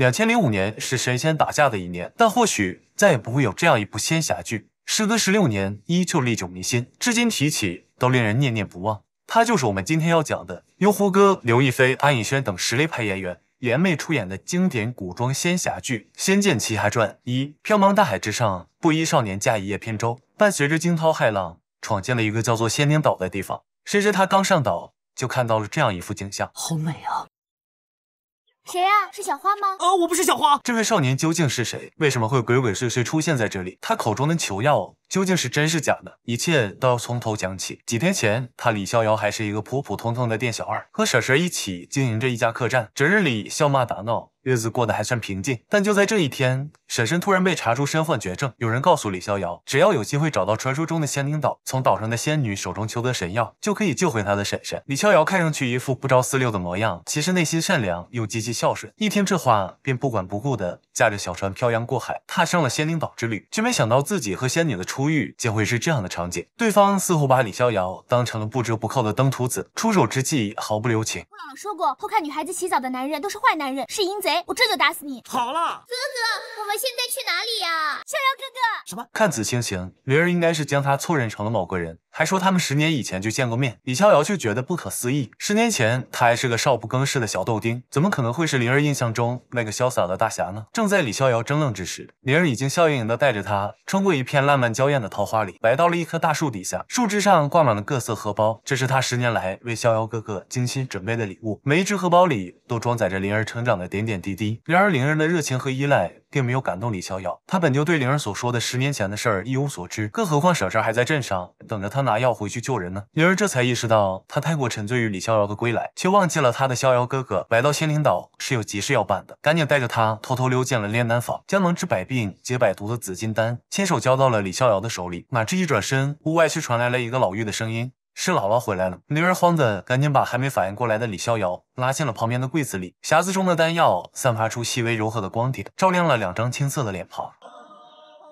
两千零五年是神仙打架的一年，但或许再也不会有这样一部仙侠剧。时隔十六年，依旧历久弥新，至今提起都令人念念不忘。它就是我们今天要讲的，由胡歌、刘亦菲、安以轩等实力派演员联袂出演的经典古装仙侠剧《仙剑奇侠传一》。飘茫大海之上，布衣少年驾一叶扁舟，伴随着惊涛骇浪，闯进了一个叫做仙灵岛的地方。谁知他刚上岛，就看到了这样一幅景象，好美啊！谁呀？是小花吗？呃，我不是小花。这位少年究竟是谁？为什么会鬼鬼祟祟出现在这里？他口中的求药究竟是真是假的？一切都要从头讲起。几天前，他李逍遥还是一个普普通通的店小二，和婶婶一起经营着一家客栈，整日里笑骂打闹。日子过得还算平静，但就在这一天，婶婶突然被查出身患绝症。有人告诉李逍遥，只要有机会找到传说中的仙灵岛，从岛上的仙女手中求得神药，就可以救回他的婶婶。李逍遥看上去一副不着四六的模样，其实内心善良又极其孝顺。一听这话，便不管不顾的驾着小船漂洋过海，踏上了仙灵岛之旅。却没想到自己和仙女的初遇，竟会是这样的场景。对方似乎把李逍遥当成了不折不扣的登徒子，出手之际毫不留情。我姥姥说过，偷看女孩子洗澡的男人都是坏男人，是淫贼。我这就打死你！好了，哥哥，我们现在去哪里呀？逍遥哥哥，什么？看此情形，灵儿应该是将他错认成了某个人。还说他们十年以前就见过面，李逍遥却觉得不可思议。十年前他还是个少不更事的小豆丁，怎么可能会是灵儿印象中那个潇洒的大侠呢？正在李逍遥争愣之时，灵儿已经笑盈盈的带着他穿过一片烂漫娇艳的桃花里，来到了一棵大树底下。树枝上挂满了各色荷包，这是他十年来为逍遥哥哥精心准备的礼物。每一只荷包里都装载着灵儿成长的点点滴滴，然而，灵儿的热情和依赖。并没有感动李逍遥，他本就对灵儿所说的十年前的事儿一无所知，更何况婶婶还在镇上等着他拿药回去救人呢。灵儿这才意识到，他太过沉醉于李逍遥的归来，却忘记了他的逍遥哥哥来到仙灵岛是有急事要办的，赶紧带着他偷偷溜进了炼丹房，将能治百病、解百毒的紫金丹亲手交到了李逍遥的手里。哪知一转身，屋外却传来了一个老妪的声音。是姥姥回来了。女儿慌的赶紧把还没反应过来的李逍遥拉进了旁边的柜子里。匣子中的丹药散发出细微柔和的光点，照亮了两张青涩的脸庞。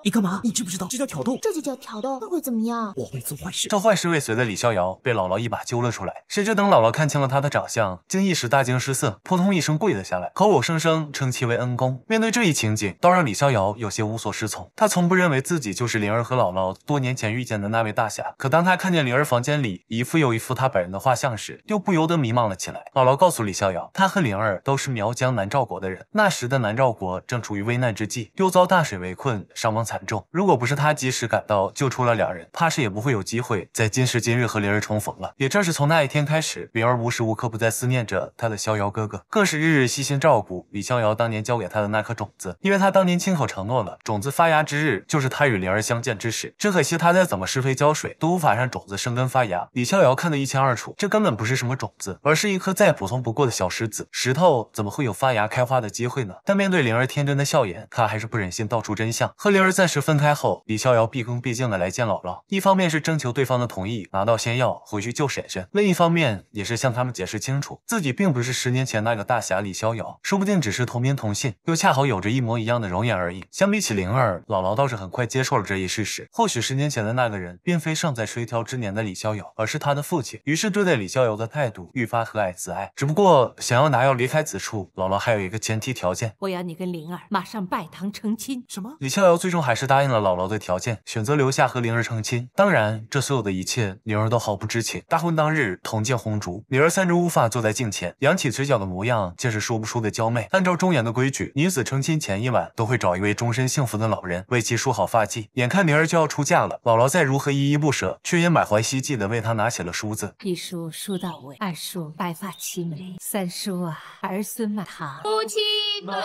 你干嘛？你知不知道这叫挑逗？这就叫挑逗？那会怎么样？我会做坏事。这坏事未遂的李逍遥被姥姥一把揪了出来。谁知等姥姥看清了他的长相，竟一时大惊失色，扑通一声跪了下来，口口声声称其为恩公。面对这一情景，倒让李逍遥有些无所适从。他从不认为自己就是灵儿和姥姥多年前遇见的那位大侠。可当他看见灵儿房间里一副又一副他本人的画像时，又不由得迷茫了起来。姥姥告诉李逍遥，他和灵儿都是苗江南诏国的人。那时的南诏国正处于危难之际，又遭大水围困，伤亡。惨重，如果不是他及时赶到救出了两人，怕是也不会有机会在今时今日和灵儿重逢了。也正是从那一天开始，灵儿无时无刻不在思念着他的逍遥哥哥，更是日日细心照顾李逍遥当年交给他的那颗种子，因为他当年亲口承诺了，种子发芽之日就是他与灵儿相见之时。只可惜他再怎么施肥浇水都无法让种子生根发芽。李逍遥看得一清二楚，这根本不是什么种子，而是一颗再普通不过的小石子。石头怎么会有发芽开花的机会呢？但面对灵儿天真的笑颜，他还是不忍心道出真相，和灵儿。暂时分开后，李逍遥毕恭毕敬的来见姥姥，一方面是征求对方的同意，拿到仙药回去救婶婶；另一方面也是向他们解释清楚，自己并不是十年前那个大侠李逍遥，说不定只是同名同姓，又恰好有着一模一样的容颜而已。相比起灵儿，姥姥倒是很快接受了这一事实。或许十年前的那个人，并非尚在垂髫之年的李逍遥，而是他的父亲。于是对待李逍遥的态度愈发和蔼慈爱。只不过想要拿药离开此处，姥姥还有一个前提条件：我要你跟灵儿马上拜堂成亲。什么？李逍遥最终还。还是答应了姥姥的条件，选择留下和灵儿成亲。当然，这所有的一切，灵儿都毫不知情。大婚当日，同见红烛，灵儿三只乌发坐在镜前，扬起嘴角的模样，竟是说不出的娇媚。按照中原的规矩，女子成亲前一晚都会找一位终身幸福的老人为其梳好发髻。眼看灵儿就要出嫁了，姥姥再如何依依不舍，却也满怀希冀地为她拿起了梳子。一梳梳到尾，二梳白发齐眉，三梳啊儿孙满堂，夫亲，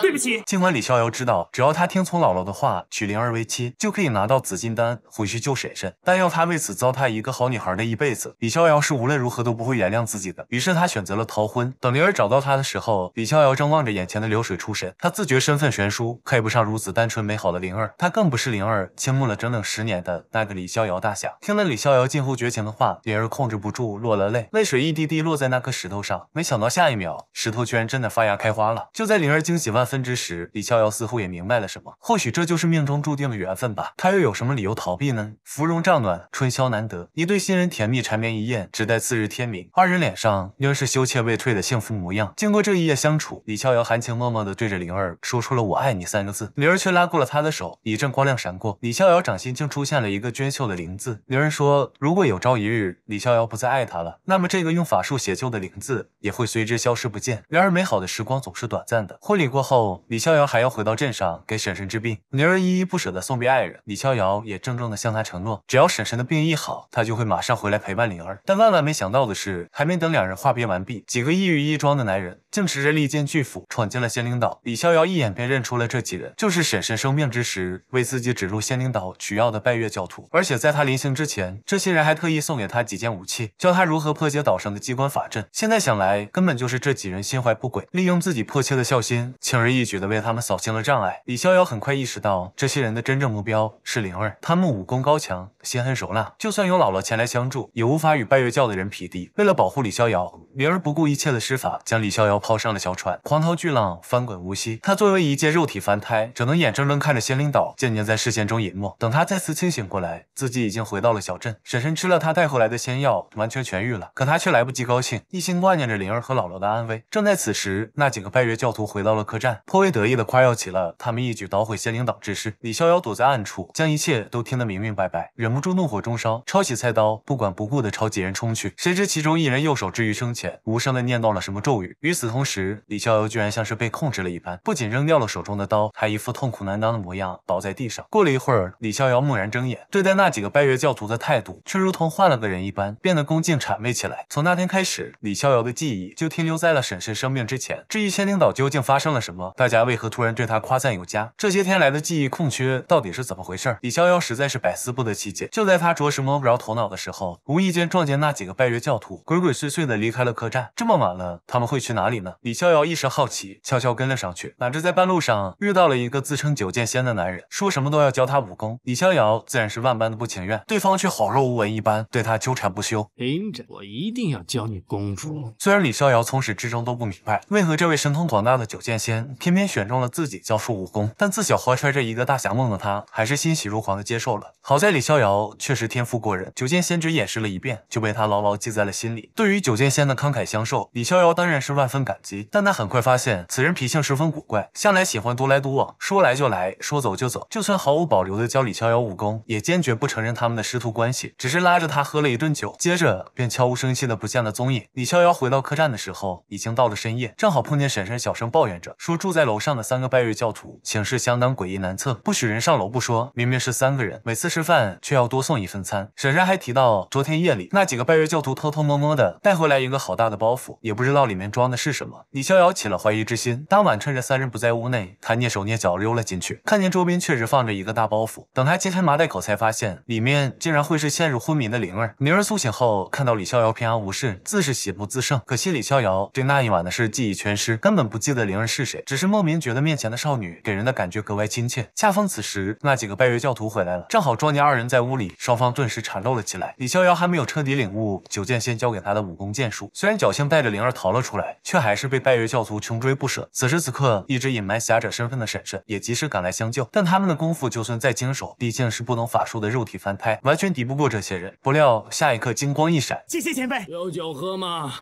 对。对不起。尽管李逍遥知道，只要他听从姥姥的话，娶灵儿。为妻就可以拿到紫金丹回去救婶婶，但要她为此糟蹋一个好女孩的一辈子。李逍遥是无论如何都不会原谅自己的，于是他选择了逃婚。等灵儿找到他的时候，李逍遥正望着眼前的流水出神。他自觉身份悬殊，配不上如此单纯美好的灵儿，他更不是灵儿倾慕了整整十年的那个李逍遥大侠。听了李逍遥近乎绝情的话，灵儿控制不住落了泪，泪水一滴滴落在那颗石头上。没想到下一秒，石头居然真的发芽开花了。就在灵儿惊喜万分之时，李逍遥似乎也明白了什么，或许这就是命中注定。定么缘分吧，他又有什么理由逃避呢？芙蓉帐暖，春宵难得，一对新人甜蜜缠绵一夜，只待次日天明。二人脸上仍是羞怯未退的幸福模样。经过这一夜相处，李逍遥含情脉脉的对着灵儿说出了我爱你三个字，灵儿却拉过了他的手。一阵光亮闪过，李逍遥掌心竟出现了一个娟秀的灵字。灵儿说，如果有朝一日李逍遥不再爱她了，那么这个用法术写就的灵字也会随之消失不见。然而美好的时光总是短暂的，婚礼过后，李逍遥还要回到镇上给婶婶治病。灵儿依依不舍。的送别爱人李逍遥，也郑重的向他承诺，只要婶婶的病一好，他就会马上回来陪伴灵儿。但万万没想到的是，还没等两人话别完毕，几个异域衣装的男人竟持着利剑巨斧闯进了仙灵岛。李逍遥一眼便认出了这几人，就是婶婶生病之时为自己指路仙灵岛取药的拜月教徒。而且在他临行之前，这些人还特意送给他几件武器，教他如何破解岛上的机关法阵。现在想来，根本就是这几人心怀不轨，利用自己迫切的孝心，轻而易举的为他们扫清了障碍。李逍遥很快意识到这些人的。真正目标是灵儿，他们武功高强，心狠手辣，就算有姥姥前来相助，也无法与拜月教的人匹敌。为了保护李逍遥，灵儿不顾一切的施法，将李逍遥抛上了小船。狂涛巨浪翻滚无息，他作为一介肉体凡胎，只能眼睁睁看着仙灵岛渐渐在视线中隐没。等他再次清醒过来，自己已经回到了小镇。婶婶吃了他带回来的仙药，完全痊愈了。可他却来不及高兴，一心挂念着灵儿和姥姥的安危。正在此时，那几个拜月教徒回到了客栈，颇为得意的夸耀起了他们一举捣毁仙灵岛之事。李逍遥。躲在暗处，将一切都听得明明白白，忍不住怒火中烧，抄起菜刀，不管不顾的朝几人冲去。谁知其中一人右手置于身前，无声的念叨了什么咒语。与此同时，李逍遥居然像是被控制了一般，不仅扔掉了手中的刀，还一副痛苦难当的模样倒在地上。过了一会儿，李逍遥蓦然睁眼，对待那几个拜月教徒的态度，却如同换了个人一般，变得恭敬谄媚起来。从那天开始，李逍遥的记忆就停留在了沈氏生病之前。至于千灵岛究竟发生了什么，大家为何突然对他夸赞有加，这些天来的记忆空缺。到底是怎么回事？李逍遥实在是百思不得其解。就在他着实摸不着头脑的时候，无意间撞见那几个拜月教徒鬼鬼祟祟的离开了客栈。这么晚了，他们会去哪里呢？李逍遥一时好奇，悄悄跟了上去。哪知在半路上遇到了一个自称九剑仙的男人，说什么都要教他武功。李逍遥自然是万般的不情愿，对方却好若无闻一般，对他纠缠不休。听着，我一定要教你功夫。虽然李逍遥从始至终都不明白，为何这位神通广大的九剑仙偏偏选中了自己教出武功，但自小怀揣着一个大侠梦。的他还是欣喜若狂的接受了。好在李逍遥确实天赋过人，九剑仙只演示了一遍，就被他牢牢记在了心里。对于九剑仙的慷慨相授，李逍遥当然是万分感激。但他很快发现此人脾性十分古怪，向来喜欢独来独往，说来就来，说走就走。就算毫无保留的教李逍遥武功，也坚决不承认他们的师徒关系，只是拉着他喝了一顿酒，接着便悄无声息的不见了踪影。李逍遥回到客栈的时候，已经到了深夜，正好碰见婶婶小声抱怨着，说住在楼上的三个拜日教徒，行事相当诡异难测，不许人。人上楼不说明明是三个人，每次吃饭却要多送一份餐。婶婶还提到，昨天夜里那几个拜月教徒偷偷摸摸的带回来一个好大的包袱，也不知道里面装的是什么。李逍遥起了怀疑之心，当晚趁着三人不在屋内，他蹑手蹑脚溜了进去，看见周边确实放着一个大包袱。等他揭开麻袋口，才发现里面竟然会是陷入昏迷的灵儿。灵儿苏醒后，看到李逍遥平安无事，自是喜不自胜。可惜李逍遥对那一晚的事记忆全失，根本不记得灵儿是谁，只是莫名觉得面前的少女给人的感觉格外亲切。恰逢此。时，那几个拜月教徒回来了，正好庄家二人在屋里，双方顿时缠斗了起来。李逍遥还没有彻底领悟九剑仙教给他的武功剑术，虽然侥幸带着灵儿逃了出来，却还是被拜月教徒穷追不舍。此时此刻，一直隐瞒侠者身份的婶婶也及时赶来相救，但他们的功夫就算再精熟，毕竟是不能法术的肉体凡胎，完全敌不过这些人。不料下一刻金光一闪，谢谢前辈。有酒喝吗？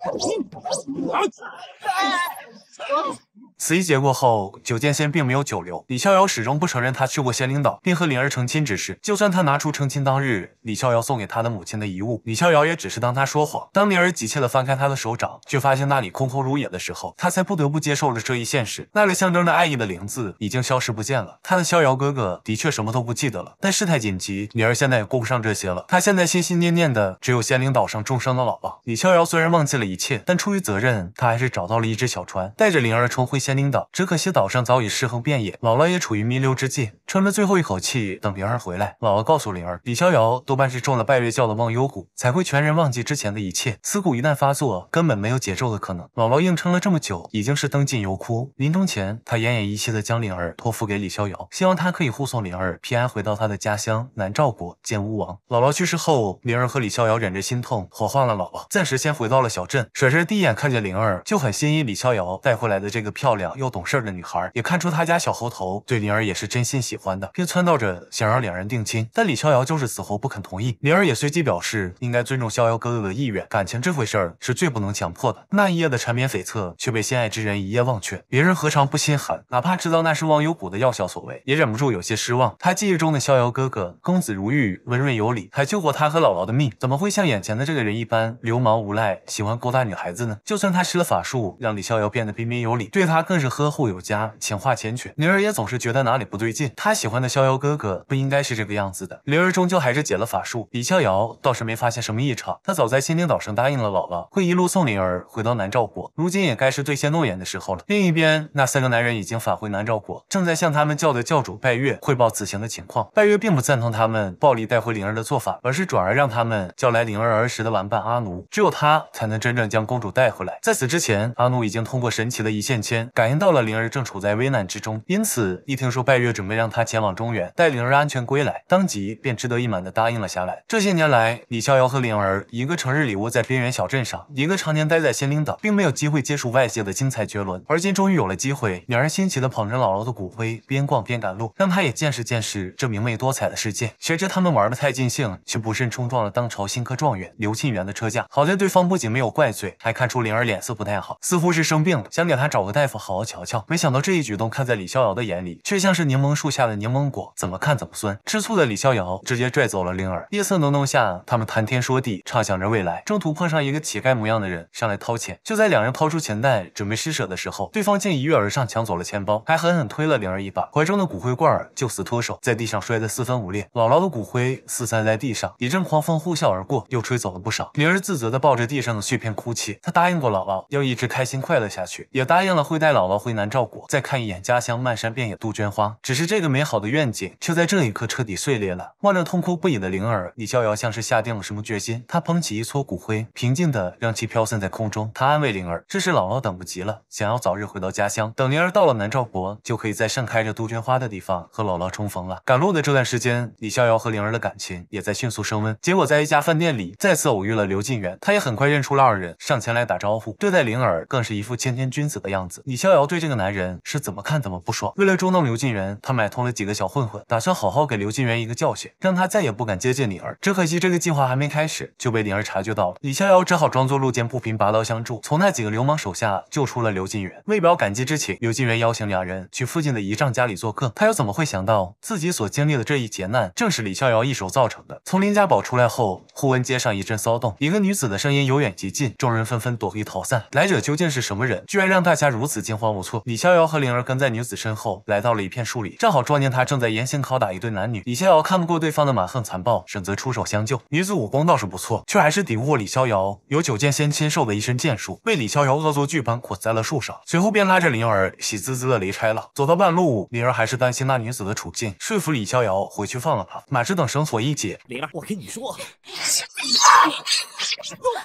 此一劫过后，九剑仙并没有久留。李逍遥始终不承认他去过仙灵岛，并和灵儿成亲之事。就算他拿出成亲当日李逍遥送给他的母亲的遗物，李逍遥也只是当他说谎。当灵儿急切地翻开他的手掌，却发现那里空空如也的时候，他才不得不接受了这一现实。那个象征着爱意的灵字已经消失不见了。他的逍遥哥哥的确什么都不记得了，但事态紧急，灵儿现在也顾不上这些了。他现在心心念念的只有仙灵岛上重伤的姥姥。李逍遥虽然忘记了一切，但出于责任，他还是找到了一只小船，带着灵儿重回仙。南陵岛，只可惜岛上早已尸横遍野，姥姥也处于弥留之际，撑着最后一口气等灵儿回来。姥姥告诉灵儿，李逍遥多半是中了拜月教的忘忧蛊，才会全然忘记之前的一切。此蛊一旦发作，根本没有解咒的可能。姥姥硬撑了这么久，已经是灯尽油枯。临终前，他奄奄一息的将灵儿托付给李逍遥，希望他可以护送灵儿平安回到他的家乡南诏国见巫王。姥姥去世后，灵儿和李逍遥忍着心痛火化了姥姥，暂时先回到了小镇。婶婶第一眼看见灵儿，就很心仪李逍遥带回来的这个漂亮。又懂事的女孩也看出他家小猴头对灵儿也是真心喜欢的，便撺掇着想让两人定亲，但李逍遥就是死活不肯同意。灵儿也随即表示应该尊重逍遥哥哥的意愿，感情这回事儿是最不能强迫的。那一夜的缠绵悱恻却被心爱之人一夜忘却，别人何尝不心寒？哪怕知道那是忘忧谷的药效所为，也忍不住有些失望。他记忆中的逍遥哥哥，公子如玉，温润有礼，还救过他和姥姥的命，怎么会像眼前的这个人一般流氓无赖，喜欢勾搭女孩子呢？就算他施了法术，让李逍遥变得彬彬有礼，对他。更是呵护有加，情话缱绻。灵儿也总是觉得哪里不对劲，她喜欢的逍遥哥哥不应该是这个样子的。灵儿终究还是解了法术，李逍遥倒是没发现什么异常。他早在仙灵岛上答应了姥姥，会一路送灵儿回到南诏国，如今也该是兑现诺言的时候了。另一边，那三个男人已经返回南诏国，正在向他们教的教主拜月汇报此行的情况。拜月并不赞同他们暴力带回灵儿的做法，而是转而让他们叫来灵儿儿时的玩伴阿奴，只有他才能真正将公主带回来。在此之前，阿奴已经通过神奇的一线牵。感应到了灵儿正处在危难之中，因此一听说拜月准备让他前往中原，带灵儿安全归来，当即便志得意满地答应了下来。这些年来，李逍遥和灵儿一个成日里窝在边缘小镇上，一个常年待在仙灵岛，并没有机会接触外界的精彩绝伦。而今终于有了机会，两儿欣喜地捧着姥姥的骨灰，边逛边赶路，让他也见识见识这明媚多彩的世界。谁知他们玩得太尽兴，却不慎冲撞了当朝新科状元刘庆元的车驾。好在对方不仅没有怪罪，还看出灵儿脸色不太好，似乎是生病了，想给他找个大夫。好好瞧瞧，没想到这一举动，看在李逍遥的眼里，却像是柠檬树下的柠檬果，怎么看怎么酸。吃醋的李逍遥直接拽走了灵儿。夜色浓浓下，他们谈天说地，畅想着未来。中途碰上一个乞丐模样的人上来掏钱，就在两人掏出钱袋准备施舍的时候，对方竟一跃而上，抢走了钱包，还狠狠推了灵儿一把。怀中的骨灰罐就此脱手，在地上摔得四分五裂，姥姥的骨灰四散在地上。一阵狂风呼啸而过，又吹走了不少。灵儿自责地抱着地上的碎片哭泣。她答应过姥姥要一直开心快乐下去，也答应了会带。姥姥回南诏国，再看一眼家乡漫山遍野杜鹃花。只是这个美好的愿景，却在这一刻彻底碎裂了。望着痛哭不已的灵儿，李逍遥像是下定了什么决心，他捧起一撮骨灰，平静的让其飘散在空中。他安慰灵儿，这是姥姥等不及了，想要早日回到家乡。等灵儿到了南诏国，就可以在盛开着杜鹃花的地方和姥姥重逢了。赶路的这段时间，李逍遥和灵儿的感情也在迅速升温。结果在一家饭店里，再次偶遇了刘晋元，他也很快认出了二人，上前来打招呼，对待灵儿更是一副谦谦君子的样子。李逍遥对这个男人是怎么看怎么不爽。为了捉弄刘静元，他买通了几个小混混，打算好好给刘静元一个教训，让他再也不敢接近灵儿。只可惜这个计划还没开始，就被灵儿察觉到了。李逍遥只好装作路见不平，拔刀相助，从那几个流氓手下救出了刘静元。为表感激之情，刘静元邀请两人去附近的仪仗家里做客。他又怎么会想到自己所经历的这一劫难，正是李逍遥一手造成的？从林家堡出来后，忽闻街上一阵骚动，一个女子的声音由远及近，众人纷纷躲避逃散。来者究竟是什么人？居然让大家如此惊？惊慌无措，李逍遥和灵儿跟在女子身后，来到了一片树里，正好撞见他正在严刑拷打一对男女。李逍遥看不过对方的蛮横残暴，选择出手相救。女子武功倒是不错，却还是抵不过李逍遥有九剑仙亲授的一身剑术，被李逍遥恶作剧般捆在了树上。随后便拉着灵儿喜滋滋的离开了。走到半路，灵儿还是担心那女子的处境，说服李逍遥回去放了她。马是等绳索一解，灵儿，我跟你说，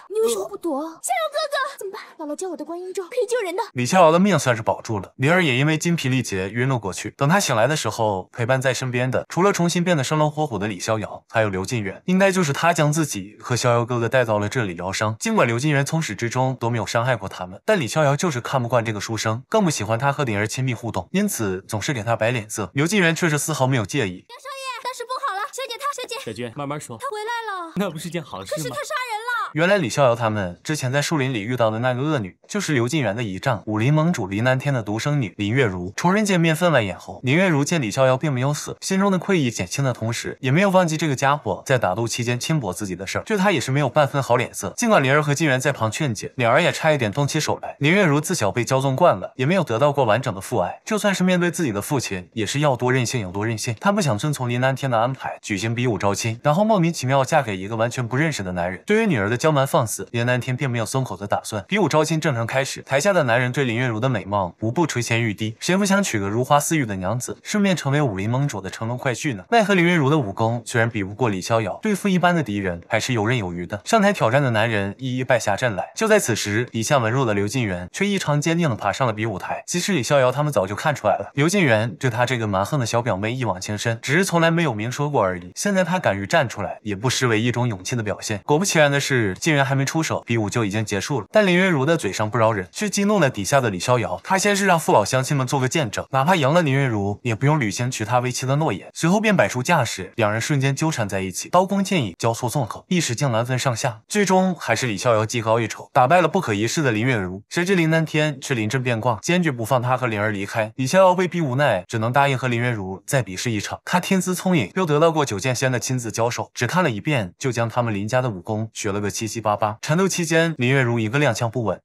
你为什么不躲？逍遥哥哥，怎么办？姥姥教我的观音咒可以救人的。李逍遥的命。算是保住了，灵儿也因为精疲力竭晕了过去。等她醒来的时候，陪伴在身边的除了重新变得生龙活虎的李逍遥，还有刘进元。应该就是他将自己和逍遥哥哥带到了这里疗伤。尽管刘进元从始至终都没有伤害过他们，但李逍遥就是看不惯这个书生，更不喜欢他和灵儿亲密互动，因此总是给他摆脸色。刘进元却是丝毫没有介意。刘少爷，但是不好。小姐，她小姐，小娟，慢慢说。她回来了，那不是件好事吗？可是她杀人了。原来李逍遥他们之前在树林里遇到的那个恶女，就是刘晋元的姨仗，武林盟主林南天的独生女林月如。仇人见面，分外眼红。林月如见李逍遥并没有死，心中的愧意减轻的同时，也没有忘记这个家伙在打斗期间轻薄自己的事儿，对他也是没有半分好脸色。尽管灵儿和晋元在旁劝解，鸟儿也差一点动起手来。林月如自小被骄纵惯了，也没有得到过完整的父爱，就算是面对自己的父亲，也是要多任性有多任性。她不想遵从林南天的安排。举行比武招亲，然后莫名其妙嫁给一个完全不认识的男人。对于女儿的娇蛮放肆，颜南天并没有松口的打算。比武招亲正常开始，台下的男人对林月如的美貌无不垂涎欲滴，谁不想娶个如花似玉的娘子，顺便成为武林盟主的乘龙快婿呢？奈何林月如的武功居然比不过李逍遥，对付一般的敌人还是游刃有余的。上台挑战的男人一一败下阵来。就在此时，底下文弱的刘晋元却异常坚定地爬上了比武台。其实李逍遥他们早就看出来了，刘晋元对他这个蛮横的小表妹一往情深，只是从来没有明说过。而已。现在他敢于站出来，也不失为一种勇气的表现。果不其然的是，竟然还没出手，比武就已经结束了。但林月如的嘴上不饶人，却激怒了底下的李逍遥。他先是让父老乡亲们做个见证，哪怕赢了林月如，也不用履行娶她为妻的诺言。随后便摆出架势，两人瞬间纠缠在一起，刀光剑影交错纵横，一时竟难分上下。最终还是李逍遥技高一筹，打败了不可一世的林月如。谁知林南天却临阵变卦，坚决不放他和灵儿离开。李逍遥被逼无奈，只能答应和林月如再比试一场。他天资聪颖，又得到过。过九剑仙的亲自教授，只看了一遍就将他们林家的武功学了个七七八八。缠斗期间，林月如一个踉跄不稳。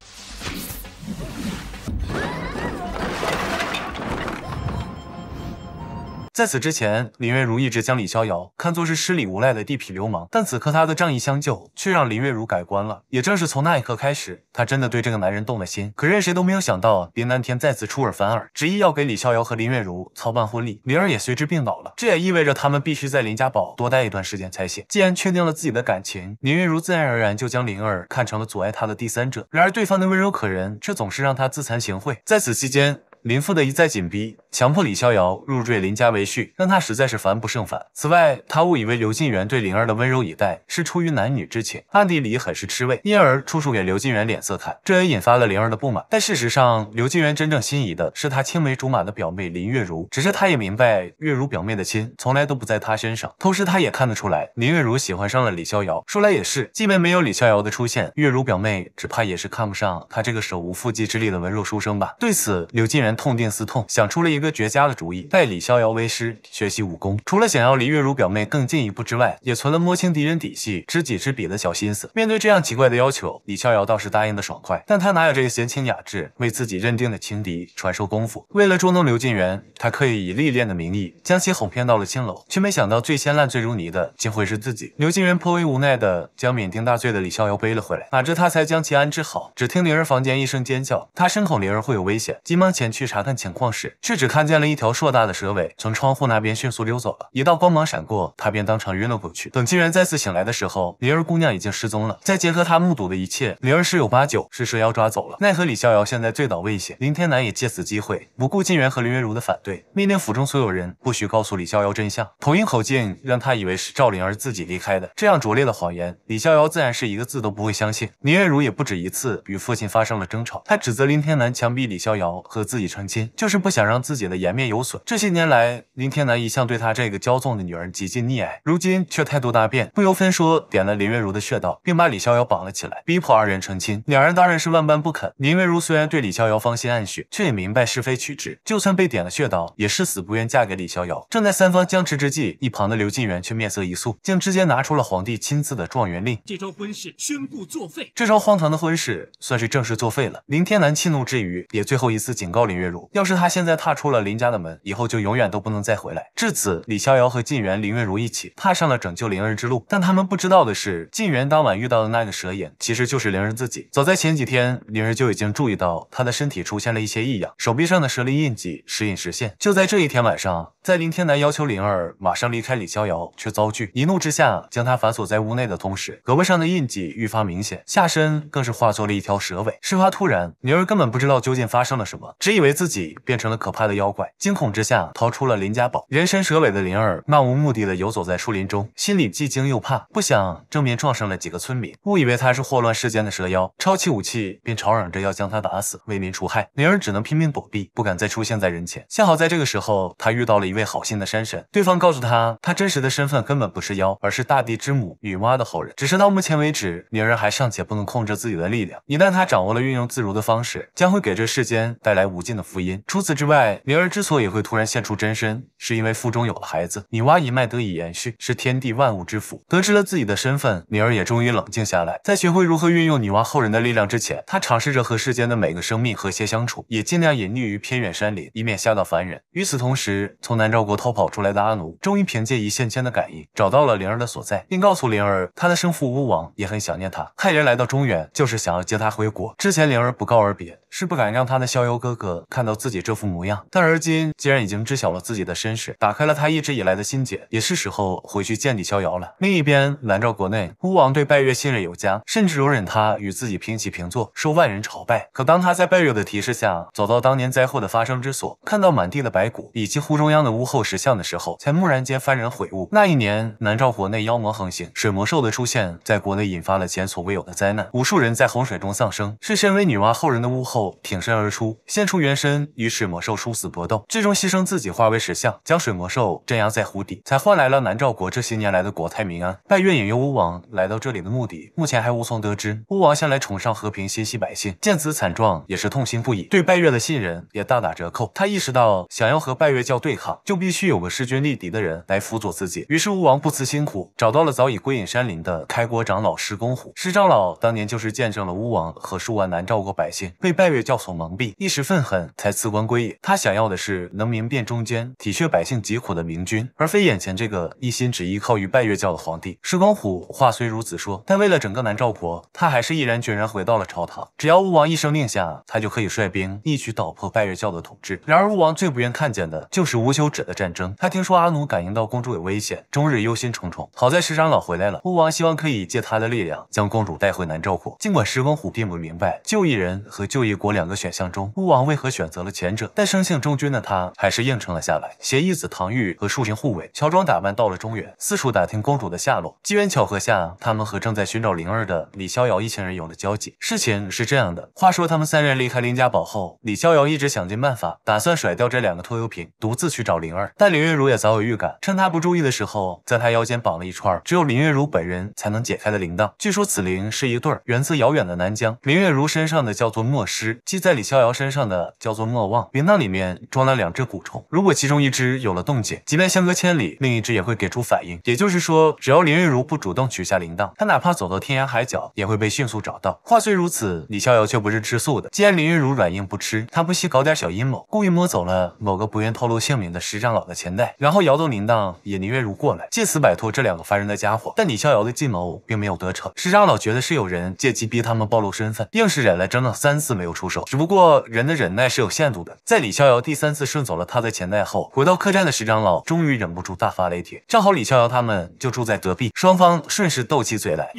在此之前，林月如一直将李逍遥看作是失礼无赖的地痞流氓，但此刻他的仗义相救却让林月如改观了。也正是从那一刻开始，她真的对这个男人动了心。可任谁都没有想到，林南天再次出尔反尔，执意要给李逍遥和林月如操办婚礼，灵儿也随之病倒了。这也意味着他们必须在林家堡多待一段时间才行。既然确定了自己的感情，林月如自然而然就将灵儿看成了阻碍他的第三者。然而对方的温柔可人，却总是让他自惭形秽。在此期间，林父的一再紧逼，强迫李逍遥入赘林家为婿，让他实在是烦不胜烦。此外，他误以为刘晋元对灵儿的温柔以待是出于男女之情，暗地里很是吃味，因而处处给刘晋元脸色看，这也引发了灵儿的不满。但事实上，刘晋元真正心仪的是他青梅竹马的表妹林月如，只是他也明白月如表妹的心从来都不在她身上。同时，他也看得出来，林月如喜欢上了李逍遥。说来也是，即便没有李逍遥的出现，月如表妹只怕也是看不上他这个手无缚鸡之力的文弱书生吧。对此，刘晋元。痛定思痛，想出了一个绝佳的主意，拜李逍遥为师学习武功。除了想要离月如表妹更进一步之外，也存了摸清敌人底细、知己知彼的小心思。面对这样奇怪的要求，李逍遥倒是答应的爽快，但他哪有这个闲情雅致为自己认定的情敌传授功夫？为了捉弄刘晋元，他刻意以历练的名义将其哄骗到了青楼，却没想到最先烂醉如泥的竟会是自己。刘晋元颇为无奈的将酩酊大醉的李逍遥背了回来，哪知他才将其安置好，只听灵儿房间一声尖叫，他深恐灵儿会有危险，急忙前去。去查看情况时，却只看见了一条硕大的蛇尾从窗户那边迅速溜走了，一道光芒闪过，他便当场晕了过去。等靳元再次醒来的时候，灵儿姑娘已经失踪了。再结合他目睹的一切，灵儿十有八九是蛇妖抓走了。奈何李逍遥现在最倒危险，林天南也借此机会不顾靳元和林月如的反对，命令府中所有人不许告诉李逍遥真相，同一口径让他以为是赵灵儿自己离开的。这样拙劣的谎言，李逍遥自然是一个字都不会相信。林月如也不止一次与父亲发生了争吵，他指责林天南强逼李逍遥和自己。成亲，就是不想让自己的颜面有损。这些年来，林天南一向对他这个骄纵的女人极尽溺爱，如今却态度大变，不由分说点了林月如的穴道，并把李逍遥绑了起来，逼迫二人成亲。两人当然是万般不肯。林月如虽然对李逍遥芳心暗许，却也明白是非曲直，就算被点了穴道，也誓死不愿嫁给李逍遥。正在三方僵持之际，一旁的刘晋元却面色一肃，竟直接拿出了皇帝亲自的状元令，这桩婚事宣布作废。这桩荒唐的婚事算是正式作废了。林天南气怒之余，也最后一次警告林。月如，要是他现在踏出了林家的门，以后就永远都不能再回来。至此，李逍遥和晋元、林月如一起踏上了拯救灵儿之路。但他们不知道的是，晋元当晚遇到的那个蛇影，其实就是灵儿自己。早在前几天，灵儿就已经注意到她的身体出现了一些异样，手臂上的蛇鳞印记时隐时现。就在这一天晚上，在林天南要求灵儿马上离开李逍遥，却遭拒，一怒之下将他反锁在屋内的同时，胳膊上的印记愈发明显，下身更是化作了一条蛇尾。事发突然，灵儿根本不知道究竟发生了什么，只以为。自己变成了可怕的妖怪，惊恐之下逃出了林家堡。人身蛇尾的灵儿漫无目的的游走在树林中，心里既惊又怕。不想正面撞上了几个村民，误以为他是祸乱世间的蛇妖，抄起武器便吵嚷着要将他打死为民除害。灵儿只能拼命躲避，不敢再出现在人前。幸好在这个时候，他遇到了一位好心的山神，对方告诉他，他真实的身份根本不是妖，而是大地之母女娲的后人。只是到目前为止，灵儿还尚且不能控制自己的力量。一旦他掌握了运用自如的方式，将会给这世间带来无尽的。福音。除此之外，灵儿之所以会突然现出真身，是因为腹中有了孩子，女娲一脉得以延续，是天地万物之福。得知了自己的身份，灵儿也终于冷静下来。在学会如何运用女娲后人的力量之前，她尝试着和世间的每个生命和谐相处，也尽量隐匿于偏远山林，以免吓到凡人。与此同时，从南诏国逃跑出来的阿奴，终于凭借一线牵的感应，找到了灵儿的所在，并告诉灵儿，他的生父巫王也很想念他，派人来到中原就是想要接他回国。之前灵儿不告而别，是不敢让他的逍遥哥哥。看到自己这副模样，但而今既然已经知晓了自己的身世，打开了他一直以来的心结，也是时候回去见李逍遥了。另一边，南诏国内巫王对拜月信任有加，甚至容忍他与自己平起平坐，受万人朝拜。可当他在拜月的提示下，走到当年灾祸的发生之所，看到满地的白骨以及湖中央的巫后石像的时候，才蓦然间幡然悔悟。那一年，南诏国内妖魔横行，水魔兽的出现在国内引发了前所未有的灾难，无数人在洪水中丧生。是身为女娲后人的巫后挺身而出，现出原。身与水魔兽殊死搏斗，最终牺牲自己化为石像，将水魔兽镇压在湖底，才换来了南诏国这些年来的国泰民安。拜月引诱巫王来到这里的目的，目前还无从得知。巫王向来崇尚和平，心系百姓，见此惨状也是痛心不已，对拜月的信任也大打折扣。他意识到，想要和拜月教对抗，就必须有个势均力敌的人来辅佐自己。于是巫王不辞辛苦，找到了早已归隐山林的开国长老石公虎。石长老当年就是见证了巫王和数万南诏国百姓被拜月教所蒙蔽，一时愤恨。才辞官归隐，他想要的是能明辨忠奸、体恤百姓疾苦的明君，而非眼前这个一心只依靠于拜月教的皇帝石光虎。话虽如此说，但为了整个南诏国，他还是毅然决然回到了朝堂。只要巫王一声令下，他就可以率兵一举捣破拜月教的统治。然而巫王最不愿看见的就是无休止的战争。他听说阿奴感应到公主有危险，终日忧心忡忡。好在石长老回来了，巫王希望可以借他的力量将公主带回南诏国。尽管石光虎并不明白，救一人和救一国两个选项中，巫王为何。选择了前者，但生性忠君的他还是应承了下来。携义子唐钰和树形护卫乔装打扮到了中原，四处打听公主的下落。机缘巧合下，他们和正在寻找灵儿的李逍遥一行人有了交集。事情是这样的，话说他们三人离开林家堡后，李逍遥一直想尽办法，打算甩掉这两个拖油瓶，独自去找灵儿。但林月如也早有预感，趁他不注意的时候，在他腰间绑了一串只有林月如本人才能解开的铃铛。据说此铃是一对儿，源自遥远的南疆。林月如身上的叫做墨师，系在李逍遥身上的。叫做莫忘铃铛里面装了两只蛊虫，如果其中一只有了动静，即便相隔千里，另一只也会给出反应。也就是说，只要林月如不主动取下铃铛，他哪怕走到天涯海角，也会被迅速找到。话虽如此，李逍遥却不是吃素的。既然林月如软硬不吃，他不惜搞点小阴谋，故意摸走了某个不愿透露姓名的石长老的钱袋，然后摇动铃铛引林月如过来，借此摆脱这两个烦人的家伙。但李逍遥的计谋并没有得逞，石长老觉得是有人借机逼他们暴露身份，硬是忍了整整三次没有出手。只不过人的忍耐。是有限度的。在李逍遥第三次顺走了他的钱袋后，回到客栈的石长老终于忍不住大发雷霆。正好李逍遥他们就住在隔壁，双方顺势斗起嘴来。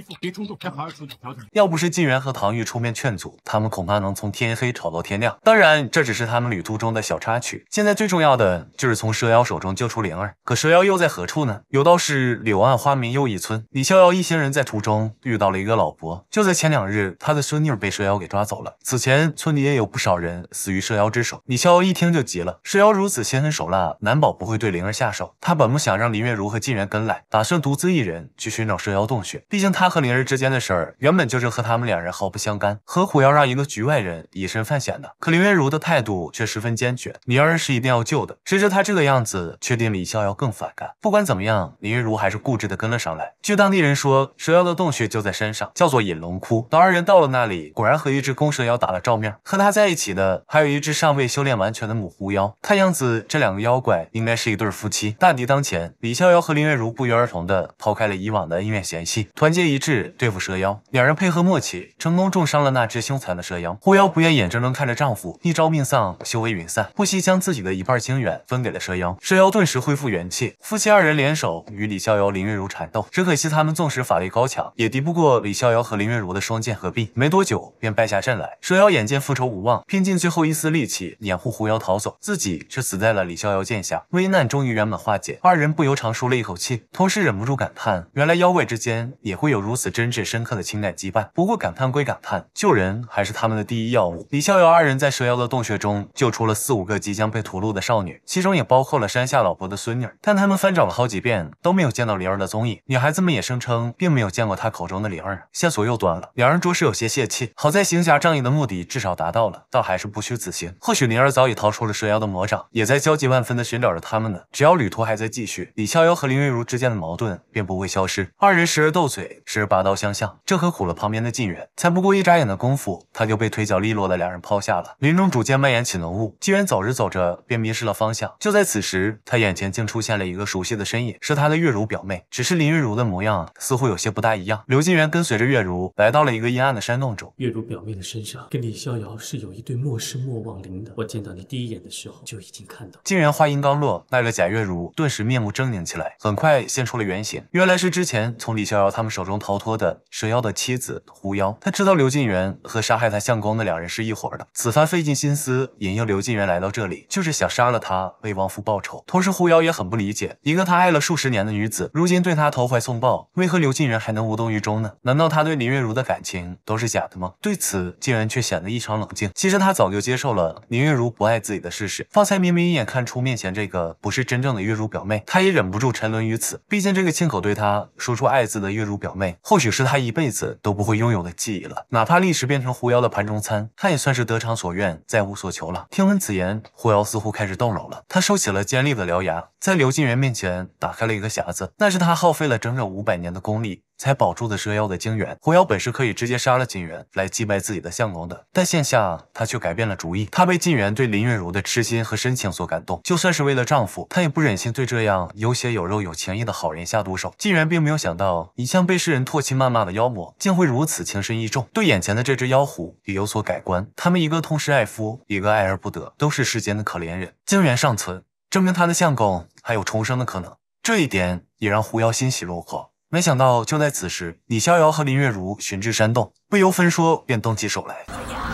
要不是晋元和唐钰出面劝阻，他们恐怕能从天黑吵到天亮。当然，这只是他们旅途中的小插曲。现在最重要的就是从蛇妖手中救出灵儿。可蛇妖又在何处呢？有道是柳暗花明又一村。李逍遥一行人在途中遇到了一个老伯，就在前两日，他的孙女被蛇妖给抓走了。此前，村里也有不少人死于。蛇妖之手，李逍遥一听就急了。蛇妖如此心狠手辣，难保不会对灵儿下手。他本不想让林月如和晋元跟来，打算独自一人去寻找蛇妖洞穴。毕竟他和灵儿之间的事儿，原本就是和他们两人毫不相干，何苦要让一个局外人以身犯险呢？可林月如的态度却十分坚决，灵儿是一定要救的。谁知他这个样子，却令李逍遥更反感。不管怎么样，林月如还是固执的跟了上来。据当地人说，蛇妖的洞穴就在山上，叫做隐龙窟。老二人到了那里，果然和一只公蛇妖打了照面。和他在一起的，还有。一只尚未修炼完全的母狐妖，看样子这两个妖怪应该是一对夫妻。大敌当前，李逍遥和林月如不约而同的抛开了以往的恩怨嫌隙，团结一致对付蛇妖。两人配合默契，成功重伤了那只凶残的蛇妖。狐妖不愿眼睁睁看着丈夫一朝命丧，修为陨散，不惜将自己的一半精元分给了蛇妖。蛇妖顿时恢复元气，夫妻二人联手与李逍遥、林月如缠斗。只可惜他们纵使法力高强，也敌不过李逍遥和林月如的双剑合璧，没多久便败下阵来。蛇妖眼见复仇无望，拼尽最后一。一丝力气掩护狐妖逃走，自己却死在了李逍遥剑下。危难终于圆满化解，二人不由长舒了一口气，同时忍不住感叹：原来妖怪之间也会有如此真挚深刻的情感羁绊。不过感叹归感叹，救人还是他们的第一要务。李逍遥二人在蛇妖的洞穴中救出了四五个即将被屠戮的少女，其中也包括了山下老婆的孙女。但他们翻找了好几遍，都没有见到灵儿的踪影。女孩子们也声称并没有见过她口中的灵儿，线索又断了。两人着实有些泄气。好在行侠仗义的目的至少达到了，倒还是不虚。或许灵儿早已逃出了蛇妖的魔掌，也在焦急万分地寻找着他们呢。只要旅途还在继续，李逍遥和林月如之间的矛盾便不会消失。二人时而斗嘴，时而拔刀相向，这可苦了旁边的晋人。才不过一眨眼的功夫，他就被腿脚利落的两人抛下了。林中逐渐蔓延起浓雾，晋人走着走着便迷失了方向。就在此时，他眼前竟出现了一个熟悉的身影，是他的月如表妹。只是林月如的模样似乎有些不大一样。刘晋元跟随着月如来到了一个阴暗的山洞中。月如表妹的身上跟李逍遥是有一对莫氏木。莫忘的。我见到你第一眼的时候就已经看到。竟然话音刚落，那个贾月如顿时面目狰狞起来，很快现出了原形。原来是之前从李逍遥他们手中逃脱的蛇妖的妻子狐妖。他知道刘晋元和杀害他相公的两人是一伙的，此番费尽心思引诱刘晋元来到这里，就是想杀了他为亡夫报仇。同时，狐妖也很不理解，一个他爱了数十年的女子，如今对他投怀送抱，为何刘晋元还能无动于衷呢？难道他对林月如的感情都是假的吗？对此，晋元却显得异常冷静。其实他早就接受。受了林月如不爱自己的事实，方才明明一眼看出面前这个不是真正的月如表妹，他也忍不住沉沦于此。毕竟这个亲口对他说出爱字的月如表妹，或许是她一辈子都不会拥有的记忆了。哪怕历史变成狐妖的盘中餐，他也算是得偿所愿，再无所求了。听闻此言，狐妖似乎开始动容了。他收起了尖利的獠牙，在刘金元面前打开了一个匣子，那是他耗费了整整五百年的功力。才保住的蛇妖的精元。狐妖本是可以直接杀了金元，来祭拜自己的相公的，但现下他却改变了主意。他被金元对林月如的痴心和深情所感动，就算是为了丈夫，他也不忍心对这样有血有肉、有情义的好人下毒手。金元并没有想到，一向被世人唾弃谩骂的妖魔，竟会如此情深意重，对眼前的这只妖狐也有所改观。他们一个痛失爱夫，一个爱而不得，都是世间的可怜人。精元尚存，证明他的相公还有重生的可能，这一点也让狐妖欣喜若狂。没想到，就在此时，李逍遥和林月如寻至山洞，不由分说便动起手来。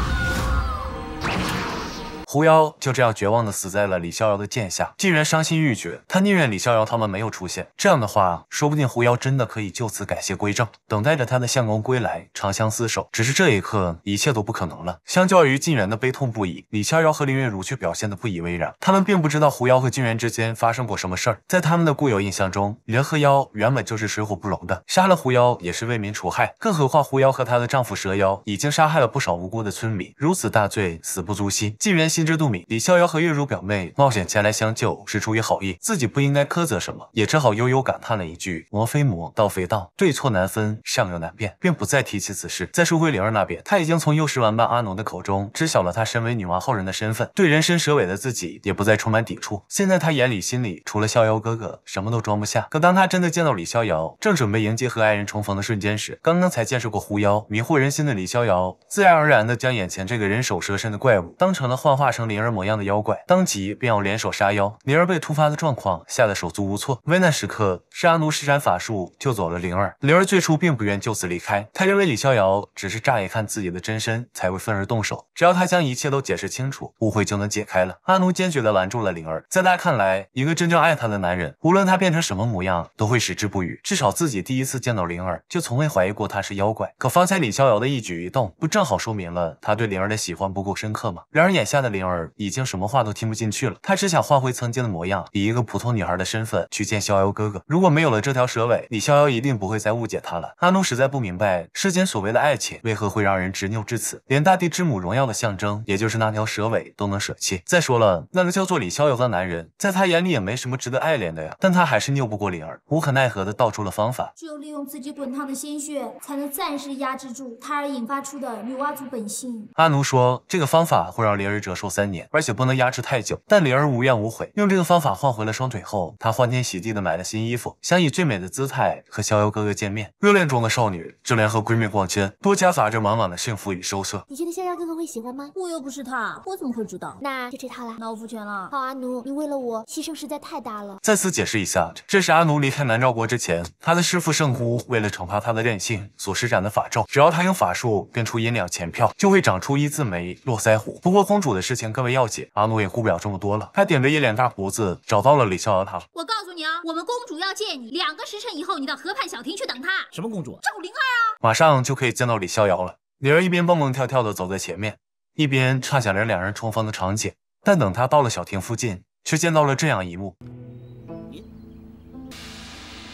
狐妖就这样绝望的死在了李逍遥的剑下。晋元伤心欲绝，他宁愿李逍遥他们没有出现，这样的话，说不定狐妖真的可以就此改邪归正，等待着他的相公归来，长相厮守。只是这一刻，一切都不可能了。相较于晋元的悲痛不已，李逍遥和林月如却表现的不以为然。他们并不知道狐妖和晋元之间发生过什么事儿，在他们的固有印象中，人和妖原本就是水火不容的，杀了狐妖也是为民除害。更何况狐妖和她的丈夫蛇妖已经杀害了不少无辜的村民，如此大罪，死不足惜。晋元心。心知肚明，李逍遥和月如表妹冒险前来相救是出于好意，自己不应该苛责什么，也只好悠悠感叹了一句：“魔非魔，道非道，对错难分，善恶难辨。”便不再提起此事。在书慧灵儿那边，她已经从幼时玩伴阿奴的口中知晓了她身为女娲后人的身份，对人身蛇尾的自己也不再充满抵触。现在她眼里心里除了逍遥哥哥什么都装不下。可当她真的见到李逍遥，正准备迎接和爱人重逢的瞬间时，刚刚才见识过狐妖迷惑人心的李逍遥，自然而然的将眼前这个人首蛇身的怪物当成了幻化。化成灵儿模样的妖怪，当即便要联手杀妖。灵儿被突发的状况吓得手足无措，危难时刻是阿奴施展法术救走了灵儿。灵儿最初并不愿就此离开，他认为李逍遥只是乍一看自己的真身才会愤而动手，只要他将一切都解释清楚，误会就能解开了。阿奴坚决地拦住了灵儿，在他看来，一个真正爱他的男人，无论他变成什么模样都会矢志不渝。至少自己第一次见到灵儿就从未怀疑过他是妖怪，可方才李逍遥的一举一动不正好说明了他对灵儿的喜欢不够深刻吗？然而眼下的灵。灵儿已经什么话都听不进去了，她只想换回曾经的模样，以一个普通女孩的身份去见逍遥哥哥。如果没有了这条蛇尾，李逍遥一定不会再误解她了。阿奴实在不明白，世间所谓的爱情为何会让人执拗至此，连大地之母荣耀的象征，也就是那条蛇尾都能舍弃。再说了，那个叫做李逍遥的男人，在他眼里也没什么值得爱怜的呀。但他还是拗不过灵儿，无可奈何的道出了方法：只有利用自己滚烫的鲜血，才能暂时压制住胎儿引发出的女娲族本性。阿奴说，这个方法会让灵儿折寿。三年，而且不能压制太久。但灵儿无怨无悔，用这个方法换回了双腿后，她欢天喜地的买了新衣服，想以最美的姿态和逍遥哥哥见面。热恋中的少女，就连和闺蜜逛街，都夹杂着满满的幸福与羞涩。你觉得逍遥哥哥会喜欢吗？我又不是他，我怎么会知道？那就这他了，那我付权了。好，阿奴，你为了我牺牲实在太大了。再次解释一下，这是阿奴离开南诏国之前，他的师父圣姑为了惩罚他的任性所施展的法咒。只要他用法术变出银两钱票，就会长出一字眉、络腮胡。不过公主的事。见各位药姐，阿奴也顾不了这么多了，他顶着一脸大胡子找到了李逍遥他我告诉你啊，我们公主要见你，两个时辰以后，你到河畔小亭去等他。什么公主？赵灵儿啊！马上就可以见到李逍遥了。灵儿一边蹦蹦跳跳的走在前面，一边畅想着两人重逢的场景，但等他到了小亭附近，却见到了这样一幕。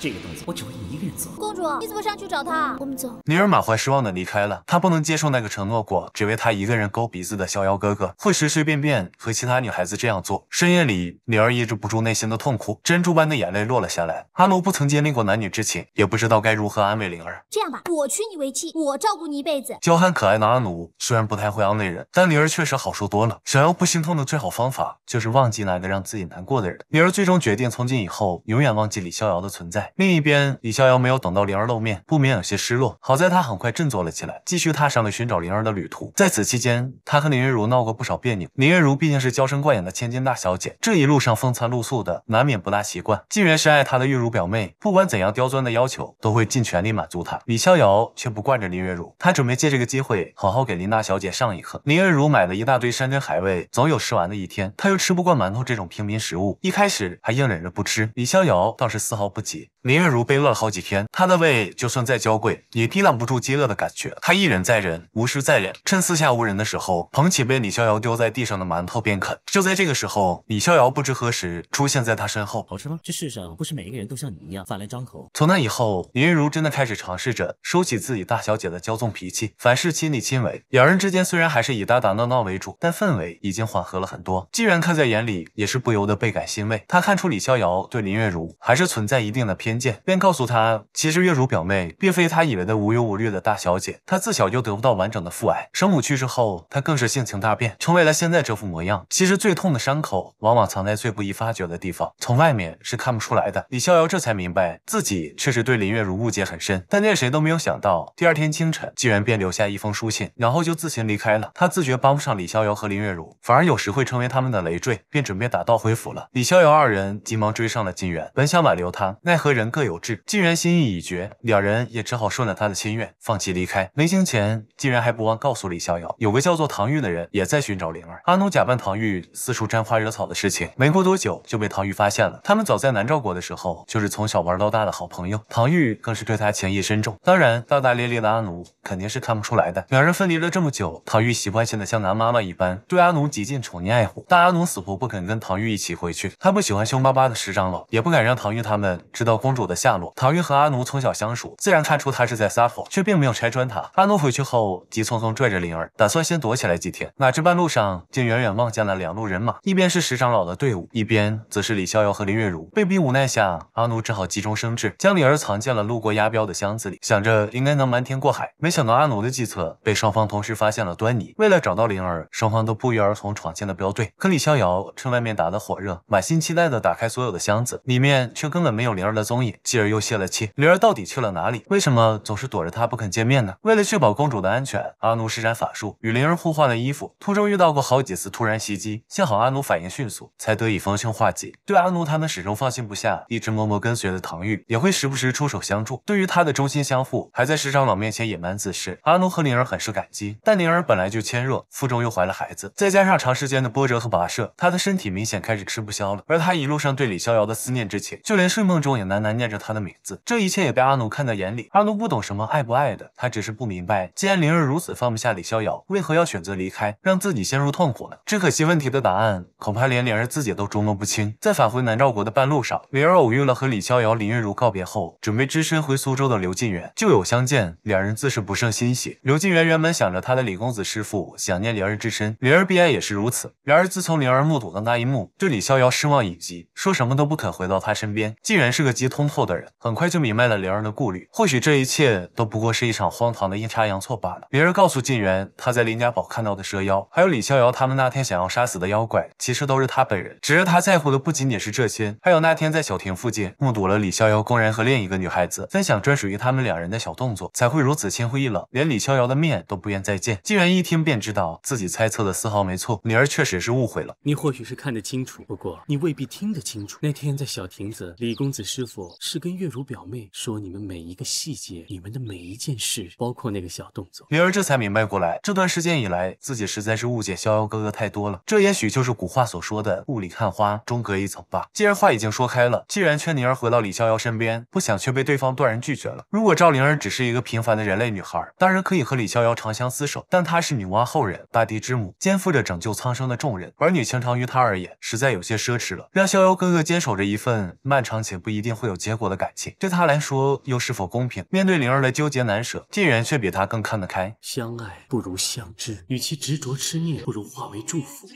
这个动作我只为你一个人做。公主，你怎么上去找他？我们走。女儿满怀失望的离开了，她不能接受那个承诺过只为她一个人勾鼻子的逍遥哥哥，会随随便便和其他女孩子这样做。深夜里，女儿抑制不住内心的痛苦，珍珠般的眼泪落了下来。阿奴不曾经历过男女之情，也不知道该如何安慰灵儿。这样吧，我娶你为妻，我照顾你一辈子。娇憨可爱的阿奴虽然不太会安慰人，但女儿确实好受多了。想要不心痛的最好方法，就是忘记那个让自己难过的人。女儿最终决定，从今以后永远忘记李逍遥的存在。另一边，李逍遥没有等到灵儿露面，不免有些失落。好在他很快振作了起来，继续踏上了寻找灵儿的旅途。在此期间，他和林月如闹过不少别扭。林月如毕竟是娇生惯养的千金大小姐，这一路上风餐露宿的，难免不大习惯。既然深爱她的月如表妹，不管怎样刁钻的要求，都会尽全力满足她。李逍遥却不惯着林月如，他准备借这个机会，好好给林大小姐上一课。林月如买了一大堆山珍海味，总有吃完的一天。他又吃不惯馒头这种平民食物，一开始还硬忍着不吃。李逍遥倒是丝毫不急。林月如被饿了好几天，她的胃就算再娇贵，也抵挡不住饥饿的感觉。她一忍再忍，无师再忍，趁四下无人的时候，捧起被李逍遥丢在地上的馒头便啃。就在这个时候，李逍遥不知何时出现在他身后。好吃吗？这世上不是每一个人都像你一样饭来张口。从那以后，林月如真的开始尝试着收起自己大小姐的骄纵脾气，凡事亲力亲为。两人之间虽然还是以打打闹闹为主，但氛围已经缓和了很多。既然看在眼里，也是不由得倍感欣慰。他看出李逍遥对林月如还是存在一定的偏。便告诉他，其实月如表妹并非他以为的无忧无虑的大小姐，她自小就得不到完整的父爱，生母去世后，她更是性情大变，成为了现在这副模样。其实最痛的伤口往往藏在最不易发觉的地方，从外面是看不出来的。李逍遥这才明白自己确实对林月如误解很深，但那谁都没有想到，第二天清晨，竟元便留下一封书信，然后就自行离开了。他自觉帮不上李逍遥和林月如，反而有时会成为他们的累赘，便准备打道回府了。李逍遥二人急忙追上了金元，本想挽留他，奈何。人各有志，既然心意已决，两人也只好顺了他的心愿，放弃离开。临行前，竟然还不忘告诉李逍遥，有个叫做唐钰的人也在寻找灵儿。阿奴假扮唐钰四处沾花惹草的事情，没过多久就被唐钰发现了。他们早在南诏国的时候就是从小玩到大的好朋友，唐钰更是对他情意深重。当然，大大咧咧的阿奴肯定是看不出来的。两人分离了这么久，唐钰习惯性的像男妈妈一般，对阿奴极尽宠溺爱护。但阿奴死活不肯跟唐钰一起回去，他不喜欢凶巴巴的石长老，也不敢让唐钰他们知道。公主的下落，唐玉和阿奴从小相熟，自然看出她是在撒谎，却并没有拆穿她。阿奴回去后，急匆匆拽着灵儿，打算先躲起来几天。哪知半路上，竟远远望见了两路人马，一边是石长老的队伍，一边则是李逍遥和林月如。被逼无奈下，阿奴只好急中生智，将灵儿藏进了路过押镖的箱子里，想着应该能瞒天过海。没想到阿奴的计策被双方同时发现了端倪。为了找到灵儿，双方都不约而同闯进了镖队。可李逍遥趁外面打得火热，满心期待的打开所有的箱子，里面却根本没有灵儿的踪。继而又泄了气，灵儿到底去了哪里？为什么总是躲着他不肯见面呢？为了确保公主的安全，阿奴施展法术与灵儿互换了衣服。途中遇到过好几次突然袭击，幸好阿奴反应迅速，才得以逢凶化吉。对阿奴他们始终放心不下，一直默默跟随的唐钰也会时不时出手相助。对于他的忠心相护，还在石长老面前隐瞒自事，阿奴和灵儿很是感激，但灵儿本来就纤弱，腹中又怀了孩子，再加上长时间的波折和跋涉，她的身体明显开始吃不消了。而她一路上对李逍遥的思念之情，就连睡梦中也难。喃念着他的名字，这一切也被阿奴看在眼里。阿奴不懂什么爱不爱的，他只是不明白，既然灵儿如此放不下李逍遥，为何要选择离开，让自己陷入痛苦呢？只可惜问题的答案，恐怕连灵儿自己都捉摸不清。在返回南诏国的半路上，灵儿偶遇了和李逍遥、林月如告别后，准备只身回苏州的刘晋元。旧友相见，两人自是不胜欣喜。刘晋元原本想着他的李公子师傅想念灵儿之身，灵儿必爱也是如此。然而自从灵儿目睹的那一幕，对李逍遥失望已极，说什么都不肯回到他身边。晋元是个机。通透的人很快就明白了灵儿的顾虑，或许这一切都不过是一场荒唐的阴差阳错罢了。别人告诉晋元，他在林家堡看到的蛇妖，还有李逍遥他们那天想要杀死的妖怪，其实都是他本人。只是他在乎的不仅仅是这些，还有那天在小亭附近目睹了李逍遥公然和另一个女孩子分享专属于他们两人的小动作，才会如此心灰意冷，连李逍遥的面都不愿再见。晋元一听便知道自己猜测的丝毫没错，女儿确实是误会了。你或许是看得清楚，不过你未必听得清楚。那天在小亭子，李公子师傅。是跟月如表妹说你们每一个细节，你们的每一件事，包括那个小动作。灵儿这才明白过来，这段时间以来，自己实在是误解逍遥哥哥太多了。这也许就是古话所说的雾里看花，终隔一层吧。既然话已经说开了，既然劝灵儿回到李逍遥身边，不想却被对方断然拒绝了。如果赵灵儿只是一个平凡的人类女孩，当然可以和李逍遥长相厮守。但她是女娲后人，大地之母，肩负着拯救苍生的重任，儿女情长于她而言，实在有些奢侈了。让逍遥哥哥坚守着一份漫长且不一定会有。结果的感情对他来说又是否公平？面对灵儿的纠结难舍，晋元却比他更看得开。相爱不如相知，与其执着痴念，不如化为祝福。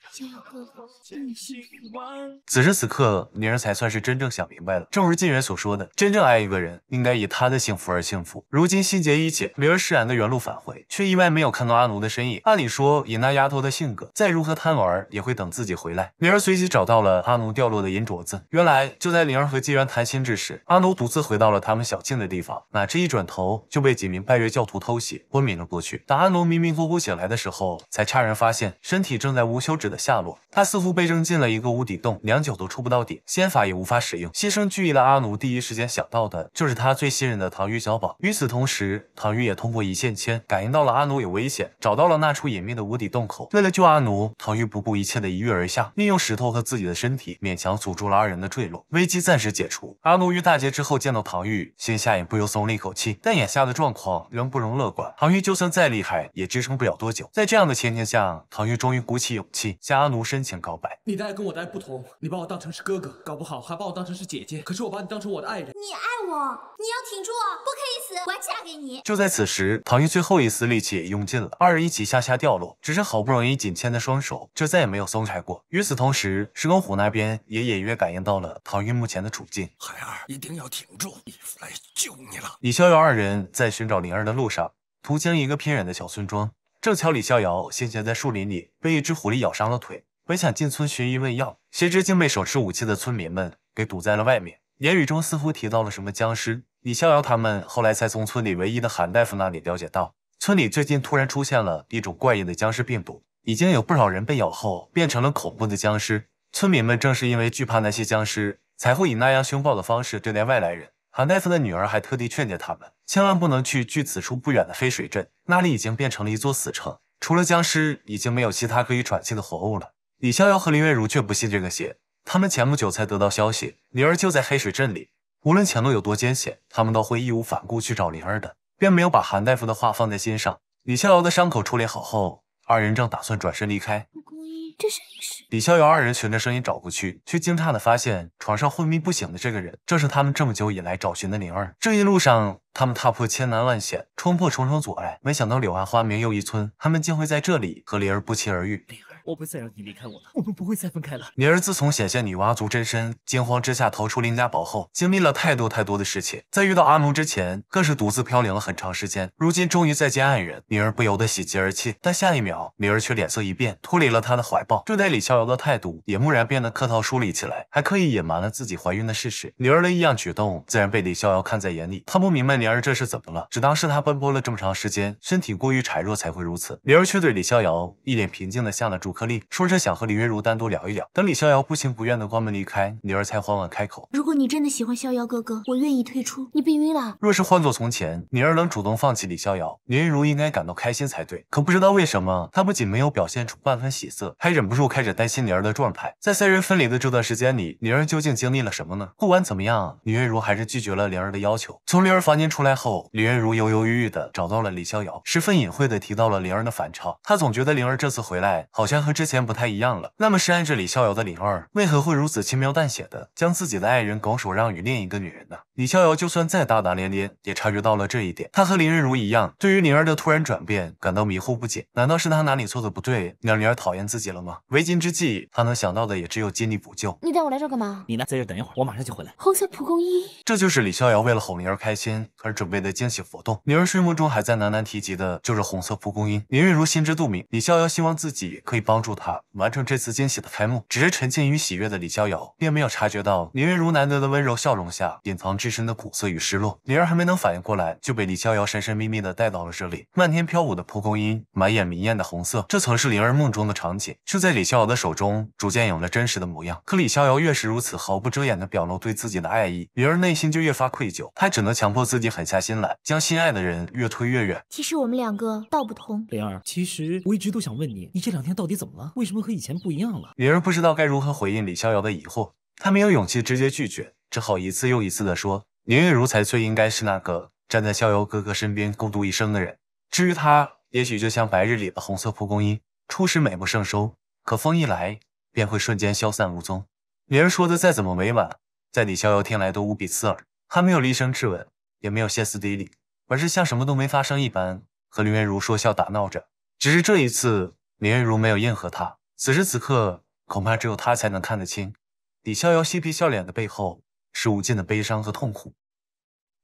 此时此刻，灵儿才算是真正想明白了。正如晋元所说的，真正爱一个人，应该以他的幸福而幸福。如今心结已解，灵儿释然的原路返回，却意外没有看到阿奴的身影。按理说，以那丫头的性格，再如何贪玩，也会等自己回来。灵儿随即找到了阿奴掉落的银镯子，原来就在灵儿和晋元谈心之时。阿奴独自回到了他们小静的地方，哪知一转头就被几名拜月教徒偷袭，昏迷了过去。当阿奴迷迷糊糊醒来的时候，才差然发现身体正在无休止的下落，他似乎被扔进了一个无底洞，良久都出不到底，仙法也无法使用。牺牲巨意的阿奴第一时间想到的就是他最信任的唐钰小宝。与此同时，唐钰也通过一线牵感应到了阿奴有危险，找到了那处隐秘的无底洞口。为了救阿奴，唐钰不顾一切的一跃而下，利用石头和自己的身体勉强阻住了二人的坠落，危机暂时解除。阿奴与大劫之后见到唐钰，心下也不由松了一口气，但眼下的状况仍不容乐观。唐钰就算再厉害，也支撑不了多久。在这样的前提下，唐钰终于鼓起勇气向阿奴深情告白：你的爱跟我的爱不同，你把我当成是哥哥，搞不好还把我当成是姐姐，可是我把你当成我的爱人。你爱我，你要挺住，不可以死，我要嫁给你。就在此时，唐钰最后一丝力气也用尽了，二人一起下下掉落，只是好不容易紧牵的双手，这再也没有松开过。与此同时，石龙虎那边也隐约感应到了唐钰目前的处境，孩儿。一定要挺住！义父来救你了。李逍遥二人在寻找灵儿的路上，途经一个偏远的小村庄，正巧李逍遥先前在树林里被一只狐狸咬伤了腿，本想进村寻医问药，谁知竟被手持武器的村民们给堵在了外面。言语中似乎提到了什么僵尸。李逍遥他们后来才从村里唯一的韩大夫那里了解到，村里最近突然出现了一种怪异的僵尸病毒，已经有不少人被咬后变成了恐怖的僵尸。村民们正是因为惧怕那些僵尸。才会以那样凶暴的方式对待外来人。韩大夫的女儿还特地劝诫他们，千万不能去距此处不远的黑水镇，那里已经变成了一座死城，除了僵尸，已经没有其他可以喘气的活物了。李逍遥和林月如却不信这个邪，他们前不久才得到消息，灵儿就在黑水镇里，无论前路有多艰险，他们都会义无反顾去找灵儿的，便没有把韩大夫的话放在心上。李逍遥的伤口处理好后，二人正打算转身离开。这是……李逍遥二人循着声音找过去，却惊诧的发现床上昏迷不醒的这个人，正是他们这么久以来找寻的灵儿。这一路上，他们踏破千难万险，冲破重重阻碍，没想到柳暗花明又一村，他们竟会在这里和灵儿不期而遇。我不再让你离开我了，我们不会再分开了。女儿自从显现女娲族真身，惊慌之下逃出林家堡后，经历了太多太多的事情，在遇到阿奴之前，更是独自飘零了很长时间。如今终于再见爱人，女儿不由得喜极而泣。但下一秒，女儿却脸色一变，脱离了他的怀抱。对待李逍遥的态度也蓦然变得客套疏离起来，还刻意隐瞒了自己怀孕的事实。女儿的异样举动自然被李逍遥看在眼里，他不明白女儿这是怎么了，只当是她奔波了这么长时间，身体过于孱弱才会如此。女儿却对李逍遥一脸平静的下了注。说着想和李月如单独聊一聊，等李逍遥不情不愿的关门离开，女儿才缓缓开口。如果你真的喜欢逍遥哥哥，我愿意退出。你别晕了。若是换做从前，女儿能主动放弃李逍遥，李月如应该感到开心才对。可不知道为什么，她不仅没有表现出半分喜色，还忍不住开始担心灵儿的状态。在三人分离的这段时间里，灵儿究竟经历了什么呢？不管怎么样，李月如还是拒绝了灵儿的要求。从灵儿房间出来后，李月如犹犹豫豫的找到了李逍遥，十分隐晦的提到了灵儿的反常。她总觉得灵儿这次回来好像。和之前不太一样了。那么深爱着李逍遥的灵儿，为何会如此轻描淡写的将自己的爱人拱手让与另一个女人呢？李逍遥就算再大大咧咧，也察觉到了这一点。他和林月如一样，对于灵儿的突然转变感到迷糊不解。难道是他哪里做的不对，让灵儿讨厌自己了吗？为今之计，他能想到的也只有尽力补救。你带我来这干嘛？你呢，在这等一会儿，我马上就回来。红色蒲公英，这就是李逍遥为了哄灵儿开心而准备的惊喜活动。灵儿睡梦中还在喃喃提及的，就是红色蒲公英。林月如心知肚明，李逍遥希望自己可以帮助他完成这次惊喜的开幕。只是沉浸于喜悦的李逍遥，并没有察觉到林月如难得的温柔笑容下隐藏之。一身的苦涩与失落，灵儿还没能反应过来，就被李逍遥神神秘秘的带到了这里。漫天飘舞的蒲公英，满眼明艳的红色，这曾是灵儿梦中的场景，却在李逍遥的手中逐渐有了真实的模样。可李逍遥越是如此毫不遮掩的表露对自己的爱意，灵儿内心就越发愧疚，她只能强迫自己狠下心来，将心爱的人越推越远。其实我们两个道不通，灵儿。其实我一直都想问你，你这两天到底怎么了？为什么和以前不一样了？灵儿不知道该如何回应李逍遥的疑惑，她没有勇气直接拒绝。只好一次又一次地说：“林月如才最应该是那个站在逍遥哥哥身边共度一生的人。至于他，也许就像白日里的红色蒲公英，初始美不胜收，可风一来便会瞬间消散无踪。”女人说的再怎么委婉，在李逍遥听来都无比刺耳。他没有厉声质问，也没有歇斯底里，而是像什么都没发生一般和林月如说笑打闹着。只是这一次，林月如没有应和他。此时此刻，恐怕只有他才能看得清，李逍遥嬉皮笑脸的背后。是无尽的悲伤和痛苦。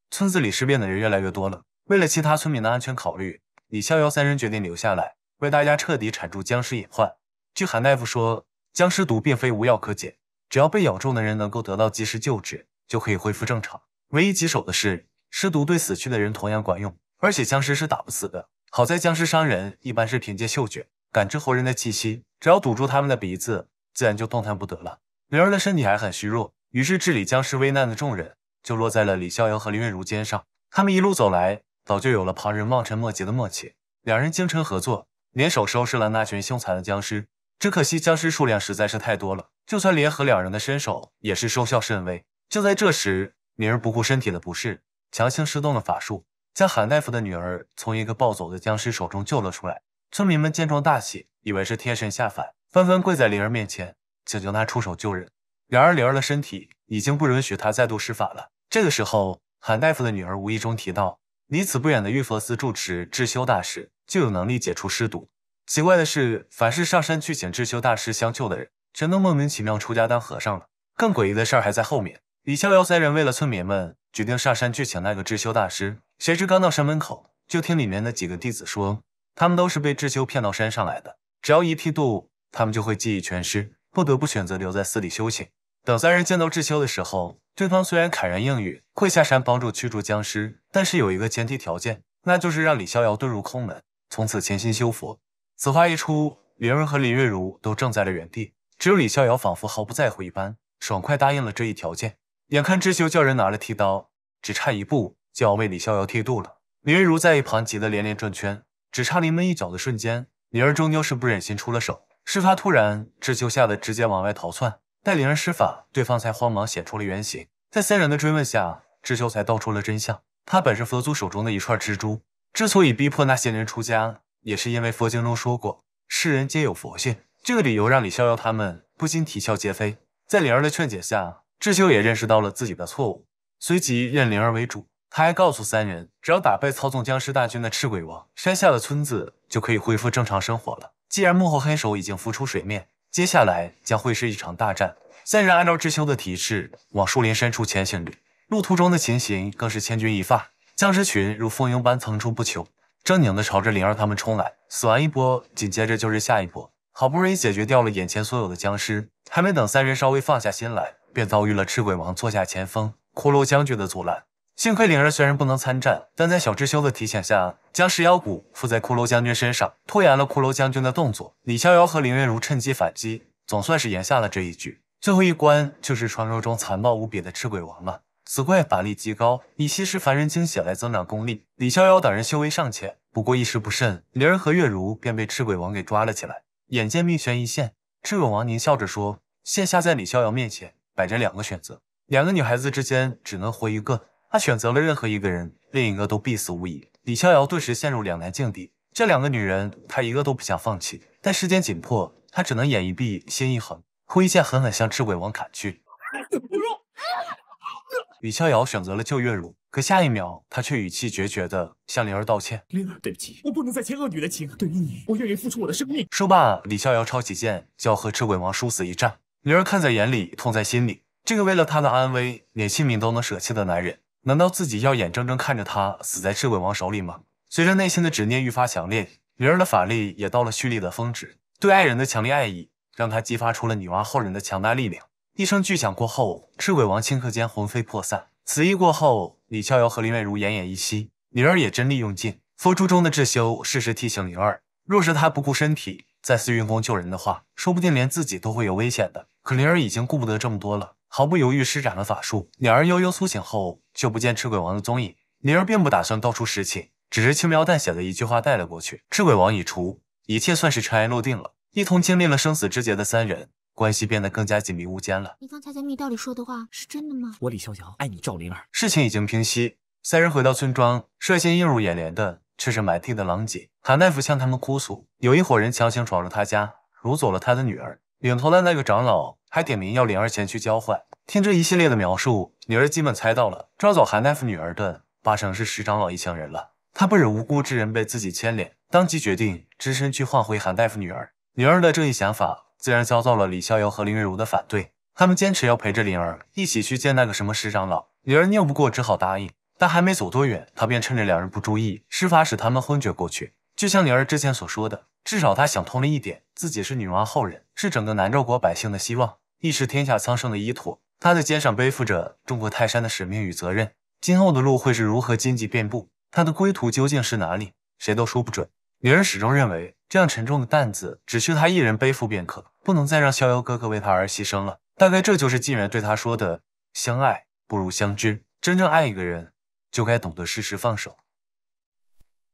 村子里尸变的人越来越多了。为了其他村民的安全考虑，李逍遥三人决定留下来，为大家彻底铲除僵尸隐患。据韩大夫说，僵尸毒并非无药可解，只要被咬中的人能够得到及时救治，就可以恢复正常。唯一棘手的是，尸毒对死去的人同样管用，而且僵尸是打不死的。好在僵尸伤人一般是凭借嗅觉感知活人的气息，只要堵住他们的鼻子，自然就动弹不得了。灵儿的身体还很虚弱。于是治理僵尸危难的重任就落在了李逍遥和林月如肩上。他们一路走来，早就有了旁人望尘莫及的默契。两人精诚合作，联手收拾了那群凶残的僵尸。只可惜僵尸数量实在是太多了，就算联合两人的身手，也是收效甚微。就在这时，灵儿不顾身体的不适，强行施动了法术，将韩大夫的女儿从一个暴走的僵尸手中救了出来。村民们见状大喜，以为是天神下凡，纷纷跪在灵儿面前请求他出手救人。然而灵儿的身体已经不允许他再度施法了。这个时候，韩大夫的女儿无意中提到，离此不远的玉佛寺住持智修大师就有能力解除尸毒。奇怪的是，凡是上山去请智修大师相救的人，全都莫名其妙出家当和尚了。更诡异的事还在后面。李逍遥三人为了村民们，决定上山去请那个智修大师。谁知刚到山门口，就听里面的几个弟子说，他们都是被智修骗到山上来的，只要一剃度，他们就会记忆全失。不得不选择留在寺里修行。等三人见到智修的时候，对方虽然慨然应允会下山帮助驱逐僵尸，但是有一个前提条件，那就是让李逍遥遁入空门，从此潜心修佛。此话一出，李儿和李月如都怔在了原地，只有李逍遥仿佛毫不在乎一般，爽快答应了这一条件。眼看智修叫人拿了剃刀，只差一步就要为李逍遥剃度了，李月如在一旁急得连连转圈，只差临门一脚的瞬间，女儿终究是不忍心出了手。事发突然，智秋吓得直接往外逃窜。待灵儿施法，对方才慌忙显出了原形。在三人的追问下，智秋才道出了真相：他本是佛祖手中的一串蜘蛛，之所以逼迫那些人出家，也是因为佛经中说过世人皆有佛性。这个理由让李逍遥他们不禁啼笑皆非。在灵儿的劝解下，智秋也认识到了自己的错误，随即认灵儿为主。他还告诉三人，只要打败操纵僵尸大军的赤鬼王，山下的村子就可以恢复正常生活了。既然幕后黑手已经浮出水面，接下来将会是一场大战。三人按照知秋的提示往树林深处前行着，路途中的情形更是千钧一发。僵尸群如蜂拥般层出不穷，狰狞的朝着灵儿他们冲来。死完一波，紧接着就是下一波。好不容易解决掉了眼前所有的僵尸，还没等三人稍微放下心来，便遭遇了赤鬼王坐下前锋骷髅将军的阻拦。幸亏灵儿虽然不能参战，但在小智修的提醒下，将石妖骨附在骷髅将军身上，拖延了骷髅将军的动作。李逍遥和林月如趁机反击，总算是赢下了这一局。最后一关就是传说中残暴无比的赤鬼王了。此怪法力极高，以吸食凡人精血来增长功力。李逍遥等人修为尚浅，不过一时不慎，灵儿和月如便被赤鬼王给抓了起来。眼见命悬一线，赤鬼王狞笑着说：“现下在李逍遥面前，摆着两个选择，两个女孩子之间只能活一个。”他选择了任何一个人，另一个都必死无疑。李逍遥顿时陷入两难境地。这两个女人，他一个都不想放弃。但时间紧迫，他只能眼一闭，心一横，挥剑狠狠向赤鬼王砍去。李逍遥选择了救月如，可下一秒，他却语气决绝的向灵儿道歉：“灵儿，对不起，我不能再欠恶女的情。对于你，我愿意付出我的生命。”说罢，李逍遥抄起剑，就要和赤鬼王殊死一战。灵儿看在眼里，痛在心里。这个为了他的安危，连性命都能舍弃的男人。难道自己要眼睁睁看着他死在赤鬼王手里吗？随着内心的执念愈发强烈，灵儿的法力也到了蓄力的峰值。对爱人的强烈爱意，让她激发出了女娲后人的强大力量。一声巨响过后，赤鬼王顷刻间魂飞魄散。此役过后，李逍遥和林月如奄奄一息，灵儿也真力用尽。佛珠中的智修适时提醒灵儿，若是他不顾身体再次运功救人的话，说不定连自己都会有危险的。可灵儿已经顾不得这么多了。毫不犹豫施展了法术，鸟儿悠悠苏醒后就不见赤鬼王的踪影。灵儿并不打算道出实情，只是轻描淡写的一句话带了过去。赤鬼王已除，一切算是尘埃落定了。一同经历了生死之劫的三人关系变得更加紧密无间了。你刚才在密道里说的话是真的吗？我李逍遥爱你赵灵儿。事情已经平息，三人回到村庄，率先映入眼帘的却是满地的狼藉。韩大夫向他们哭诉，有一伙人强行闯入他家，掳走了他的女儿。领头的那个长老还点名要灵儿前去交换。听这一系列的描述，灵儿基本猜到了抓走韩大夫女儿的八成是石长老一行人了。他不忍无辜之人被自己牵连，当即决定只身去换回韩大夫女儿。灵儿的这一想法自然遭到了李逍遥和林月如的反对，他们坚持要陪着灵儿一起去见那个什么石长老。灵儿拗不过，只好答应。但还没走多远，他便趁着两人不注意，施法使他们昏厥过去。就像女儿之前所说的，至少她想通了一点：自己是女娲后人，是整个南诏国百姓的希望，亦是天下苍生的依托。她的肩上背负着中国泰山的使命与责任，今后的路会是如何荆棘遍布？她的归途究竟是哪里？谁都说不准。女儿始终认为，这样沉重的担子只需她一人背负便可，不能再让逍遥哥哥为她而牺牲了。大概这就是晋元对她说的：“相爱不如相知，真正爱一个人，就该懂得适时放手。”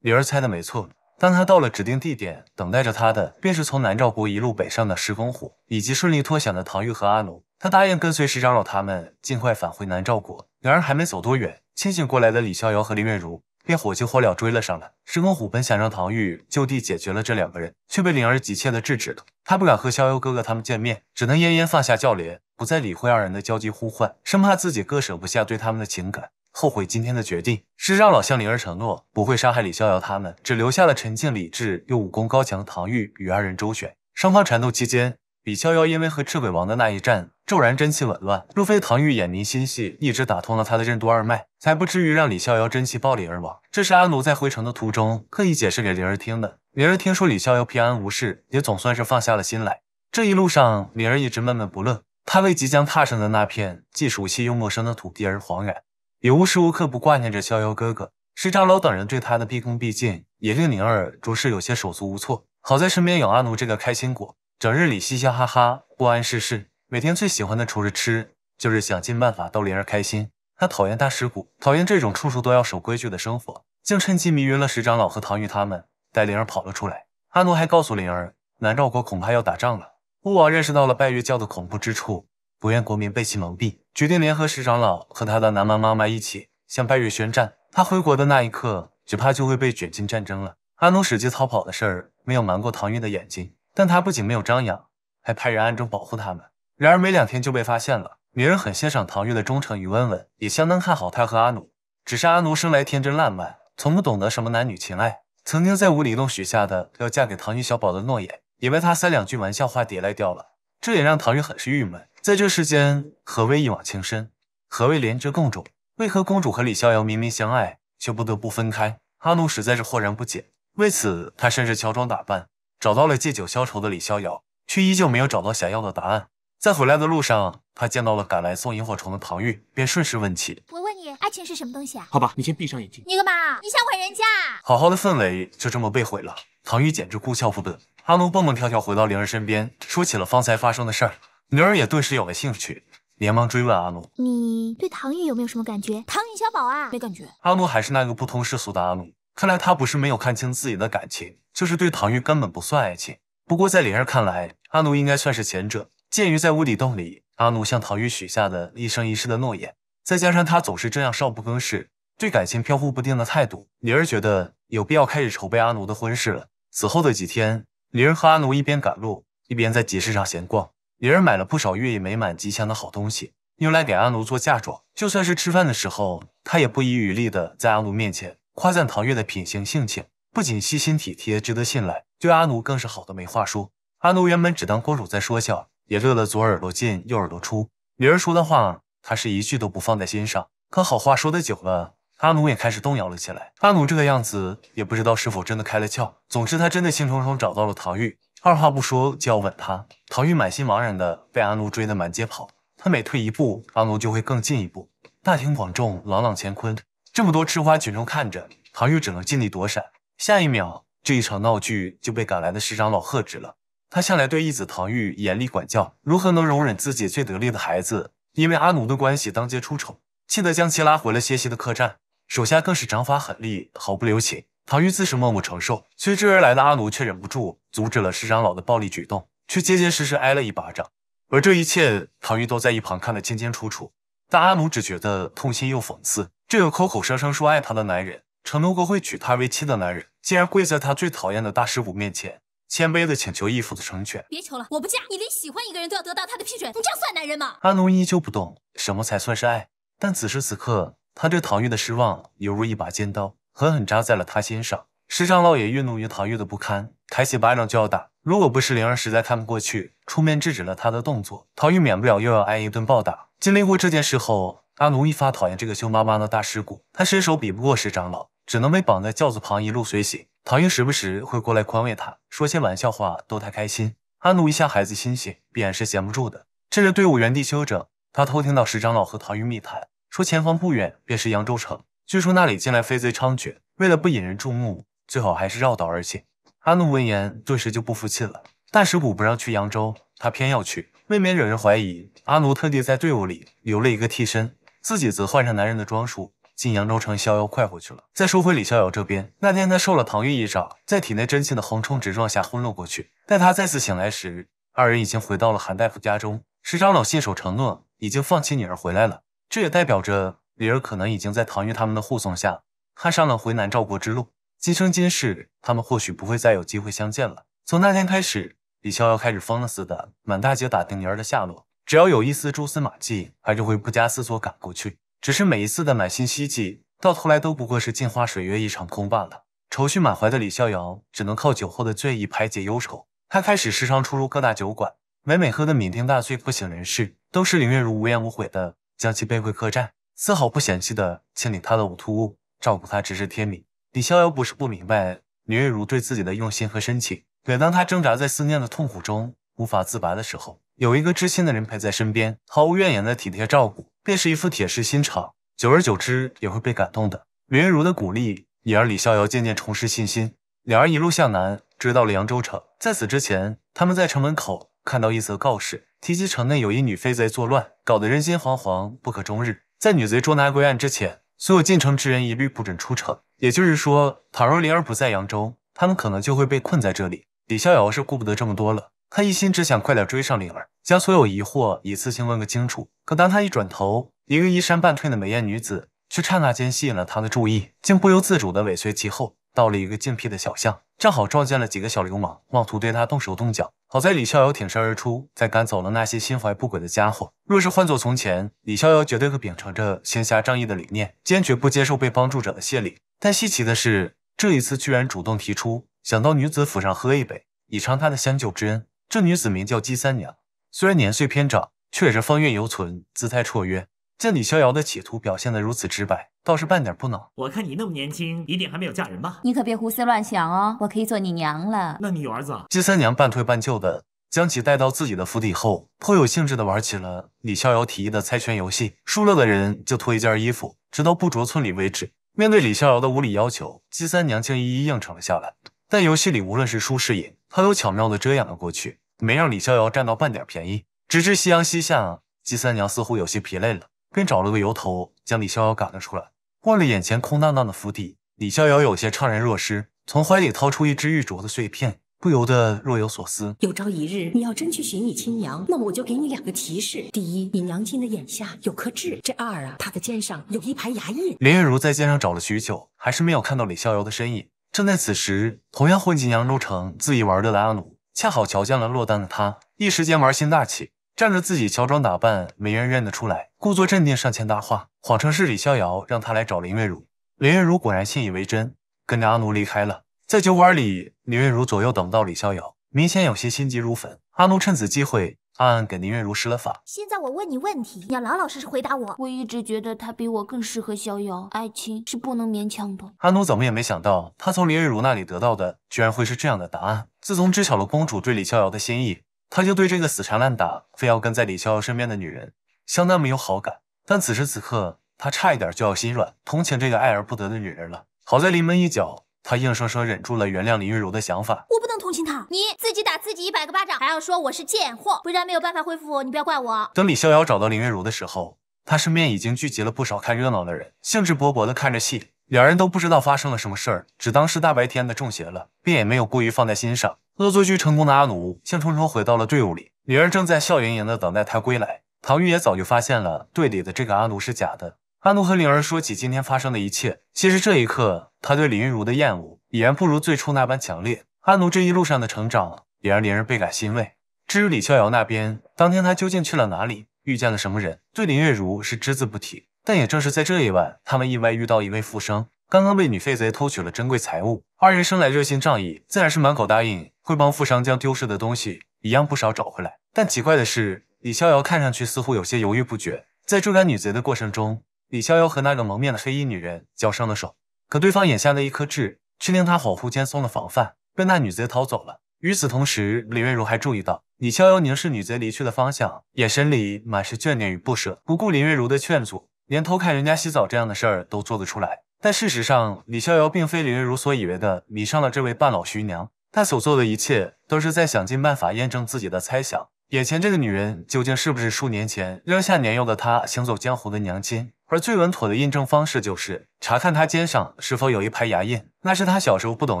女儿猜的没错。当他到了指定地点，等待着他的便是从南诏国一路北上的石公虎，以及顺利脱险的唐钰和阿龙。他答应跟随石长老他们，尽快返回南诏国。然而还没走多远，清醒过来的李逍遥和林月如便火急火燎追了上来。石公虎本想让唐钰就地解决了这两个人，却被灵儿急切的制止了。他不敢和逍遥哥哥他们见面，只能奄奄放下轿帘，不再理会二人的焦急呼唤，生怕自己割舍不下对他们的情感。后悔今天的决定，师长老向灵儿承诺不会杀害李逍遥他们，只留下了沉静理智又武功高强的唐钰与二人周旋。双方缠斗期间，李逍遥因为和赤鬼王的那一战骤然真气紊乱，若非唐钰眼明心细，一直打通了他的任督二脉，才不至于让李逍遥真气暴离而亡。这是阿奴在回城的途中刻意解释给灵儿听的。灵儿听说李逍遥平安无事，也总算是放下了心来。这一路上，灵儿一直闷闷不乐，他为即将踏上的那片既熟悉又陌生的土地而惶然。也无时无刻不挂念着逍遥哥哥，石长老等人对他的毕恭毕敬，也令灵儿着实有些手足无措。好在身边有阿奴这个开心果，整日里嘻嘻哈哈，不谙世事。每天最喜欢的除了吃，就是想尽办法逗灵儿开心。他讨厌大石谷，讨厌这种处处都要守规矩的生活，竟趁机迷晕了石长老和唐钰他们，带灵儿跑了出来。阿奴还告诉灵儿，南诏国恐怕要打仗了。巫王认识到了拜月教的恐怖之处，不愿国民被其蒙蔽。决定联合石长老和他的南蛮妈妈一起向拜日宣战。他回国的那一刻，只怕就会被卷进战争了。阿奴使计逃跑的事儿没有瞒过唐玉的眼睛，但他不仅没有张扬，还派人暗中保护他们。然而没两天就被发现了。女人很欣赏唐玉的忠诚与温文，也相当看好他和阿奴。只是阿奴生来天真烂漫，从不懂得什么男女情爱。曾经在无底洞许下的要嫁给唐玉小宝的诺言，也被他三两句玩笑话抵赖掉了。这也让唐玉很是郁闷。在这世间，何为一往情深？何为连枝共种？为何公主和李逍遥明明相爱，却不得不分开？阿奴实在是豁然不解。为此，他甚至乔装打扮，找到了借酒消愁的李逍遥，却依旧没有找到想要的答案。在回来的路上，他见到了赶来送萤火虫的唐钰，便顺势问起：“我问你，爱情是什么东西啊？”好吧，你先闭上眼睛。你干嘛？你想毁人家？好好的氛围就这么被毁了。唐钰简直哭笑不得。阿奴蹦蹦跳跳回到灵儿身边，说起了方才发生的事儿。女儿也顿时有了兴趣，连忙追问阿奴：“你对唐钰有没有什么感觉？唐钰小宝啊，没感觉。”阿奴还是那个不通世俗的阿奴，看来他不是没有看清自己的感情，就是对唐钰根本不算爱情。不过在李儿看来，阿奴应该算是前者。鉴于在无底洞里，阿奴向唐钰许下的一生一世的诺言，再加上他总是这样少不更事，对感情飘忽不定的态度，灵儿觉得有必要开始筹备阿奴的婚事了。此后的几天，李儿和阿奴一边赶路，一边在集市上闲逛。李儿买了不少寓意美满、吉祥的好东西，用来给阿奴做嫁妆。就算是吃饭的时候，他也不遗余力的在阿奴面前夸赞唐月的品行性情，不仅细心体贴、值得信赖，对阿奴更是好的没话说。阿奴原本只当公主在说笑，也乐得左耳朵进右耳朵出。李儿说的话，他是一句都不放在心上。可好话说的久了，阿奴也开始动摇了起来。阿奴这个样子，也不知道是否真的开了窍。总之，他真的兴冲冲找到了唐玉，二话不说就要吻她，唐钰满心茫然的被阿奴追得满街跑，他每退一步，阿奴就会更进一步，大庭广众朗朗乾坤，这么多吃瓜群众看着，唐钰只能尽力躲闪。下一秒，这一场闹剧就被赶来的师长老喝止了。他向来对义子唐钰严厉管教，如何能容忍自己最得力的孩子因为阿奴的关系当街出丑？气得将其拉回了歇息的客栈，手下更是掌法狠厉，毫不留情。唐钰自是默默承受，随之而来的阿奴却忍不住阻止了石长老的暴力举动，却结结实实挨了一巴掌。而这一切，唐钰都在一旁看得清清楚楚。但阿奴只觉得痛心又讽刺：这个口口声声说爱他的男人，承诺过会娶她为妻的男人，竟然跪在他最讨厌的大师傅面前，谦卑的请求义父的成全。别求了，我不嫁！你连喜欢一个人都要得到他的批准，你这样算男人吗？阿奴依旧不动，什么才算是爱？但此时此刻，他对唐钰的失望犹如一把尖刀。狠狠扎在了他心上。石长老也愠怒于唐钰的不堪，抬起巴掌就要打。如果不是灵儿实在看不过去，出面制止了他的动作，唐钰免不了又要挨一顿暴打。经历过这件事后，阿奴一发讨厌这个凶巴巴的大尸骨，他身手比不过石长老，只能被绑在轿子旁一路随行。唐钰时不时会过来宽慰他，说些玩笑话逗他开心。阿奴一下孩子心性，便是闲不住的，趁着队伍原地休整，他偷听到石长老和唐钰密谈，说前方不远便是扬州城。据说那里近来飞贼猖獗，为了不引人注目，最好还是绕道而行。阿奴闻言顿时就不服气了，大石鼓不让去扬州，他偏要去，未免惹人怀疑。阿奴特地在队伍里留了一个替身，自己则换上男人的装束，进扬州城逍遥快活去了。再说回李逍遥这边，那天他受了唐钰一招，在体内真气的横冲直撞下昏了过去。待他再次醒来时，二人已经回到了韩大夫家中。石长老信守承诺，已经放弃女儿回来了，这也代表着。李儿可能已经在唐玉他们的护送下踏上了回南赵国之路，今生今世他们或许不会再有机会相见了。从那天开始，李逍遥开始疯了似的，满大街打听女儿的下落，只要有一丝蛛丝马迹，他就会不加思索赶过去。只是每一次的满心希冀，到头来都不过是镜花水月一场空罢了。愁绪满怀的李逍遥只能靠酒后的醉意排解忧愁，他开始时常出入各大酒馆，每每喝得酩酊大醉不省人事，都是林月如无怨无悔的将其背回客栈。丝毫不嫌弃的清理他的呕吐物，照顾他直至天明。李逍遥不是不明白林月如对自己的用心和深情，每当他挣扎在思念的痛苦中无法自拔的时候，有一个知心的人陪在身边，毫无怨言的体贴照顾，便是一副铁石心肠，久而久之也会被感动的。林月如的鼓励也让李逍遥渐渐重拾信心。两人一路向南，追到了扬州城。在此之前，他们在城门口看到一则告示，提及城内有一女飞贼作乱，搞得人心惶惶，不可终日。在女贼捉拿归案之前，所有进城之人一律不准出城。也就是说，倘若灵儿不在扬州，他们可能就会被困在这里。李逍遥是顾不得这么多了，他一心只想快点追上灵儿，将所有疑惑一次性问个清楚。可当他一转头，一个衣衫半褪的美艳女子却刹那间吸引了他的注意，竟不由自主地尾随其后，到了一个禁闭的小巷。正好撞见了几个小流氓，妄图对他动手动脚。好在李逍遥挺身而出，才赶走了那些心怀不轨的家伙。若是换做从前，李逍遥绝对会秉承着行侠仗义的理念，坚决不接受被帮助者的谢礼。但稀奇的是，这一次居然主动提出，想到女子府上喝一杯，以偿他的相救之恩。这女子名叫姬三娘，虽然年岁偏长，却也是风韵犹存，姿态绰约。见李逍遥的企图表现得如此直白，倒是半点不恼。我看你那么年轻，一定还没有嫁人吧？你可别胡思乱想哦，我可以做你娘了。那你儿子？姬三娘半推半就的将其带到自己的府邸后，颇有兴致的玩起了李逍遥提议的猜拳游戏，输了的人就脱一件衣服，直到不着寸里为止。面对李逍遥的无理要求，姬三娘竟一一应承了下来。但游戏里无论是输是赢，她都巧妙的遮掩了过去，没让李逍遥占到半点便宜。直至夕阳西下，姬三娘似乎有些疲累了。便找了个由头，将李逍遥赶了出来。望着眼前空荡荡的府邸，李逍遥有些怅然若失。从怀里掏出一只玉镯的碎片，不由得若有所思。有朝一日，你要真去寻你亲娘，那么我就给你两个提示：第一，你娘亲的眼下有颗痣；这二啊，她的肩上有一排牙印。林月如在肩上找了许久，还是没有看到李逍遥的身影。正在此时，同样混进扬州城恣意玩乐的阿奴，恰好瞧见了落单的他，一时间玩心大起。仗着自己乔装打扮，没人认得出来，故作镇定上前搭话，谎称是李逍遥让他来找林月如。林月如果然信以为真，跟着阿奴离开了。在酒馆里，林月如左右等不到李逍遥，明显有些心急如焚。阿奴趁此机会，暗暗给林月如施了法。现在我问你问题，你要老老实实回答我。我一直觉得他比我更适合逍遥，爱情是不能勉强的。阿奴怎么也没想到，他从林月如那里得到的，居然会是这样的答案。自从知晓了公主对李逍遥的心意。他就对这个死缠烂打、非要跟在李逍遥身边的女人相当没有好感，但此时此刻，他差一点就要心软，同情这个爱而不得的女人了。好在临门一脚，他硬生生忍住了原谅林月如的想法。我不能同情她，你自己打自己一百个巴掌，还要说我是贱货，不然没有办法恢复你不要怪我。等李逍遥找到林月如的时候，他身边已经聚集了不少看热闹的人，兴致勃勃的看着戏，两人都不知道发生了什么事儿，只当是大白天的中邪了，便也没有过于放在心上。恶作剧成功的阿奴兴冲冲回到了队伍里，灵儿正在笑盈盈的等待他归来。唐玉也早就发现了队里的这个阿奴是假的。阿奴和灵儿说起今天发生的一切，其实这一刻他对李月如的厌恶已然不如最初那般强烈。阿奴这一路上的成长也让灵儿倍感欣慰。至于李逍遥那边，当天他究竟去了哪里，遇见了什么人，对林月如是只字不提。但也正是在这一晚，他们意外遇到一位富商，刚刚被女废贼偷取了珍贵财物。二人生来热心仗义，自然是满口答应。会帮富商将丢失的东西一样不少找回来，但奇怪的是，李逍遥看上去似乎有些犹豫不决。在追赶女贼的过程中，李逍遥和那个蒙面的黑衣女人交上了手，可对方眼下的一颗痣却令他恍惚间松了防范，被那女贼逃走了。与此同时，林月如还注意到，李逍遥凝视女贼离去的方向，眼神里满是眷恋与不舍。不顾林月如的劝阻，连偷看人家洗澡这样的事儿都做得出来。但事实上，李逍遥并非林月如所以为的迷上了这位半老徐娘。他所做的一切都是在想尽办法验证自己的猜想。眼前这个女人究竟是不是数年前扔下年幼的他行走江湖的娘亲？而最稳妥的印证方式就是查看她肩上是否有一排牙印，那是他小时候不懂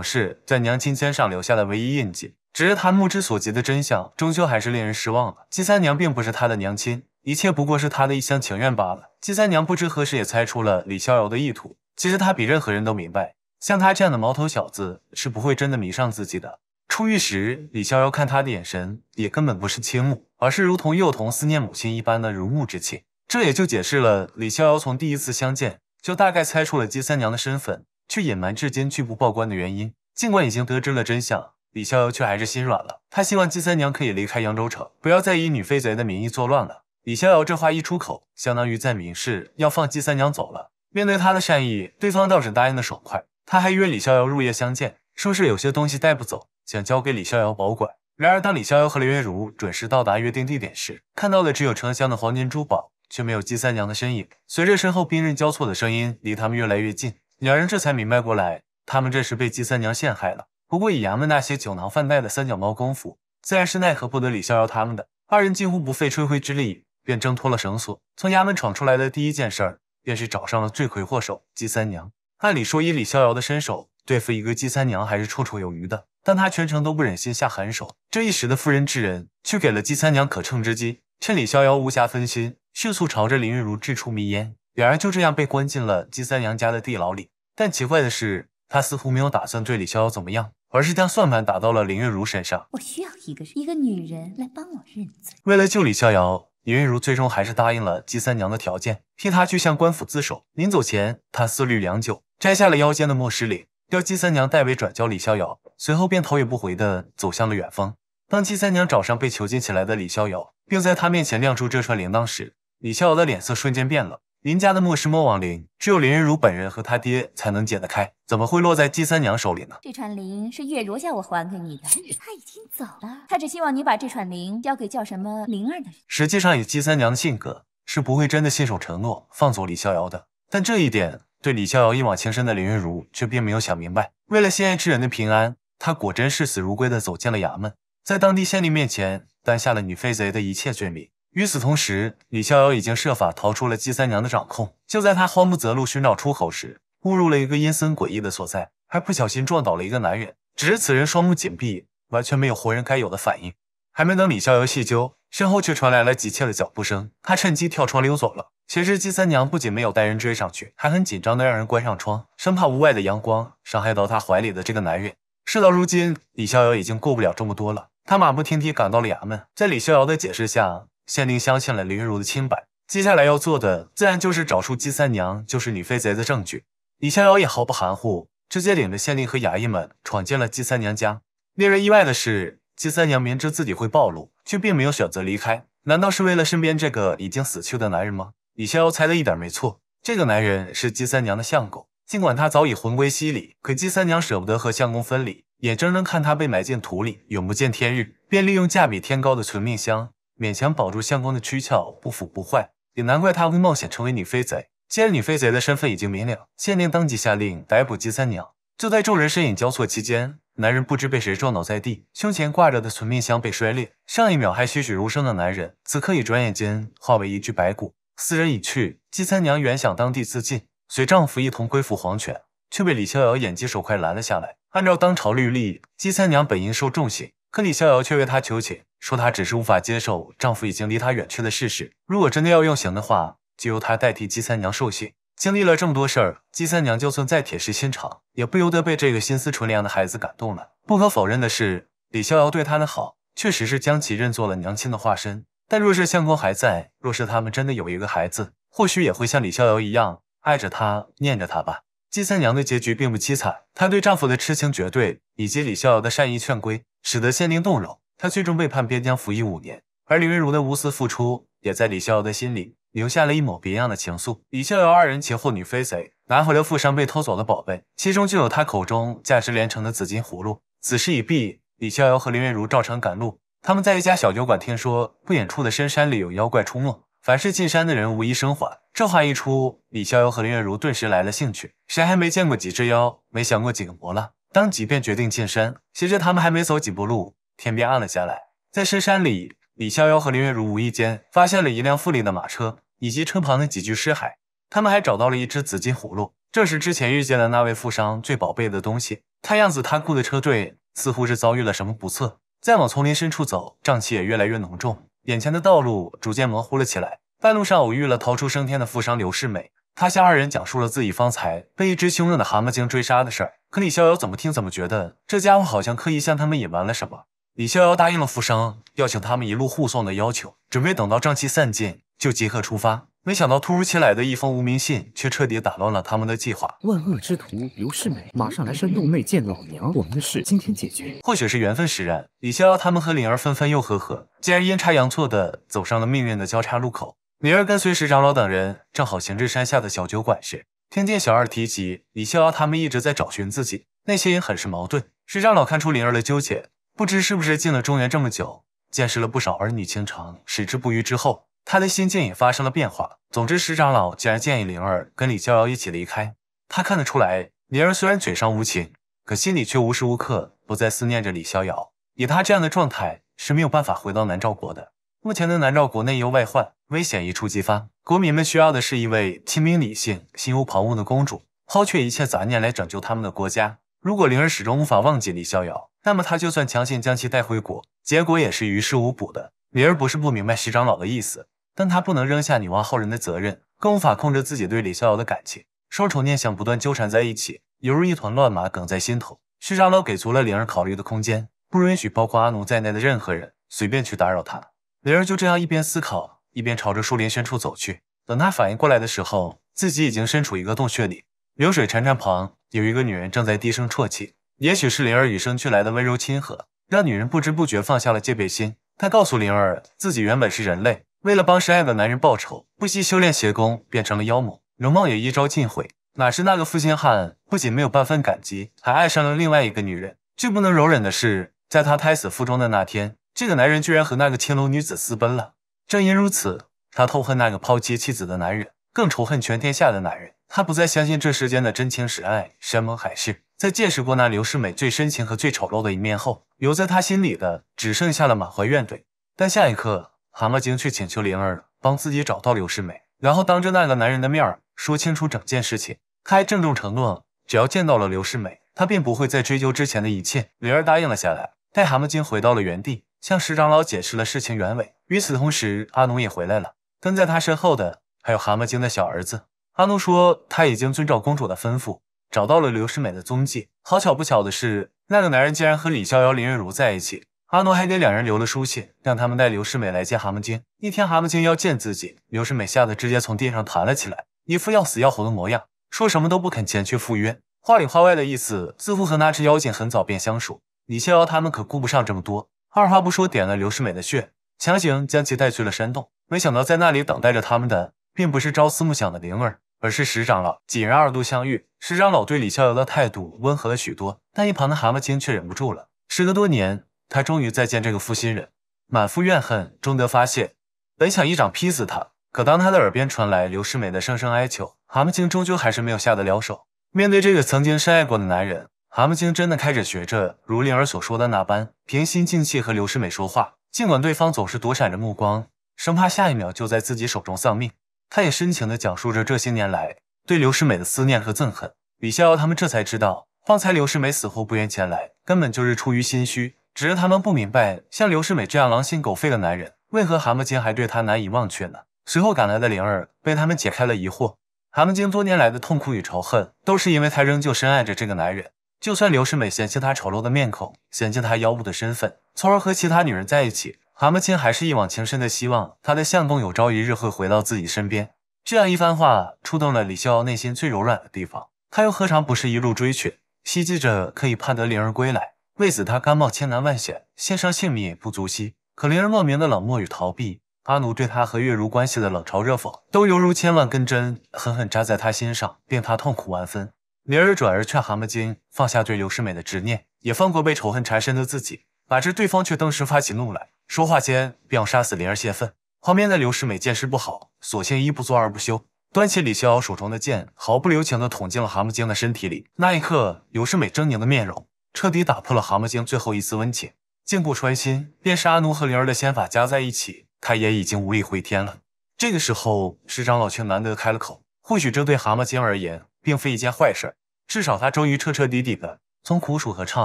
事在娘亲肩上留下的唯一印记。只是他目之所及的真相，终究还是令人失望了。姬三娘并不是他的娘亲，一切不过是他的一厢情愿罢了。姬三娘不知何时也猜出了李逍遥的意图，其实他比任何人都明白。像他这样的毛头小子是不会真的迷上自己的。出狱时，李逍遥看他的眼神也根本不是倾慕，而是如同幼童思念母亲一般的如沐之气。这也就解释了李逍遥从第一次相见就大概猜出了姬三娘的身份，却隐瞒至今拒不报官的原因。尽管已经得知了真相，李逍遥却还是心软了。他希望姬三娘可以离开扬州城，不要再以女飞贼的名义作乱了。李逍遥这话一出口，相当于在明示要放姬三娘走了。面对他的善意，对方倒是答应的爽快。他还约李逍遥入夜相见，说是有些东西带不走，想交给李逍遥保管。然而，当李逍遥和林月如准时到达约定地点时，看到的只有成箱的黄金珠宝，却没有姬三娘的身影。随着身后兵刃交错的声音，离他们越来越近，两人这才明白过来，他们这是被姬三娘陷害了。不过，以衙门那些酒囊饭袋的三脚猫功夫，自然是奈何不得李逍遥他们的。二人几乎不费吹灰之力，便挣脱了绳索，从衙门闯出来的第一件事儿，便是找上了罪魁祸首姬三娘。按理说，以李逍遥的身手，对付一个姬三娘还是绰绰有余的。但他全程都不忍心下狠手，这一时的妇人之仁，却给了姬三娘可乘之机。趁李逍遥无暇分心，迅速朝着林月如掷出迷烟，两人就这样被关进了姬三娘家的地牢里。但奇怪的是，他似乎没有打算对李逍遥怎么样，而是将算盘打到了林月如身上。我需要一个人，一个女人来帮我认罪。为了救李逍遥。云如最终还是答应了姬三娘的条件，替她去向官府自首。临走前，她思虑良久，摘下了腰间的墨石翎，要姬三娘代为转交李逍遥。随后便头也不回地走向了远方。当姬三娘找上被囚禁起来的李逍遥，并在她面前亮出这串铃铛时，李逍遥的脸色瞬间变了。林家的墨是莫王灵，只有林月如本人和他爹才能解得开，怎么会落在姬三娘手里呢？这串铃是月如叫我还给你的，他已经走了，他只希望你把这串铃交给叫什么灵儿的人。实际上，以姬三娘的性格，是不会真的信守承诺放走李逍遥的。但这一点，对李逍遥一往情深的林月如却并没有想明白。为了心爱之人的平安，她果真视死如归的走进了衙门，在当地县令面前担下了女飞贼的一切罪名。与此同时，李逍遥已经设法逃出了姬三娘的掌控。就在他慌不择路寻找出口时，误入了一个阴森诡异的所在，还不小心撞倒了一个男人。只是此人双目紧闭，完全没有活人该有的反应。还没等李逍遥细究，身后却传来了急切的脚步声。他趁机跳窗溜走了。谁知姬三娘不仅没有带人追上去，还很紧张地让人关上窗，生怕屋外的阳光伤害到她怀里的这个男人。事到如今，李逍遥已经顾不了这么多了，他马不停蹄赶到了衙门，在李逍遥的解释下。县令相信了林云如的清白，接下来要做的自然就是找出姬三娘就是女飞贼的证据。李逍遥也毫不含糊，直接领着县令和衙役们闯进了姬三娘家。令人意外的是，姬三娘明知自己会暴露，却并没有选择离开。难道是为了身边这个已经死去的男人吗？李逍遥猜的一点没错，这个男人是姬三娘的相公。尽管他早已魂归西里，可姬三娘舍不得和相公分离，眼睁睁看他被埋进土里，永不见天日，便利用价比天高的存命香。勉强保住相公的躯壳不腐不坏，也难怪他会冒险成为女飞贼。既然女飞贼的身份已经明了，县令当即下令逮捕姬三娘。就在众人身影交错期间，男人不知被谁撞倒在地，胸前挂着的存命箱被摔裂。上一秒还栩栩如生的男人，此刻已转眼间化为一具白骨。四人已去，姬三娘原想当地自尽，随丈夫一同归附黄泉，却被李逍遥眼疾手快拦了下来。按照当朝律例，姬三娘本应受重刑，可李逍遥却为她求情。说她只是无法接受丈夫已经离她远去的事实。如果真的要用刑的话，就由她代替姬三娘受刑。经历了这么多事儿，姬三娘就算再铁石心肠，也不由得被这个心思纯良的孩子感动了。不可否认的是，李逍遥对她的好，确实是将其认作了娘亲的化身。但若是相公还在，若是他们真的有一个孩子，或许也会像李逍遥一样爱着她、念着她吧。姬三娘的结局并不凄惨，她对丈夫的痴情绝对，以及李逍遥的善意劝归，使得县令动容。他最终被判边疆服役五年，而林月如的无私付出也在李逍遥的心里留下了一抹别样的情愫。李逍遥二人劫后女飞贼拿回了富商被偷走的宝贝，其中就有他口中价值连城的紫金葫芦。此事已毕，李逍遥和林月如照常赶路。他们在一家小酒馆听说，不远处的深山里有妖怪出没，凡是进山的人无一生还。这话一出，李逍遥和林月如顿时来了兴趣。谁还没见过几只妖，没想过几个魔了？当即便决定进山。谁知他们还没走几步路。天边暗了下来，在深山里，李逍遥和林月如无意间发现了一辆富丽的马车，以及车旁的几具尸骸。他们还找到了一只紫金葫芦，这是之前遇见的那位富商最宝贝的东西。看样子，贪酷的车队似乎是遭遇了什么不测。再往丛林深处走，瘴气也越来越浓重，眼前的道路逐渐模糊了起来。半路上偶遇了逃出升天的富商刘世美，他向二人讲述了自己方才被一只凶恶的蛤蟆精追杀的事儿。可李逍遥怎么听怎么觉得，这家伙好像刻意向他们隐瞒了什么。李逍遥答应了富商要请他们一路护送的要求，准备等到瘴气散尽就即刻出发。没想到突如其来的一封无名信，却彻底打乱了他们的计划。万恶之徒刘世美，马上来山洞内见老娘。我们的事今天解决。或许是缘分使然，李逍遥他们和灵儿纷纷又和和，竟然阴差阳错的走上了命运的交叉路口。灵儿跟随石长老等人，正好行至山下的小酒馆时，听见小二提及李逍遥他们一直在找寻自己，内心很是矛盾。石长老看出灵儿的纠结。不知是不是进了中原这么久，见识了不少儿女情长、矢志不渝之后，他的心境也发生了变化。总之，石长老竟然建议灵儿跟李逍遥一起离开，他看得出来，灵儿虽然嘴上无情，可心里却无时无刻不在思念着李逍遥。以他这样的状态，是没有办法回到南诏国的。目前的南诏国内忧外患，危险一触即发，国民们需要的是一位亲民理性、心无旁骛的公主，抛却一切杂念来拯救他们的国家。如果灵儿始终无法忘记李逍遥，那么他就算强行将其带回国，结果也是于事无补的。灵儿不是不明白徐长老的意思，但他不能扔下女王后人的责任，更无法控制自己对李逍遥的感情，双重念想不断纠缠在一起，犹如一团乱麻梗在心头。徐长老给足了灵儿考虑的空间，不允许包括阿奴在内的任何人随便去打扰他。灵儿就这样一边思考，一边朝着树林深处走去。等他反应过来的时候，自己已经身处一个洞穴里，流水潺潺旁有一个女人正在低声啜泣。也许是灵儿与生俱来的温柔亲和，让女人不知不觉放下了戒备心。她告诉灵儿，自己原本是人类，为了帮深爱的男人报仇，不惜修炼邪功，变成了妖魔，容貌也一朝尽毁。哪知那个负心汉不仅没有半分感激，还爱上了另外一个女人。最不能容忍的是，在他胎死腹中的那天，这个男人居然和那个青楼女子私奔了。正因如此，他痛恨那个抛弃妻子的男人，更仇恨全天下的男人。他不再相信这世间的真情实爱、山盟海誓。在见识过那刘世美最深情和最丑陋的一面后，留在他心里的只剩下了满怀怨怼。但下一刻，蛤蟆精却请求灵儿帮自己找到刘世美，然后当着那个男人的面儿说清楚整件事情。他还郑重承诺，只要见到了刘世美，他便不会再追究之前的一切。灵儿答应了下来，带蛤蟆精回到了原地，向石长老解释了事情原委。与此同时，阿奴也回来了，跟在他身后的还有蛤蟆精的小儿子。阿奴说他已经遵照公主的吩咐。找到了刘世美的踪迹，好巧不巧的是，那个男人竟然和李逍遥、林月如在一起。阿奴还给两人留了书信，让他们带刘世美来见蛤蟆精。一天蛤蟆精要见自己，刘世美吓得直接从地上弹了起来，一副要死要活的模样，说什么都不肯前去赴约。话里话外的意思，似乎和那只妖精很早便相熟。李逍遥他们可顾不上这么多，二话不说点了刘世美的穴，强行将其带去了山洞。没想到在那里等待着他们的，并不是朝思暮想的灵儿。而是石长老几人二度相遇，石长老对李逍遥的态度温和了许多。但一旁的蛤蟆精却忍不住了。时隔多年，他终于再见这个负心人，满腹怨恨终得发泄。本想一掌劈死他，可当他的耳边传来刘世美的声声哀求，蛤蟆精终究还是没有下得了手。面对这个曾经深爱过的男人，蛤蟆精真的开始学着如灵儿所说的那般，平心静气和刘世美说话。尽管对方总是躲闪着目光，生怕下一秒就在自己手中丧命。他也深情地讲述着这些年来对刘世美的思念和憎恨。李逍遥他们这才知道，方才刘世美死活不愿前来，根本就是出于心虚。只是他们不明白，像刘世美这样狼心狗肺的男人，为何蛤蟆精还对他难以忘却呢？随后赶来的灵儿被他们解开了疑惑。蛤蟆精多年来的痛苦与仇恨，都是因为他仍旧深爱着这个男人。就算刘世美嫌弃他丑陋的面孔，嫌弃他妖物的身份，从而和其他女人在一起。蛤蟆精还是一往情深的希望，他的相公有朝一日会回到自己身边。这样一番话触动了李逍遥内心最柔软的地方，他又何尝不是一路追去，希冀着可以盼得灵儿归来？为此，他甘冒千难万险，献上性命也不足惜。可灵儿莫名的冷漠与逃避，阿奴对他和月如关系的冷嘲热讽，都犹如千万根针狠狠扎在他心上，令他痛苦万分。灵儿转而劝蛤蟆精放下对刘世美的执念，也放过被仇恨缠身的自己。哪知对方却登时发起怒来，说话间便要杀死灵儿泄愤。旁边的刘世美见势不好，索性一不做二不休，端起李逍遥手中的剑，毫不留情地捅进了蛤蟆精的身体里。那一刻，刘世美狰狞的面容彻底打破了蛤蟆精最后一丝温情。剑不穿心，便是阿奴和灵儿的仙法加在一起，他也已经无力回天了。这个时候，师长老却难得开了口，或许这对蛤蟆精而言并非一件坏事，至少他终于彻彻底底的从苦楚和怅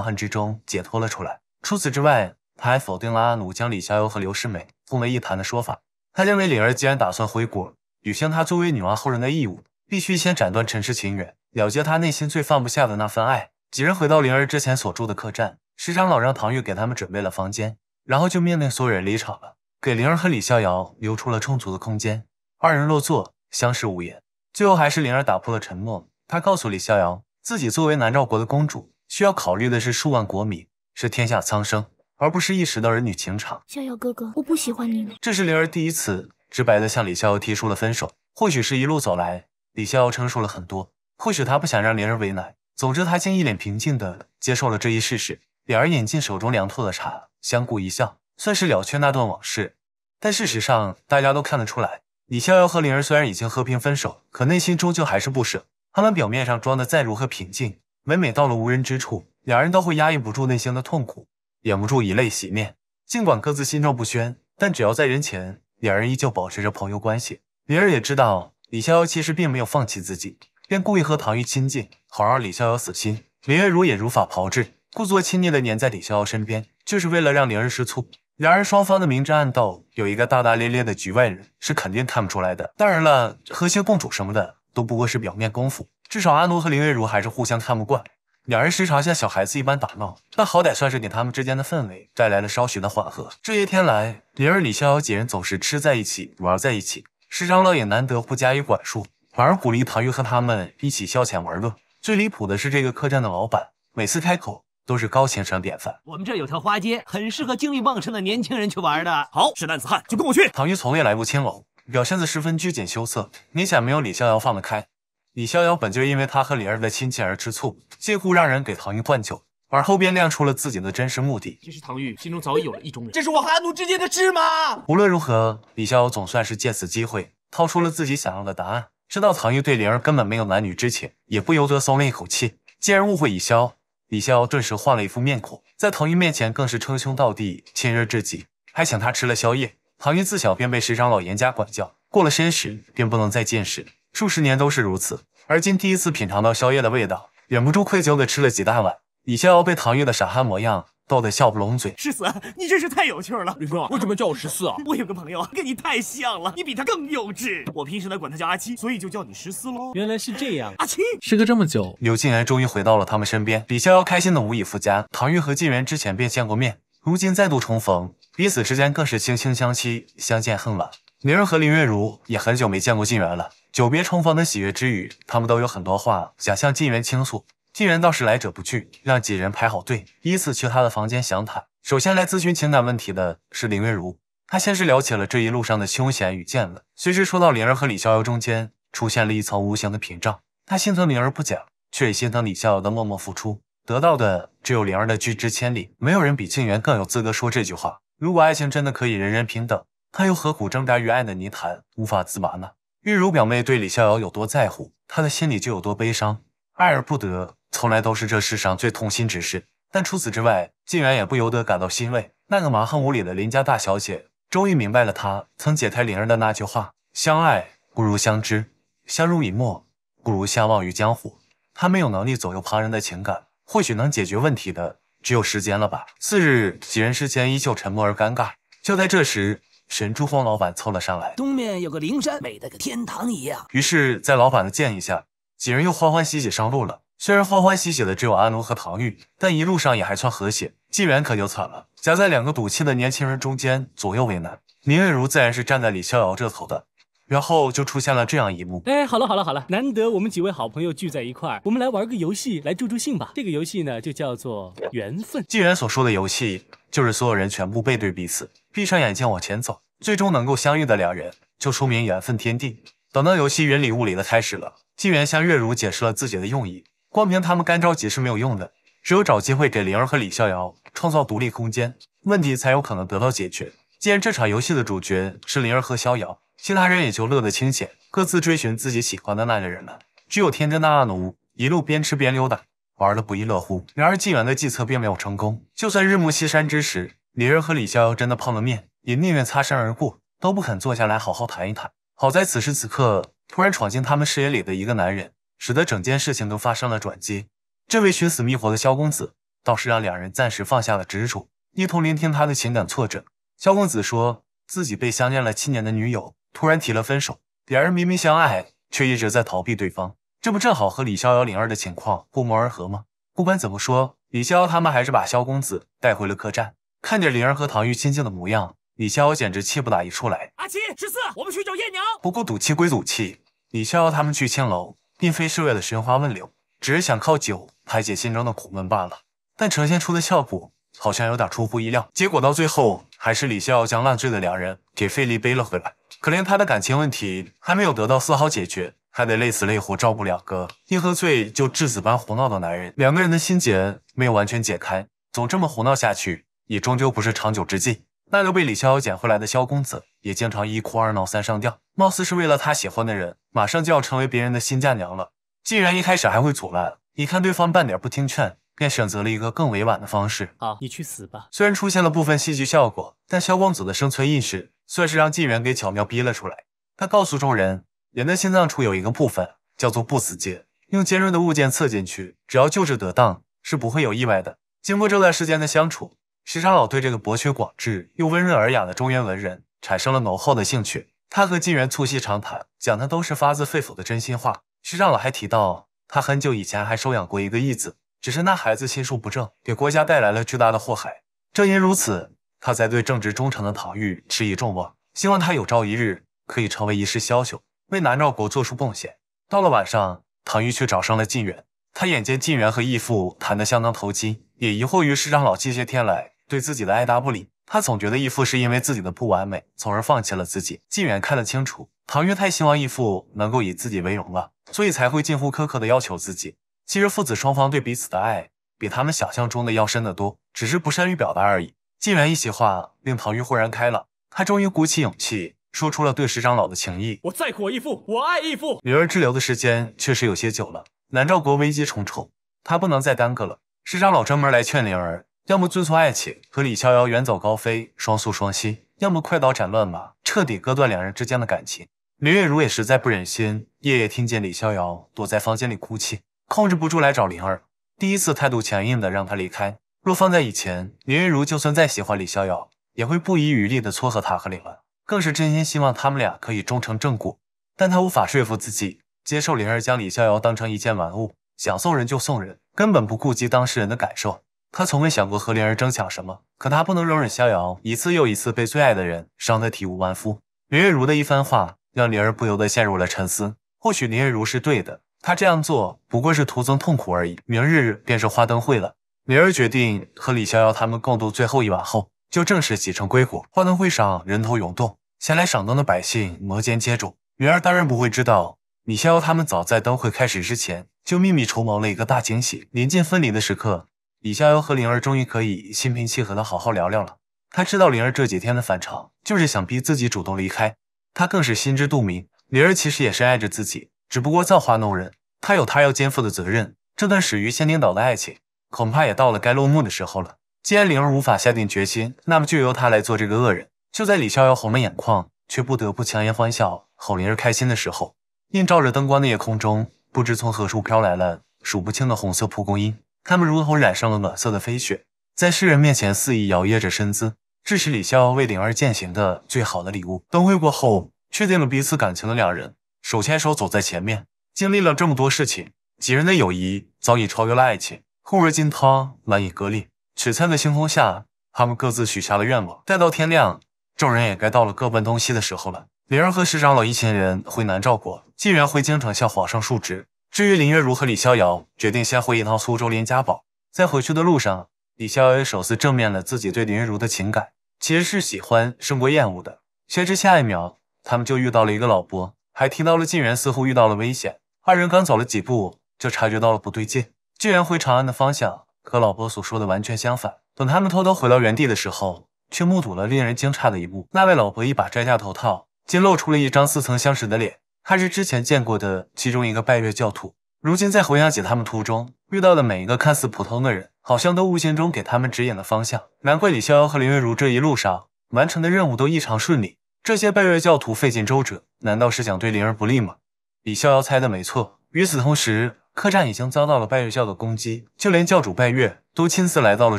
恨之中解脱了出来。除此之外，他还否定了阿努将李逍遥和刘世美混为一谈的说法。他认为灵儿既然打算回国履行她作为女王后人的义务，必须先斩断尘世情缘，了结她内心最放不下的那份爱。几人回到灵儿之前所住的客栈，石长老让唐玉给他们准备了房间，然后就命令所有人离场了，给灵儿和李逍遥留出了充足的空间。二人落座，相视无言。最后还是灵儿打破了沉默，她告诉李逍遥，自己作为南诏国的公主，需要考虑的是数万国民。是天下苍生，而不是一时的儿女情长。逍遥哥哥，我不喜欢你了。这是灵儿第一次直白的向李逍遥提出了分手。或许是一路走来，李逍遥成熟了很多；或许他不想让灵儿为难。总之，他竟一脸平静的接受了这一事实。两人饮尽手中凉透的茶，相顾一笑，算是了却那段往事。但事实上，大家都看得出来，李逍遥和灵儿虽然已经和平分手，可内心终究还是不舍。他们表面上装的再如何平静，每每到了无人之处。俩人都会压抑不住内心的痛苦，掩不住以泪洗面。尽管各自心照不宣，但只要在人前，两人依旧保持着朋友关系。林儿也知道李逍遥其实并没有放弃自己，便故意和唐钰亲近，好让李逍遥死心。林月如也如法炮制，故作亲昵的黏在李逍遥身边，就是为了让灵儿吃醋。两人双方的明争暗斗，有一个大大咧咧的局外人是肯定看不出来的。当然了，和谐共处什么的都不过是表面功夫，至少阿奴和林月如还是互相看不惯。两人时常像小孩子一般打闹，但好歹算是给他们之间的氛围带来了稍许的缓和。这些天来，林儿、李逍遥几人总是吃在一起，玩在一起。师长老也难得不加以管束，反而鼓励唐钰和他们一起消遣玩乐。最离谱的是，这个客栈的老板每次开口都是高情商典范。我们这有条花街，很适合精力旺盛的年轻人去玩的。好，是男子汉就跟我去。唐钰从未来过青楼，表现得十分拘谨羞涩。明显没有李逍遥放得开？李逍遥本就因为他和李二的亲戚而吃醋，近乎让人给唐钰灌酒，而后便亮出了自己的真实目的。其实唐钰心中早已有意中人，这是我和阿奴之间的事吗？无论如何，李逍遥总算是借此机会掏出了自己想要的答案，知道唐钰对灵儿根本没有男女之情，也不由得松了一口气。既然误会已消，李逍遥顿时换了一副面孔，在唐钰面前更是称兄道弟，亲热至极，还请他吃了宵夜。唐钰自小便被十长老严加管教，过了身时便不能再见识。数十年都是如此，而今第一次品尝到宵夜的味道，忍不住愧疚的吃了几大碗。李逍遥被唐钰的傻憨模样逗得笑不拢嘴。世子，你真是太有趣了。吕哥，我准备叫我十四啊。我有个朋友跟你太像了，你比他更幼稚。我平时呢管他叫阿七，所以就叫你十四喽。原来是这样。阿七，时隔这么久，刘晋元终于回到了他们身边，李逍遥开心的无以复加。唐钰和晋元之前便见过面，如今再度重逢，彼此之间更是惺惺相惜，相见恨晚。宁儿和林月如也很久没见过晋元了。久别重逢的喜悦之余，他们都有很多话想向晋元倾诉。晋元倒是来者不拒，让几人排好队，依次去他的房间详谈。首先来咨询情感问题的是林月如，她先是聊起了这一路上的凶险与见闻，随之说到灵儿和李逍遥中间出现了一层无形的屏障。她心疼灵儿不讲，却也心疼李逍遥的默默付出，得到的只有灵儿的拒之千里。没有人比晋元更有资格说这句话。如果爱情真的可以人人平等，他又何苦挣扎于爱的泥潭，无法自拔呢？玉茹表妹对李逍遥有多在乎，他的心里就有多悲伤。爱而不得，从来都是这世上最痛心之事。但除此之外，竟然也不由得感到欣慰。那个蛮横无理的林家大小姐，终于明白了他曾解开灵儿的那句话：相爱不如相知，相濡以沫不如相忘于江湖。他没有能力左右旁人的情感，或许能解决问题的，只有时间了吧。次日，几人之间依旧沉默而尴尬。就在这时，神珠峰老板凑了上来，东面有个灵山，美得跟天堂一样。于是，在老板的建议下，几人又欢欢喜喜上路了。虽然欢欢喜喜的只有阿奴和唐钰，但一路上也还算和谐。纪元可就惨了，夹在两个赌气的年轻人中间，左右为难。林月如自然是站在李逍遥这头的。然后就出现了这样一幕。哎，好了好了好了，难得我们几位好朋友聚在一块儿，我们来玩个游戏，来助助兴吧。这个游戏呢，就叫做缘分。纪元所说的游戏，就是所有人全部背对彼此，闭上眼睛往前走，最终能够相遇的两人，就说明缘分天定。等到游戏云里雾里的开始了，纪元向月如解释了自己的用意。光凭他们干着急是没有用的，只有找机会给灵儿和李逍遥创造独立空间，问题才有可能得到解决。既然这场游戏的主角是灵儿和逍遥。其他人也就乐得清闲，各自追寻自己喜欢的那个人了。只有天真的阿奴一路边吃边溜达，玩得不亦乐乎。然而纪元的计策并没有成功。就算日暮西山之时，李仁和李逍遥真的碰了面，也宁愿擦身而过，都不肯坐下来好好谈一谈。好在此时此刻，突然闯进他们视野里的一个男人，使得整件事情都发生了转机。这位寻死觅活的萧公子，倒是让两人暂时放下了执着，一同聆听他的情感挫折。萧公子说自己被相恋了七年的女友。突然提了分手，两人明明相爱，却一直在逃避对方，这不正好和李逍遥、灵儿的情况不谋而合吗？不管怎么说，李逍遥他们还是把萧公子带回了客栈，看着灵儿和唐玉亲近的模样，李逍遥简直气不打一处来。阿七、十四，我们去找艳娘。不过赌气归赌气，李逍遥他们去青楼，并非是为了寻花问柳，只是想靠酒排解心中的苦闷罢了。但呈现出的效果好像有点出乎意料，结果到最后，还是李逍遥将烂醉的两人给费力背了回来。可怜他的感情问题还没有得到丝毫解决，还得累死累活照顾两个一喝醉就质子般胡闹的男人，两个人的心结没有完全解开，总这么胡闹下去也终究不是长久之计。那个被李逍遥捡回来的萧公子也经常一哭二闹三上吊，貌似是为了他喜欢的人，马上就要成为别人的新嫁娘了。既然一开始还会阻拦，你看对方半点不听劝，便选择了一个更委婉的方式。好，你去死吧！虽然出现了部分戏剧效果，但萧光子的生存意识。算是让晋元给巧妙逼了出来。他告诉众人，人的心脏处有一个部分叫做不死界，用尖锐的物件刺进去，只要救治得当，是不会有意外的。经过这段时间的相处，徐长老对这个博学广智又温润尔雅的中原文人产生了浓厚的兴趣。他和晋元促膝长谈，讲的都是发自肺腑的真心话。徐长老还提到，他很久以前还收养过一个义子，只是那孩子心术不正，给国家带来了巨大的祸害。正因如此。他才对正直忠诚的唐钰持以重望，希望他有朝一日可以成为一世枭雄，为南诏国做出贡献。到了晚上，唐钰却找上了晋远。他眼见晋远和义父谈得相当投机，也疑惑于师长老近些天来对自己的爱答不理。他总觉得义父是因为自己的不完美，从而放弃了自己。晋远看得清楚，唐钰太希望义父能够以自己为荣了，所以才会近乎苛刻的要求自己。其实父子双方对彼此的爱，比他们想象中的要深得多，只是不善于表达而已。靖然一席话令唐钰豁然开朗，他终于鼓起勇气说出了对石长老的情谊。我再苦我义父，我爱义父。灵儿滞留的时间确实有些久了，南诏国危机重重，他不能再耽搁了。石长老专门来劝灵儿，要么遵从爱情，和李逍遥远走高飞，双宿双栖；要么快刀斩乱麻，彻底割断两人之间的感情。林月如也实在不忍心，夜夜听见李逍遥躲在房间里哭泣，控制不住来找灵儿，第一次态度强硬的让他离开。若放在以前，林月如就算再喜欢李逍遥，也会不遗余力的撮合他和林儿，更是真心希望他们俩可以终成正果。但他无法说服自己接受灵儿将李逍遥当成一件玩物，想送人就送人，根本不顾及当事人的感受。他从未想过和灵儿争抢什么，可他不能容忍逍遥一次又一次被最爱的人伤得体无完肤。林月如的一番话让灵儿不由得陷入了沉思。或许林月如是对的，他这样做不过是徒增痛苦而已。明日便是花灯会了。灵儿决定和李逍遥他们共度最后一晚后，就正式启程归国。花灯会上人头涌动，前来赏灯的百姓摩肩接踵。灵儿当然不会知道，李逍遥他们早在灯会开始之前就秘密筹谋了一个大惊喜。临近分离的时刻，李逍遥和灵儿终于可以心平气和的好好聊聊了。他知道灵儿这几天的反常，就是想逼自己主动离开。他更是心知肚明，灵儿其实也是爱着自己，只不过造化弄人，他有他要肩负的责任。这段始于仙灵岛的爱情。恐怕也到了该落幕的时候了。既然灵儿无法下定决心，那么就由他来做这个恶人。就在李逍遥红了眼眶，却不得不强颜欢笑，哄灵儿开心的时候，映照着灯光的夜空中，不知从何处飘来了数不清的红色蒲公英，它们如同染上了暖色的飞雪，在世人面前肆意摇曳着身姿，这是李逍遥为灵儿践行的最好的礼物。灯会过后，确定了彼此感情的两人手牵手走在前面。经历了这么多事情，几人的友谊早已超越了爱情。固若金汤，难以割裂。璀璨的星空下，他们各自许下了愿望。待到天亮，众人也该到了各奔东西的时候了。灵儿和石长老一行人回南诏国，晋元回京城向皇上述职。至于林月如和李逍遥，决定先回一趟苏州林家堡。在回去的路上，李逍遥也首次正面了自己对林月如的情感，其实是喜欢胜过厌恶的。谁知下一秒，他们就遇到了一个老伯，还听到了晋元似乎遇到了危险。二人刚走了几步，就察觉到了不对劲。既然回长安的方向和老伯所说的完全相反。等他们偷偷回到原地的时候，却目睹了令人惊诧的一幕。那位老伯一把摘下头套，竟露出了一张似曾相识的脸。他是之前见过的其中一个拜月教徒。如今在回杨姐他们途中遇到的每一个看似普通的人，好像都无形中给他们指引了方向。难怪李逍遥和林月如这一路上完成的任务都异常顺利。这些拜月教徒费尽周折，难道是想对灵儿不利吗？李逍遥猜的没错。与此同时。客栈已经遭到了拜月教的攻击，就连教主拜月都亲自来到了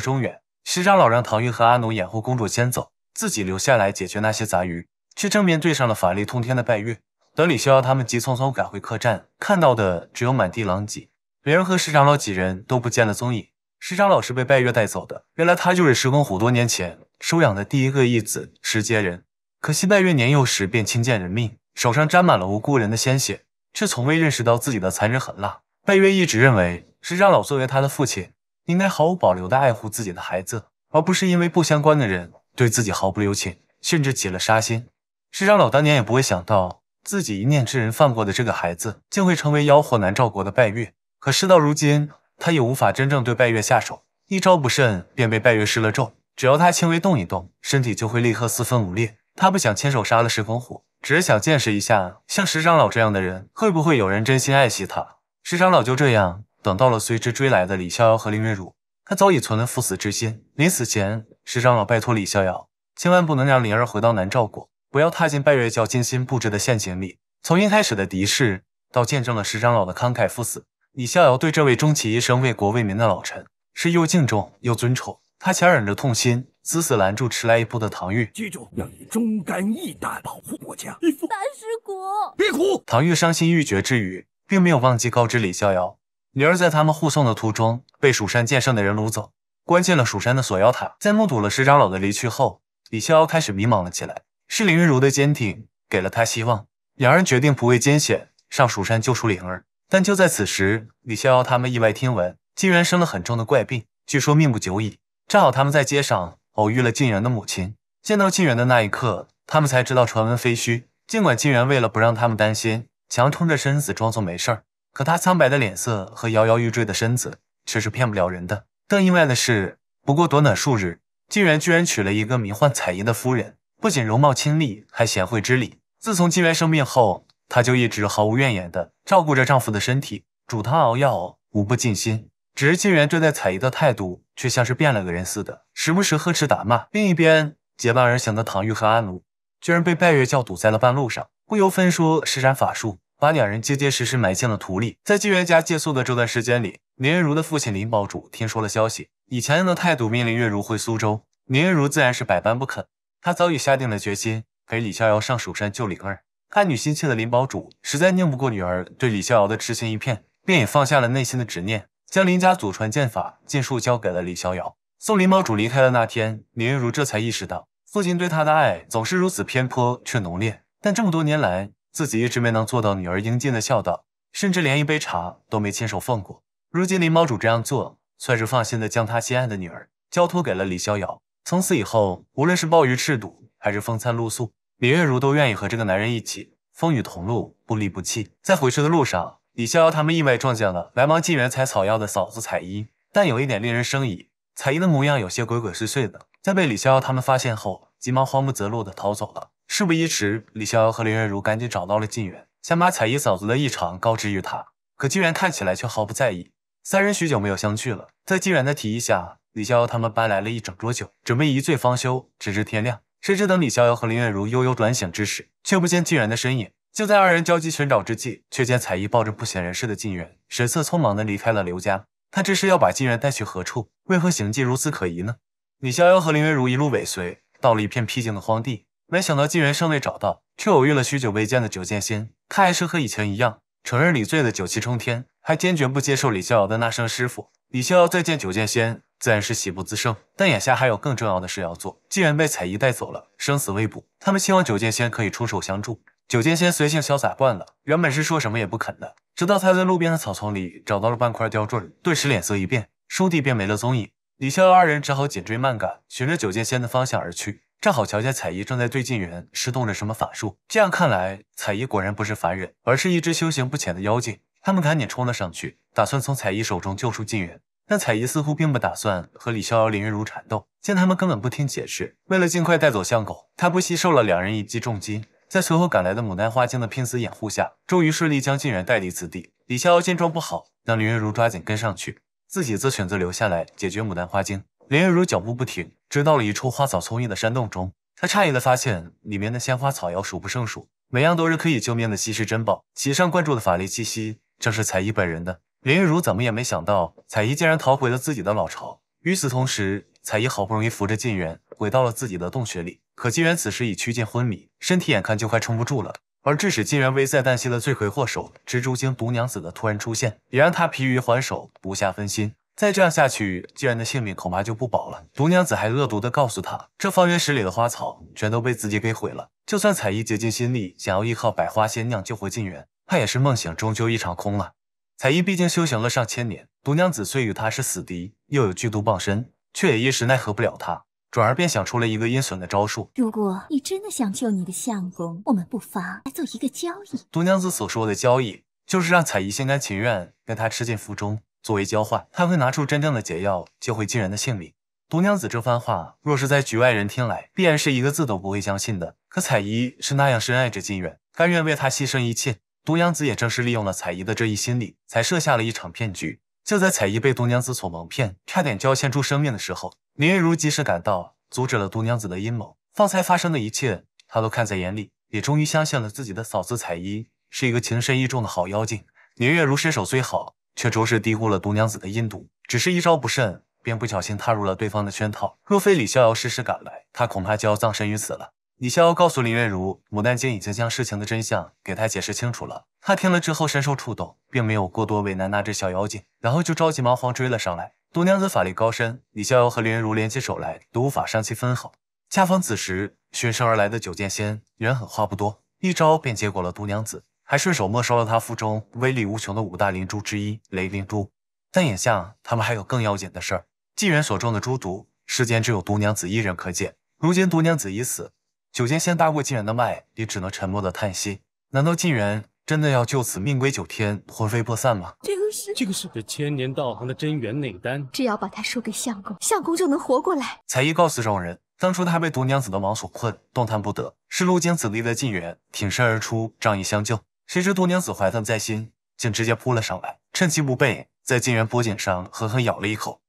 中原。石长老让唐钰和阿奴掩护公主先走，自己留下来解决那些杂鱼，却正面对上了法力通天的拜月。等李逍遥他们急匆匆赶回客栈，看到的只有满地狼藉，连和石长老几人都不见了踪影。石长老是被拜月带走的，原来他就是石公虎多年前收养的第一个义子石阶人。可惜拜月年幼时便轻贱人命，手上沾满了无辜人的鲜血，却从未认识到自己的残忍狠辣。拜月一直认为，石长老作为他的父亲，应该毫无保留地爱护自己的孩子，而不是因为不相关的人对自己毫不留情，甚至起了杀心。石长老当年也不会想到，自己一念之人犯过的这个孩子，竟会成为妖祸南诏国的拜月。可事到如今，他也无法真正对拜月下手，一招不慎便被拜月施了咒，只要他轻微动一动，身体就会立刻四分五裂。他不想亲手杀了石风虎，只是想见识一下，像石长老这样的人，会不会有人真心爱惜他。石长老就这样等到了随之追来的李逍遥和林月如，他早已存了赴死之心。临死前，石长老拜托李逍遥，千万不能让灵儿回到南诏国，不要踏进拜月教精心布置的陷阱里。从一开始的敌视，到见证了石长老的慷慨赴死，李逍遥对这位终其一生为国为民的老臣，是又敬重又尊崇。他强忍着痛心，死死拦住迟来一步的唐钰。记住，要你忠肝义胆，保护国家。义父，大石国，别哭。唐钰伤心欲绝之余。并没有忘记告知李逍遥，女儿在他们护送的途中被蜀山剑圣的人掳走，关进了蜀山的锁妖塔。在目睹了石长老的离去后，李逍遥开始迷茫了起来。是林月如的坚定给了他希望，两人决定不畏艰险上蜀山救出灵儿。但就在此时，李逍遥他们意外听闻竟元生了很重的怪病，据说命不久矣。正好他们在街上偶遇了晋元的母亲，见到晋元的那一刻，他们才知道传闻非虚。尽管晋元为了不让他们担心。强撑着身子，装作没事儿，可他苍白的脸色和摇摇欲坠的身子却是骗不了人的。更意外的是，不过短短数日，晋元居然娶了一个名唤彩姨的夫人，不仅容貌清丽，还贤惠知礼。自从晋元生病后，她就一直毫无怨言的照顾着丈夫的身体，煮汤熬药，无不尽心。只是晋元对待彩姨的态度却像是变了个人似的，时不时呵斥打骂。另一边结伴而行的唐钰和安奴，居然被拜月教堵在了半路上，不由分说施展法术。把两人结结实实埋进了土里。在纪元家借宿的这段时间里，林月如的父亲林堡主听说了消息，以强硬的态度命令月如回苏州。林月如自然是百般不肯，她早已下定了决心，陪李逍遥上蜀山救灵儿。爱女心切的林堡主实在拧不过女儿对李逍遥的痴心一片，便也放下了内心的执念，将林家祖传剑法尽数交给了李逍遥。送林堡主离开的那天，林月如这才意识到，父亲对她的爱总是如此偏颇却浓烈，但这么多年来。自己一直没能做到女儿应尽的孝道，甚至连一杯茶都没亲手奉过。如今林猫主这样做，算是放心的将他心爱的女儿交托给了李逍遥。从此以后，无论是暴雨赤肚，还是风餐露宿，李月如都愿意和这个男人一起风雨同路，不离不弃。在回去的路上，李逍遥他们意外撞见了来芒进园采草药的嫂子彩衣，但有一点令人生疑，彩衣的模样有些鬼鬼祟祟的，在被李逍遥他们发现后，急忙慌不择路的逃走了。事不宜迟，李逍遥和林月如赶紧找到了晋元，想把彩衣嫂子的异常告知于他。可晋元看起来却毫不在意。三人许久没有相聚了，在晋元的提议下，李逍遥他们搬来了一整桌酒，准备一醉方休，直至天亮。谁知等李逍遥和林月如悠悠转醒之时，却不见晋元的身影。就在二人焦急寻找之际，却见彩衣抱着不省人事的晋元，神色匆忙的离开了刘家。他这是要把晋元带去何处？为何行迹如此可疑呢？李逍遥和林月如一路尾随，到了一片僻静的荒地。没想到纪元尚未找到，却偶遇了许久未见的酒剑仙。他还是和以前一样，承认李醉的酒气冲天，还坚决不接受李逍遥的那声师傅。李逍遥再见酒剑仙，自然是喜不自胜。但眼下还有更重要的事要做，纪元被彩衣带走了，生死未卜。他们希望酒剑仙可以出手相助。酒剑仙随性潇洒惯了，原本是说什么也不肯的，直到他在路边的草丛里找到了半块吊坠，顿时脸色一变，倏弟便没了踪影。李逍遥二人只好紧追慢赶，循着酒剑仙的方向而去。正好瞧见彩衣正在对晋园施动着什么法术，这样看来，彩衣果然不是凡人，而是一只修行不浅的妖精。他们赶紧冲了上去，打算从彩衣手中救出晋园。但彩衣似乎并不打算和李逍遥、林月如缠斗，见他们根本不听解释，为了尽快带走相公，他不惜受了两人一记重击。在随后赶来的牡丹花精的拼死掩护下，终于顺利将静远带离此地。李逍遥见状不好，让林月如抓紧跟上去，自己则选择留下来解决牡丹花精。林月如脚步不停。追到了一处花草葱郁的山洞中，他诧异的发现里面的鲜花草药数不胜数，每样都是可以救命的稀世珍宝，其上灌注的法力气息正是彩衣本人的。林玉如怎么也没想到，彩衣竟然逃回了自己的老巢。与此同时，彩衣好不容易扶着晋元回到了自己的洞穴里，可晋元此时已趋近昏迷，身体眼看就快撑不住了。而致使晋元危在旦夕的罪魁祸首蜘蛛精毒娘子的突然出现，也让他疲于还手，不下分心。再这样下去，既然的性命恐怕就不保了。毒娘子还恶毒地告诉他，这方圆十里的花草全都被自己给毁了。就算彩衣竭尽心力，想要依靠百花仙酿救活晋元，他也是梦想终究一场空了。彩衣毕竟修行了上千年，毒娘子虽与她是死敌，又有剧毒傍身，却也一时奈何不了她。转而便想出了一个阴损的招数。如果你真的想救你的相公，我们不妨来做一个交易。毒娘子所说的交易，就是让彩衣心甘情愿跟他吃进腹中。作为交换，他会拿出真正的解药，救回金人的性命。毒娘子这番话，若是在局外人听来，必然是一个字都不会相信的。可彩姨是那样深爱着金人，甘愿为他牺牲一切。毒娘子也正是利用了彩姨的这一心理，才设下了一场骗局。就在彩姨被毒娘子所蒙骗，差点交现出生命的时候，宁月如及时赶到，阻止了毒娘子的阴谋。方才发生的一切，他都看在眼里，也终于相信了自己的嫂子彩衣是一个情深意重的好妖精。宁月如身手虽好。却着实低估了毒娘子的阴毒，只是一招不慎，便不小心踏入了对方的圈套。若非李逍遥适时赶来，他恐怕就要葬身于此了。李逍遥告诉林月如，牡丹精已经将事情的真相给他解释清楚了。他听了之后深受触动，并没有过多为难那只小妖精，然后就着急忙慌追了上来。毒娘子法力高深，李逍遥和林月如联起手来都无法伤其分毫。恰逢此时，循声而来的九剑仙人狠话不多，一招便结果了毒娘子。还顺手没收了他腹中威力无穷的五大灵珠之一雷灵珠，但眼下他们还有更要紧的事儿。纪元所中的珠毒，世间只有毒娘子一人可解。如今毒娘子已死，九剑仙搭过纪元的脉，也只能沉默的叹息。难道纪元真的要就此命归九天，魂飞魄散吗？这个是，这个是这千年道行的真元内丹，只要把它输给相公，相公就能活过来。才艺告诉众人，当初他被毒娘子的网所困，动弹不得，是陆经子地了晋元，挺身而出，仗义相救。谁知多娘子怀恨在心，竟直接扑了上来，趁其不备，在靳元脖颈上狠狠咬了一口。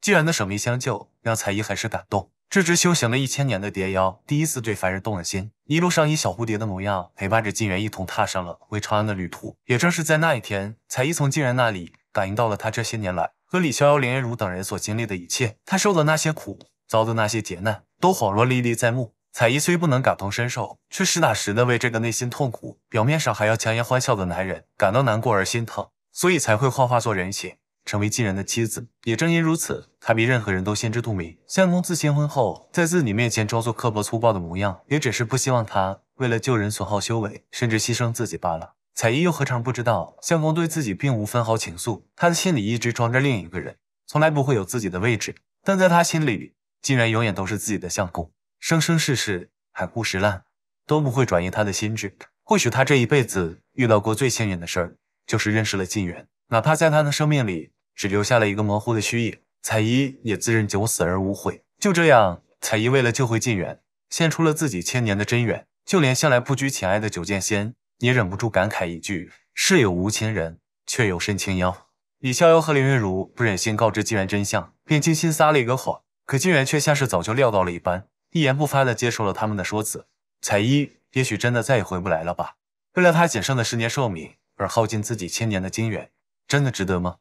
靳元的舍命相救，让彩衣很是感动。这只修行了一千年的蝶妖，第一次对凡人动了心。一路上以小蝴蝶的模样陪伴着靳元，一同踏上了回长安的旅途。也正是在那一天，彩衣从靳元那里感应到了他这些年来和李逍遥、林月如等人所经历的一切，他受的那些苦，遭的那些劫难，都恍若历历在目。彩依虽不能感同身受，却实打实的为这个内心痛苦、表面上还要强颜欢笑的男人感到难过而心疼，所以才会幻化作人形，成为晋人的妻子。也正因如此，她比任何人都心知肚明，相公自新婚后，在自己面前装作刻薄粗暴的模样，也只是不希望他为了救人损耗修为，甚至牺牲自己罢了。彩依又何尝不知道，相公对自己并无分毫情愫，他的心里一直装着另一个人，从来不会有自己的位置，但在他心里，竟然永远都是自己的相公。生生世世，海枯石烂，都不会转移他的心智。或许他这一辈子遇到过最幸运的事儿，就是认识了晋元，哪怕在他的生命里只留下了一个模糊的虚影，彩衣也自认九死而无悔。就这样，彩衣为了救回晋元，献出了自己千年的真元。就连向来不拘情爱的九剑仙，也忍不住感慨一句：“世有无情人，却有深情妖。”李逍遥和林月如不忍心告知晋元真相，便精心撒了一个谎。可晋元却像是早就料到了一般。一言不发地接受了他们的说辞，彩依也许真的再也回不来了吧。为了他仅剩的十年寿命而耗尽自己千年的金元，真的值得吗？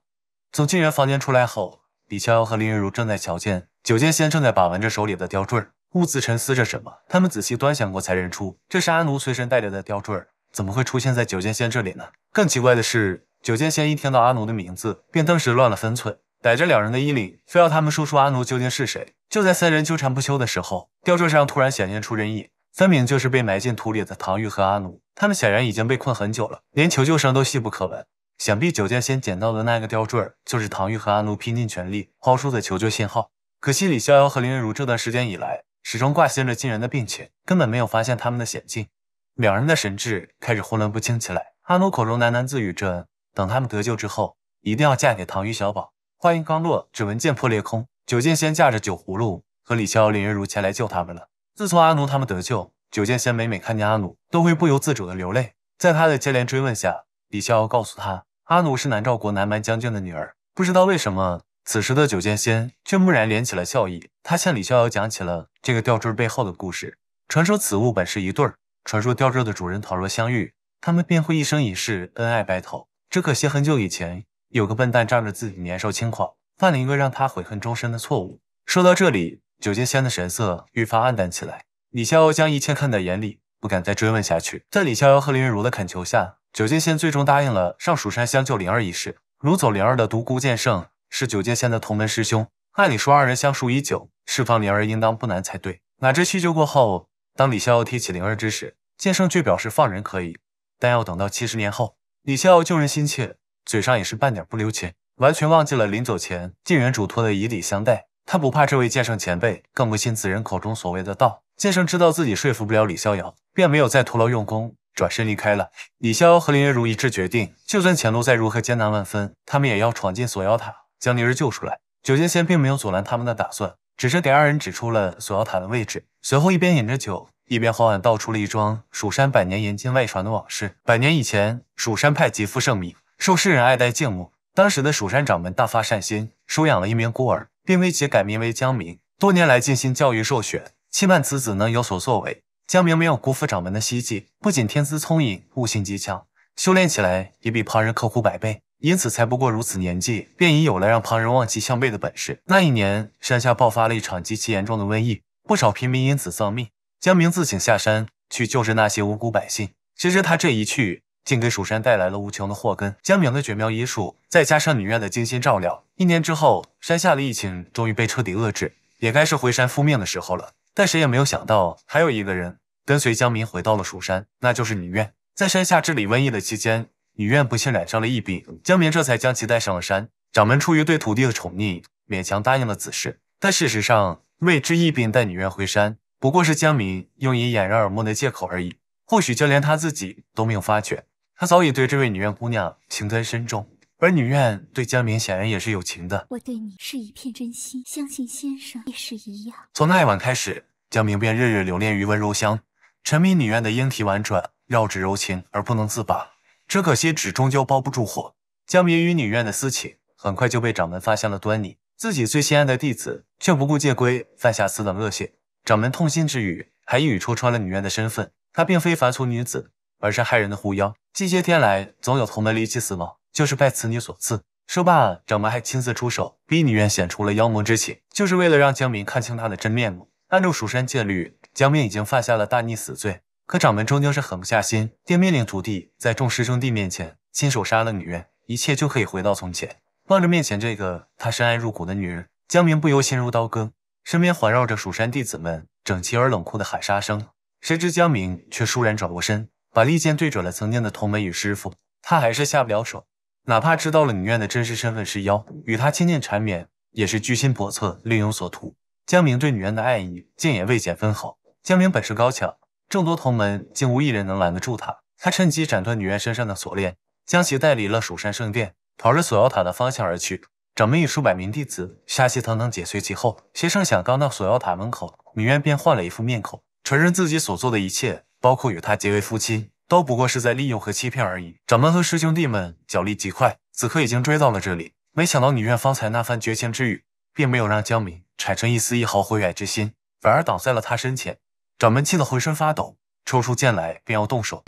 从金元房间出来后，李逍遥和林月如正在瞧见九剑仙正在把玩着手里的吊坠，兀自沉思着什么。他们仔细端详过，才认出这是阿奴随身带着的吊坠，怎么会出现在九剑仙这里呢？更奇怪的是，九剑仙一听到阿奴的名字，便顿时乱了分寸。逮着两人的衣领，非要他们说出阿奴究竟是谁。就在三人纠缠不休的时候，吊坠上突然显现出人影，分明就是被埋进土里的唐钰和阿奴。他们显然已经被困很久了，连求救声都细不可闻。想必九剑仙捡到的那个吊坠，就是唐钰和阿奴拼尽全力抛出的求救信号。可惜李逍遥和林月如这段时间以来，始终挂心着金人的病情，根本没有发现他们的险境。两人的神智开始混乱不清起来。阿奴口中喃喃自语着：“等他们得救之后，一定要嫁给唐钰小宝。”话音刚落，只闻剑破裂空，九剑仙驾着酒葫芦和李逍遥、林月如前来救他们了。自从阿奴他们得救，九剑仙每每看见阿奴，都会不由自主的流泪。在他的接连追问下，李逍遥告诉他，阿奴是南诏国南蛮将军的女儿。不知道为什么，此时的九剑仙却蓦然连起了笑意。他向李逍遥讲起了这个吊坠背后的故事。传说此物本是一对儿，传说吊坠的主人倘若相遇，他们便会一生一世恩爱白头。只可惜很久以前。有个笨蛋仗着自己年少轻狂，犯了一个让他悔恨终身的错误。说到这里，九剑仙的神色愈发黯淡起来。李逍遥将一切看在眼里，不敢再追问下去。在李逍遥和林月如的恳求下，九剑仙最终答应了上蜀山相救灵儿一事。掳走灵儿的独孤剑圣是九剑仙的同门师兄，按理说二人相熟已久，释放灵儿应当不难才对。哪知叙旧过后，当李逍遥提起灵儿之时，剑圣却表示放人可以，但要等到七十年后。李逍遥救人心切。嘴上也是半点不留情，完全忘记了临走前晋元嘱托的以礼相待。他不怕这位剑圣前辈，更不信此人口中所谓的道。剑圣知道自己说服不了李逍遥，便没有再徒劳用功，转身离开了。李逍遥和林月如一致决定，就算前路再如何艰难万分，他们也要闯进锁妖塔，将宁儿救出来。九剑仙并没有阻拦他们的打算，只是给二人指出了锁妖塔的位置，随后一边饮着酒，一边缓缓道出了一桩蜀山百年严禁外传的往事。百年以前，蜀山派极负盛名。受世人爱戴敬慕。当时的蜀山掌门大发善心，收养了一名孤儿，并为其改名为江明。多年来尽心教育、授学，期盼此子能有所作为。江明没有辜负掌门的希冀，不仅天资聪颖，悟性极强，修炼起来也比旁人刻苦百倍，因此才不过如此年纪，便已有了让旁人望其项背的本事。那一年，山下爆发了一场极其严重的瘟疫，不少平民因此丧命。江明自请下山去救治那些无辜百姓。谁知他这一去，竟给蜀山带来了无穷的祸根。江明的绝妙医术，再加上女院的精心照料，一年之后，山下的疫情终于被彻底遏制。也该是回山复命的时候了。但谁也没有想到，还有一个人跟随江明回到了蜀山，那就是女院。在山下治理瘟疫的期间，女院不幸染上了疫病，江明这才将其带上了山。掌门出于对徒弟的宠溺，勉强答应了此事。但事实上，为治疫病带女院回山，不过是江明用以掩人耳目的借口而已。或许就连他自己都没有发觉。他早已对这位女院姑娘情根深重，而女院对江明显然也是有情的。我对你是一片真心，相信先生也是一样。从那一晚开始，江明便日日留恋于温柔乡，沉迷女院的莺啼婉转、绕指柔情而不能自拔。只可惜纸终究包不住火，江明与女院的私情很快就被掌门发现了端倪。自己最心爱的弟子却不顾戒规犯下此等恶行，掌门痛心之余，还一语戳穿了女院的身份。她并非凡俗女子。而是害人的狐妖。近些天来，总有同门离奇死亡，就是拜此女所赐。说罢，掌门还亲自出手，逼女院显出了妖魔之气，就是为了让江明看清她的真面目。按照蜀山戒律，江明已经犯下了大逆死罪，可掌门终究是狠不下心，便命令徒弟在众师兄弟面前亲手杀了女院，一切就可以回到从前。望着面前这个他深爱入骨的女人，江明不由心如刀割。身边环绕着蜀山弟子们整齐而冷酷的喊杀声，谁知江明却倏然转过身。把利剑对准了曾经的同门与师傅，他还是下不了手。哪怕知道了女院的真实身份是妖，与他亲近缠绵也是居心叵测，另有所图。江明对女院的爱意竟也未减分毫。江明本事高强，众多同门竟无一人能拦得住他。他趁机斩断女院身上的锁链，将其带离了蜀山圣殿，朝着锁妖塔的方向而去。掌门与数百名弟子杀气腾腾紧随其后。邪尚想刚到锁妖塔门口，女院便换了一副面孔，承认自己所做的一切。包括与他结为夫妻，都不过是在利用和欺骗而已。掌门和师兄弟们脚力极快，此刻已经追到了这里。没想到女怨方才那番绝情之语，并没有让江明产生一丝一毫悔改之心，反而挡在了他身前。掌门气得浑身发抖，抽出剑来便要动手。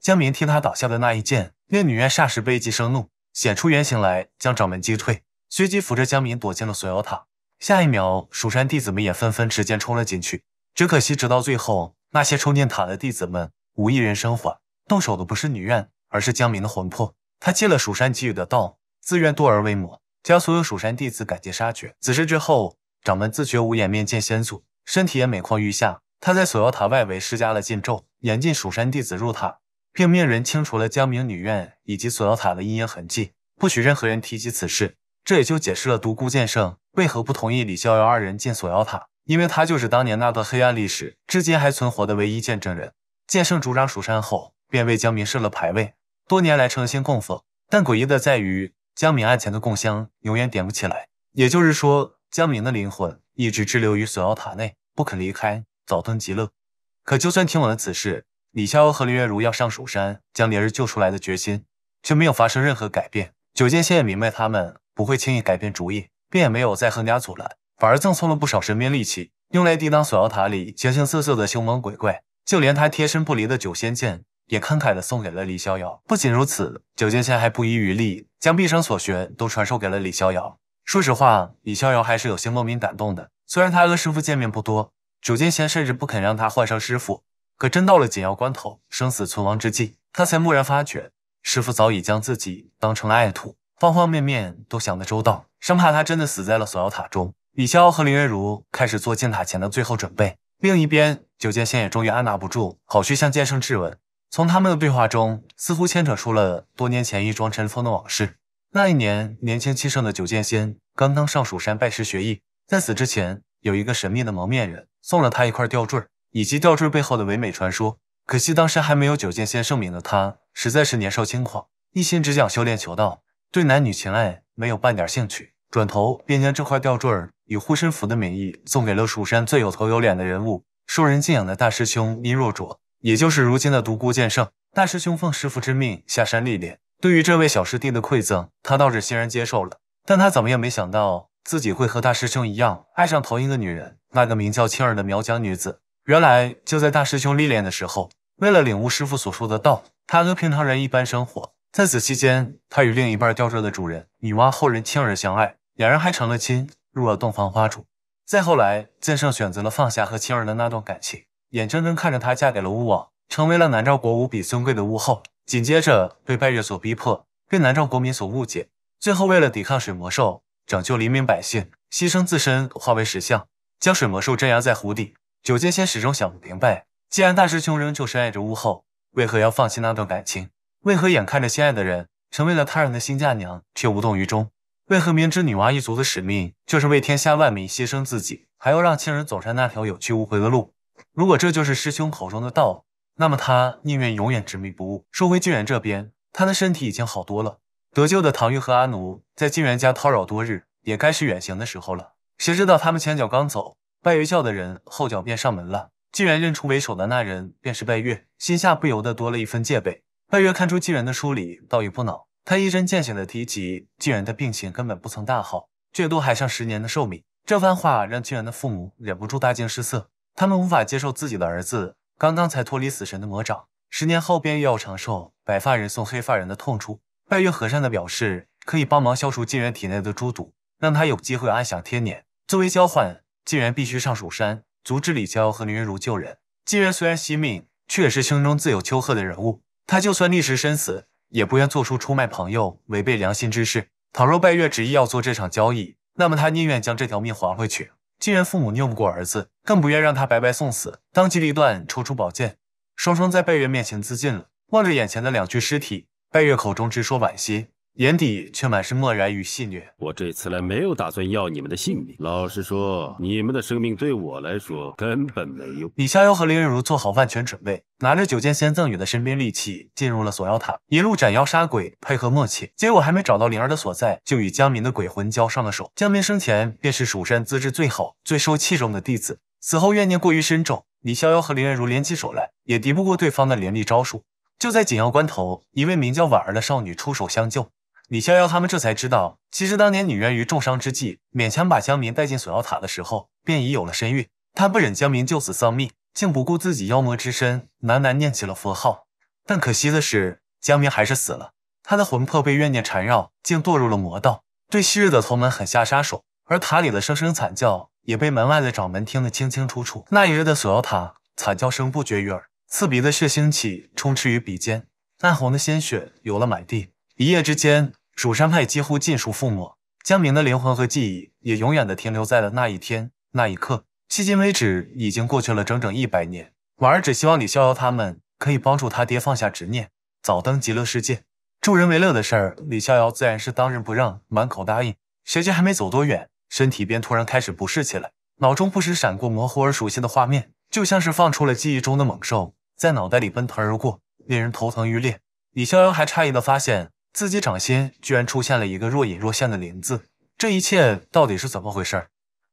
江明听他倒下的那一剑，令女怨霎时悲极生怒，显出原形来，将掌门击退，随即扶着江明躲进了锁妖塔。下一秒，蜀山弟子们也纷纷持剑冲了进去。只可惜，直到最后，那些冲进塔的弟子们无一人生还。动手的不是女怨，而是江明的魂魄。他借了蜀山给予的道，自愿堕而为魔，将所有蜀山弟子赶尽杀绝。此事之后，掌门自觉无颜面见先祖，身体也每况愈下。他在锁妖塔外围施加了禁咒，严禁蜀山弟子入塔，并命人清除了江明、女怨以及锁妖塔的阴阳痕迹，不许任何人提及此事。这也就解释了独孤剑圣为何不同意李逍遥二人进锁妖塔，因为他就是当年那段黑暗历史至今还存活的唯一见证人。剑圣主掌蜀山后，便为江明设了牌位，多年来诚心供奉。但诡异的在于，江明案前的供香永远点不起来，也就是说，江明的灵魂一直滞留于锁妖塔内，不肯离开，早登极乐。可就算听闻了此事，李逍遥和林月如要上蜀山将连日救出来的决心却没有发生任何改变。九剑仙也明白他们。不会轻易改变主意，便也没有再和加阻拦，反而赠送了不少神兵利器，用来抵挡锁妖塔里形形色色的凶猛鬼怪。就连他贴身不离的九仙剑，也慷慨的送给了李逍遥。不仅如此，九仙剑还不遗余力，将毕生所学都传授给了李逍遥。说实话，李逍遥还是有些莫名感动的。虽然他和师傅见面不多，九剑仙甚至不肯让他换上师傅，可真到了紧要关头、生死存亡之际，他才蓦然发觉，师傅早已将自己当成了爱徒。方方面面都想得周到，生怕他真的死在了锁妖塔中。李潇和林月如开始做建塔前的最后准备。另一边，九剑仙也终于按捺不住，跑去向剑圣质问。从他们的对话中，似乎牵扯出了多年前一桩尘封的往事。那一年，年轻气盛的九剑仙刚刚上蜀山拜师学艺，在此之前，有一个神秘的蒙面人送了他一块吊坠，以及吊坠背后的唯美传说。可惜当时还没有九剑仙盛名的他，实在是年少轻狂，一心只想修炼求道。对男女情爱没有半点兴趣，转头便将这块吊坠以护身符的名义送给了蜀山最有头有脸的人物、受人敬仰的大师兄殷若浊，也就是如今的独孤剑圣。大师兄奉师傅之命下山历练，对于这位小师弟的馈赠，他倒是欣然接受了。但他怎么也没想到，自己会和大师兄一样爱上同一个女人，那个名叫青儿的苗疆女子。原来就在大师兄历练的时候，为了领悟师傅所说的道，他和平常人一般生活。在此期间，他与另一半吊坠的主人女娲后人青儿相爱，两人还成了亲，入了洞房花烛。再后来，剑圣选择了放下和青儿的那段感情，眼睁睁看着她嫁给了巫王，成为了南诏国无比尊贵的巫后。紧接着被拜月所逼迫，被南诏国民所误解，最后为了抵抗水魔兽，拯救黎民百姓，牺牲自身化为石像，将水魔兽镇压在湖底。九剑仙始终想不明白，既然大师兄仍旧深爱着巫后，为何要放弃那段感情？为何眼看着心爱的人成为了他人的新嫁娘，却无动于衷？为何明知女娲一族的使命就是为天下万民牺牲自己，还要让亲人走上那条有去无回的路？如果这就是师兄口中的道，那么他宁愿永远执迷不悟。说回晋元这边，他的身体已经好多了。得救的唐钰和阿奴在晋元家叨扰多日，也该是远行的时候了。谁知道他们前脚刚走，拜月教的人后脚便上门了。晋元认出为首的那人便是拜月，心下不由得多了一分戒备。拜月看出纪元的书里倒也不恼。他一针见血的提及纪元的病情根本不曾大好，最多还剩十年的寿命。这番话让纪元的父母忍不住大惊失色，他们无法接受自己的儿子刚刚才脱离死神的魔掌，十年后便又要承受白发人送黑发人的痛楚，拜月和善的表示可以帮忙消除纪元体内的猪毒，让他有机会安享天年。作为交换，纪元必须上蜀山阻止李娇和林云如救人。纪元虽然惜命，却也是胸中自有丘壑的人物。他就算立时身死，也不愿做出出卖朋友、违背良心之事。倘若拜月执意要做这场交易，那么他宁愿将这条命还回去。既然父母拗不过儿子，更不愿让他白白送死，当机立断抽出宝剑，双双在拜月面前自尽了。望着眼前的两具尸体，拜月口中直说惋惜。眼底却满是漠然与戏谑。我这次来没有打算要你们的性命。老实说，你们的生命对我来说根本没用。李逍遥和林月如做好万全准备，拿着九剑仙赠予的神兵利器，进入了锁妖塔，一路斩妖杀鬼，配合默契。结果还没找到灵儿的所在，就与江民的鬼魂交上了手。江民生前便是蜀山资质最好、最受器重的弟子，死后怨念过于深重。李逍遥和林月如联起手来，也敌不过对方的连力招数。就在紧要关头，一位名叫婉儿的少女出手相救。李逍遥他们这才知道，其实当年女渊于重伤之际，勉强把江明带进锁妖塔的时候，便已有了身孕。他不忍江明就此丧命，竟不顾自己妖魔之身，喃喃念起了佛号。但可惜的是，江明还是死了。他的魂魄被怨念缠绕，竟堕入了魔道，对昔日的同门狠下杀手。而塔里的声声惨叫，也被门外的掌门听得清清楚楚。那一日的锁妖塔，惨叫声不绝于耳，刺鼻的血腥气充斥于鼻尖，暗红的鲜血流了满地，一夜之间。蜀山派几乎尽数覆没，江明的灵魂和记忆也永远的停留在了那一天那一刻。迄今为止，已经过去了整整一百年。婉儿只希望李逍遥他们可以帮助他爹放下执念，早登极乐世界。助人为乐的事儿，李逍遥自然是当仁不让，满口答应。谁知还没走多远，身体便突然开始不适起来，脑中不时闪过模糊而熟悉的画面，就像是放出了记忆中的猛兽在脑袋里奔腾而过，令人头疼欲裂。李逍遥还诧异的发现。自己掌心居然出现了一个若隐若现的林字，这一切到底是怎么回事？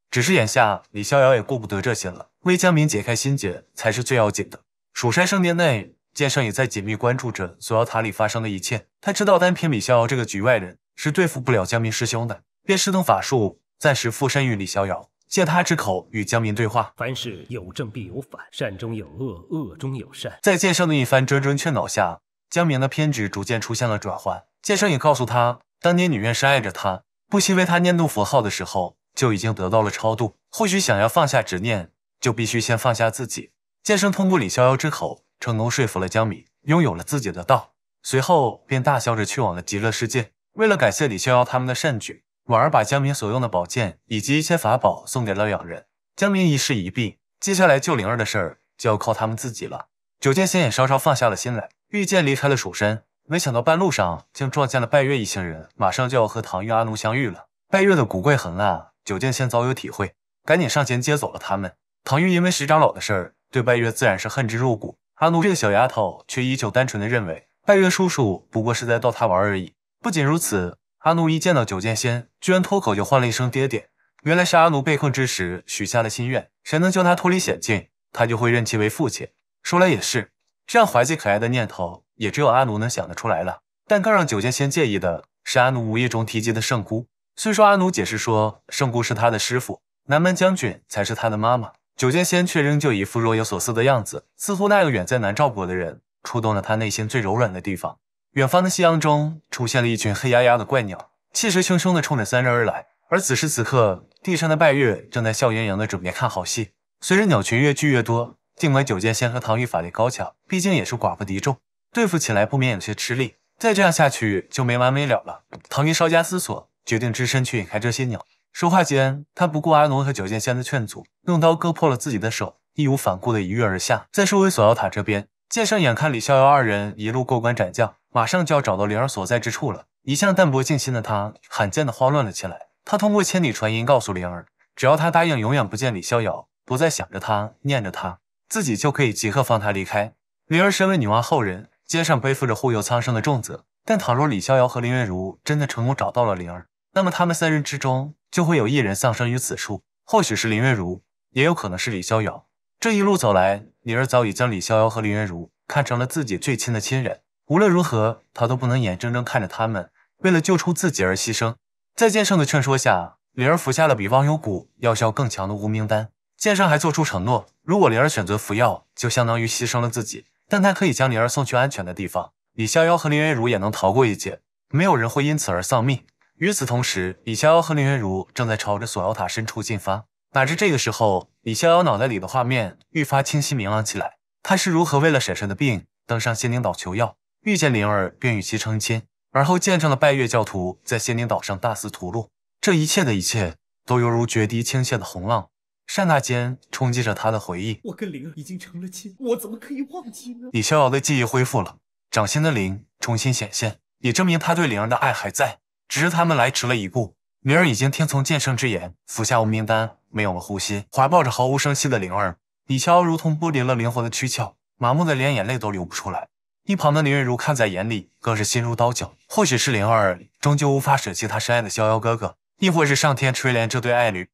只是眼下李逍遥也顾不得这些了，为江明解开心结才是最要紧的。蜀山圣殿内，剑圣也在紧密关注着锁妖塔里发生的一切。他知道单凭李逍遥这个局外人是对付不了江明师兄的，便施通法术暂时附身于李逍遥，借他之口与江明对话。凡事有正必有反，善中有恶，恶中有善。在剑圣的一番谆谆劝导下，江明的偏执逐渐出现了转换。剑圣也告诉他，当年女怨士爱着他，不惜为他念动佛号的时候，就已经得到了超度。或许想要放下执念，就必须先放下自己。剑圣通过李逍遥之口，成功说服了江明，拥有了自己的道，随后便大笑着去往了极乐世界。为了感谢李逍遥他们的善举，婉儿把江明所用的宝剑以及一些法宝送给了两人。江明一事一毕，接下来救灵儿的事儿就要靠他们自己了。九剑仙也稍稍放下了心来，御剑离开了蜀山。没想到半路上竟撞见了拜月一行人，马上就要和唐钰、阿奴相遇了。拜月的古怪很啊，九剑仙早有体会，赶紧上前接走了他们。唐钰因为石长老的事儿，对拜月自然是恨之入骨。阿奴这个小丫头却依旧单纯的认为，拜月叔叔不过是在逗他玩而已。不仅如此，阿奴一见到九剑仙，居然脱口就唤了一声爹爹。原来是阿奴被困之时许下了心愿，谁能救他脱离险境，他就会认其为父亲。说来也是，这样怀旧可爱的念头。也只有阿奴能想得出来了。但更让九剑仙介意的是阿奴无意中提及的圣姑。虽说阿奴解释说圣姑是他的师傅，南门将军才是他的妈妈，九剑仙却仍旧一副若有所思的样子，似乎那个远在南诏国的人触动了他内心最柔软的地方。远方的夕阳中出现了一群黑压压的怪鸟，气势汹汹地冲着三人而来。而此时此刻，地上的拜月正在笑盈盈地准备看好戏。随着鸟群越聚越多，尽管九剑仙和唐玉法力高强，毕竟也是寡不敌众。对付起来不免有些吃力，再这样下去就没完没了了。唐云稍加思索，决定只身去引开这些鸟。说话间，他不顾阿奴和九剑仙的劝阻，用刀割破了自己的手，义无反顾的一跃而下。在说回锁妖塔这边，剑圣眼看李逍遥二人一路过关斩将，马上就要找到灵儿所在之处了。一向淡泊静心的他，罕见的慌乱了起来。他通过千里传音告诉灵儿，只要他答应永远不见李逍遥，不再想着他、念着他，自己就可以即刻放他离开。灵儿身为女娲后人。肩上背负着护佑苍生的重责，但倘若李逍遥和林月如真的成功找到了灵儿，那么他们三人之中就会有一人丧生于此处，或许是林月如，也有可能是李逍遥。这一路走来，灵儿早已将李逍遥和林月如看成了自己最亲的亲人，无论如何，他都不能眼睁睁看着他们为了救出自己而牺牲。在剑圣的劝说下，灵儿服下了比忘忧谷药效更强的无名丹。剑圣还做出承诺，如果灵儿选择服药，就相当于牺牲了自己。但他可以将灵儿送去安全的地方，李逍遥和林月如也能逃过一劫，没有人会因此而丧命。与此同时，李逍遥和林月如正在朝着锁妖塔深处进发。哪知这个时候，李逍遥脑袋里的画面愈发清晰明朗起来。他是如何为了婶婶的病登上仙灵岛求药，遇见灵儿便与其成亲，而后见证了拜月教徒在仙灵岛上大肆屠戮？这一切的一切，都犹如决堤倾泻的洪浪。刹那间冲击着他的回忆。我跟灵儿已经成了亲，我怎么可以忘记呢？李逍遥的记忆恢复了，掌心的灵重新显现，也证明他对灵儿的爱还在。只是他们来迟了一步，灵儿已经听从剑圣之言，服下无名丹，没有了呼吸。怀抱着毫无声息的灵儿，李逍遥如同剥离了灵魂的躯壳，麻木的连眼泪都流不出来。一旁的林月如看在眼里，更是心如刀绞。或许是灵儿终究无法舍弃他深爱的逍遥哥哥，亦或是上天垂怜这对爱侣。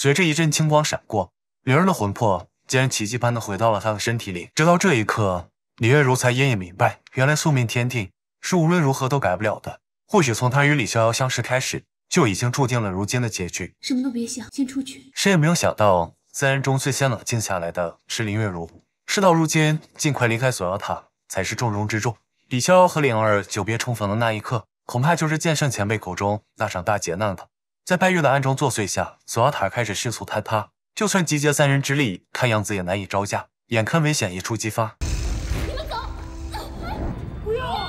随着一阵青光闪过，灵儿的魂魄竟然奇迹般的回到了她的身体里。直到这一刻，李月如才隐隐明白，原来宿命天定是无论如何都改不了的。或许从她与李逍遥相识开始，就已经注定了如今的结局。什么都别想，先出去。谁也没有想到，三人中最先冷静下来的是林月如。事到如今，尽快离开锁妖塔才是重中之重。李逍遥和灵儿久别重逢的那一刻，恐怕就是剑圣前辈口中那场大劫难了。在白月的暗中作祟下，索亚塔开始迅速坍塌。就算集结三人之力，看样子也难以招架。眼看危险一触即发，你们走！不要！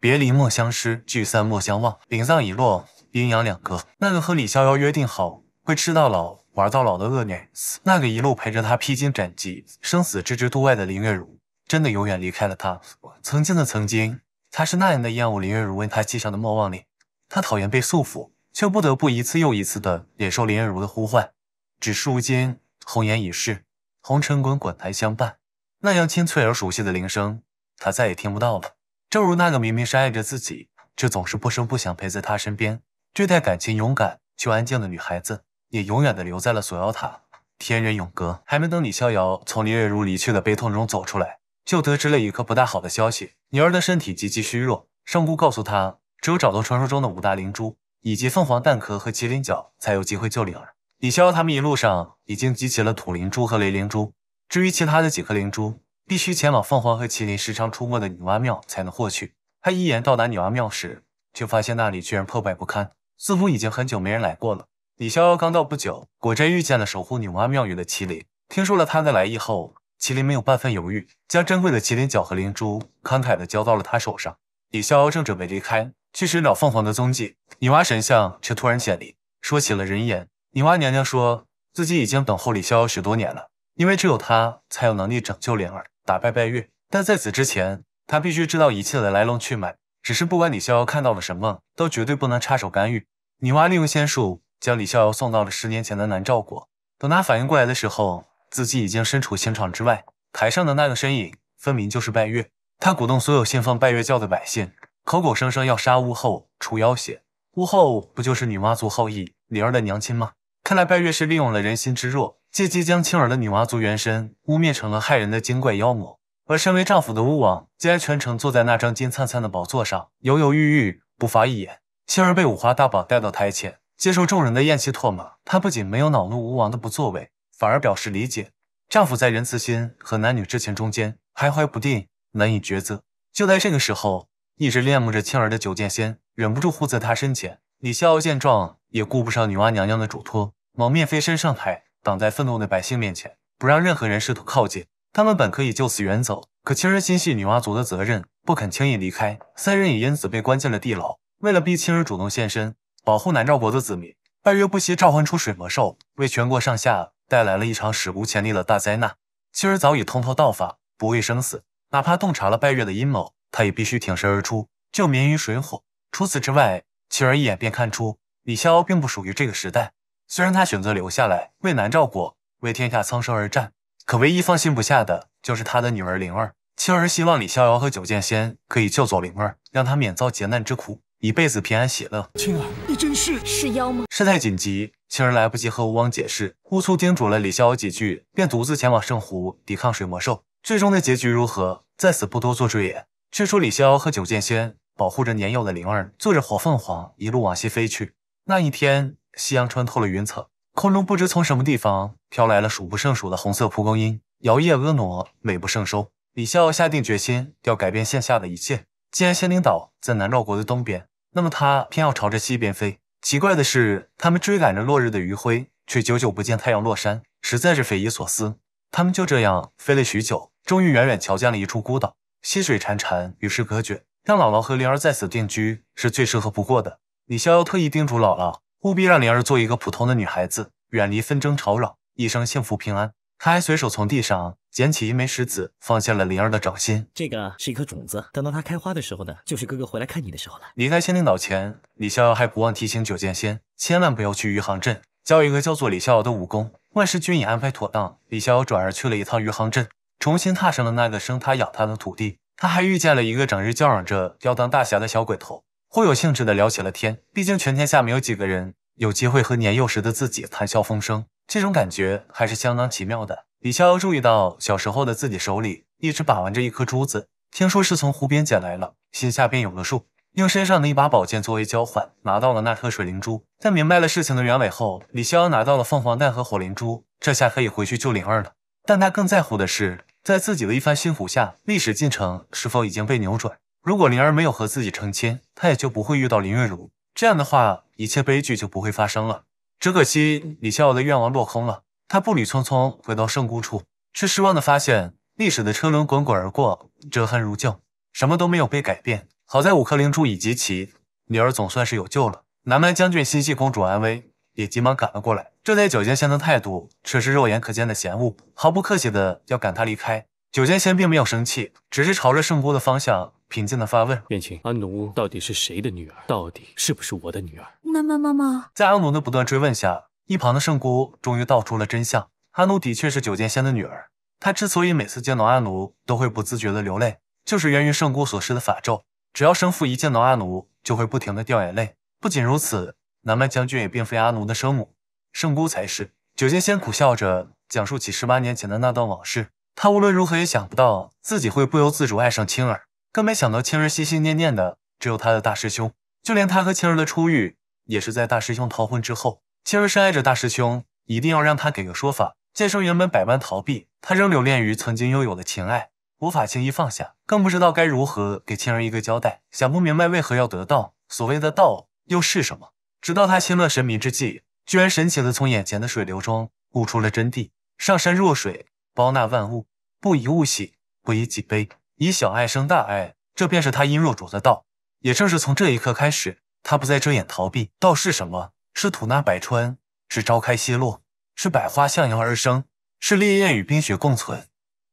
别离莫相失，聚散莫相忘。灵藏已落，阴阳两隔。那个和李逍遥约定好会吃到老、玩到老的恶女，那个一路陪着他披荆斩棘、生死置之度外的林月如，真的永远离开了他。曾经的曾经，他是那样的厌恶林月如为他系上的莫忘领。他讨厌被束缚，却不得不一次又一次的忍受林月如的呼唤。只是如今，红颜已逝，红尘滚滚台相伴。那样清脆而熟悉的铃声，他再也听不到了。正如那个明明是爱着自己，却总是不声不响陪在他身边，对待感情勇敢却安静的女孩子，也永远的留在了锁妖塔，天人永隔。还没等李逍遥从林月如离去的悲痛中走出来，就得知了一个不大好的消息：女儿的身体极其虚弱。圣姑告诉他。只有找到传说中的五大灵珠，以及凤凰蛋壳和麒麟角，才有机会救灵儿。李逍遥他们一路上已经集齐了土灵珠和雷灵珠，至于其他的几颗灵珠，必须前往凤凰和麒麟时常出没的女娲庙才能获取。他一眼到达女娲庙时，就发现那里居然破败不堪，似乎已经很久没人来过了。李逍遥刚到不久，果真遇见了守护女娲庙宇的麒麟。听说了他的来意后，麒麟没有半分犹豫，将珍贵的麒麟角和灵珠慷慨的交到了他手上。李逍遥正准备离开。去寻找凤凰的踪迹，女娲神像却突然显灵，说起了人言。女娲娘娘说自己已经等候李逍遥许多年了，因为只有她才有能力拯救莲儿，打败拜月。但在此之前，她必须知道一切的来龙去脉。只是不管李逍遥看到了什么，都绝对不能插手干预。女娲利用仙术将李逍遥送到了十年前的南诏国。等他反应过来的时候，自己已经身处刑场之外，台上的那个身影分明就是拜月。他鼓动所有信奉拜月教的百姓。口口声声要杀巫后，除妖血。巫后，不就是女娲族后裔灵儿的娘亲吗？看来拜月是利用了人心之弱，借机将青儿的女娲族原身污蔑成了害人的精怪妖魔。而身为丈夫的巫王，竟然全程坐在那张金灿灿的宝座上，犹犹豫豫，不发一言。青儿被五花大绑带到台前，接受众人的厌弃唾骂。她不仅没有恼怒巫王的不作为，反而表示理解。丈夫在仁慈心和男女之情中间徘徊不定，难以抉择。就在这个时候。一直恋慕着青儿的九剑仙忍不住护在她身前，李逍遥见状也顾不上女娲娘娘的嘱托，蒙面飞身上台，挡在愤怒的百姓面前，不让任何人试图靠近。他们本可以就此远走，可青儿心系女娲族的责任，不肯轻易离开。三人也因此被关进了地牢。为了逼青儿主动现身，保护南诏国的子民，拜月不惜召唤出水魔兽，为全国上下带来了一场史无前例的大灾难。青儿早已通透道法，不畏生死，哪怕洞察了拜月的阴谋。他也必须挺身而出，救民于水火。除此之外，青儿一眼便看出李逍遥并不属于这个时代。虽然他选择留下来，为南诏国，为天下苍生而战，可唯一放心不下的就是他的女儿灵儿。青儿希望李逍遥和九剑仙可以救走灵儿，让他免遭劫难之苦，一辈子平安喜乐。青儿，你真是是妖吗？事态紧急，青儿来不及和吴王解释，乌苏叮嘱了李逍遥几句，便独自前往圣湖抵抗水魔兽。最终的结局如何，在此不多做赘言。却说李逍遥和九剑仙保护着年幼的灵儿，坐着火凤凰一路往西飞去。那一天，夕阳穿透了云层，空中不知从什么地方飘来了数不胜数的红色蒲公英，摇曳婀娜，美不胜收。李逍遥下定决心要改变现下的一切。既然仙灵岛在南诏国的东边，那么他偏要朝着西边飞。奇怪的是，他们追赶着落日的余晖，却久久不见太阳落山，实在是匪夷所思。他们就这样飞了许久，终于远远瞧见了一处孤岛。溪水潺潺，与世隔绝，让姥姥和灵儿在此定居是最适合不过的。李逍遥特意叮嘱姥姥，务必让灵儿做一个普通的女孩子，远离纷争吵扰，一生幸福平安。他还随手从地上捡起一枚石子，放进了灵儿的掌心。这个是一颗种子，等到它开花的时候呢，就是哥哥回来看你的时候了。离开仙灵岛前，李逍遥还不忘提醒九剑仙，千万不要去余杭镇教一个叫做李逍遥的武功。万事均已安排妥当，李逍遥转而去了一趟余杭镇。重新踏上了那个生他养他的土地，他还遇见了一个整日叫嚷着要当大侠的小鬼头，颇有兴致的聊起了天。毕竟全天下没有几个人有机会和年幼时的自己谈笑风生，这种感觉还是相当奇妙的。李逍遥注意到小时候的自己手里一直把玩着一颗珠子，听说是从湖边捡来了，心下便有了数，用身上的一把宝剑作为交换，拿到了那颗水灵珠。在明白了事情的原委后，李逍遥拿到了凤凰蛋和火灵珠，这下可以回去救灵儿了。但他更在乎的是。在自己的一番辛苦下，历史进程是否已经被扭转？如果灵儿没有和自己成亲，他也就不会遇到林月如，这样的话，一切悲剧就不会发生了。只可惜李逍遥的愿望落空了，他步履匆匆回到圣姑处，却失望地发现历史的车轮滚滚而过，折痕如旧，什么都没有被改变。好在五颗灵珠已集齐，女儿总算是有救了。南蛮将军心系公主安危。也急忙赶了过来。这对九剑仙的态度，却是肉眼可见的嫌恶，毫不客气的要赶他离开。九剑仙并没有生气，只是朝着圣姑的方向平静的发问：“燕青，阿奴到底是谁的女儿？到底是不是我的女儿？”妈妈，妈妈。在阿奴的不断追问下，一旁的圣姑终于道出了真相：阿奴的确是九剑仙的女儿。她之所以每次见到阿奴都会不自觉的流泪，就是源于圣姑所施的法咒。只要生父一见到阿奴，就会不停的掉眼泪。不仅如此。南蛮将军也并非阿奴的生母，圣姑才是。九剑仙苦笑着讲述起十八年前的那段往事。他无论如何也想不到自己会不由自主爱上青儿，更没想到青儿心心念念的只有他的大师兄。就连他和青儿的初遇，也是在大师兄逃婚之后。青儿深爱着大师兄，一定要让他给个说法。剑圣原本百般逃避，他仍留恋于曾经拥有的情爱，无法轻易放下，更不知道该如何给青儿一个交代。想不明白为何要得到所谓的道，又是什么？直到他心乱神迷之际，居然神奇的从眼前的水流中悟出了真谛：上善若水，包纳万物，不以物喜，不以己悲，以小爱生大爱，这便是他因若主的道。也正是从这一刻开始，他不再遮掩逃避。道是什么？是吐纳百川，是朝开夕落，是百花向阳而生，是烈焰与冰雪共存。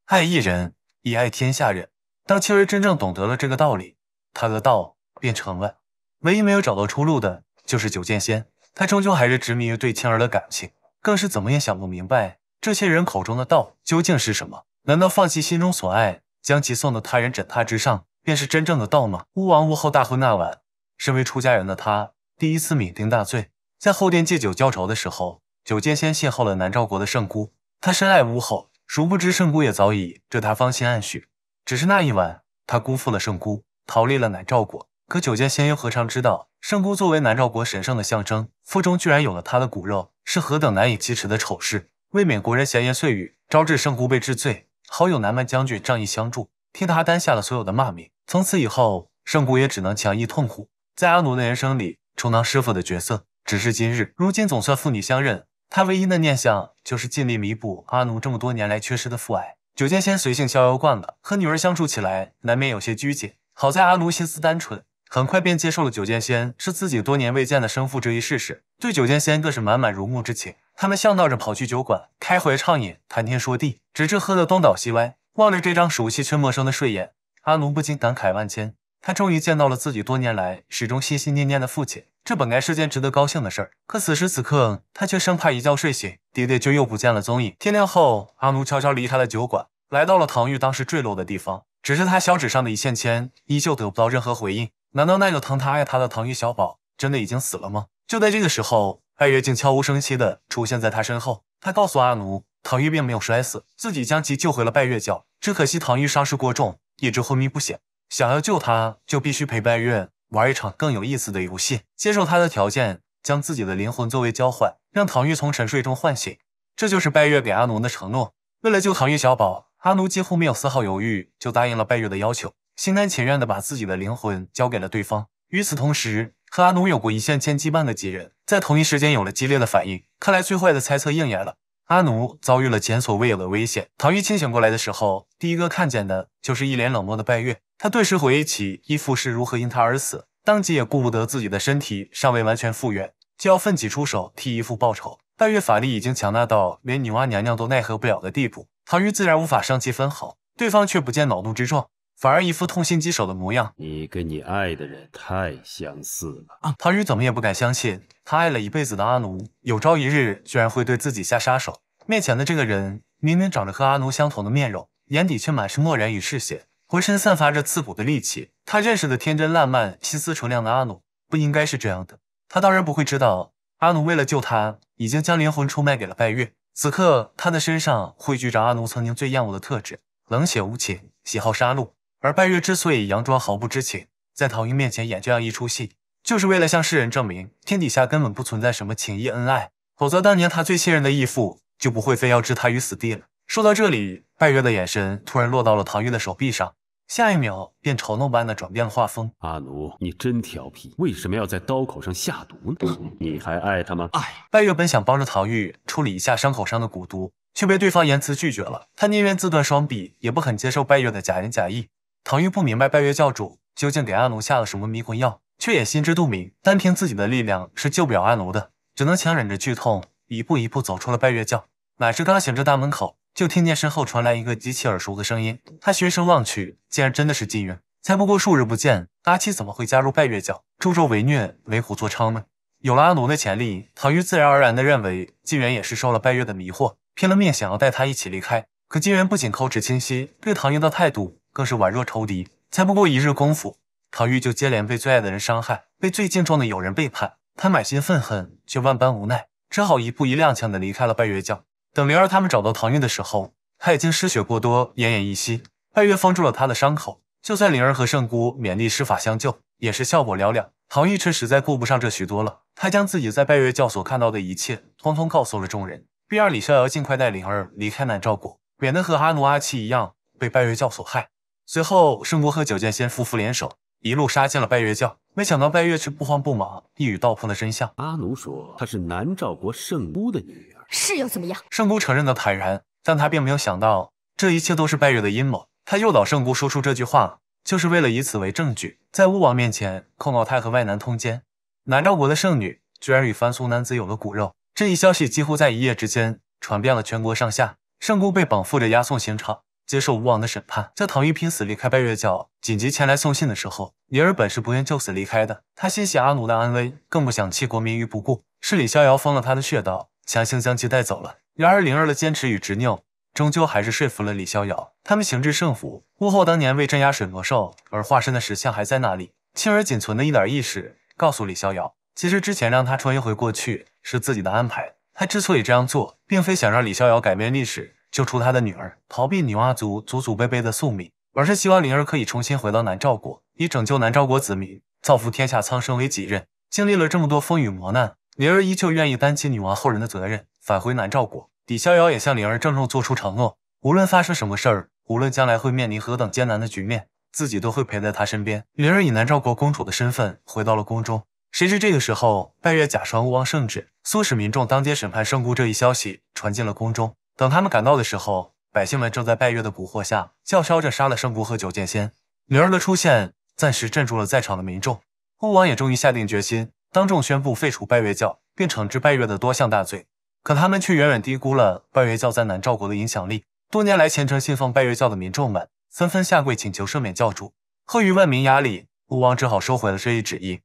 爱一人，以爱天下人。当青儿真正懂得了这个道理，他的道便成了。唯一没有找到出路的。就是九剑仙，他终究还是执迷于对青儿的感情，更是怎么也想不明白这些人口中的道究竟是什么？难道放弃心中所爱，将其送到他人枕榻之上，便是真正的道吗？巫王巫后大婚那晚，身为出家人的他第一次酩酊大醉，在后殿借酒浇愁的时候，九剑仙邂逅了南诏国的圣姑。他深爱巫后，殊不知圣姑也早已对他芳心暗许。只是那一晚，他辜负了圣姑，逃离了南诏国。可九剑仙又何尝知道，圣姑作为南诏国神圣的象征，腹中居然有了他的骨肉，是何等难以启齿的丑事？为免国人闲言碎语，招致圣姑被治罪，好友南蛮将军仗义相助，替他担下了所有的骂名。从此以后，圣姑也只能强抑痛苦，在阿奴的人生里充当师傅的角色。只是今日，如今总算父女相认，他唯一的念想就是尽力弥补阿奴这么多年来缺失的父爱。九剑仙随性逍遥惯了，和女儿相处起来难免有些拘谨。好在阿奴心思单纯。很快便接受了酒剑仙是自己多年未见的生父这一事实，对酒剑仙更是满满如沐之情。他们笑闹着跑去酒馆，开怀畅饮，谈天说地，直至喝得东倒西歪。望着这张熟悉却陌生的睡颜，阿奴不禁感慨万千。他终于见到了自己多年来始终心心念念的父亲，这本该是件值得高兴的事儿，可此时此刻，他却生怕一觉睡醒，爹爹就又不见了踪影。天亮后，阿奴悄悄离开了酒馆，来到了唐钰当时坠落的地方。只是他小指上的一线牵，依旧得不到任何回应。难道那个疼他爱他的唐钰小宝真的已经死了吗？就在这个时候，拜月竟悄无声息地出现在他身后。他告诉阿奴，唐钰并没有摔死，自己将其救回了拜月教。只可惜唐钰伤势过重，一直昏迷不醒。想要救他，就必须陪拜月玩一场更有意思的游戏，接受他的条件，将自己的灵魂作为交换，让唐钰从沉睡中唤醒。这就是拜月给阿奴的承诺。为了救唐钰小宝，阿奴几乎没有丝毫犹豫，就答应了拜月的要求。心甘情愿的把自己的灵魂交给了对方。与此同时，和阿奴有过一线牵羁绊的几人，在同一时间有了激烈的反应。看来最坏的猜测应验了，阿奴遭遇了前所未有的危险。唐钰清醒过来的时候，第一个看见的就是一脸冷漠的拜月。他顿时回忆起义父是如何因他而死，当即也顾不得自己的身体尚未完全复原，就要奋起出手替义父报仇。拜月法力已经强大到连女娲娘娘都奈何不了的地步，唐钰自然无法伤其分毫。对方却不见恼怒之状。反而一副痛心疾首的模样。你跟你爱的人太相似了。唐雨怎么也不敢相信，他爱了一辈子的阿奴，有朝一日居然会对自己下杀手。面前的这个人，明明长着和阿奴相同的面容，眼底却满是漠然与嗜血，浑身散发着刺骨的戾气。他认识的天真烂漫、心思纯良的阿奴，不应该是这样的。他当然不会知道，阿奴为了救他，已经将灵魂出卖给了拜月。此刻，他的身上汇聚着阿奴曾经最厌恶的特质：冷血无情，喜好杀戮。而拜月之所以佯装毫不知情，在唐钰面前演这样一出戏，就是为了向世人证明天底下根本不存在什么情义恩爱。否则当年他最信任的义父就不会非要置他于死地了。说到这里，拜月的眼神突然落到了唐钰的手臂上，下一秒便嘲弄般的转变了画风。阿奴，你真调皮，为什么要在刀口上下毒呢？你还爱他吗？爱。拜月本想帮着唐钰处理一下伤口上的蛊毒，却被对方言辞拒绝了。他宁愿自断双臂，也不肯接受拜月的假仁假义。唐钰不明白拜月教主究竟给阿奴下了什么迷魂药，却也心知肚明，单凭自己的力量是救不了阿奴的，只能强忍着剧痛，一步一步走出了拜月教。哪知刚行至大门口，就听见身后传来一个极其耳熟的声音。他循声望去，竟然真的是金元。才不过数日不见，阿七怎么会加入拜月教，助纣为虐，为虎作伥呢？有了阿奴的潜力，唐钰自然而然地认为金元也是受了拜月的迷惑，拼了命想要带他一起离开。可金元不仅口齿清晰，对唐钰的态度。更是宛若仇敌。才不过一日功夫，唐钰就接连被最爱的人伤害，被最敬重的友人背叛。他满心愤恨，却万般无奈，只好一步一踉跄地离开了拜月教。等灵儿他们找到唐玉的时候，他已经失血过多，奄奄一息。拜月封住了他的伤口，就算灵儿和圣姑勉力施法相救，也是效果寥寥。唐钰却实在顾不上这许多了，他将自己在拜月教所看到的一切，通通告诉了众人，并让李逍遥尽快带灵儿离开南诏国，免得和阿奴、阿七一样被拜月教所害。随后，圣姑和九剑仙夫妇联手，一路杀进了拜月教。没想到拜月却不慌不忙，一语道破了真相。阿奴说，她是南诏国圣姑的女儿。是又怎么样？圣姑承认的坦然，但她并没有想到，这一切都是拜月的阴谋。她诱导圣姑说出这句话，就是为了以此为证据，在巫王面前控告他和外男通奸。南诏国的圣女居然与凡俗男子有了骨肉，这一消息几乎在一夜之间传遍了全国上下。圣姑被绑缚着押送刑场。接受吴王的审判，在唐玉拼死离开拜月教，紧急前来送信的时候，灵儿本是不愿就此离开的，他心系阿奴的安危，更不想弃国民于不顾。是李逍遥封了他的穴道，强行将其带走了。然而灵儿的坚持与执拗，终究还是说服了李逍遥。他们行至圣府，巫后当年为镇压水魔兽而化身的石像还在那里。青儿仅存的一点意识告诉李逍遥，其实之前让他穿越回过去是自己的安排，他之所以这样做，并非想让李逍遥改变历史。救出他的女儿，逃避女娲族祖祖辈辈的宿命，而是希望灵儿可以重新回到南诏国，以拯救南诏国子民、造福天下苍生为己任。经历了这么多风雨磨难，灵儿依旧愿意担起女娲后人的责任，返回南诏国。李逍遥也向灵儿郑重做出承诺：无论发生什么事儿，无论将来会面临何等艰难的局面，自己都会陪在她身边。灵儿以南诏国公主的身份回到了宫中，谁知这个时候，拜月假传巫王圣旨，唆使民众当街审判圣姑这一消息传进了宫中。等他们赶到的时候，百姓们正在拜月的蛊惑下叫嚣着杀了圣姑和九剑仙。女儿的出现暂时镇住了在场的民众，巫王也终于下定决心，当众宣布废除拜月教，并惩治拜月的多项大罪。可他们却远远低估了拜月教在南诏国的影响力。多年来虔诚信奉拜月教的民众们纷纷下跪请求赦免教主，迫于万民压力，巫王只好收回了这一旨意。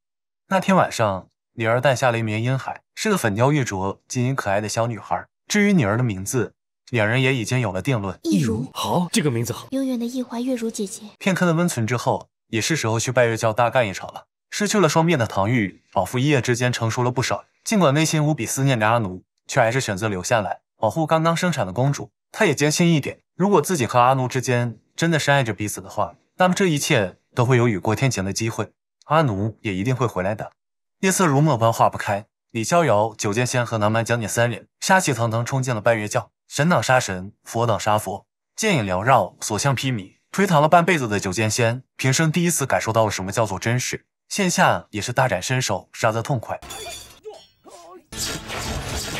那天晚上，女儿诞下了一名婴孩，是个粉雕玉琢、晶莹可爱的小女孩。至于女儿的名字，两人也已经有了定论，逸如好，这个名字好，永远的忆华月如姐姐。片刻的温存之后，也是时候去拜月教大干一场了。失去了双臂的唐钰，仿佛一夜之间成熟了不少。尽管内心无比思念着阿奴，却还是选择留下来保护刚刚生产的公主。她也坚信一点：如果自己和阿奴之间真的深爱着彼此的话，那么这一切都会有雨过天晴的机会。阿奴也一定会回来的。夜色如墨般化不开，李逍遥、九剑仙和南蛮将军三人杀气腾腾冲进了拜月教。神挡杀神，佛挡杀佛，剑影缭绕，所向披靡。推搪了半辈子的九剑仙，平生第一次感受到了什么叫做真实。现下也是大展身手，杀得痛快。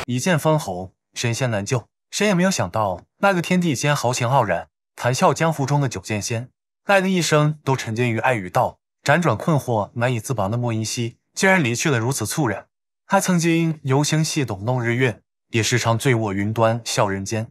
一剑封喉，神仙难救。谁也没有想到，那个天地间豪情傲然、谈笑江湖中的九剑仙，那个一生都沉浸于爱与道，辗转困惑、难以自拔的莫音溪，竟然离去了如此猝然。他曾经游星戏懂弄日月。也时常醉卧云端，笑人间。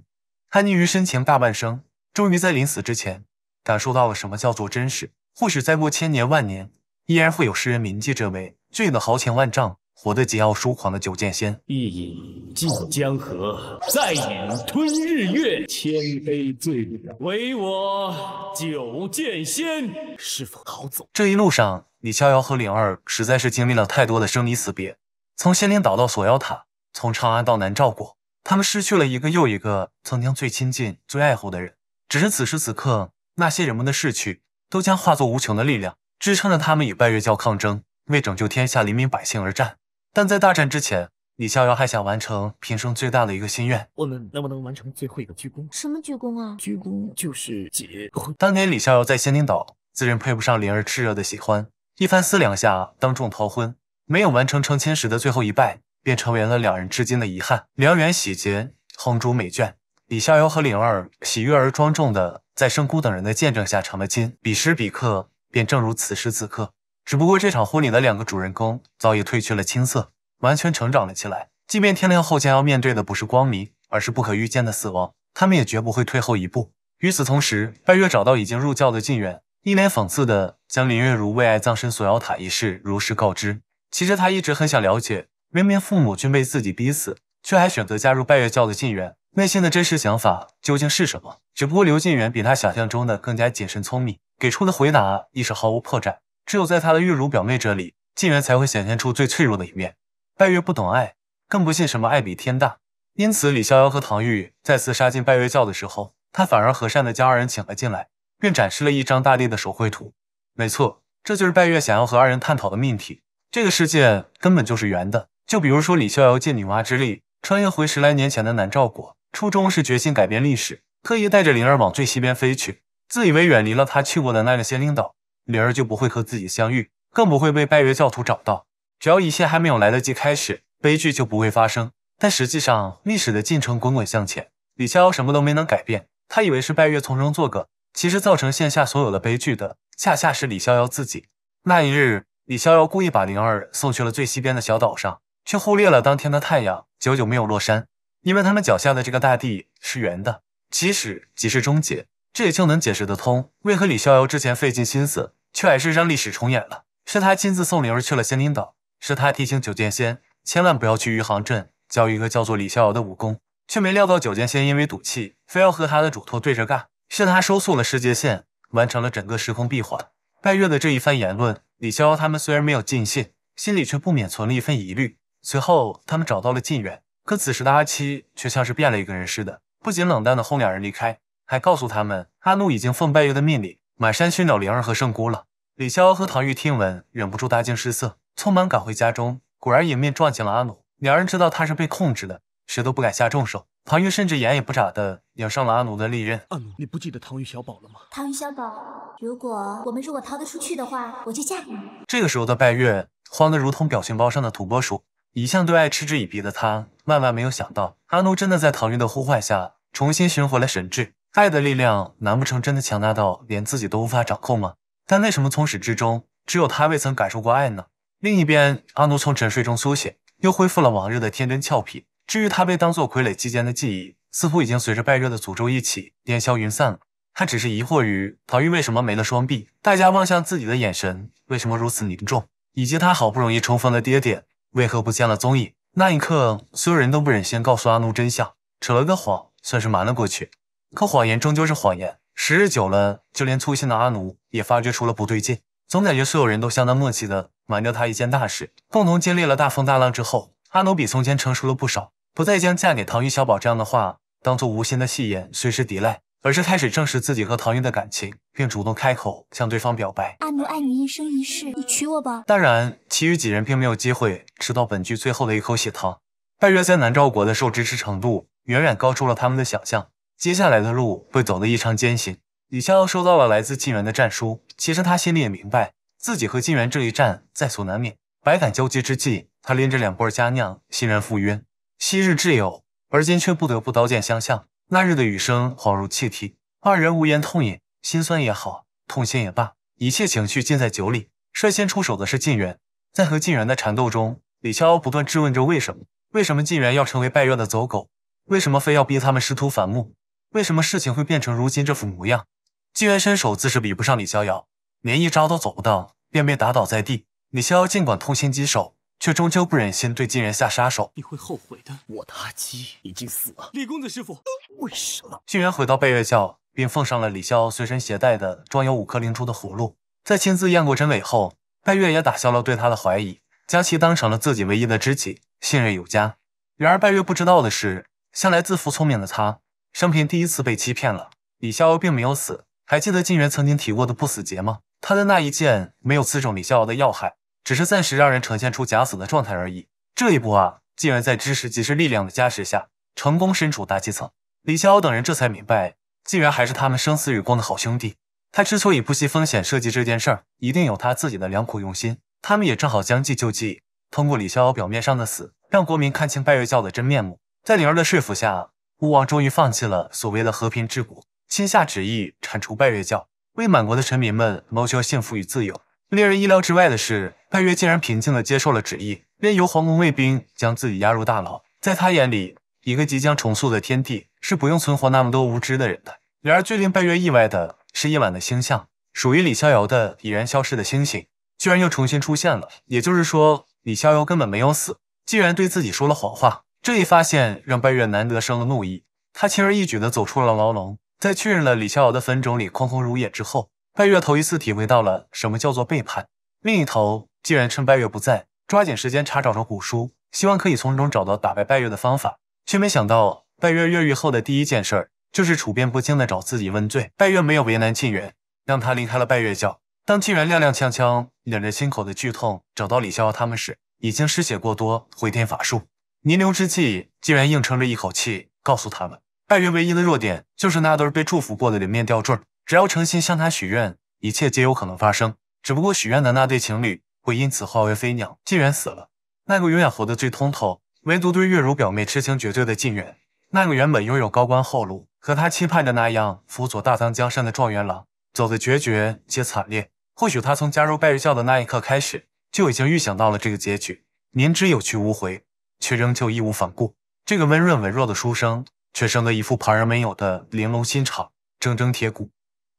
贪溺于深情大半生，终于在临死之前感受到了什么叫做真实。或许再过千年万年，依然会有诗人铭记这位俊的豪情万丈、活得桀骜疏狂的酒剑仙。一饮尽江河，再饮吞日月，千杯醉，唯我酒剑仙。是否好走？这一路上，李逍遥和灵儿实在是经历了太多的生离死别，从仙灵岛到锁妖塔。从长安到南诏国，他们失去了一个又一个曾经最亲近、最爱护的人。只是此时此刻，那些人们的逝去都将化作无穷的力量，支撑着他们与拜月教抗争，为拯救天下黎民百姓而战。但在大战之前，李逍遥还想完成平生最大的一个心愿：我们能不能完成最后一个鞠躬？什么鞠躬啊？鞠躬就是结婚。当年李逍遥在仙灵岛自认配不上灵儿炽热的喜欢，一番思量下，当众逃婚，没有完成成亲时的最后一拜。便成为了两人至今的遗憾。良缘喜结，红烛美眷，李逍遥和灵儿喜悦而庄重的在圣姑等人的见证下成了亲。彼时彼刻，便正如此时此刻。只不过这场婚礼的两个主人公早已褪去了青涩，完全成长了起来。即便天亮后将要面对的不是光明，而是不可预见的死亡，他们也绝不会退后一步。与此同时，拜月找到已经入教的靳远，一脸讽刺的将林月如为爱葬身锁妖塔一事如实告知。其实他一直很想了解。明明父母均被自己逼死，却还选择加入拜月教的晋元，内心的真实想法究竟是什么？只不过刘晋元比他想象中的更加谨慎聪明，给出的回答亦是毫无破绽。只有在他的月如表妹这里，晋元才会显现出最脆弱的一面。拜月不懂爱，更不信什么爱比天大，因此李逍遥和唐钰再次杀进拜月教的时候，他反而和善的将二人请了进来，并展示了一张大地的手绘图。没错，这就是拜月想要和二人探讨的命题：这个世界根本就是圆的。就比如说，李逍遥借女娲之力穿越回十来年前的南诏国，初衷是决心改变历史，特意带着灵儿往最西边飞去，自以为远离了他去过的那个仙灵岛，灵儿就不会和自己相遇，更不会被拜月教徒找到。只要一切还没有来得及开始，悲剧就不会发生。但实际上，历史的进程滚滚向前，李逍遥什么都没能改变。他以为是拜月从中作梗，其实造成线下所有的悲剧的，恰恰是李逍遥自己。那一日，李逍遥故意把灵儿送去了最西边的小岛上。却忽略了当天的太阳久久没有落山，因为他们脚下的这个大地是圆的，即使即是终结，这也就能解释得通为何李逍遥之前费尽心思，却还是让历史重演了。是他亲自送灵儿去了仙灵岛，是他提醒九剑仙千万不要去余杭镇教一个叫做李逍遥的武功，却没料到九剑仙因为赌气，非要和他的嘱托对着干，是他收缩了世界线，完成了整个时空闭环。拜月的这一番言论，李逍遥他们虽然没有尽信，心里却不免存了一份疑虑。随后，他们找到了晋远，可此时的阿七却像是变了一个人似的，不仅冷淡的轰两人离开，还告诉他们阿奴已经奉拜月的命令，满山寻找灵儿和圣姑了。李潇和唐玉听闻，忍不住大惊失色，匆忙赶回家中，果然迎面撞见了阿奴。两人知道他是被控制的，谁都不敢下重手。唐玉甚至眼也不眨的咬上了阿奴的利刃。阿奴，你不记得唐玉小宝了吗？唐玉小宝，如果我们如果逃得出去的话，我就嫁给你。这个时候的拜月慌得如同表情包上的土拨鼠。一向对爱嗤之以鼻的他，万万没有想到阿奴真的在唐韵的呼唤下重新寻回了神智。爱的力量，难不成真的强大到连自己都无法掌控吗？但为什么从始至终，只有他未曾感受过爱呢？另一边，阿奴从沉睡中苏醒，又恢复了往日的天真俏皮。至于他被当做傀儡期间的记忆，似乎已经随着拜热的诅咒一起烟消云散了。他只是疑惑于唐韵为什么没了双臂，大家望向自己的眼神为什么如此凝重，以及他好不容易重逢的爹爹。为何不见了踪影？那一刻，所有人都不忍心告诉阿奴真相，扯了个谎，算是瞒了过去。可谎言终究是谎言，时日久了，就连粗心的阿奴也发觉出了不对劲，总感觉所有人都相当默契的瞒掉他一件大事。共同经历了大风大浪之后，阿奴比从前成熟了不少，不再将嫁给唐钰、小宝这样的话当做无心的戏言随时抵赖，而是开始正视自己和唐钰的感情。并主动开口向对方表白：“阿奴爱你一生一世，你娶我吧。”当然，其余几人并没有机会吃到本剧最后的一口血汤。拜月在南诏国的受支持程度远远高出了他们的想象，接下来的路会走得异常艰辛。李逍遥收到了来自晋元的战书，其实他心里也明白，自己和晋元这一战在所难免。百感交集之际，他拎着两罐佳酿，欣然赴约。昔日挚友，而今却不得不刀剑相向。那日的雨声恍如泣涕，二人无言痛饮。心酸也好，痛心也罢，一切情绪尽在酒里。率先出手的是晋元，在和晋元的缠斗中，李逍遥不断质问着：为什么？为什么晋元要成为拜月的走狗？为什么非要逼他们师徒反目？为什么事情会变成如今这副模样？晋元身手自是比不上李逍遥，连一招都走不到，便被打倒在地。李逍遥尽管痛心疾首，却终究不忍心对晋元下杀手。你会后悔的。我的阿七已经死了。李公子，师傅，为什么？晋元回到拜月教。并奉上了李逍遥随身携带的装有五颗灵珠的葫芦，在亲自验过真伪后，拜月也打消了对他的怀疑，将其当成了自己唯一的知己，信任有加。然而拜月不知道的是，向来自负聪明的他，生平第一次被欺骗了。李逍遥并没有死，还记得靳元曾经提过的不死劫吗？他的那一剑没有刺中李逍遥的要害，只是暂时让人呈现出假死的状态而已。这一步啊，竟然在知识即是力量的加持下，成功身处大气层。李逍遥等人这才明白。竟然还是他们生死与共的好兄弟。他之所以不惜风险设计这件事儿，一定有他自己的良苦用心。他们也正好将计就计，通过李逍遥表面上的死，让国民看清拜月教的真面目。在灵儿的说服下，吴王终于放弃了所谓的和平治国，亲下旨意铲除拜月教，为满国的臣民们谋求幸福与自由。令人意料之外的是，拜月竟然平静地接受了旨意，任由皇宫卫兵将自己押入大牢。在他眼里，一个即将重塑的天地。是不用存活那么多无知的人的。然而，最令拜月意外的是，夜晚的星象属于李逍遥的已然消失的星星，居然又重新出现了。也就是说，李逍遥根本没有死。既然对自己说了谎话，这一发现让拜月难得生了怒意。他轻而易举地走出了牢笼，在确认了李逍遥的坟冢里空空如也之后，拜月头一次体会到了什么叫做背叛。另一头，既然趁拜月不在，抓紧时间查找着古书，希望可以从中找到打败拜月的方法，却没想到。拜月越狱后的第一件事就是处变不惊的找自己问罪。拜月没有为难沁园，让他离开了拜月教。当沁园踉踉跄跄忍着心口的剧痛找到李逍遥他们时，已经失血过多，回天乏术。弥留之际，竟然硬撑着一口气告诉他们，拜月唯一的弱点就是那对被祝福过的脸面吊坠，只要诚心向他许愿，一切皆有可能发生。只不过许愿的那对情侣会因此化为飞鸟。晋元死了，那个永远活得最通透，唯独对月如表妹痴情绝对的沁园，那个原本拥有高官厚禄和他期盼的那样辅佐大唐江山的状元郎，走的决绝且惨烈。或许他从加入拜月教的那一刻开始，就已经预想到了这个结局。明知有去无回，却仍旧义无反顾。这个温润文弱的书生，却生得一副旁人没有的玲珑心肠，铮铮铁骨。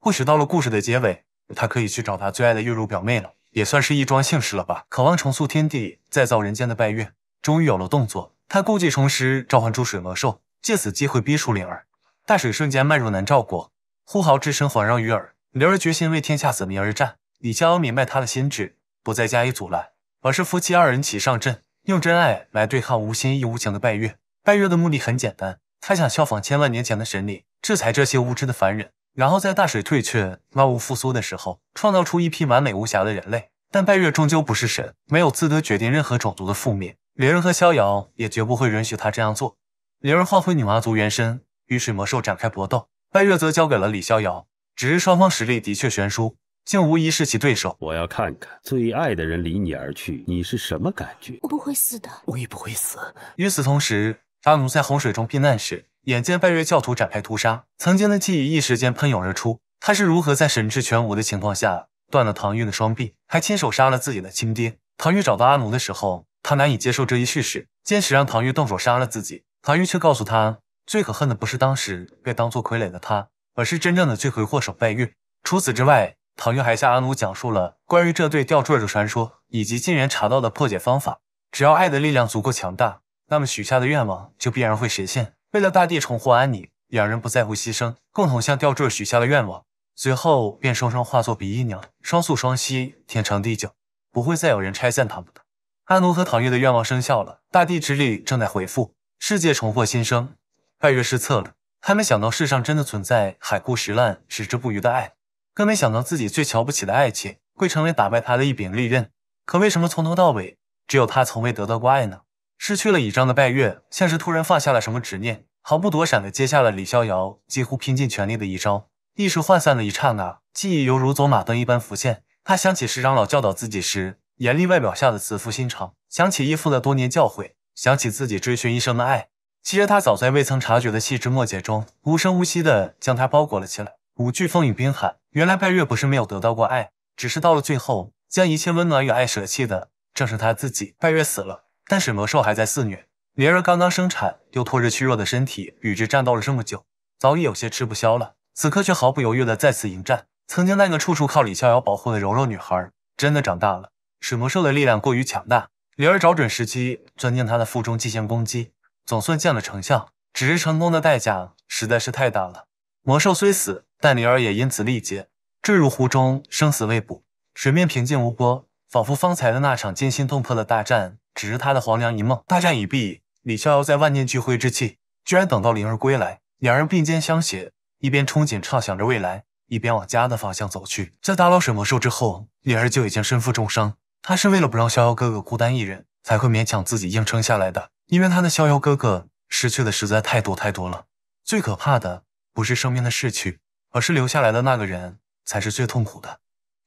或许到了故事的结尾，他可以去找他最爱的月如表妹了，也算是一桩幸事了吧。渴望重塑天地、再造人间的拜月，终于有了动作。他故技重施，召唤出水魔兽。借此机会逼出灵儿，大水瞬间漫入南诏国，呼号之声环绕于耳。灵儿决心为天下子民而战。李逍遥明白他的心志，不再加以阻拦，而是夫妻二人齐上阵，用真爱来对抗无心亦无情的拜月。拜月的目的很简单，他想效仿千万年前的神灵，制裁这些无知的凡人，然后在大水退却、万物复苏的时候，创造出一批完美无瑕的人类。但拜月终究不是神，没有资格决定任何种族的覆灭。灵儿和逍遥也绝不会允许他这样做。灵儿化回女娲族原身，与水魔兽展开搏斗。拜月则交给了李逍遥，只是双方实力的确悬殊，竟无疑是其对手。我要看看最爱的人离你而去，你是什么感觉？我不会死的，我也不会死。与此同时，阿奴在洪水中避难时，眼见拜月教徒展开屠杀，曾经的记忆一时间喷涌而出。他是如何在神智全无的情况下断了唐玉的双臂，还亲手杀了自己的亲爹？唐玉找到阿奴的时候，他难以接受这一事实，坚持让唐玉动手杀了自己。唐玉却告诉他，最可恨的不是当时被当作傀儡的他，而是真正的罪魁祸首拜玉。除此之外，唐玉还向阿奴讲述了关于这对吊坠的传说，以及晋元查到的破解方法。只要爱的力量足够强大，那么许下的愿望就必然会实现。为了大地重获安宁，两人不在乎牺牲，共同向吊坠许下了愿望。随后便双双化作比翼鸟，双宿双栖，天长地久，不会再有人拆散他们的。阿奴和唐玉的愿望生效了，大地之力正在回复。世界重获新生，拜月失策了。他没想到世上真的存在海枯石烂、矢志不渝的爱，更没想到自己最瞧不起的爱情会成为打败他的一柄利刃。可为什么从头到尾，只有他从未得到过爱呢？失去了倚仗的拜月，像是突然放下了什么执念，毫不躲闪的接下了李逍遥几乎拼尽全力的一招。意识涣散的一刹那，记忆犹如走马灯一般浮现。他想起石长老教导自己时严厉外表下的慈父心肠，想起义父的多年教诲。想起自己追寻一生的爱，其实他早在未曾察觉的细枝末节中，无声无息的将他包裹了起来。五惧风雨冰寒，原来拜月不是没有得到过爱，只是到了最后，将一切温暖与爱舍弃的，正是他自己。拜月死了，但水魔兽还在肆虐。灵儿刚刚生产，又拖着虚弱的身体与之战斗了这么久，早已有些吃不消了。此刻却毫不犹豫的再次迎战。曾经那个处处靠李逍遥保护的柔弱女孩，真的长大了。水魔兽的力量过于强大。灵儿找准时机，钻进他的腹中进行攻击，总算见了成效。只是成功的代价实在是太大了。魔兽虽死，但灵儿也因此力竭，坠入湖中，生死未卜。水面平静无波，仿佛方才的那场惊心动魄的大战只是他的黄粱一梦。大战已毕，李逍遥在万念俱灰之际，居然等到灵儿归来，两人并肩相携，一边憧憬畅想着未来，一边往家的方向走去。在打捞水魔兽之后，灵儿就已经身负重伤。他是为了不让逍遥哥哥孤单一人，才会勉强自己硬撑下来的。因为他的逍遥哥哥失去的实在太多太多了。最可怕的不是生命的逝去，而是留下来的那个人才是最痛苦的。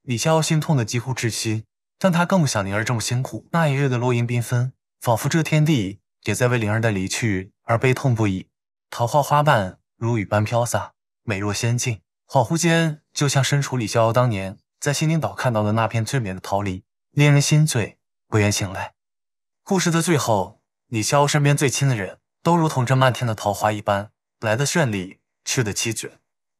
李逍遥心痛的几乎窒息，但他更不想灵儿这么辛苦。那一日的落英缤纷，仿佛这天地也在为灵儿的离去而悲痛不已。桃花花瓣如雨般飘洒，美若仙境。恍惚间，就像身处李逍遥当年在心灵岛看到的那片最美的桃林。令人心醉，不愿醒来。故事的最后，李潇身边最亲的人都如同这漫天的桃花一般，来的绚丽，去的凄绝，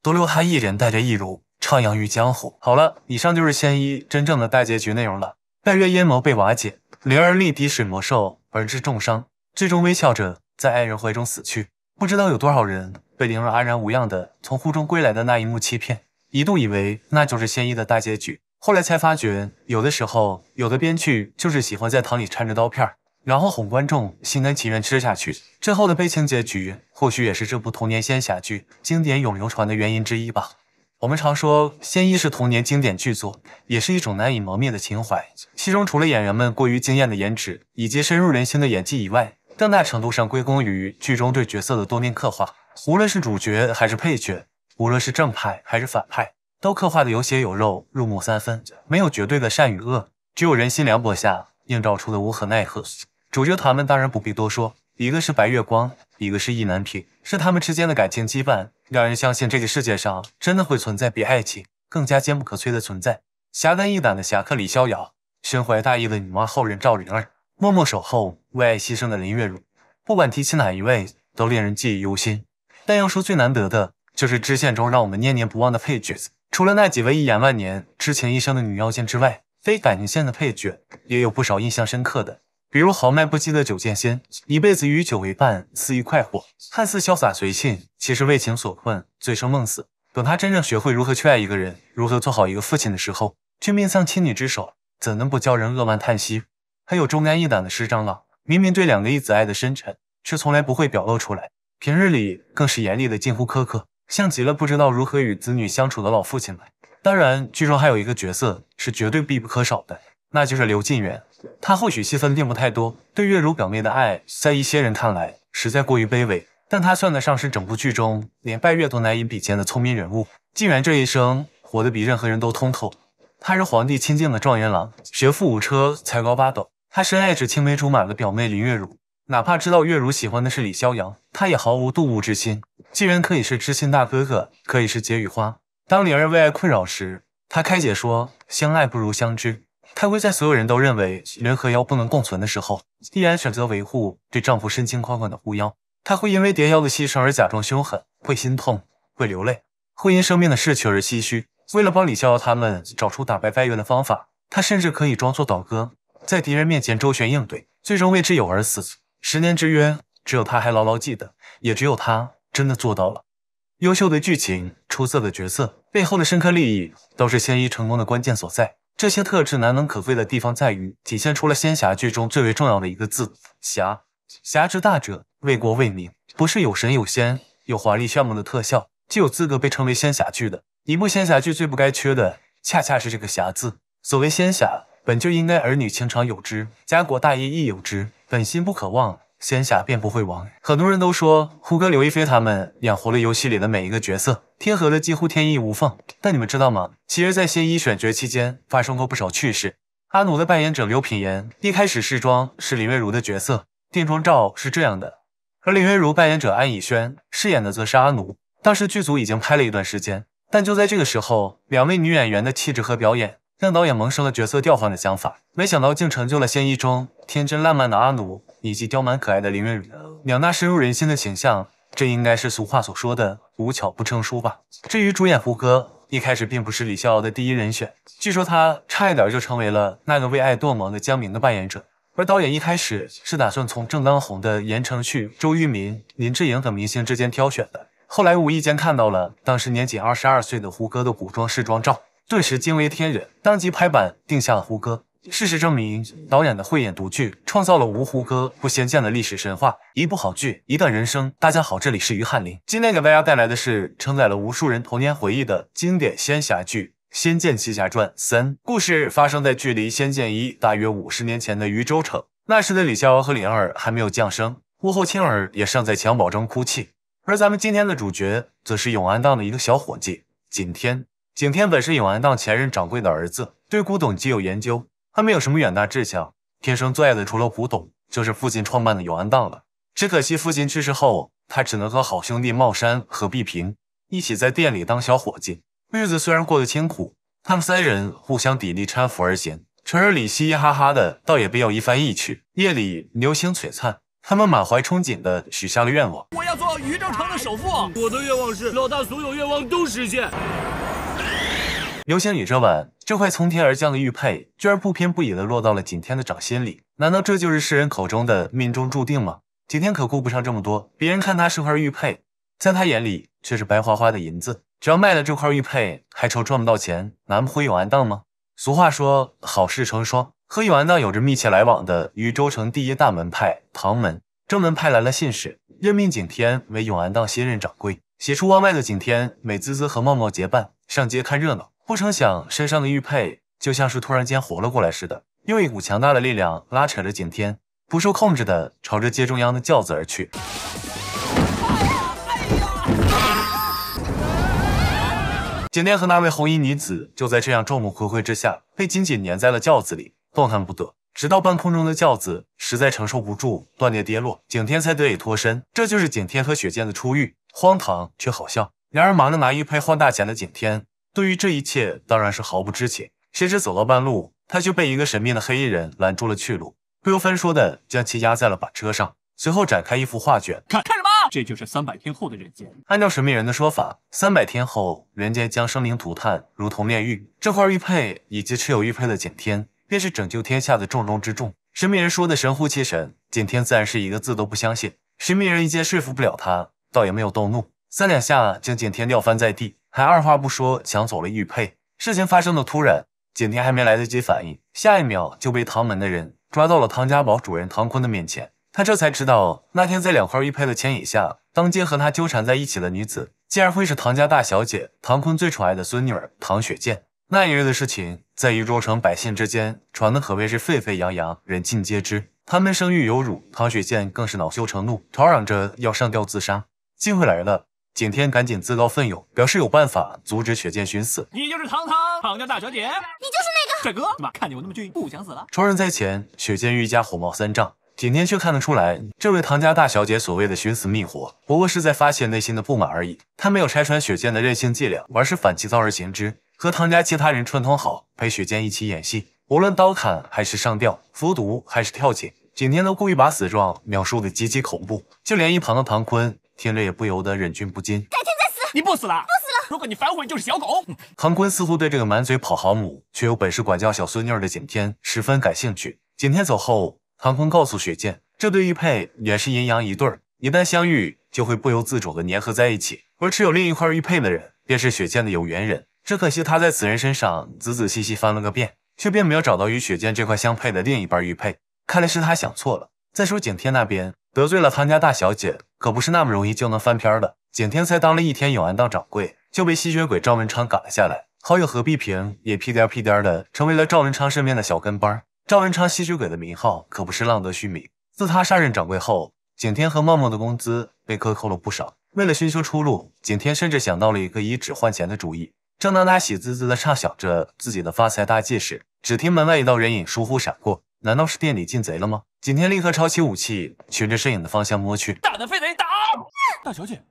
独留他一人带着义如徜徉于江湖。好了，以上就是仙一真正的大结局内容了。拜月阴谋被瓦解，灵儿力敌水魔兽而致重伤，最终微笑着在爱人怀中死去。不知道有多少人被灵儿安然无恙的从湖中归来的那一幕欺骗，一度以为那就是仙一的大结局。后来才发觉，有的时候，有的编剧就是喜欢在糖里掺着刀片，然后哄观众心甘情愿吃下去。之后的悲情结局，或许也是这部童年仙侠剧经典永流传的原因之一吧。我们常说，《仙一》是童年经典剧作，也是一种难以磨灭的情怀。其中除了演员们过于惊艳的颜值以及深入人心的演技以外，更大程度上归功于剧中对角色的多面刻画。无论是主角还是配角，无论是正派还是反派。都刻画的有血有肉，入木三分。没有绝对的善与恶，只有人心凉薄下映照出的无可奈何。主角团们当然不必多说，一个是白月光，一个是意难平，是他们之间的感情羁绊，让人相信这个世界上真的会存在比爱情更加坚不可摧的存在。侠肝义胆的侠客李逍遥，身怀大义的女娲后人赵灵儿，默默守候为爱牺牲的林月如，不管提起哪一位，都令人记忆犹新。但要说最难得的，就是支线中让我们念念不忘的配角。除了那几位一眼万年、之前一生的女妖仙之外，非感情线的配角也有不少印象深刻的，比如豪迈不羁的酒剑仙，一辈子与酒为伴，肆意快活，看似潇洒随性，其实为情所困，醉生梦死。等他真正学会如何去爱一个人，如何做好一个父亲的时候，却命丧亲女之手，怎能不叫人扼腕叹息？还有忠肝义胆的石长老，明明对两个义子爱的深沉，却从来不会表露出来，平日里更是严厉的近乎苛刻。像极了不知道如何与子女相处的老父亲们。当然，剧中还有一个角色是绝对必不可少的，那就是刘晋元。他或许戏份并不太多，对月如表妹的爱，在一些人看来实在过于卑微。但他算得上是整部剧中连拜月都难以比肩的聪明人物。晋元这一生活得比任何人都通透。他是皇帝亲近的状元郎，学富五车，才高八斗。他深爱着青梅竹马的表妹林月如，哪怕知道月如喜欢的是李逍遥，他也毫无妒恶之心。既然可以是知心大哥哥，可以是解语花。当灵儿为爱困扰时，她开解说相爱不如相知。她会在所有人都认为人和妖不能共存的时候，依然选择维护对丈夫深情款款的狐妖。她会因为蝶妖的牺牲而假装凶狠，会心痛，会流泪，会因生命的事而唏嘘。为了帮李逍遥他们找出打败拜月的方法，她甚至可以装作倒戈，在敌人面前周旋应对，最终为挚友而死。十年之约，只有她还牢牢记得，也只有她。真的做到了，优秀的剧情、出色的角色、背后的深刻利益，都是仙医成功的关键所在。这些特质难能可贵的地方在于，体现出了仙侠剧中最为重要的一个字——侠。侠之大者，为国为民。不是有神有仙、有华丽炫目的特效，就有资格被称为仙侠剧的。一部仙侠剧最不该缺的，恰恰是这个“侠”字。所谓仙侠，本就应该儿女情长有之，家国大义亦有之，本心不可忘。仙侠便不会亡。很多人都说，胡歌、刘亦菲他们演活了游戏里的每一个角色，贴合的几乎天衣无缝。但你们知道吗？其实，在仙一选角期间发生过不少趣事。阿奴的扮演者刘品言，一开始试妆是林月如的角色，定妆照是这样的；而林月如扮演者安以轩饰演的则是阿奴。当时剧组已经拍了一段时间，但就在这个时候，两位女演员的气质和表演让导演萌生了角色调换的想法。没想到，竟成就了仙一中天真烂漫的阿奴。以及刁蛮可爱的林月如，两大深入人心的形象，这应该是俗话所说的“无巧不成书”吧。至于主演胡歌，一开始并不是李逍遥的第一人选，据说他差一点就成为了那个为爱断盟的江明的扮演者。而导演一开始是打算从正当红的言承旭、周渝民、林志颖等明星之间挑选的，后来无意间看到了当时年仅二十二岁的胡歌的古装试妆照，顿时惊为天人，当即拍板定下了胡歌。事实证明，导演的慧眼独具，创造了芜湖歌不仙剑的历史神话。一部好剧，一段人生。大家好，这里是于翰林，今天给大家带来的是承载了无数人童年回忆的经典仙侠剧《仙剑奇侠传三》。故事发生在距离《仙剑一》大约五十年前的渝州城。那时的李逍遥和李二还没有降生，屋后青儿也尚在襁褓中哭泣。而咱们今天的主角，则是永安当的一个小伙计景天。景天本是永安当前任掌柜的儿子，对古董极有研究。他没有什么远大志向，天生最爱的除了古董，就是父亲创办的永安档了。只可惜父亲去世后，他只能和好兄弟茂山和碧平一起在店里当小伙计，日子虽然过得清苦，他们三人互相砥砺搀扶而行，成日里嘻嘻哈哈的，倒也别有一番意趣。夜里流星璀璨，他们满怀憧憬的许下了愿望：我要做余州城的首富。我的愿望是，老大所有愿望都实现。流星雨这晚，这块从天而降的玉佩，居然不偏不倚的落到了景天的掌心里。难道这就是世人口中的命中注定吗？景天可顾不上这么多。别人看他是块玉佩，在他眼里却是白花花的银子。只要卖了这块玉佩，还愁赚不到钱？难不乎永安当吗？俗话说好事成双，和永安当有着密切来往的与州城第一大门派唐门，正门派来了信使，任命景天为永安当新任掌柜。喜出望外的景天，美滋滋和茂茂结伴上街看热闹。不成想，身上的玉佩就像是突然间活了过来似的，用一股强大的力量拉扯着景天，不受控制的朝着街中央的轿子而去。景天和那位红衣女子就在这样众目睽睽之下被紧紧粘在了轿子里，动弹不得。直到半空中的轿子实在承受不住，断裂跌落，景天才得以脱身。这就是景天和雪见的初遇，荒唐却好笑。然而忙着拿玉佩换大钱的景天。对于这一切，当然是毫不知情。谁知走到半路，他就被一个神秘的黑衣人拦住了去路，不由分说的将其压在了板车上，随后展开一幅画卷，看看什么？这就是三百天后的人间。按照神秘人的说法，三百天后，人间将生灵涂炭，如同炼狱。这块玉佩以及持有玉佩的景天，便是拯救天下的重中之重。神秘人说的神乎其神，景天自然是一个字都不相信。神秘人一见说服不了他，倒也没有动怒，三两下将景天撂翻在地。还二话不说抢走了玉佩。事情发生的突然，景天还没来得及反应，下一秒就被唐门的人抓到了唐家堡主人唐坤的面前。他这才知道，那天在两块玉佩的牵引下，当街和他纠缠在一起的女子，竟然会是唐家大小姐唐坤最宠爱的孙女儿唐雪见。那一日的事情，在渝州城百姓之间传的可谓是沸沸扬扬，人尽皆知。他们声誉有辱，唐雪见更是恼羞成怒，吵嚷着要上吊自杀。机会来了。景天赶紧自告奋勇，表示有办法阻止雪见寻死。你就是堂堂唐家大小姐，你就是那个帅哥。妈，看见我那么俊，不想死了。仇人在前，雪见愈加火冒三丈，景天却看得出来，这位唐家大小姐所谓的寻死觅活，不过是在发泄内心的不满而已。他没有拆穿雪见的任性伎俩，而是反其道而行之，和唐家其他人串通好，陪雪见一起演戏。无论刀砍还是上吊，服毒还是跳井，景天都故意把死状描述的极其恐怖，就连一旁的唐坤。天乐也不由得忍俊不禁。改天再死，你不死了，不死了。如果你反悔，就是小狗。唐坤似乎对这个满嘴跑航母，却有本事管教小孙女儿的景天十分感兴趣。景天走后，唐坤告诉雪见，这对玉佩原是阴阳一对儿，一旦相遇，就会不由自主的粘合在一起。而持有另一块玉佩的人，便是雪见的有缘人。只可惜他在此人身上仔仔细细翻了个遍，却并没有找到与雪见这块相配的另一半玉佩。看来是他想错了。再说景天那边得罪了唐家大小姐。可不是那么容易就能翻篇的。景天才当了一天永安当掌柜，就被吸血鬼赵文昌赶了下来。好友何碧萍也屁颠屁颠的成为了赵文昌身边的小跟班。赵文昌吸血鬼的名号可不是浪得虚名。自他上任掌柜后，景天和茂茂的工资被克扣了不少。为了寻求出路，景天甚至想到了一个以纸换钱的主意。正当他喜滋滋的畅想着自己的发财大计时，只听门外一道人影疏忽闪过，难道是店里进贼了吗？景天立刻抄起武器，循着身影的方向摸去。大胆飞贼！打！大小姐，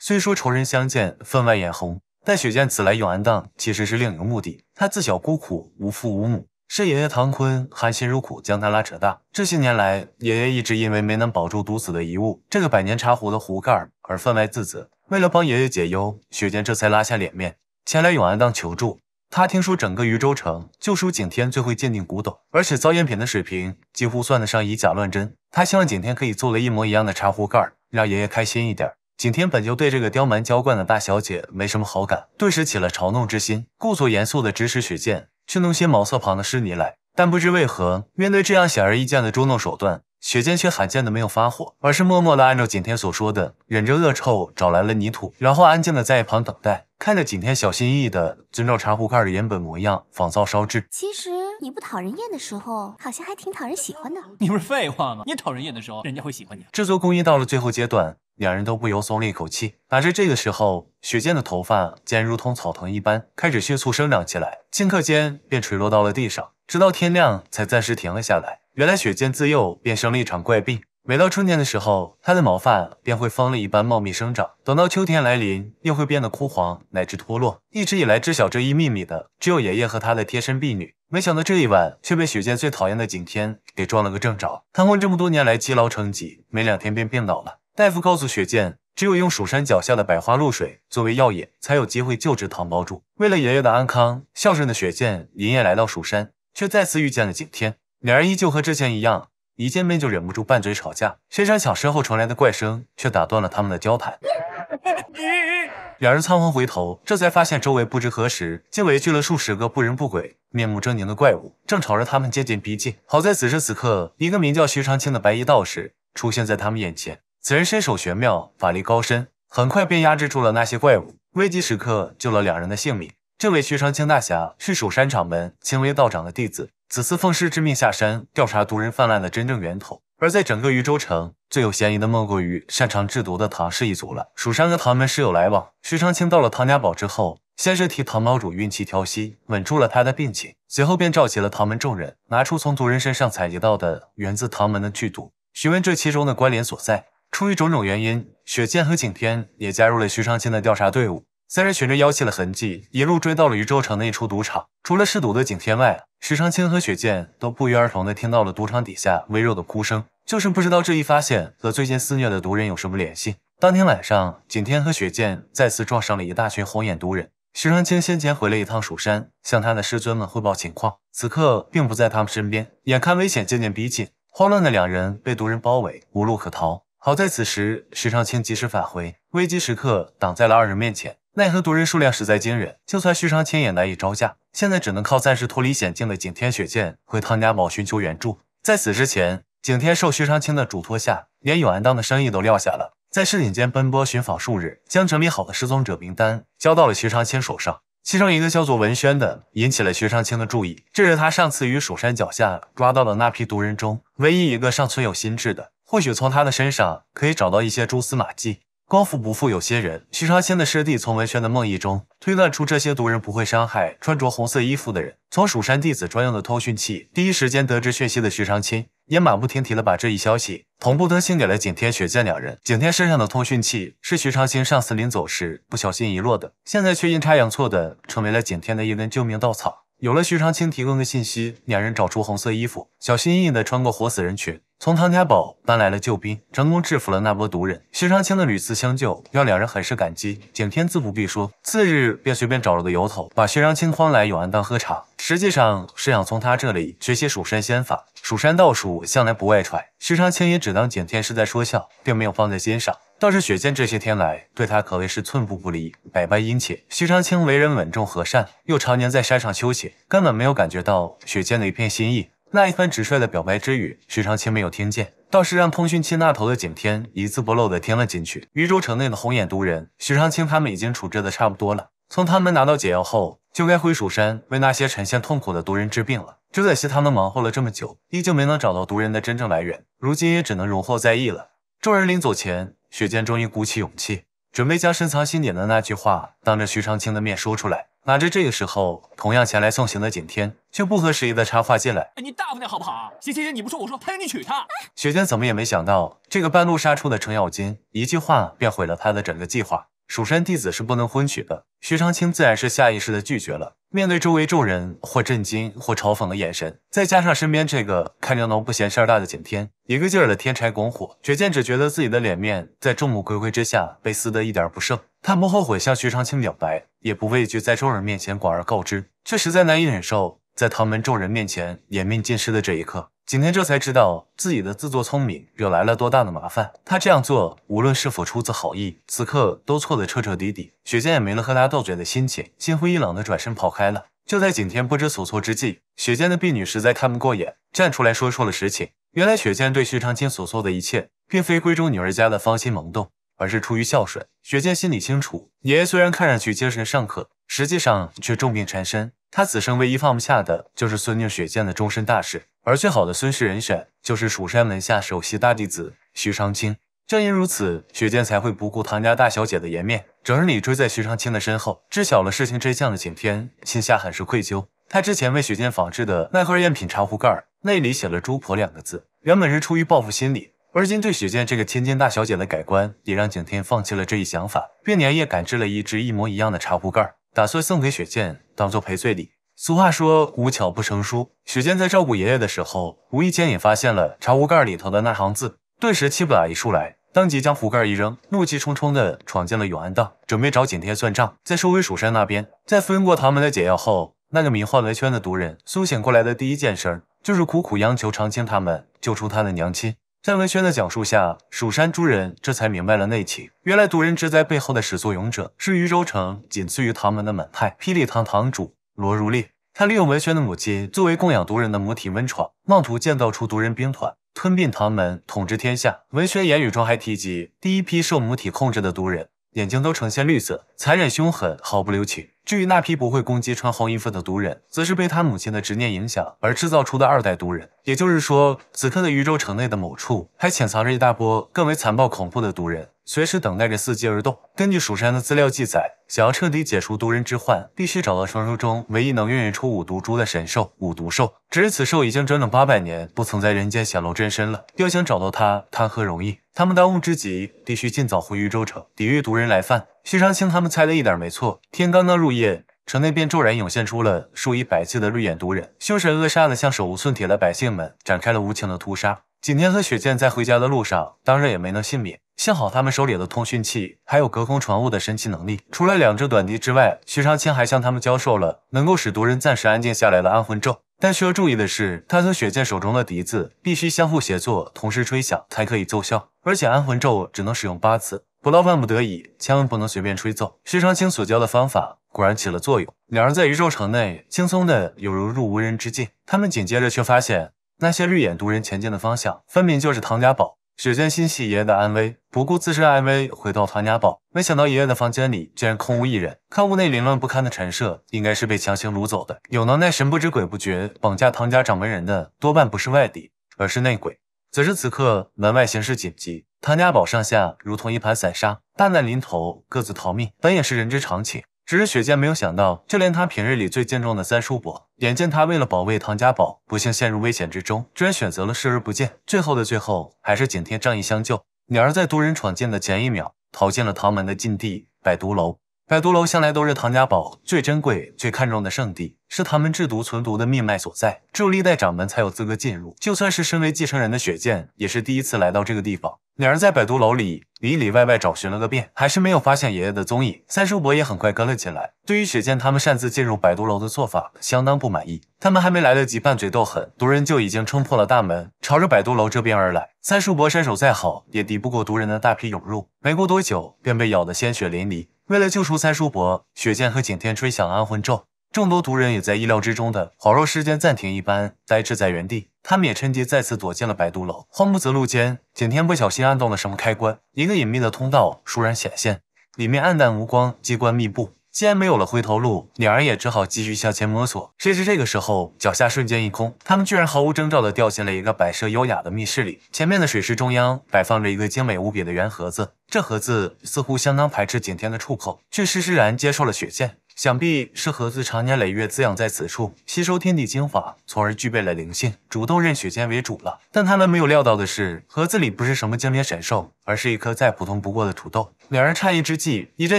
虽说仇人相见分外眼红，但雪见此来永安当其实是另有目的。他自小孤苦，无父无母，是爷爷唐坤含辛茹苦将他拉扯大。这些年来，爷爷一直因为没能保住独子的遗物——这个百年茶壶的壶盖——而分外自责。为了帮爷爷解忧，雪见这才拉下脸面前来永安当求助。他听说整个渝州城就属景天最会鉴定古董，而且造赝品的水平几乎算得上以假乱真。他希望景天可以做了一模一样的茶壶盖，让爷爷开心一点。景天本就对这个刁蛮娇惯的大小姐没什么好感，顿时起了嘲弄之心，故作严肃的指使许建去弄些茅厕旁的湿泥来。但不知为何，面对这样显而易见的捉弄手段，雪见却罕见的没有发火，而是默默的按照景天所说的，忍着恶臭找来了泥土，然后安静的在一旁等待，看着景天小心翼翼的遵照茶壶盖的原本模样仿造烧制。其实你不讨人厌的时候，好像还挺讨人喜欢的。你不是废话吗？你讨人厌的时候，人家会喜欢你？制作工艺到了最后阶段，两人都不由松了一口气。哪知这个时候，雪见的头发竟然如同草藤一般，开始迅速生长起来，顷刻间便垂落到了地上，直到天亮才暂时停了下来。原来雪见自幼便生了一场怪病，每到春天的时候，它的毛发便会疯了一般茂密生长，等到秋天来临，又会变得枯黄乃至脱落。一直以来知晓这一秘密的，只有爷爷和他的贴身婢女。没想到这一晚却被雪见最讨厌的景天给撞了个正着。贪官这么多年来积劳成疾，没两天便病倒了。大夫告诉雪见。只有用蜀山脚下的百花露水作为药引，才有机会救治唐宝柱。为了爷爷的安康，孝顺的雪见连夜来到蜀山，却再次遇见了景天。两人依旧和之前一样，一见面就忍不住拌嘴吵架。谁想身后传来的怪声却打断了他们的交谈。两人仓皇回头，这才发现周围不知何时竟围聚了数十个不人不鬼、面目狰狞的怪物，正朝着他们渐渐逼近。好在此时此刻，一个名叫徐长青的白衣道士出现在他们眼前。此人身手玄妙，法力高深，很快便压制住了那些怪物。危急时刻救了两人的性命。这位徐长青大侠是蜀山掌门青微道长的弟子。此次奉师之命下山调查毒人泛滥的真正源头，而在整个渝州城，最有嫌疑的莫过于擅长制毒的唐氏一族了。蜀山跟唐门是有来往，徐长卿到了唐家堡之后，先是替唐堡主运气调息，稳住了他的病情，随后便召集了唐门众人，拿出从毒人身上采集到的源自唐门的剧毒，询问这其中的关联所在。出于种种原因，雪见和景天也加入了徐长卿的调查队伍。三人循着妖气的痕迹，一路追到了禹州城的一处赌场。除了试赌的景天外，石长青和雪见都不约而同地听到了赌场底下微弱的哭声。就是不知道这一发现和最近肆虐的毒人有什么联系。当天晚上，景天和雪见再次撞上了一大群红眼毒人。石长青先前回了一趟蜀山，向他的师尊们汇报情况，此刻并不在他们身边。眼看危险渐渐逼近，慌乱的两人被毒人包围，无路可逃。好在此时石长青及时返回，危机时刻挡在了二人面前。奈何毒人数量实在惊人，就算徐长卿也难以招架。现在只能靠暂时脱离险境的景天雪剑回唐家堡寻求援助。在此之前，景天受徐长卿的嘱托下，连永安当的生意都撂下了，在市井间奔波寻访数日，将整理好的失踪者名单交到了徐长卿手上。其中一个叫做文轩的引起了徐长卿的注意，这是他上次于蜀山脚下抓到的那批毒人中唯一一个尚存有心智的，或许从他的身上可以找到一些蛛丝马迹。光复不负有些人。徐长卿的师弟从文轩的梦呓中推断出这些毒人不会伤害穿着红色衣服的人。从蜀山弟子专用的通讯器第一时间得知讯息的徐长卿，也马不停蹄的把这一消息同步更新给了景天、雪见两人。景天身上的通讯器是徐长卿上次临走时不小心遗落的，现在却阴差阳错的成为了景天的一根救命稻草。有了徐长卿提供的信息，两人找出红色衣服，小心翼翼的穿过活死人群。从唐家堡搬来了救兵，成功制服了那波毒人。徐长卿的屡次相救，让两人很是感激。景天自不必说，次日便随便找了个由头，把徐长卿诓来永安当喝茶，实际上是想从他这里学习蜀山仙法。蜀山道术向来不外传，徐长卿也只当景天是在说笑，并没有放在心上。倒是雪见这些天来，对他可谓是寸步不离，百般殷切。徐长卿为人稳重和善，又常年在山上修行，根本没有感觉到雪见的一片心意。那一番直率的表白之语，徐长卿没有听见，倒是让通讯器那头的景天一字不漏的听了进去。渝州城内的红眼毒人，徐长卿他们已经处置的差不多了。从他们拿到解药后，就该回蜀山为那些呈现痛苦的毒人治病了。就在西他们忙活了这么久，依旧没能找到毒人的真正来源，如今也只能容后再议了。众人临走前，雪见终于鼓起勇气，准备将深藏心底的那句话当着徐长卿的面说出来。哪知这个时候，同样前来送行的景天却不合时宜的插话进来：“你大方点好不好？行行行，你不说我说，我让你娶她。”雪见怎么也没想到，这个半路杀出的程咬金，一句话便毁了他的整个计划。蜀山弟子是不能婚娶的，徐长卿自然是下意识的拒绝了。面对周围众人或震惊或嘲讽的眼神，再加上身边这个看着能不嫌事儿大的景天，一个劲儿的添柴拱火，雪见只觉得自己的脸面在众目睽睽之下被撕得一点不剩。他不后悔向徐长卿表白。也不畏惧在众人面前广而告之，却实在难以忍受在唐门众人面前颜面尽失的这一刻。景天这才知道自己的自作聪明惹来了多大的麻烦。他这样做无论是否出自好意，此刻都错得彻彻底底。雪见也没了和他斗嘴的心情，心灰意冷的转身跑开了。就在景天不知所措之际，雪见的婢女实在看不过眼，站出来说出了实情。原来雪见对徐长卿所做的一切，并非闺中女儿家的芳心萌动。而是出于孝顺，雪见心里清楚，爷爷虽然看上去精神尚可，实际上却重病缠身。他此生唯一放不下的就是孙女雪见的终身大事，而最好的孙氏人选就是蜀山门下首席大弟子徐长卿。正因如此，雪见才会不顾唐家大小姐的颜面，整日里追在徐长卿的身后。知晓了事情真相的景天，心下很是愧疚。他之前为雪见仿制的那块赝品茶壶盖，内里写了“朱婆”两个字，原本是出于报复心理。而今对雪见这个千金大小姐的改观，也让景天放弃了这一想法，并连夜赶制了一只一模一样的茶壶盖，打算送给雪见当做赔罪礼。俗话说无巧不成书，雪见在照顾爷爷的时候，无意间也发现了茶壶盖里头的那行字，顿时气不打一处来，当即将壶盖一扔，怒气冲冲的闯进了永安道，准备找景天算账。在收回蜀山那边，在分过他们的解药后，那个迷幻罗圈的毒人苏醒过来的第一件事，就是苦苦央求长青他们救出他的娘亲。在文轩的讲述下，蜀山诸人这才明白了内情。原来毒人之灾背后的始作俑者是渝州城仅次于唐门的门派霹雳堂堂主罗如烈。他利用文轩的母亲作为供养毒人的母体温床，妄图建造出毒人兵团，吞并唐门，统治天下。文轩言语中还提及第一批受母体控制的毒人。眼睛都呈现绿色，残忍凶狠，毫不留情。至于那批不会攻击穿红衣服的毒人，则是被他母亲的执念影响而制造出的二代毒人。也就是说，此刻的渝州城内的某处还潜藏着一大波更为残暴恐怖的毒人。随时等待着伺机而动。根据蜀山的资料记载，想要彻底解除毒人之患，必须找到传说中唯一能孕育出五毒珠的神兽五毒兽。只是此兽已经整整八百年不曾在人间显露真身了，要想找到它，谈何容易？他们当务之急，必须尽早回渝州城抵御毒人来犯。徐长卿他们猜的一点没错，天刚刚入夜，城内便骤然涌现出了数以百计的绿眼毒人，凶神恶煞的向手无寸铁的百姓们展开了无情的屠杀。景天和雪见在回家的路上，当然也没能幸免。幸好他们手里的通讯器还有隔空传物的神奇能力。除了两只短笛之外，徐长卿还向他们教授了能够使毒人暂时安静下来的安魂咒。但需要注意的是，他和雪见手中的笛子必须相互协作，同时吹响才可以奏效。而且安魂咒只能使用八次，不到万不得已，千万不能随便吹奏。徐长卿所教的方法果然起了作用，两人在宇州城内轻松的有如入无人之境。他们紧接着却发现。那些绿眼毒人前进的方向，分明就是唐家堡。雪见心系爷爷的安危，不顾自身安危，回到唐家堡。没想到爷爷的房间里竟然空无一人，看屋内凌乱不堪的陈设，应该是被强行掳走的。有能耐神不知鬼不觉绑架唐家掌门人的，多半不是外敌，而是内鬼。此时此刻门外形势紧急，唐家堡上下如同一盘散沙，大难临头，各自逃命，本也是人之常情。只是雪见没有想到，就连他平日里最健壮的三叔伯，眼见他为了保卫唐家堡，不幸陷入危险之中，居然选择了视而不见。最后的最后，还是景天仗义相救，鸟儿在毒人闯进的前一秒，逃进了唐门的禁地百毒楼。百毒楼向来都是唐家堡最珍贵、最看重的圣地，是他们制毒存毒的命脉所在。只有历代掌门才有资格进入。就算是身为继承人的雪见，也是第一次来到这个地方。两人在百毒楼里里里外外找寻了个遍，还是没有发现爷爷的踪影。三叔伯也很快跟了进来，对于雪见他们擅自进入百毒楼的做法相当不满意。他们还没来得及拌嘴斗狠，毒人就已经冲破了大门，朝着百毒楼这边而来。三叔伯身手再好，也敌不过毒人的大批涌入，没过多久便被咬得鲜血淋漓。为了救出三叔伯，雪见和景天吹响安魂咒，众多族人也在意料之中的，恍若时间暂停一般呆滞在原地。他们也趁机再次躲进了白都楼。慌不择路间，景天不小心按动了什么开关，一个隐秘的通道倏然显现，里面暗淡无光，机关密布。既然没有了回头路，两人也只好继续向前摸索。谁知这个时候，脚下瞬间一空，他们居然毫无征兆地掉进了一个摆设优雅的密室里。前面的水池中央摆放着一个精美无比的圆盒子，这盒子似乎相当排斥景天的触碰，却施施然接受了血剑。想必是盒子长年累月滋养在此处，吸收天地精华，从而具备了灵性，主动认雪见为主了。但他们没有料到的是，盒子里不是什么精灵神兽，而是一颗再普通不过的土豆。两人诧异之际，一阵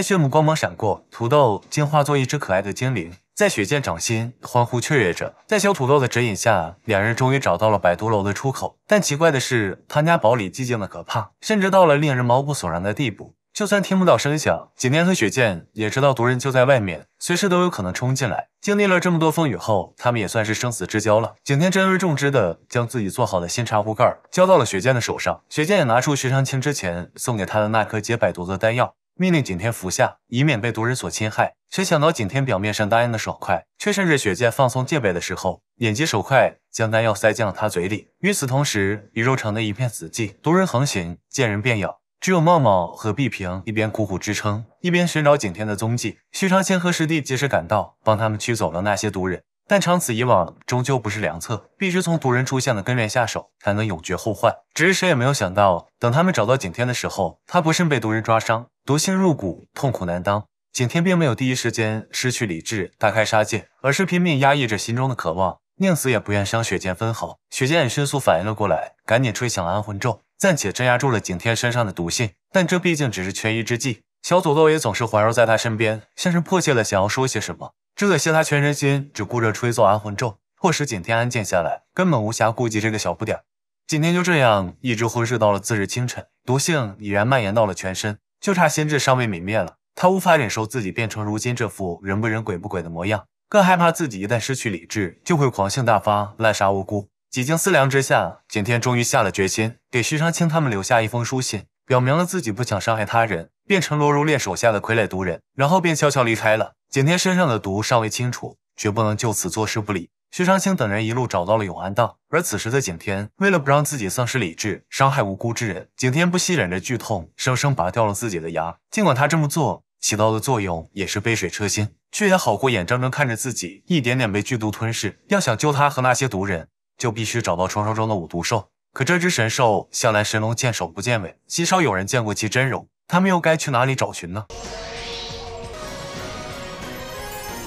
炫目光芒闪过，土豆竟化作一只可爱的精灵，在雪剑掌心欢呼雀跃着。在小土豆的指引下，两人终于找到了百毒楼的出口。但奇怪的是，唐家堡里寂静的可怕，甚至到了令人毛骨悚然的地步。就算听不到声响，景天和雪见也知道毒人就在外面，随时都有可能冲进来。经历了这么多风雨后，他们也算是生死之交了。景天而重之的将自己做好的新茶壶盖交到了雪见的手上，雪见也拿出徐长卿之前送给他的那颗解百毒的丹药，命令景天服下，以免被毒人所侵害。谁想到景天表面上答应的爽快，却趁着雪见放松戒备的时候，眼疾手快将丹药塞进了他嘴里。与此同时，鱼肉城的一片死寂，毒人横行，见人便咬。只有茂茂和碧萍一边苦苦支撑，一边寻找景天的踪迹。徐长卿和师弟及时赶到，帮他们驱走了那些毒人。但长此以往终究不是良策，必须从毒人出现的根源下手，才能永绝后患。只是谁也没有想到，等他们找到景天的时候，他不慎被毒人抓伤，毒性入骨，痛苦难当。景天并没有第一时间失去理智，大开杀戒，而是拼命压抑着心中的渴望，宁死也不愿伤雪见分毫。雪见也迅速反应了过来，赶紧吹响安魂咒。暂且镇压住了景天身上的毒性，但这毕竟只是权宜之计。小祖罗也总是环绕在他身边，像是迫切的想要说些什么。只可惜他全身心只顾着吹奏安魂咒，迫使景天安静下来，根本无暇顾及这个小不点儿。景天就这样一直昏睡到了次日清晨，毒性已然蔓延到了全身，就差心智尚未泯灭了。他无法忍受自己变成如今这副人不人鬼不鬼的模样，更害怕自己一旦失去理智，就会狂性大发，滥杀无辜。几经思量之下，景天终于下了决心，给徐长卿他们留下一封书信，表明了自己不想伤害他人，变成罗如烈手下的傀儡毒人，然后便悄悄离开了。景天身上的毒尚未清除，绝不能就此坐视不理。徐长卿等人一路找到了永安道，而此时的景天，为了不让自己丧失理智，伤害无辜之人，景天不惜忍着剧痛，生生拔掉了自己的牙。尽管他这么做起到的作用也是杯水车薪，却也好过眼睁睁看着自己一点点被剧毒吞噬。要想救他和那些毒人。就必须找到传说中的五毒兽，可这只神兽向来神龙见首不见尾，极少有人见过其真容。他们又该去哪里找寻呢？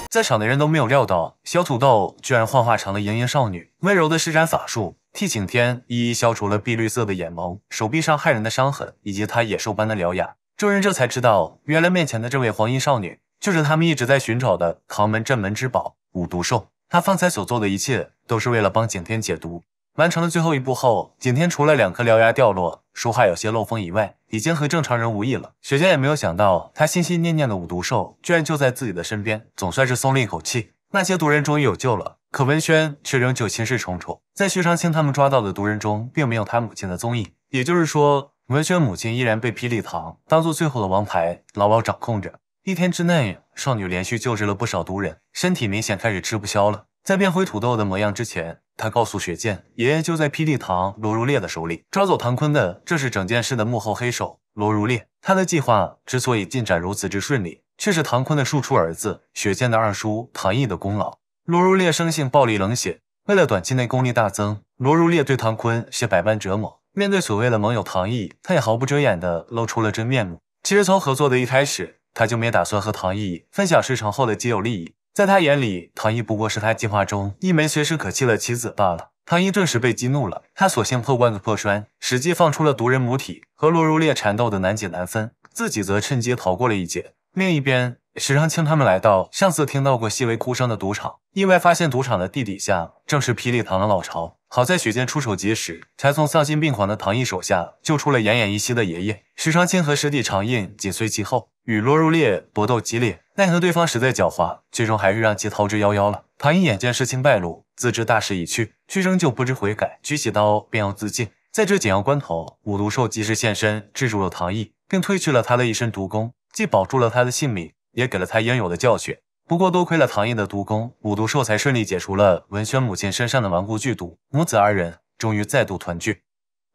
在场的人都没有料到，小土豆居然幻化成了银银少女，温柔的施展法术，替景天一一消除了碧绿色的眼眸、手臂上骇人的伤痕以及他野兽般的獠牙。众人这才知道，原来面前的这位黄衣少女就是他们一直在寻找的唐门镇门之宝——五毒兽。他方才所做的一切，都是为了帮景天解毒。完成了最后一步后，景天除了两颗獠牙掉落，说话有些漏风以外，已经和正常人无异了。雪见也没有想到，他心心念念的五毒兽，居然就在自己的身边，总算是松了一口气。那些毒人终于有救了。可文轩却仍旧心事重重。在徐长卿他们抓到的毒人中，并没有他母亲的踪影，也就是说，文轩母亲依然被霹雳堂当做最后的王牌，牢牢掌控着。一天之内，少女连续救治了不少毒人，身体明显开始吃不消了。在变回土豆的模样之前，她告诉雪见，爷爷就在霹雳堂罗如烈的手里。抓走唐坤的，正是整件事的幕后黑手罗如烈。他的计划之所以进展如此之顺利，却是唐坤的庶出儿子雪见的二叔唐毅的功劳。罗如烈生性暴力冷血，为了短期内功力大增，罗如烈对唐坤是百般折磨。面对所谓的盟友唐毅，他也毫不遮掩地露出了真面目。其实从合作的一开始。他就没打算和唐毅分享事成后的既有利益，在他眼里，唐毅不过是他计划中一枚随时可弃的棋子罢了。唐毅顿时被激怒了，他索性破罐子破摔，使计放出了毒人母体，和罗如烈缠斗的难解难分，自己则趁机逃过了一劫。另一边，石长青他们来到上次听到过细微哭声的赌场，意外发现赌场的地底下正是霹雳堂的老巢。好在许建出手及时，才从丧心病狂的唐毅手下救出了奄奄一息的爷爷。石长青和师弟长印紧随其后。与罗如烈搏斗激烈，奈何对方实在狡猾，最终还是让其逃之夭夭了。唐毅眼见事情败露，自知大势已去，却仍旧不知悔改，举起刀便要自尽。在这紧要关头，五毒兽及时现身，制住了唐毅，并褪去了他的一身毒功，既保住了他的性命，也给了他应有的教训。不过多亏了唐毅的毒功，五毒兽才顺利解除了文轩母亲身上的顽固剧毒，母子二人终于再度团聚，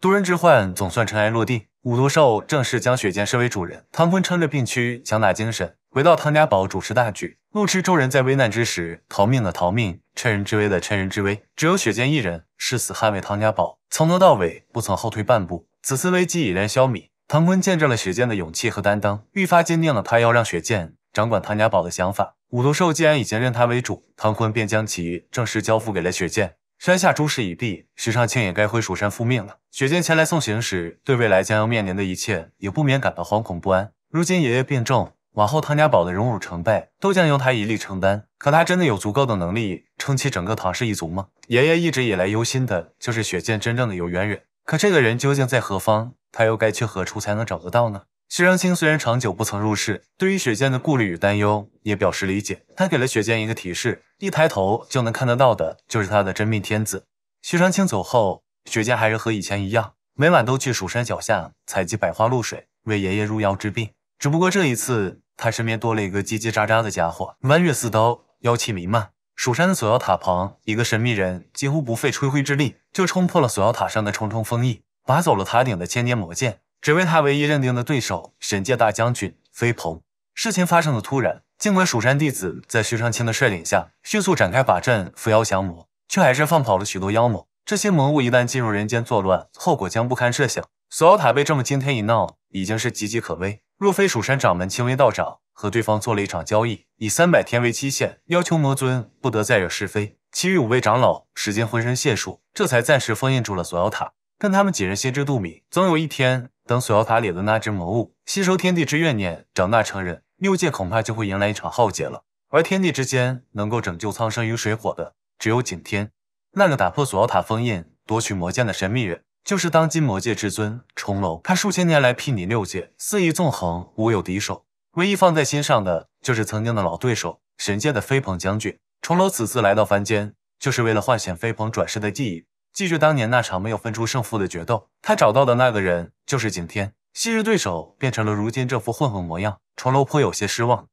毒人之患总算尘埃落定，五毒兽正式将雪剑视为主人。唐坤撑着病躯，强打精神，回到唐家堡主持大局，怒斥众人在危难之时逃命的逃命，趁人之危的趁人之危。只有雪剑一人誓死捍卫唐家堡，从头到尾不曾后退半步。此次危机已然消弭。唐坤见证了雪剑的勇气和担当，愈发坚定了他要让雪剑掌管唐家堡的想法。五毒兽既然已经认他为主，唐坤便将其正式交付给了雪剑。山下诸事已毕，徐长卿也该回蜀山复命了。雪见前来送行时，对未来将要面临的一切，也不免感到惶恐不安。如今爷爷病重，往后唐家堡的荣辱成败，都将由他一力承担。可他真的有足够的能力撑起整个唐氏一族吗？爷爷一直以来忧心的就是雪见真正的有缘人，可这个人究竟在何方？他又该去何处才能找得到呢？徐长卿虽然长久不曾入世，对于雪见的顾虑与担忧也表示理解。他给了雪见一个提示：一抬头就能看得到的，就是他的真命天子。徐长卿走后，雪见还是和以前一样，每晚都去蜀山脚下采集百花露水，为爷爷入药治病。只不过这一次，他身边多了一个叽叽喳喳的家伙。弯月似刀，妖气弥漫。蜀山的锁妖塔旁，一个神秘人几乎不费吹灰之力，就冲破了锁妖塔上的重重封印，拔走了塔顶的千年魔剑。只为他唯一认定的对手——神界大将军飞鹏。事情发生的突然，尽管蜀山弟子在徐长卿的率领下迅速展开法阵扶妖降魔，却还是放跑了许多妖魔。这些魔物一旦进入人间作乱，后果将不堪设想。锁妖塔被这么惊天一闹，已经是岌岌可危。若非蜀山掌门青微道长和对方做了一场交易，以三百天为期限，要求魔尊不得再惹是非，其余五位长老使尽浑身解数，这才暂时封印住了锁妖塔。但他们几人心知肚明，总有一天。等锁妖塔里的那只魔物吸收天地之怨念长大成人，六界恐怕就会迎来一场浩劫了。而天地之间能够拯救苍生于水火的，只有景天。那个打破锁妖塔封印夺取魔剑的神秘人，就是当今魔界至尊重楼。他数千年来睥睨六界，肆意纵横，无有敌手。唯一放在心上的，就是曾经的老对手神界的飞鹏将军。重楼此次来到凡间，就是为了唤醒飞鹏转世的记忆。记着当年那场没有分出胜负的决斗，他找到的那个人就是景天。昔日对手变成了如今这副混混模样，重楼颇有些失望。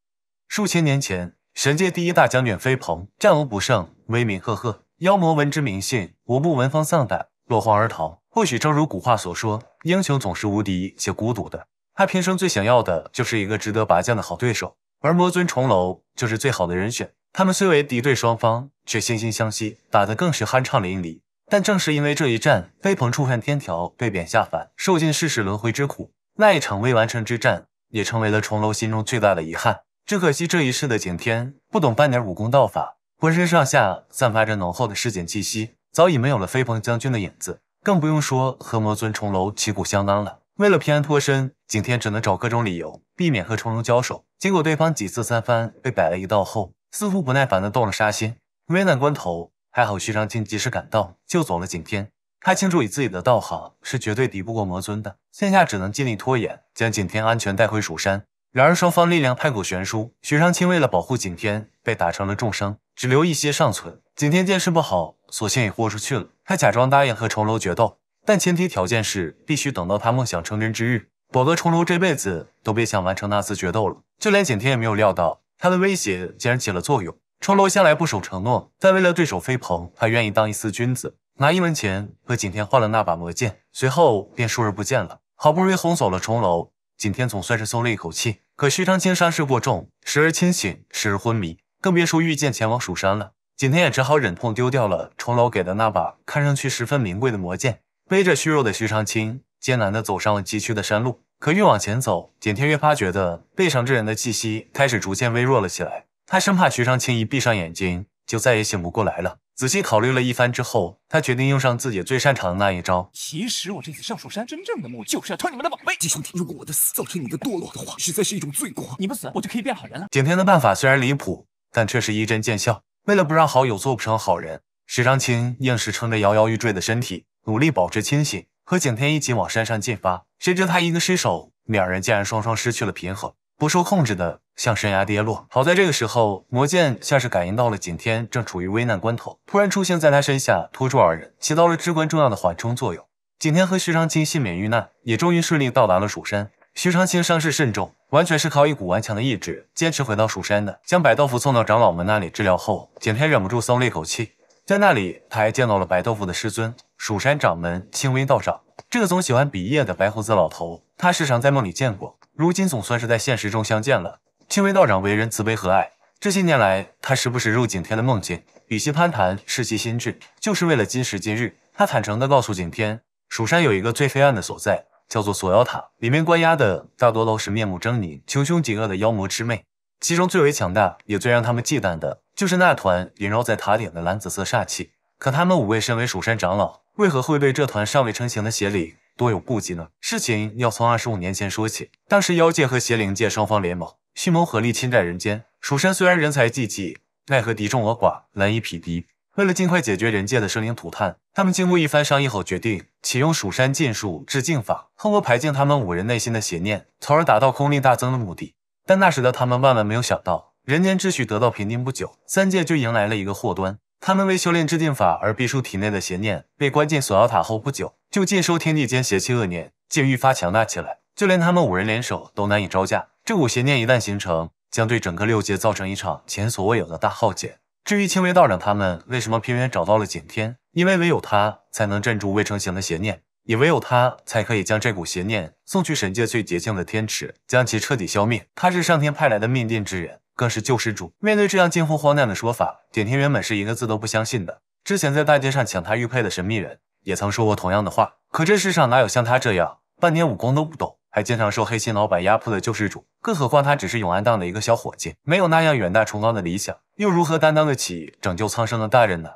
数千年前，神界第一大将军飞鹏战无不胜，威名赫赫，妖魔闻之名信，无不闻风丧胆，落荒而逃。或许正如古话所说，英雄总是无敌且孤独的。他平生最想要的就是一个值得拔剑的好对手，而魔尊重楼就是最好的人选。他们虽为敌对双方，却惺惺相惜，打的更是酣畅淋漓。但正是因为这一战，飞鹏触犯天条，被贬下凡，受尽世事轮回之苦。那一场未完成之战，也成为了重楼心中最大的遗憾。只可惜这一世的景天不懂半点武功道法，浑身上下散发着浓厚的尸检气息，早已没有了飞鹏将军的影子，更不用说和魔尊重楼旗鼓相当了。为了平安脱身，景天只能找各种理由避免和重楼交手。经过对方几次三番被摆了一道后，似乎不耐烦的动了杀心。危难关头。还好徐长卿及时赶到，救走了景天。他清楚以自己的道行是绝对敌不过魔尊的，现下只能尽力拖延，将景天安全带回蜀山。然而双方力量太过悬殊，徐长卿为了保护景天被打成了重伤，只留一些尚存。景天见势不好，索性也豁出去了，他假装答应和重楼决斗，但前提条件是必须等到他梦想成真之日。否则重楼这辈子都别想完成那次决斗了。就连景天也没有料到，他的威胁竟然起了作用。重楼向来不守承诺，但为了对手飞鹏，他愿意当一次君子，拿一文钱和景天换了那把魔剑，随后便数而不见了。好不容易哄走了重楼，景天总算是松了一口气。可徐长卿伤势过重，时而清醒，时而昏迷，更别说御剑前往蜀山了。景天也只好忍痛丢掉了重楼给的那把看上去十分名贵的魔剑，背着虚弱的徐长卿，艰难地走上了崎岖的山路。可越往前走，景天越发觉得背上之人的气息开始逐渐微弱了起来。他生怕徐长卿一闭上眼睛就再也醒不过来了。仔细考虑了一番之后，他决定用上自己最擅长的那一招。其实我这次上蜀山真正的目的，就是要偷你们的宝贝。季兄弟，如果我的死造成你的堕落的话，实在是一种罪过。你不死，我就可以变好人了。景天的办法虽然离谱，但却是一针见效。为了不让好友做不成好人，徐长卿硬是撑着摇摇欲坠的身体，努力保持清醒，和景天一起往山上进发。谁知他一个失手，两人竟然双双失去了平衡。不受控制的向山崖跌落，好在这个时候，魔剑像是感应到了景天正处于危难关头，突然出现在他身下，拖住二人，起到了至关重要的缓冲作用。景天和徐长卿幸免遇难，也终于顺利到达了蜀山。徐长卿伤势甚重，完全是靠一股顽强的意志坚持回到蜀山的。将白豆腐送到长老们那里治疗后，景天忍不住松了一口气。在那里，他还见到了白豆腐的师尊，蜀山掌门青微道长。这个总喜欢比耶的白胡子老头，他时常在梦里见过。如今总算是在现实中相见了。青微道长为人慈悲和蔼，这些年来他时不时入景天的梦境，与其攀谈，试其心智，就是为了今时今日。他坦诚的告诉景天，蜀山有一个最黑暗的所在，叫做锁妖塔，里面关押的大多都是面目狰狞、穷凶极恶的妖魔魑魅。其中最为强大，也最让他们忌惮的，就是那团萦绕在塔顶的蓝紫色煞气。可他们五位身为蜀山长老，为何会被这团尚未成型的邪灵？多有顾忌呢。事情要从二十五年前说起。当时妖界和邪灵界双方联盟，蓄谋合力侵占人间。蜀山虽然人才济济，奈何敌众我寡，难以匹敌。为了尽快解决人界的生灵涂炭，他们经过一番商议后，决定启用蜀山禁术致敬法，通过排净他们五人内心的邪念，从而达到空力大增的目的。但那时的他们万万没有想到，人间秩序得到平定不久，三界就迎来了一个祸端。他们为修炼制禁法而逼出体内的邪念，被关进锁妖塔后不久。就尽收天地间邪气恶念，竟愈发强大起来。就连他们五人联手都难以招架。这股邪念一旦形成，将对整个六界造成一场前所未有的大浩劫。至于青薇道长他们为什么偏偏找到了景天，因为唯有他才能镇住未成形的邪念，也唯有他才可以将这股邪念送去神界最洁净的天池，将其彻底消灭。他是上天派来的命定之人，更是救世主。面对这样近乎荒诞的说法，景天原本是一个字都不相信的。之前在大街上抢他玉佩的神秘人。也曾说过同样的话，可这世上哪有像他这样，半点武功都不懂，还经常受黑心老板压迫的救世主？更何况他只是永安当的一个小伙计，没有那样远大崇高的理想，又如何担当得起拯救苍生的大任呢？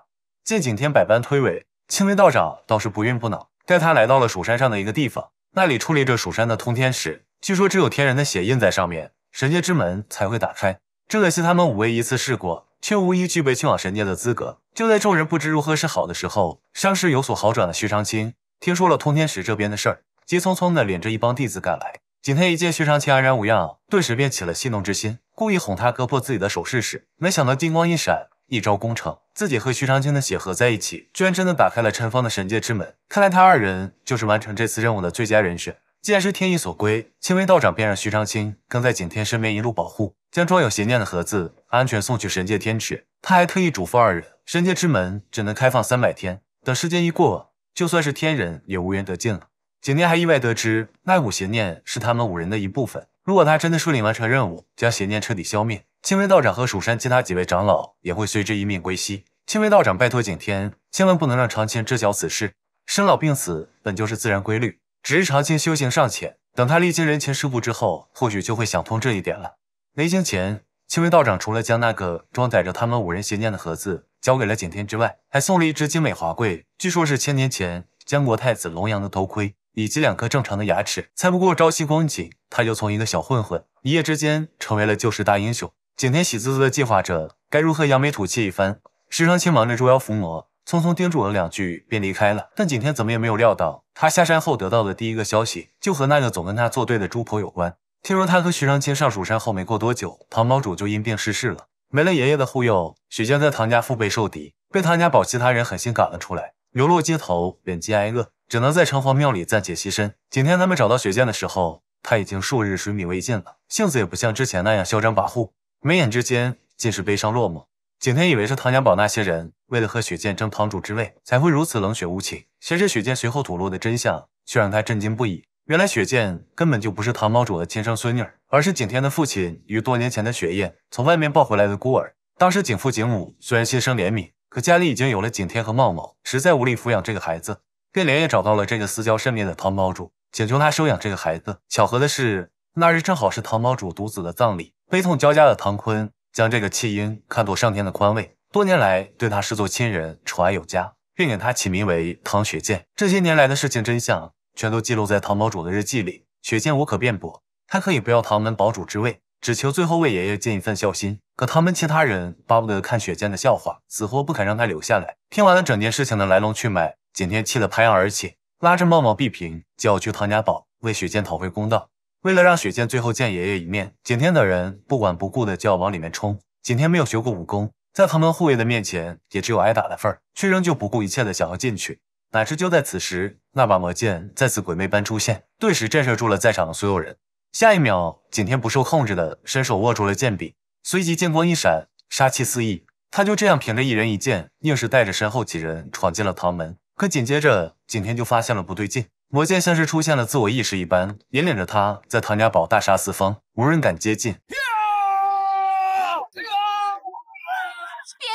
见景天百般推诿，青雷道长倒是不孕不恼，带他来到了蜀山上的一个地方，那里矗立着蜀山的通天石，据说只有天人的血印在上面，神界之门才会打开。可惜他们五位一次试过，却无一具备去往神界的资格。就在众人不知如何是好的时候，伤势有所好转的徐长卿听说了通天石这边的事儿，急匆匆的领着一帮弟子赶来。景天一见徐长卿安然无恙，顿时便起了戏弄之心，故意哄他割破自己的手试试。没想到金光一闪，一招攻成，自己和徐长卿的血合在一起，居然真的打开了陈芳的神界之门。看来他二人就是完成这次任务的最佳人选。既然是天意所归，青微道长便让徐长卿跟在景天身边一路保护。将装有邪念的盒子安全送去神界天池，他还特意嘱咐二人，神界之门只能开放三百天，等时间一过，就算是天人也无缘得见了。景天还意外得知，那五邪念是他们五人的一部分。如果他真的顺利完成任务，将邪念彻底消灭，青微道长和蜀山其他几位长老也会随之一命归西。青微道长拜托景天，千万不能让长青知晓此事。生老病死本就是自然规律，只是长青修行尚浅，等他历经人情世故之后，或许就会想通这一点了。临行前，青眉道长除了将那个装载着他们五人邪念的盒子交给了景天之外，还送了一只精美华贵，据说是千年前江国太子龙阳的头盔，以及两颗正常的牙齿。才不过朝夕光景，他就从一个小混混，一夜之间成为了救世大英雄。景天喜滋滋的计划着该如何扬眉吐气一番。石长青忙着捉妖伏魔，匆匆叮嘱了两句便离开了。但景天怎么也没有料到，他下山后得到的第一个消息，就和那个总跟他作对的猪婆有关。听说他和徐长卿上蜀山后没过多久，唐堡主就因病逝世了。没了爷爷的护佑，许剑在唐家腹背受敌，被唐家堡其他人狠心赶了出来，流落街头，忍饥挨饿，只能在城隍庙里暂且栖身。景天他们找到雪剑的时候，他已经数日水米未进了，性子也不像之前那样嚣张跋扈，眉眼之间尽是悲伤落寞。景天以为是唐家堡那些人为了和雪剑争堂主之位，才会如此冷血无情。谁知雪剑随后吐露的真相，却让他震惊不已。原来雪见根本就不是唐猫主的亲生孙女儿，而是景天的父亲于多年前的雪夜从外面抱回来的孤儿。当时景父景母虽然心生怜悯，可家里已经有了景天和茂茂，实在无力抚养这个孩子，便连夜找到了这个私交甚密的唐猫主，请求他收养这个孩子。巧合的是，那日正好是唐猫主独子的葬礼，悲痛交加的唐坤将这个弃婴看作上天的宽慰，多年来对他视作亲人，宠爱有加，并给他起名为唐雪见。这些年来的事情真相。全都记录在唐堡主的日记里。雪见无可辩驳，他可以不要唐门堡主之位，只求最后为爷爷尽一份孝心。可唐门其他人巴不得看雪见的笑话，死活不肯让他留下来。听完了整件事情的来龙去脉，景天气得拍案而起，拉着茂茂、碧萍就要去唐家堡为雪见讨回公道。为了让雪见最后见爷爷一面，景天等人不管不顾的就要往里面冲。景天没有学过武功，在唐门护卫的面前也只有挨打的份儿，却仍旧不顾一切的想要进去。哪知就在此时，那把魔剑再次鬼魅般出现，顿时震慑住了在场的所有人。下一秒，景天不受控制的伸手握住了剑柄，随即剑光一闪，杀气四溢。他就这样凭着一人一剑，硬是带着身后几人闯进了唐门。可紧接着，景天就发现了不对劲，魔剑像是出现了自我意识一般，引领着他在唐家堡大杀四方，无人敢接近。别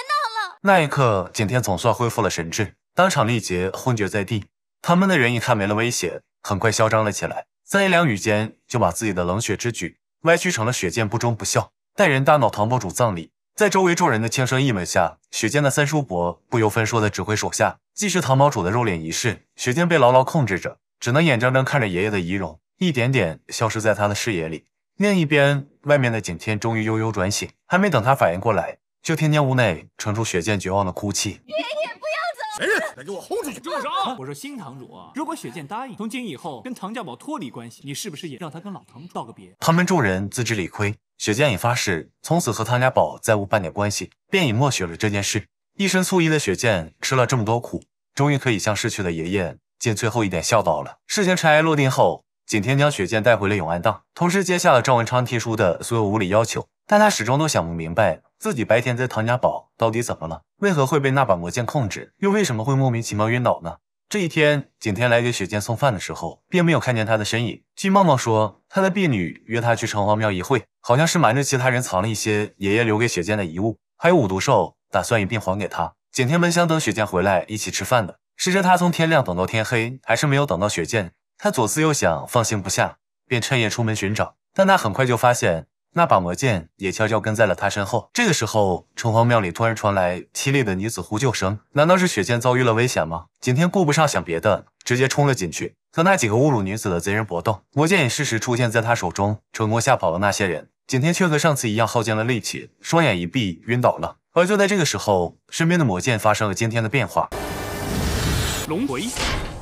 闹了！那一刻，景天总算恢复了神智。当场力竭，昏厥在地。他们的人一看没了威胁，很快嚣张了起来。三言两语间，就把自己的冷血之举歪曲成了雪见不忠不孝，带人大闹唐伯主葬礼。在周围众人的轻声议论下，雪见的三叔伯不由分说的指挥手下，既是唐伯主的肉脸仪式，雪见被牢牢控制着，只能眼睁睁看着爷爷的仪容一点点消失在他的视野里。另一边，外面的景天终于悠悠转醒，还没等他反应过来，就听见屋内传出雪见绝望的哭泣：“爷爷，不要！”来人，来给我轰出去！住手！我说新堂主啊，如果雪见答应从今以后跟唐家宝脱离关系，你是不是也让他跟老唐道个别？他门众人自知理亏，雪见已发誓从此和唐家宝再无半点关系，便已默许了这件事。一身醋衣的雪见吃了这么多苦，终于可以向逝去的爷爷尽最后一点孝道了。事情尘埃落定后，景天将雪见带回了永安当，同时接下了赵文昌提出的所有无理要求，但他始终都想不明白。自己白天在唐家堡到底怎么了？为何会被那把魔剑控制？又为什么会莫名其妙晕倒呢？这一天，景天来给雪见送饭的时候，并没有看见他的身影。据茂茂说，他的婢女约他去城隍庙一会，好像是瞒着其他人藏了一些爷爷留给雪见的遗物，还有五毒兽，打算一并还给他。景天本想等雪见回来一起吃饭的，谁知他从天亮等到天黑，还是没有等到雪见。他左思右想，放心不下，便趁夜出门寻找。但他很快就发现。那把魔剑也悄悄跟在了他身后。这个时候，城隍庙里突然传来凄厉的女子呼救声。难道是雪剑遭遇了危险吗？景天顾不上想别的，直接冲了进去，和那几个侮辱女子的贼人搏斗。魔剑也适时出现在他手中，成功吓跑了那些人。景天却和上次一样耗尽了力气，双眼一闭，晕倒了。而就在这个时候，身边的魔剑发生了惊天的变化。龙鬼。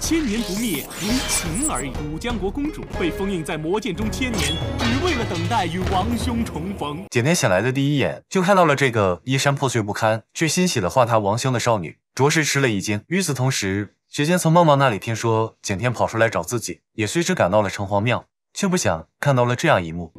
千年不灭，为情而已。武江国公主被封印在魔剑中千年，只为了等待与王兄重逢。景天醒来的第一眼就看到了这个衣衫破碎不堪却欣喜的唤他王兄的少女，着实吃了一惊。与此同时，许间从梦梦那里听说景天跑出来找自己，也随之赶到了城隍庙，却不想看到了这样一幕。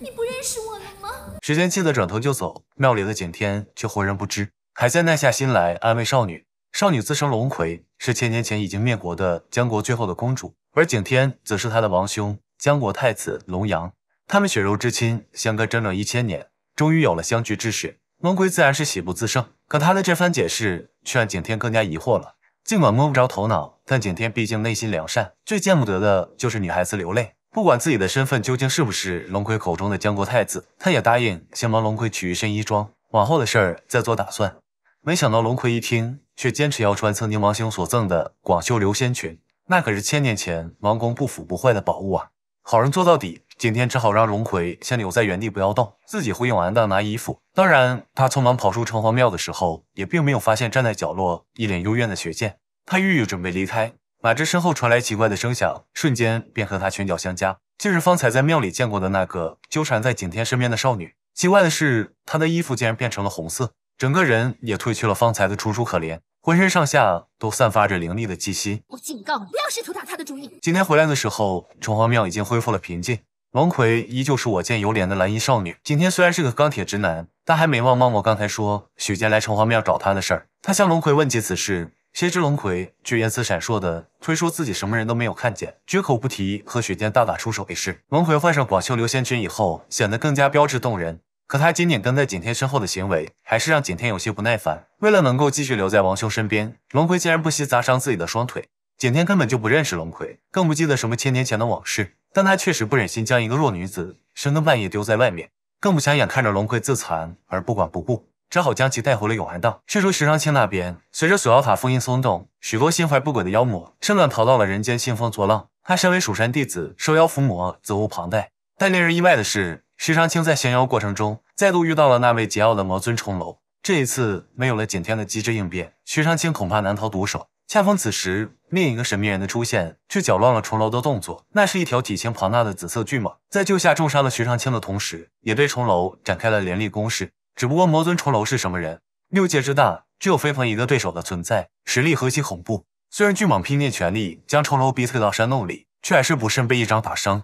你不认识我了吗？时间气得转头就走，庙里的景天却浑然不知，还在耐下心来安慰少女。少女自称龙葵，是千年前已经灭国的江国最后的公主，而景天则是她的王兄，江国太子龙阳。他们血肉之亲，相隔整整一千年，终于有了相聚之时。龙葵自然是喜不自胜，可他的这番解释却让景天更加疑惑了。尽管摸不着头脑，但景天毕竟内心良善，最见不得的就是女孩子流泪。不管自己的身份究竟是不是龙葵口中的江国太子，他也答应先帮龙葵取一身衣装，往后的事儿再做打算。没想到龙葵一听。却坚持要穿曾经王兄所赠的广袖流仙裙，那可是千年前王宫不腐不坏的宝物啊！好人做到底，景天只好让龙葵先留在原地不要动，自己回永安当拿衣服。当然，他匆忙跑出城隍庙的时候，也并没有发现站在角落一脸幽怨的雪见。他欲郁准备离开，哪知身后传来奇怪的声响，瞬间便和他拳脚相加，竟是方才在庙里见过的那个纠缠在景天身边的少女。奇怪的是，她的衣服竟然变成了红色，整个人也褪去了方才的楚楚可怜。浑身上下都散发着凌厉的气息。我警告你，不要试图打他的主意。今天回来的时候，城隍庙已经恢复了平静。龙葵依旧是我见犹怜的蓝衣少女。今天虽然是个钢铁直男，但还没忘忘我刚才说许建来城隍庙找他的事儿。他向龙葵问起此事，谁知龙葵却言辞闪烁的推说自己什么人都没有看见，绝口不提和许建大打出手一事。龙葵换上广袖流仙裙以后，显得更加标致动人。可他紧紧跟在景天身后的行为，还是让景天有些不耐烦。为了能够继续留在王兄身边，龙葵竟然不惜砸伤自己的双腿。景天根本就不认识龙葵，更不记得什么千年前的往事。但他确实不忍心将一个弱女子深更半夜丢在外面，更不想眼看着龙葵自残而不管不顾，只好将其带回了永安道。却说徐长卿那边，随着锁妖塔封印松动，许多心怀不轨的妖魔趁乱逃到了人间兴风作浪。他身为蜀山弟子，收妖伏魔，责无旁贷。但令人意外的是。徐长卿在降妖过程中，再度遇到了那位桀骜的魔尊重楼。这一次没有了景天的机智应变，徐长卿恐怕难逃毒手。恰逢此时，另一个神秘人的出现，却搅乱了重楼的动作。那是一条体型庞大的紫色巨蟒，在救下重伤了徐长卿的同时，也对重楼展开了连力攻势。只不过魔尊重楼是什么人？六界之大，只有飞鹏一个对手的存在，实力何其恐怖！虽然巨蟒拼尽全力将重楼逼退到山洞里，却还是不慎被一掌打伤。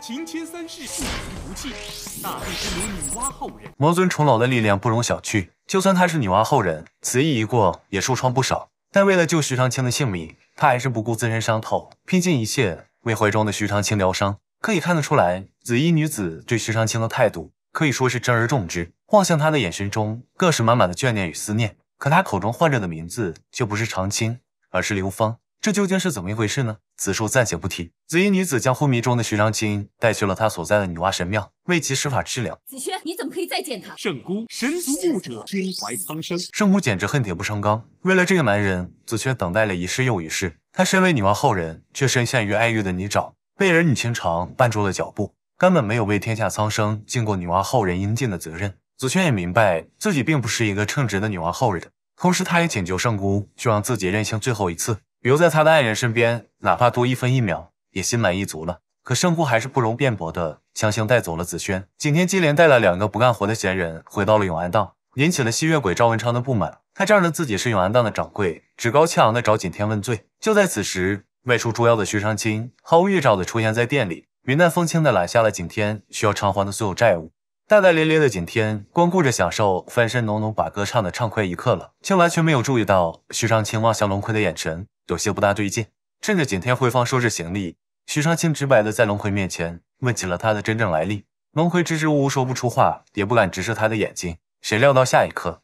情牵三世，不离不弃。大地之母女娲后人，魔尊重楼的力量不容小觑。就算他是女娲后人，此役一过也受创不少。但为了救徐长卿的性命，他还是不顾自身伤痛，拼尽一切为怀中的徐长卿疗伤。可以看得出来，紫衣女子对徐长卿的态度可以说是真而重之。望向他的眼神中更是满满的眷恋与思念。可他口中唤着的名字却不是长青，而是刘芳。这究竟是怎么一回事呢？子树暂且不提，紫衣女子将昏迷中的徐长卿带去了她所在的女娲神庙，为其施法治疗。子轩，你怎么可以再见他？圣姑，神族武者，心怀苍生。圣姑简直恨铁不成钢。为了这个男人，子轩等待了一世又一世。他身为女娲后人，却深陷于爱欲的泥沼，被儿女情长绊住了脚步，根本没有为天下苍生尽过女娲后人应尽的责任。子轩也明白自己并不是一个称职的女娲后人，同时他也请求圣姑，就让自己任性最后一次。留在他的爱人身边，哪怕多一分一秒，也心满意足了。可圣姑还是不容辩驳的，强行带走了紫萱。景天接连带了两个不干活的闲人回到了永安当，引起了吸血鬼赵文昌的不满。他仗着自己是永安当的掌柜，趾高气昂的找景天问罪。就在此时，外出捉妖的徐长卿毫无预兆的出现在店里，云淡风轻的揽下了景天需要偿还的所有债务。大大咧咧的景天光顾着享受翻身农奴把歌唱的畅快一刻了，却完全没有注意到徐长卿望向龙葵的眼神。有些不大对劲，趁着景天回房收拾行李，徐长青直白的在龙葵面前问起了他的真正来历。龙葵支支吾吾说不出话，也不敢直视他的眼睛。谁料到下一刻，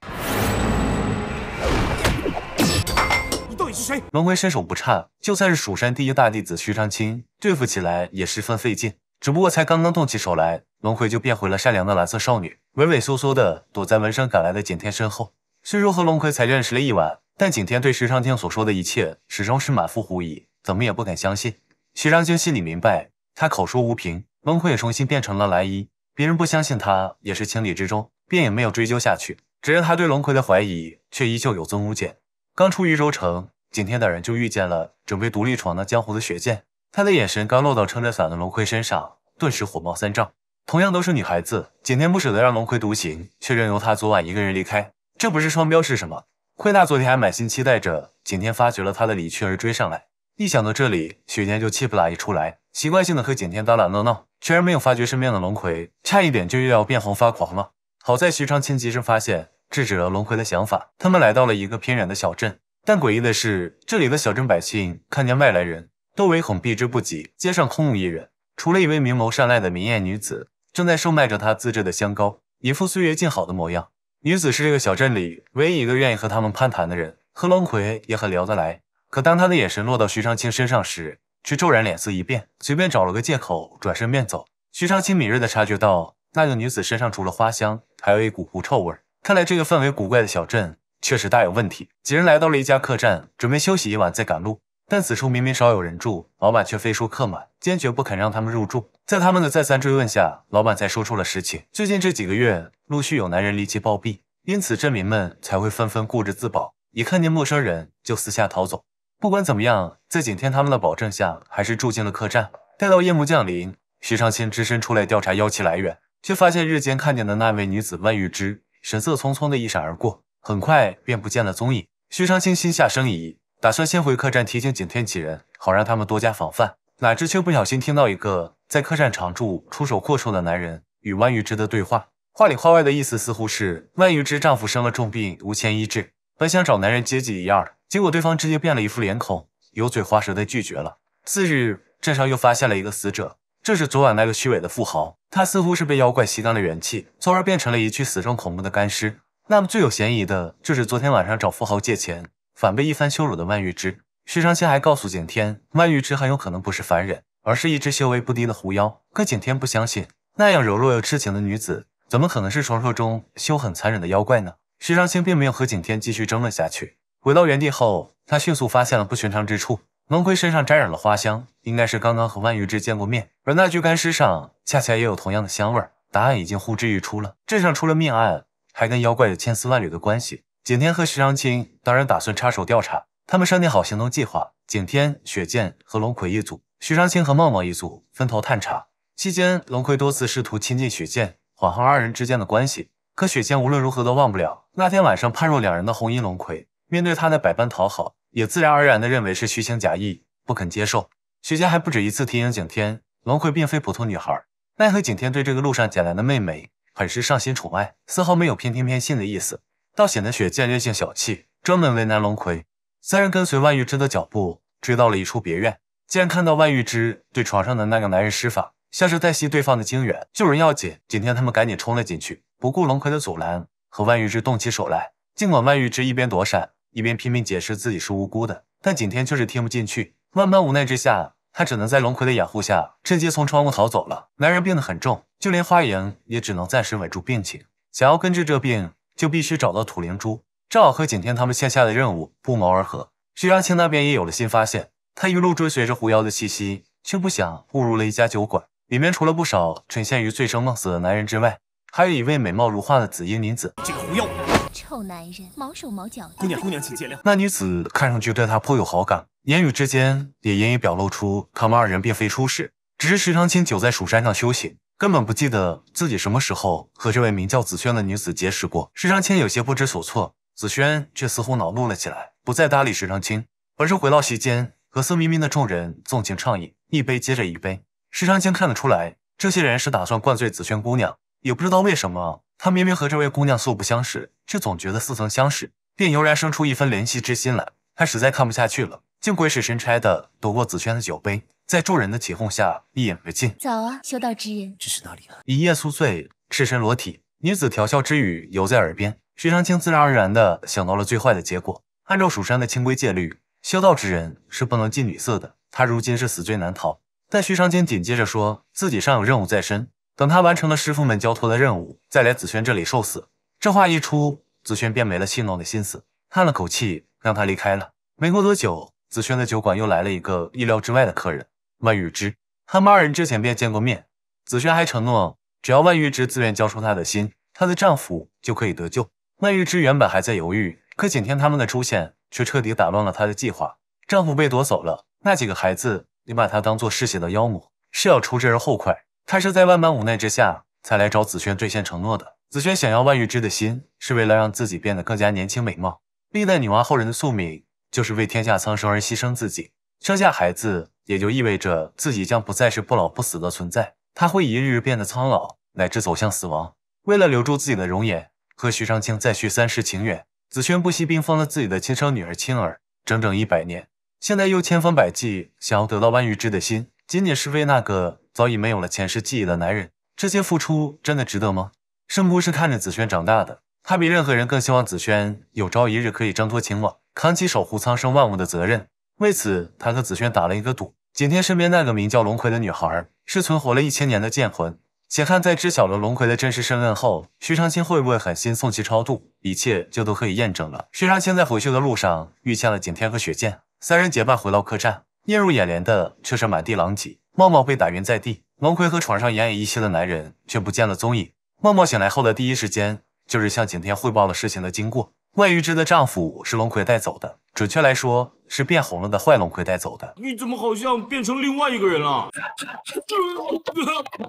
你到底是谁？龙葵身手不差，就算是蜀山第一大弟子徐长青对付起来也十分费劲。只不过才刚刚动起手来，龙葵就变回了善良的蓝色少女，畏畏缩缩的躲在闻声赶来的景天身后。虽说和龙葵才认识了一晚。但景天对石长卿所说的一切始终是满腹狐疑，怎么也不敢相信。石长卿心里明白，他口说无凭，龙葵也重新变成了蓝衣，别人不相信他也是情理之中，便也没有追究下去。只是他对龙葵的怀疑却依旧有增无减。刚出渝州城，景天等人就遇见了准备独立闯荡江湖的雪剑。他的眼神刚落到撑着伞的龙葵身上，顿时火冒三丈。同样都是女孩子，景天不舍得让龙葵独行，却任由她昨晚一个人离开，这不是双标是什么？慧娜昨天还满心期待着景天发觉了他的离去而追上来，一想到这里，许天就气不打一处来，习惯性的和景天打打闹闹，全然没有发觉身边的龙葵，差一点就又要变红发狂了。好在徐长卿及时发现，制止了龙葵的想法。他们来到了一个偏远的小镇，但诡异的是，这里的小镇百姓看见外来人，都唯恐避之不及，街上空无一人，除了一位明眸善睐的明艳女子，正在售卖着她自制的香膏，一副岁月静好的模样。女子是这个小镇里唯一一个愿意和他们攀谈的人，和龙葵也很聊得来。可当他的眼神落到徐长卿身上时，却骤然脸色一变，随便找了个借口，转身便走。徐长卿敏锐地察觉到，那个女子身上除了花香，还有一股狐臭味。看来这个氛围古怪的小镇确实大有问题。几人来到了一家客栈，准备休息一晚再赶路。但此处明明少有人住，老板却非说客满，坚决不肯让他们入住。在他们的再三追问下，老板才说出了实情。最近这几个月，陆续有男人离奇暴毙，因此镇民们才会纷纷顾着自保，一看见陌生人就四下逃走。不管怎么样，在景天他们的保证下，还是住进了客栈。待到夜幕降临，徐长卿只身出来调查妖气来源，却发现日间看见的那位女子万玉芝神色匆匆的一闪而过，很快便不见了踪影。徐长卿心下生疑。打算先回客栈提醒景天几人，好让他们多加防范。哪知却不小心听到一个在客栈常住、出手阔绰的男人与万玉芝的对话，话里话外的意思似乎是万玉芝丈夫生了重病，无钱医治，本想找男人接济一二，结果对方直接变了一副脸孔，油嘴滑舌的拒绝了。次日，镇上又发现了一个死者，这是昨晚那个虚伪的富豪。他似乎是被妖怪吸干了元气，从而变成了一具死状恐怖的干尸。那么最有嫌疑的就是昨天晚上找富豪借钱。反被一番羞辱的万玉芝，徐长卿还告诉景天，万玉芝很有可能不是凡人，而是一只修为不低的狐妖。可景天不相信，那样柔弱又痴情的女子，怎么可能是传说中修狠残忍的妖怪呢？徐长卿并没有和景天继续争论下去，回到原地后，他迅速发现了不寻常之处：龙葵身上沾染了花香，应该是刚刚和万玉芝见过面，而那具干尸上恰恰也有同样的香味。答案已经呼之欲出了。镇上出了命案，还跟妖怪有千丝万缕的关系。景天和徐长卿当然打算插手调查，他们商定好行动计划，景天、雪见和龙葵一组，徐长卿和茂茂一组，分头探查。期间，龙葵多次试图亲近雪见，缓和二人之间的关系，可雪见无论如何都忘不了那天晚上判若两人的红衣龙葵，面对他的百般讨好，也自然而然的认为是虚情假意，不肯接受。雪见还不止一次提醒景天，龙葵并非普通女孩，奈何景天对这个路上捡来的妹妹很是上心宠爱，丝毫没有偏听偏信的意思。倒显得雪见任性小气，专门为难龙葵。三人跟随万玉芝的脚步，追到了一处别院，竟然看到万玉芝对床上的那个男人施法，像是在吸对方的精元。救人要紧，景天他们赶紧冲了进去，不顾龙葵的阻拦，和万玉芝动起手来。尽管万玉芝一边躲闪，一边拼命解释自己是无辜的，但景天却是听不进去。万般无奈之下，他只能在龙葵的掩护下，趁机从窗户逃走了。男人病得很重，就连花影也只能暂时稳住病情，想要根治这病。就必须找到土灵珠，正好和景天他们线下的任务不谋而合。徐长卿那边也有了新发现，他一路追随着狐妖的气息，却不想误入了一家酒馆。里面除了不少沉陷于醉生梦死的男人之外，还有一位美貌如画的紫衣女子。这个狐妖，臭男人，毛手毛脚的。姑娘，姑娘，请见谅。那女子看上去对他颇有好感，言语之间也隐隐表露出他们二人并非初识，只是徐长卿久在蜀山上修行。根本不记得自己什么时候和这位名叫紫萱的女子结识过。石长青有些不知所措，紫萱却似乎恼怒了起来，不再搭理石长青，而是回到席间和色眯眯的众人纵情畅饮，一杯接着一杯。石长青看得出来，这些人是打算灌醉紫萱姑娘，也不知道为什么，他明明和这位姑娘素不相识，却总觉得似曾相识，便油然生出一分怜惜之心来。他实在看不下去了，竟鬼使神差的夺过紫萱的酒杯。在众人的起哄下，一饮而尽。早啊，修道之人。这是哪里？一夜宿醉，赤身裸体，女子调笑之语犹在耳边。徐长卿自然而然的想到了最坏的结果。按照蜀山的清规戒律，修道之人是不能近女色的。他如今是死罪难逃。但徐长卿紧接着说自己尚有任务在身，等他完成了师傅们交托的任务，再来紫萱这里受死。这话一出，紫萱便没了戏弄的心思，叹了口气，让他离开了。没过多久，紫萱的酒馆又来了一个意料之外的客人。万玉芝，他们二人之前便见过面。紫萱还承诺，只要万玉芝自愿交出她的心，她的丈夫就可以得救。万玉芝原本还在犹豫，可景天他们的出现却彻底打乱了她的计划。丈夫被夺走了，那几个孩子，你把他当做嗜血的妖魔，是要除之而后快。她是在万般无奈之下才来找紫萱兑现承诺的。紫萱想要万玉芝的心，是为了让自己变得更加年轻美貌。历代女娲后人的宿命就是为天下苍生而牺牲自己，生下孩子。也就意味着自己将不再是不老不死的存在，他会一日变得苍老，乃至走向死亡。为了留住自己的容颜和徐长卿再续三世情缘，紫萱不惜冰封了自己的亲生女儿青儿整整一百年。现在又千方百计想要得到万玉芝的心，仅仅是为那个早已没有了前世记忆的男人，这些付出真的值得吗？圣姑是看着紫萱长大的，她比任何人更希望紫萱有朝一日可以挣脱情网，扛起守护苍生万物的责任。为此，他和紫萱打了一个赌：景天身边那个名叫龙葵的女孩是存活了一千年的剑魂。且看在知晓了龙葵的真实身份后，徐长卿会不会狠心送其超度，一切就都可以验证了。徐长卿在回去的路上遇见了景天和雪剑，三人结伴回到客栈，映入眼帘的却是满地狼藉，茂茂被打晕在地，龙葵和床上奄奄一息的男人却不见了踪影。茂茂醒来后的第一时间就是向景天汇报了事情的经过：万玉芝的丈夫是龙葵带走的。准确来说，是变红了的坏龙葵带走的。你怎么好像变成另外一个人了？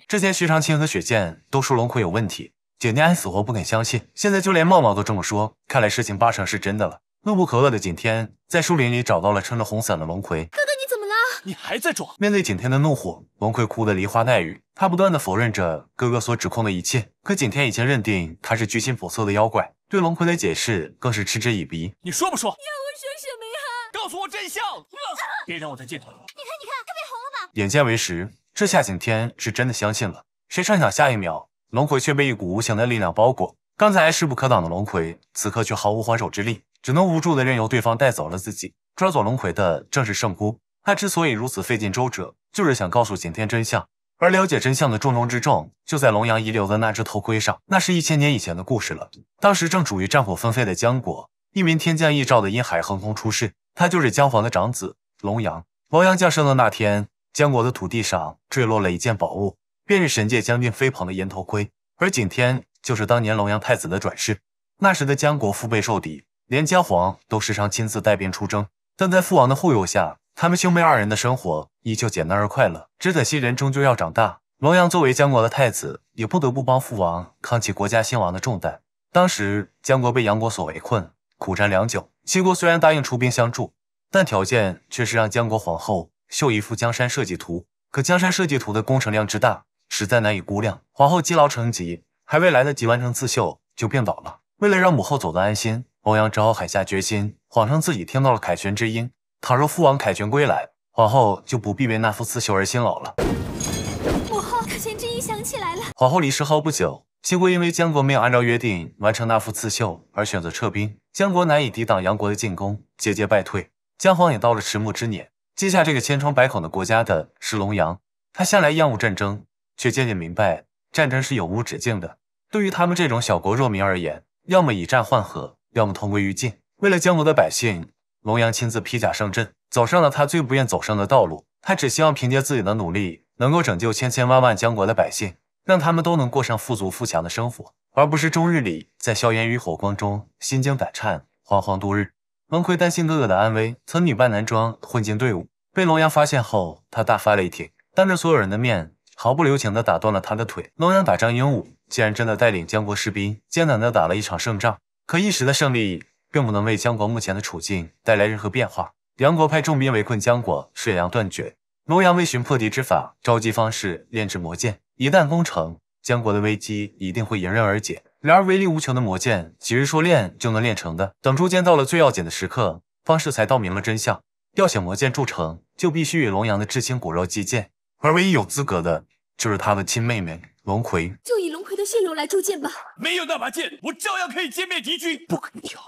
之 前徐长卿和雪见都说龙葵有问题，景天还死活不肯相信。现在就连茂茂都这么说，看来事情八成是真的了。怒不可遏的景天在树林里找到了撑着红伞的龙葵。你还在装！面对景天的怒火，龙葵哭得梨花带雨。他不断的否认着哥哥所指控的一切，可景天已经认定他是居心叵测的妖怪，对龙葵的解释更是嗤之以鼻。你说不说？你要我说什么呀？告诉我真相！别让我再见他！你看，你看，他变红了吧？眼见为实，这下景天是真的相信了。谁成想，下一秒，龙葵却被一股无形的力量包裹。刚才势不可挡的龙葵，此刻却毫无还手之力，只能无助的任由对方带走了自己。抓走龙葵的正是圣姑。他之所以如此费尽周折，就是想告诉景天真相。而了解真相的重中之重，就在龙阳遗留的那只头盔上。那是一千年以前的故事了。当时正处于战火纷飞的姜国，一名天降异兆的婴孩横空出世，他就是姜皇的长子龙阳。龙阳降生的那天，姜国的土地上坠落了一件宝物，便是神界将军飞鹏的银头盔。而景天就是当年龙阳太子的转世。那时的姜国腹背受敌，连姜皇都时常亲自带兵出征，但在父王的护佑下。他们兄妹二人的生活依旧简单而快乐，只可惜人终究要长大。龙阳作为江国的太子，也不得不帮父王扛起国家兴亡的重担。当时江国被杨国所围困，苦战良久。齐国虽然答应出兵相助，但条件却是让江国皇后绣一幅江山设计图。可江山设计图的工程量之大，实在难以估量。皇后积劳成疾，还未来得及完成刺绣，就病倒了。为了让母后走得安心，欧阳只好狠下决心，谎称自己听到了凯旋之音。倘若父王凯旋归来，皇后就不必为那副刺绣而辛劳了。母后，可前知音响起来了。皇后离世后不久，秦国因为江国没有按照约定完成那幅刺绣而选择撤兵，江国难以抵挡杨国的进攻，节节败退。姜皇也到了迟暮之年，接下这个千疮百孔的国家的是龙阳。他向来厌恶战争，却渐渐明白战争是有无止境的。对于他们这种小国弱民而言，要么以战换和，要么同归于尽。为了江国的百姓。龙阳亲自披甲上阵，走上了他最不愿走上的道路。他只希望凭借自己的努力，能够拯救千千万万江国的百姓，让他们都能过上富足富强的生活，而不是终日里在硝烟与火光中心惊胆颤、惶惶度日。龙奎担心哥哥的安危，曾女扮男装混进队伍，被龙阳发现后，他大发雷霆，当着所有人的面毫不留情地打断了他的腿。龙阳打仗英武，竟然真的带领江国士兵艰难地打了一场胜仗。可一时的胜利。并不能为江国目前的处境带来任何变化。杨国派重兵围困江国，水粮断绝。龙阳为寻破敌之法，召集方士炼制魔剑。一旦攻城，江国的危机一定会迎刃而解。然而，威力无穷的魔剑，岂是说练就能练成的？等铸剑到了最要紧的时刻，方士才道明了真相：要想魔剑铸成，就必须与龙阳的至亲骨肉祭剑，而唯一有资格的，就是他的亲妹妹。龙葵就以龙葵的血肉来铸剑吧。没有那把剑，我照样可以歼灭敌军。不可跳。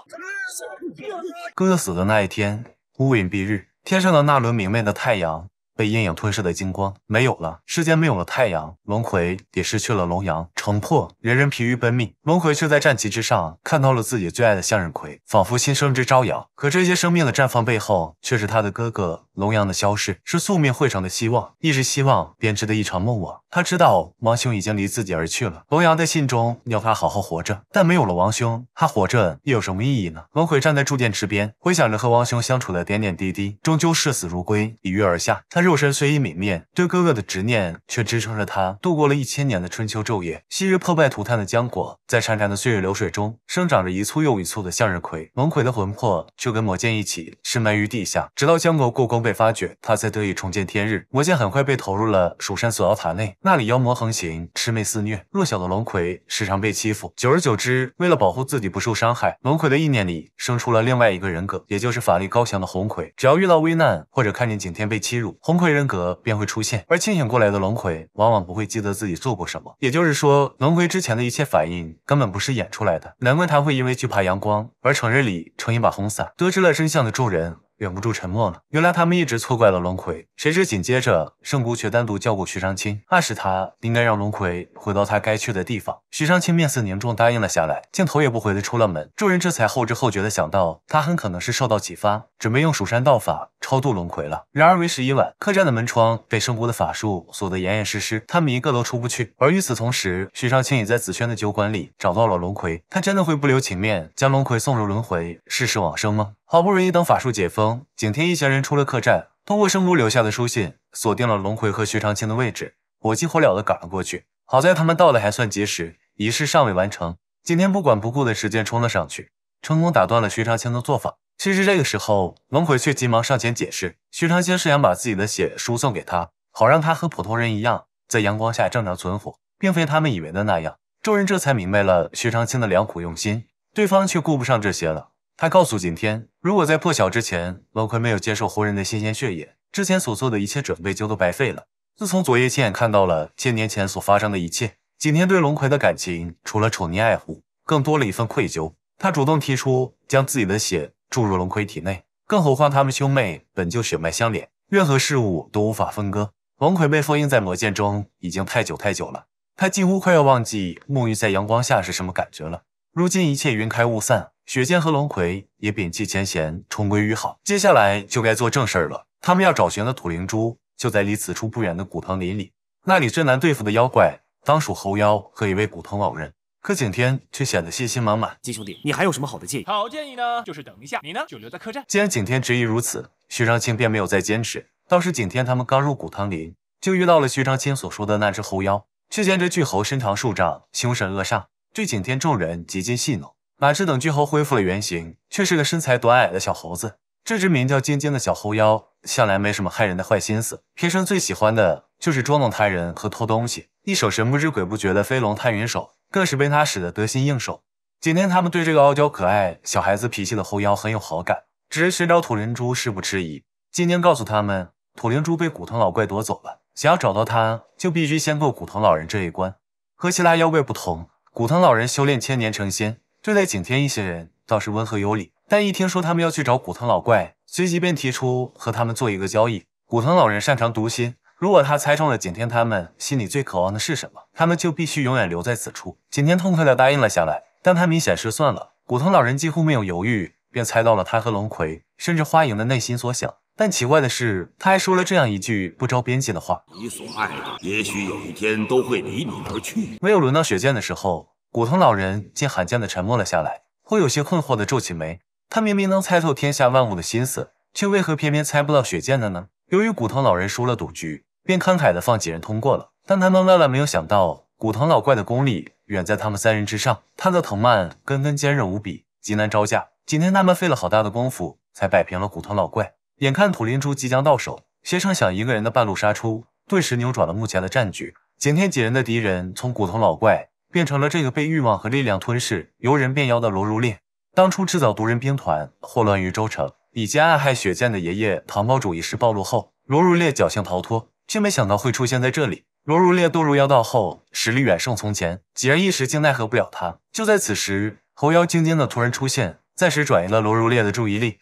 哥哥死的那一天，乌云蔽日，天上的那轮明媚的太阳被阴影吞噬的金光没有了，世间没有了太阳，龙葵也失去了龙阳。城破，人人疲于奔命，龙葵却在战旗之上看到了自己最爱的向日葵，仿佛新生之朝阳。可这些生命的绽放背后，却是他的哥哥。龙阳的消失是宿命绘成的希望，亦是希望编织的一场梦。网。他知道王兄已经离自己而去了。龙阳在信中要他好好活着，但没有了王兄，他活着又有什么意义呢？龙葵站在铸剑池边，回想着和王兄相处的点点滴滴，终究视死如归，一跃而下。他肉身虽已泯灭，对哥哥的执念却支撑着他度过了一千年的春秋昼夜。昔日破败涂炭的浆果，在潺潺的岁月流水中，生长着一簇又一簇的向日葵。龙葵的魂魄就跟魔剑一起深埋于地下，直到江国过光。被发觉，他才得以重见天日。魔剑很快被投入了蜀山锁妖塔内，那里妖魔横行，魑魅肆虐，弱小的龙葵时常被欺负。久而久之，为了保护自己不受伤害，龙葵的意念里生出了另外一个人格，也就是法力高强的红葵。只要遇到危难或者看见景天被欺辱，红葵人格便会出现。而清醒过来的龙葵往往不会记得自己做过什么，也就是说，龙葵之前的一切反应根本不是演出来的。难怪他会因为惧怕阳光而成日里撑一把红伞。得知了真相的众人。忍不住沉默了。原来他们一直错怪了龙葵，谁知紧接着圣姑却单独叫过徐长卿，暗示他应该让龙葵回到他该去的地方。徐长卿面色凝重，答应了下来，竟头也不回的出了门。众人这才后知后觉的想到，他很可能是受到启发，准备用蜀山道法超度龙葵了。然而为时已晚，客栈的门窗被圣姑的法术锁得严严实实，他们一个都出不去。而与此同时，徐长卿也在紫萱的酒馆里找到了龙葵。他真的会不留情面将龙葵送入轮回，世事往生吗？好不容易等法术解封，景天一行人出了客栈，通过圣姑留下的书信，锁定了龙葵和徐长卿的位置，火急火燎的赶了过去。好在他们到的还算及时，仪式尚未完成，景天不管不顾的时间冲了上去，成功打断了徐长卿的做法。其实这个时候，龙葵却急忙上前解释，徐长卿是想把自己的血输送给他，好让他和普通人一样在阳光下正常存活，并非他们以为的那样。众人这才明白了徐长卿的良苦用心，对方却顾不上这些了。他告诉景天，如果在破晓之前，龙葵没有接受活人的新鲜血液，之前所做的一切准备就都白费了。自从昨夜亲眼看到了千年前所发生的一切，景天对龙葵的感情除了宠溺爱护，更多了一份愧疚。他主动提出将自己的血注入龙葵体内，更何况他们兄妹本就血脉相连，任何事物都无法分割。龙葵被封印在魔剑中已经太久太久了，他几乎快要忘记沐浴在阳光下是什么感觉了。如今一切云开雾散。雪见和龙葵也摒弃前嫌，重归于好。接下来就该做正事儿了。他们要找寻的土灵珠，就在离此处不远的古藤林里。那里最难对付的妖怪，当属猴妖和一位古藤老人。可景天却显得信心满满。金兄弟，你还有什么好的建议？好建议呢，就是等一下，你呢就留在客栈。既然景天执意如此，徐长卿便没有再坚持。倒是景天他们刚入古藤林，就遇到了徐长卿所说的那只猴妖。却见这巨猴身长数丈，凶神恶煞，对景天众人极尽戏弄。马氏等巨猴恢复了原形，却是个身材短矮的小猴子。这只名叫尖尖的小猴妖，向来没什么害人的坏心思，天生最喜欢的就是捉弄他人和偷东西。一手神不知鬼不觉的飞龙探云手，更是被他使得得心应手。今天他们对这个傲娇可爱、小孩子脾气的猴妖很有好感，只是寻找土灵珠是不迟疑。尖尖告诉他们，土灵珠被古藤老怪夺走了，想要找到它，就必须先过古藤老人这一关。和其他妖怪不同，古藤老人修炼千年成仙。对待景天一些人倒是温和有礼，但一听说他们要去找古藤老怪，随即便提出和他们做一个交易。古藤老人擅长读心，如果他猜中了景天他们心里最渴望的是什么，他们就必须永远留在此处。景天痛快的答应了下来，但他明显失算了。古藤老人几乎没有犹豫，便猜到了他和龙葵，甚至花影的内心所想。但奇怪的是，他还说了这样一句不着边际的话：“你所爱，的，也许有一天都会离你而去。”没有轮到雪见的时候。古藤老人竟罕见的沉默了下来，颇有些困惑的皱起眉。他明明能猜透天下万物的心思，却为何偏偏猜不到雪剑的呢？由于古藤老人输了赌局，便慷慨的放几人通过了。但他们万万没有想到，古藤老怪的功力远在他们三人之上。他的藤蔓根根坚韧无比，极难招架。今天他们费了好大的功夫才摆平了古藤老怪。眼看土灵珠即将到手，却成想一个人的半路杀出，顿时扭转了目前的战局。今天几人的敌人从古藤老怪。变成了这个被欲望和力量吞噬、由人变妖的罗如烈。当初制造毒人兵团、祸乱于州城以及暗害雪剑的爷爷唐堡主一事暴露后，罗如烈侥幸逃脱，却没想到会出现在这里。罗如烈堕入妖道后，实力远胜从前，几人一时竟奈何不了他。就在此时，猴妖金晶的突然出现，暂时转移了罗如烈的注意力。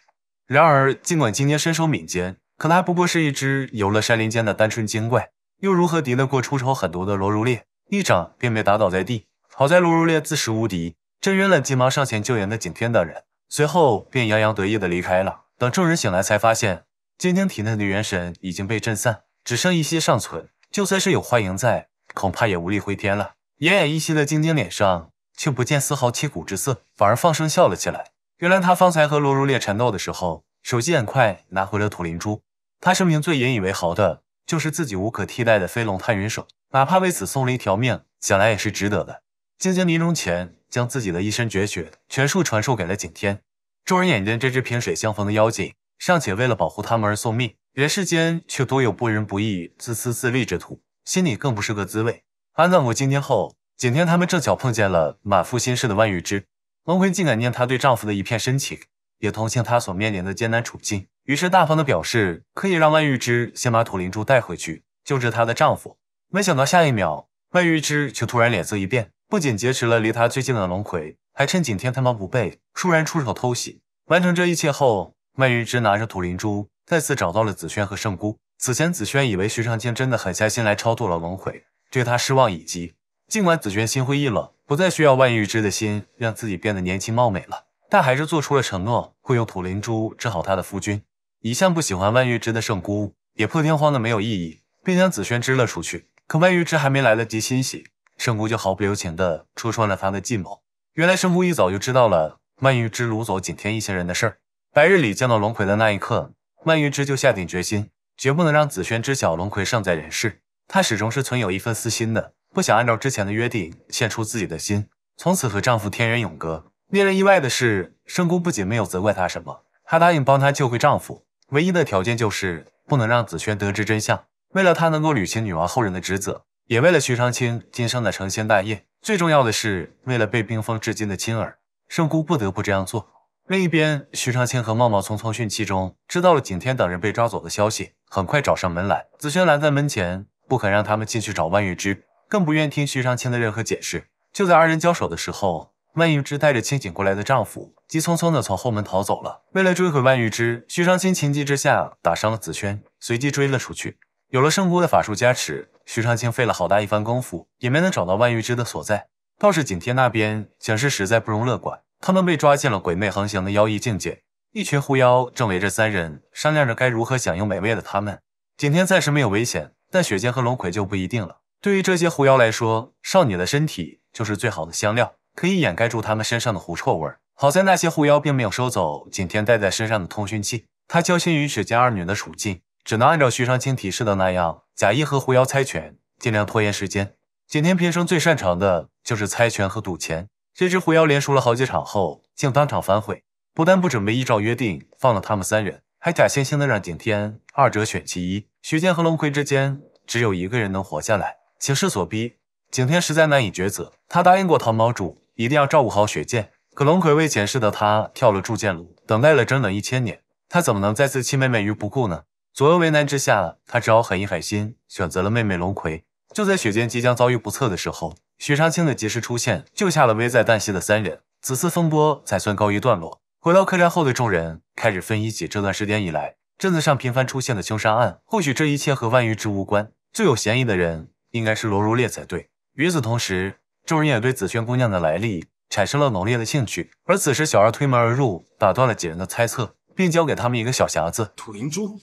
然而，尽管晶晶身手敏捷，可他不过是一只游了山林间的单纯精怪，又如何敌得过出手狠毒的罗如烈？一掌便被打倒在地，好在罗如烈自恃无敌，震晕了急忙上前救援的景天等人，随后便洋洋得意的离开了。等众人醒来，才发现晶晶体内的元神已经被震散，只剩一些尚存，就算是有幻影在，恐怕也无力回天了。奄奄一息的晶晶脸上却不见丝毫凄苦之色，反而放声笑了起来。原来他方才和罗如烈缠斗的时候，手机很快拿回了土灵珠。他生命最引以为豪的就是自己无可替代的飞龙探云手。哪怕为此送了一条命，想来也是值得的。晶晶临终前，将自己的一身绝学全数传授给了景天。众人眼见这只萍水相逢的妖精，尚且为了保护他们而送命，人世间却多有不仁不义、自私自利之徒，心里更不是个滋味。安葬过晶晶后，景天他们正巧碰见了满腹心事的万玉芝。龙葵既感念她对丈夫的一片深情，也同情她所面临的艰难处境，于是大方的表示可以让万玉芝先把土灵珠带回去救治她的丈夫。没想到下一秒，万玉芝却突然脸色一变，不仅劫持了离他最近的龙葵，还趁景天他们不备，突然出手偷袭。完成这一切后，万玉芝拿着土灵珠，再次找到了紫萱和圣姑。此前，紫萱以为徐长卿真的狠下心来超度了龙葵，对她失望已极。尽管紫萱心灰意冷，不再需要万玉芝的心让自己变得年轻貌美了，但还是做出了承诺，会用土灵珠治好她的夫君。一向不喜欢万玉芝的圣姑也破天荒的没有异议，并将紫萱支了出去。可万玉芝还没来得及欣喜，圣姑就毫不留情地戳穿了他的计谋。原来圣姑一早就知道了万玉芝掳走景天一行人的事儿。白日里见到龙葵的那一刻，万玉芝就下定决心，绝不能让紫萱知晓龙葵尚在人世。她始终是存有一份私心的，不想按照之前的约定献出自己的心，从此和丈夫天人永隔。令人意外的是，圣姑不仅没有责怪她什么，还答应帮她救回丈夫。唯一的条件就是不能让紫萱得知真相。为了他能够履行女王后人的职责，也为了徐长卿今生的成仙大业，最重要的是为了被冰封至今的亲儿，圣姑不得不这样做。另一边，徐长卿和茂茂从通讯器中知道了景天等人被抓走的消息，很快找上门来。紫萱拦在门前，不肯让他们进去找万玉芝，更不愿听徐长卿的任何解释。就在二人交手的时候，万玉芝带着清醒过来的丈夫，急匆匆地从后门逃走了。为了追回万玉芝，徐长卿情急之下打伤了紫萱，随即追了出去。有了圣姑的法术加持，徐长卿费了好大一番功夫，也没能找到万玉芝的所在。倒是景天那边，形势实在不容乐观。他们被抓进了鬼魅横行的妖异境界，一群狐妖正围着三人商量着该如何享用美味的他们。景天暂时没有危险，但雪见和龙葵就不一定了。对于这些狐妖来说，少女的身体就是最好的香料，可以掩盖住他们身上的狐臭味。好在那些狐妖并没有收走景天带在身上的通讯器，他交心于雪见二女的处境。只能按照徐长卿提示的那样，假意和狐妖猜拳，尽量拖延时间。景天平生最擅长的就是猜拳和赌钱。这只狐妖连输了好几场后，竟当场反悔，不但不准备依照约定放了他们三人，还假惺惺的让景天二者选其一，雪剑和龙葵之间只有一个人能活下来。形势所逼，景天实在难以抉择。他答应过唐堡主一定要照顾好雪剑，可龙葵为前世的他跳了铸剑炉，等待了整整一千年，他怎么能再次弃妹妹于不顾呢？左右为难之下，他只好狠心狠心选择了妹妹龙葵。就在雪见即将遭遇不测的时候，徐长卿的及时出现救下了危在旦夕的三人，此次风波才算告一段落。回到客栈后的众人开始分析起这段时间以来镇子上频繁出现的凶杀案，或许这一切和万玉芝无关，最有嫌疑的人应该是罗如烈才对。与此同时，众人也对紫萱姑娘的来历产生了浓烈的兴趣。而此时，小二推门而入，打断了几人的猜测。并交给他们一个小匣子，土灵珠。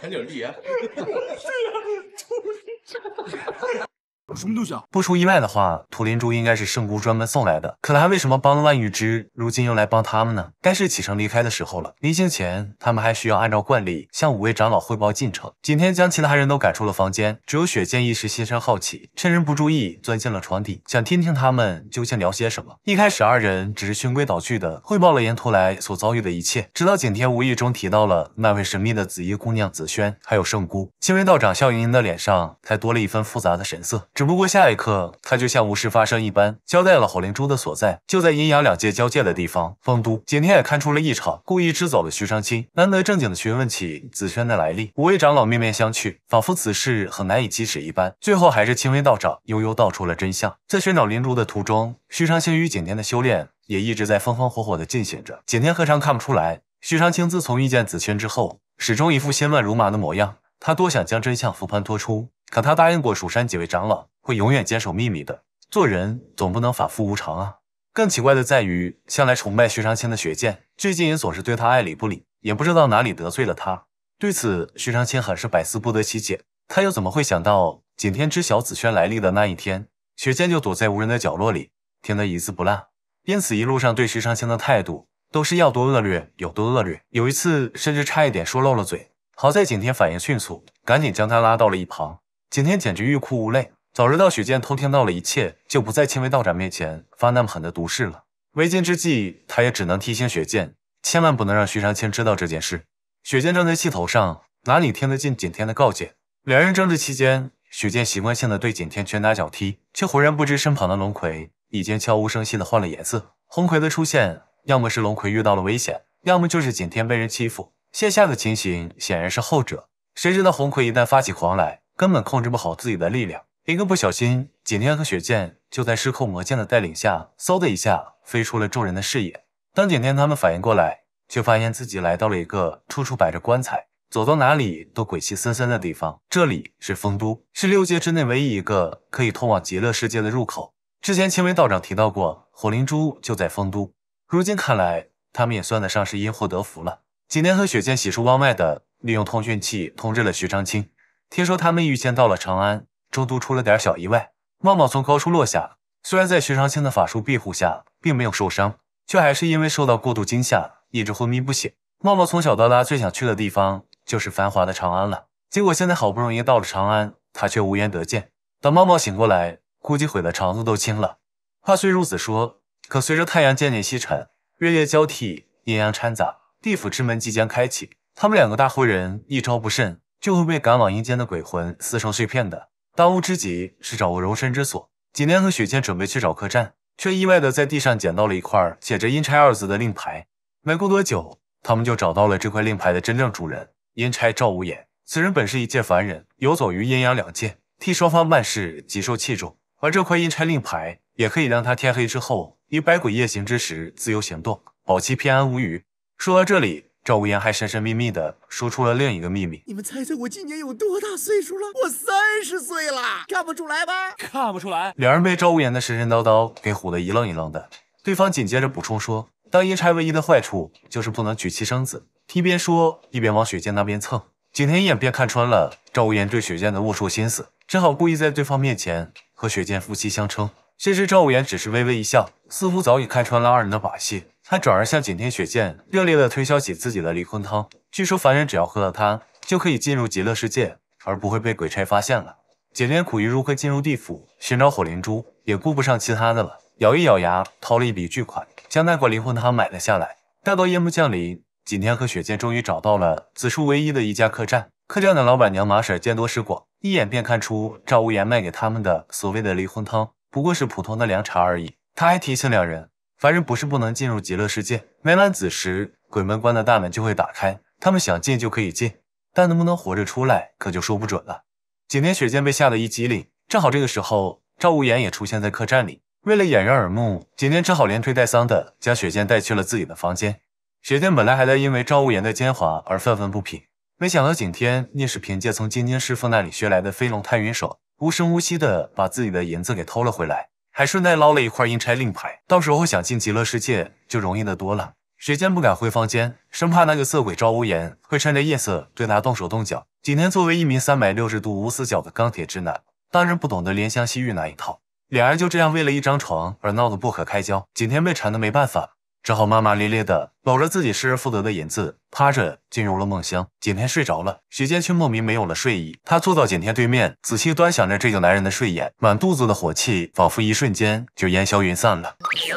很有力啊！什么东西啊！不出意外的话，图灵珠应该是圣姑专门送来的。可他为什么帮了万玉芝，如今又来帮他们呢？该是启程离开的时候了。临行前，他们还需要按照惯例向五位长老汇报进程。景天将其他人都赶出了房间，只有雪见一时心生好奇，趁人不注意钻进了床底，想听听他们究竟聊些什么。一开始，二人只是循规蹈矩的汇报了沿途来所遭遇的一切，直到景天无意中提到了那位神秘的紫衣姑娘紫萱，还有圣姑，青威道长笑盈盈的脸上才多了一分复杂的神色。只不过下一刻，他就像无事发生一般，交代了火灵珠的所在，就在阴阳两界交界的地方，丰都。景天也看出了异常，故意支走了徐长卿，难得正经的询问起紫萱的来历。五位长老面面相觑，仿佛此事很难以启齿一般。最后还是青微道长悠悠道出了真相。在寻找灵珠的途中，徐长卿与景天的修炼也一直在风风火火的进行着。景天何尝看不出来，徐长卿自从遇见紫萱之后，始终一副心乱如麻的模样。他多想将真相复盘托出，可他答应过蜀山几位长老。会永远坚守秘密的。做人总不能反复无常啊！更奇怪的在于，向来崇拜徐长卿的雪见，最近也总是对他爱理不理，也不知道哪里得罪了他。对此，徐长卿很是百思不得其解。他又怎么会想到，景天知晓紫萱来历的那一天，雪见就躲在无人的角落里，听得一字不落。因此，一路上对徐长卿的态度都是要多恶劣有多恶劣。有一次，甚至差一点说漏了嘴，好在景天反应迅速，赶紧将他拉到了一旁。景天简直欲哭无泪。早知道许建偷听到了一切，就不在青微道长面前发那么狠的毒誓了。为今之计，他也只能提醒许建，千万不能让徐长卿知道这件事。许建正在气头上，哪里听得进景天的告诫？两人争执期间，许建习惯性的对景天拳打脚踢，却浑然不知身旁的龙葵已经悄无声息的换了颜色。红葵的出现，要么是龙葵遇到了危险，要么就是景天被人欺负。现下的情形显然是后者。谁知道红葵一旦发起狂来，根本控制不好自己的力量。一个不小心，景天和雪见就在失控魔剑的带领下，嗖的一下飞出了众人的视野。当景天他们反应过来，却发现自己来到了一个处处摆着棺材，走到哪里都鬼气森森的地方。这里是丰都，是六界之内唯一一个可以通往极乐世界的入口。之前青眉道长提到过，火灵珠就在丰都。如今看来，他们也算得上是因祸得福了。景天和雪见喜出望外的利用通讯器通知了徐长卿，听说他们预先到了长安。中途出了点小意外，茂茂从高处落下虽然在徐长卿的法术庇护下，并没有受伤，却还是因为受到过度惊吓，一直昏迷不醒。茂茂从小到大最想去的地方就是繁华的长安了，结果现在好不容易到了长安，他却无缘得见。等茂茂醒过来，估计悔得肠子都青了。话虽如此说，可随着太阳渐渐西沉，月夜交替，阴阳掺杂，地府之门即将开启，他们两个大活人一招不慎，就会被赶往阴间的鬼魂撕成碎片的。当务之急是找个容身之所。几年和雪倩准备去找客栈，却意外的在地上捡到了一块写着“阴差”二字的令牌。没过多久，他们就找到了这块令牌的真正主人——阴差赵无言。此人本是一介凡人，游走于阴阳两界，替双方办事极受器重。而这块阴差令牌，也可以让他天黑之后，以百鬼夜行之时自由行动，保其平安无虞。说到这里。赵无言还神神秘秘的说出了另一个秘密。你们猜猜我今年有多大岁数了？我三十岁了，看不出来吧？看不出来。两人被赵无言的神神叨叨给唬得一愣一愣的。对方紧接着补充说，当阴差唯一的坏处就是不能娶妻生子。一边说一边往雪见那边蹭。景天一眼便看穿了赵无言对雪见的龌龊心思，只好故意在对方面前和雪见夫妻相称。谁知赵无言只是微微一笑，似乎早已看穿了二人的把戏。他转而向景天、雪见热烈的推销起自己的离婚汤，据说凡人只要喝了它，就可以进入极乐世界，而不会被鬼差发现了。景天苦于如何进入地府寻找火灵珠，也顾不上其他的了，咬一咬牙，掏了一笔巨款，将那罐离魂汤买了下来。待到夜幕降临，景天和雪见终于找到了紫树唯一的一家客栈。客栈的老板娘马婶见多识广，一眼便看出赵无言卖给他们的所谓的离婚汤不过是普通的凉茶而已。她还提醒两人。凡人不是不能进入极乐世界，每晚子时，鬼门关的大门就会打开，他们想进就可以进，但能不能活着出来可就说不准了。景天雪见被吓得一激灵，正好这个时候赵无言也出现在客栈里，为了掩人耳目，景天只好连推带搡的将雪见带去了自己的房间。雪天本来还在因为赵无言的奸猾而愤愤不平，没想到景天聂氏凭借从金晶师傅那里学来的飞龙探云手，无声无息的把自己的银子给偷了回来。还顺带捞了一块阴差令牌，到时候想进极乐世界就容易的多了。雪见不敢回房间，生怕那个色鬼赵无言会趁着夜色对他动手动脚。景天作为一名三百六十度无死角的钢铁直男，当然不懂得怜香惜玉那一套。两人就这样为了一张床而闹得不可开交，景天被缠得没办法。只好骂骂咧咧的搂着自己失而复得的银子，趴着进入了梦乡。景天睡着了，徐坚却莫名没有了睡意。他坐到景天对面，仔细端详着这个男人的睡眼，满肚子的火气仿佛一瞬间就烟消云散了。你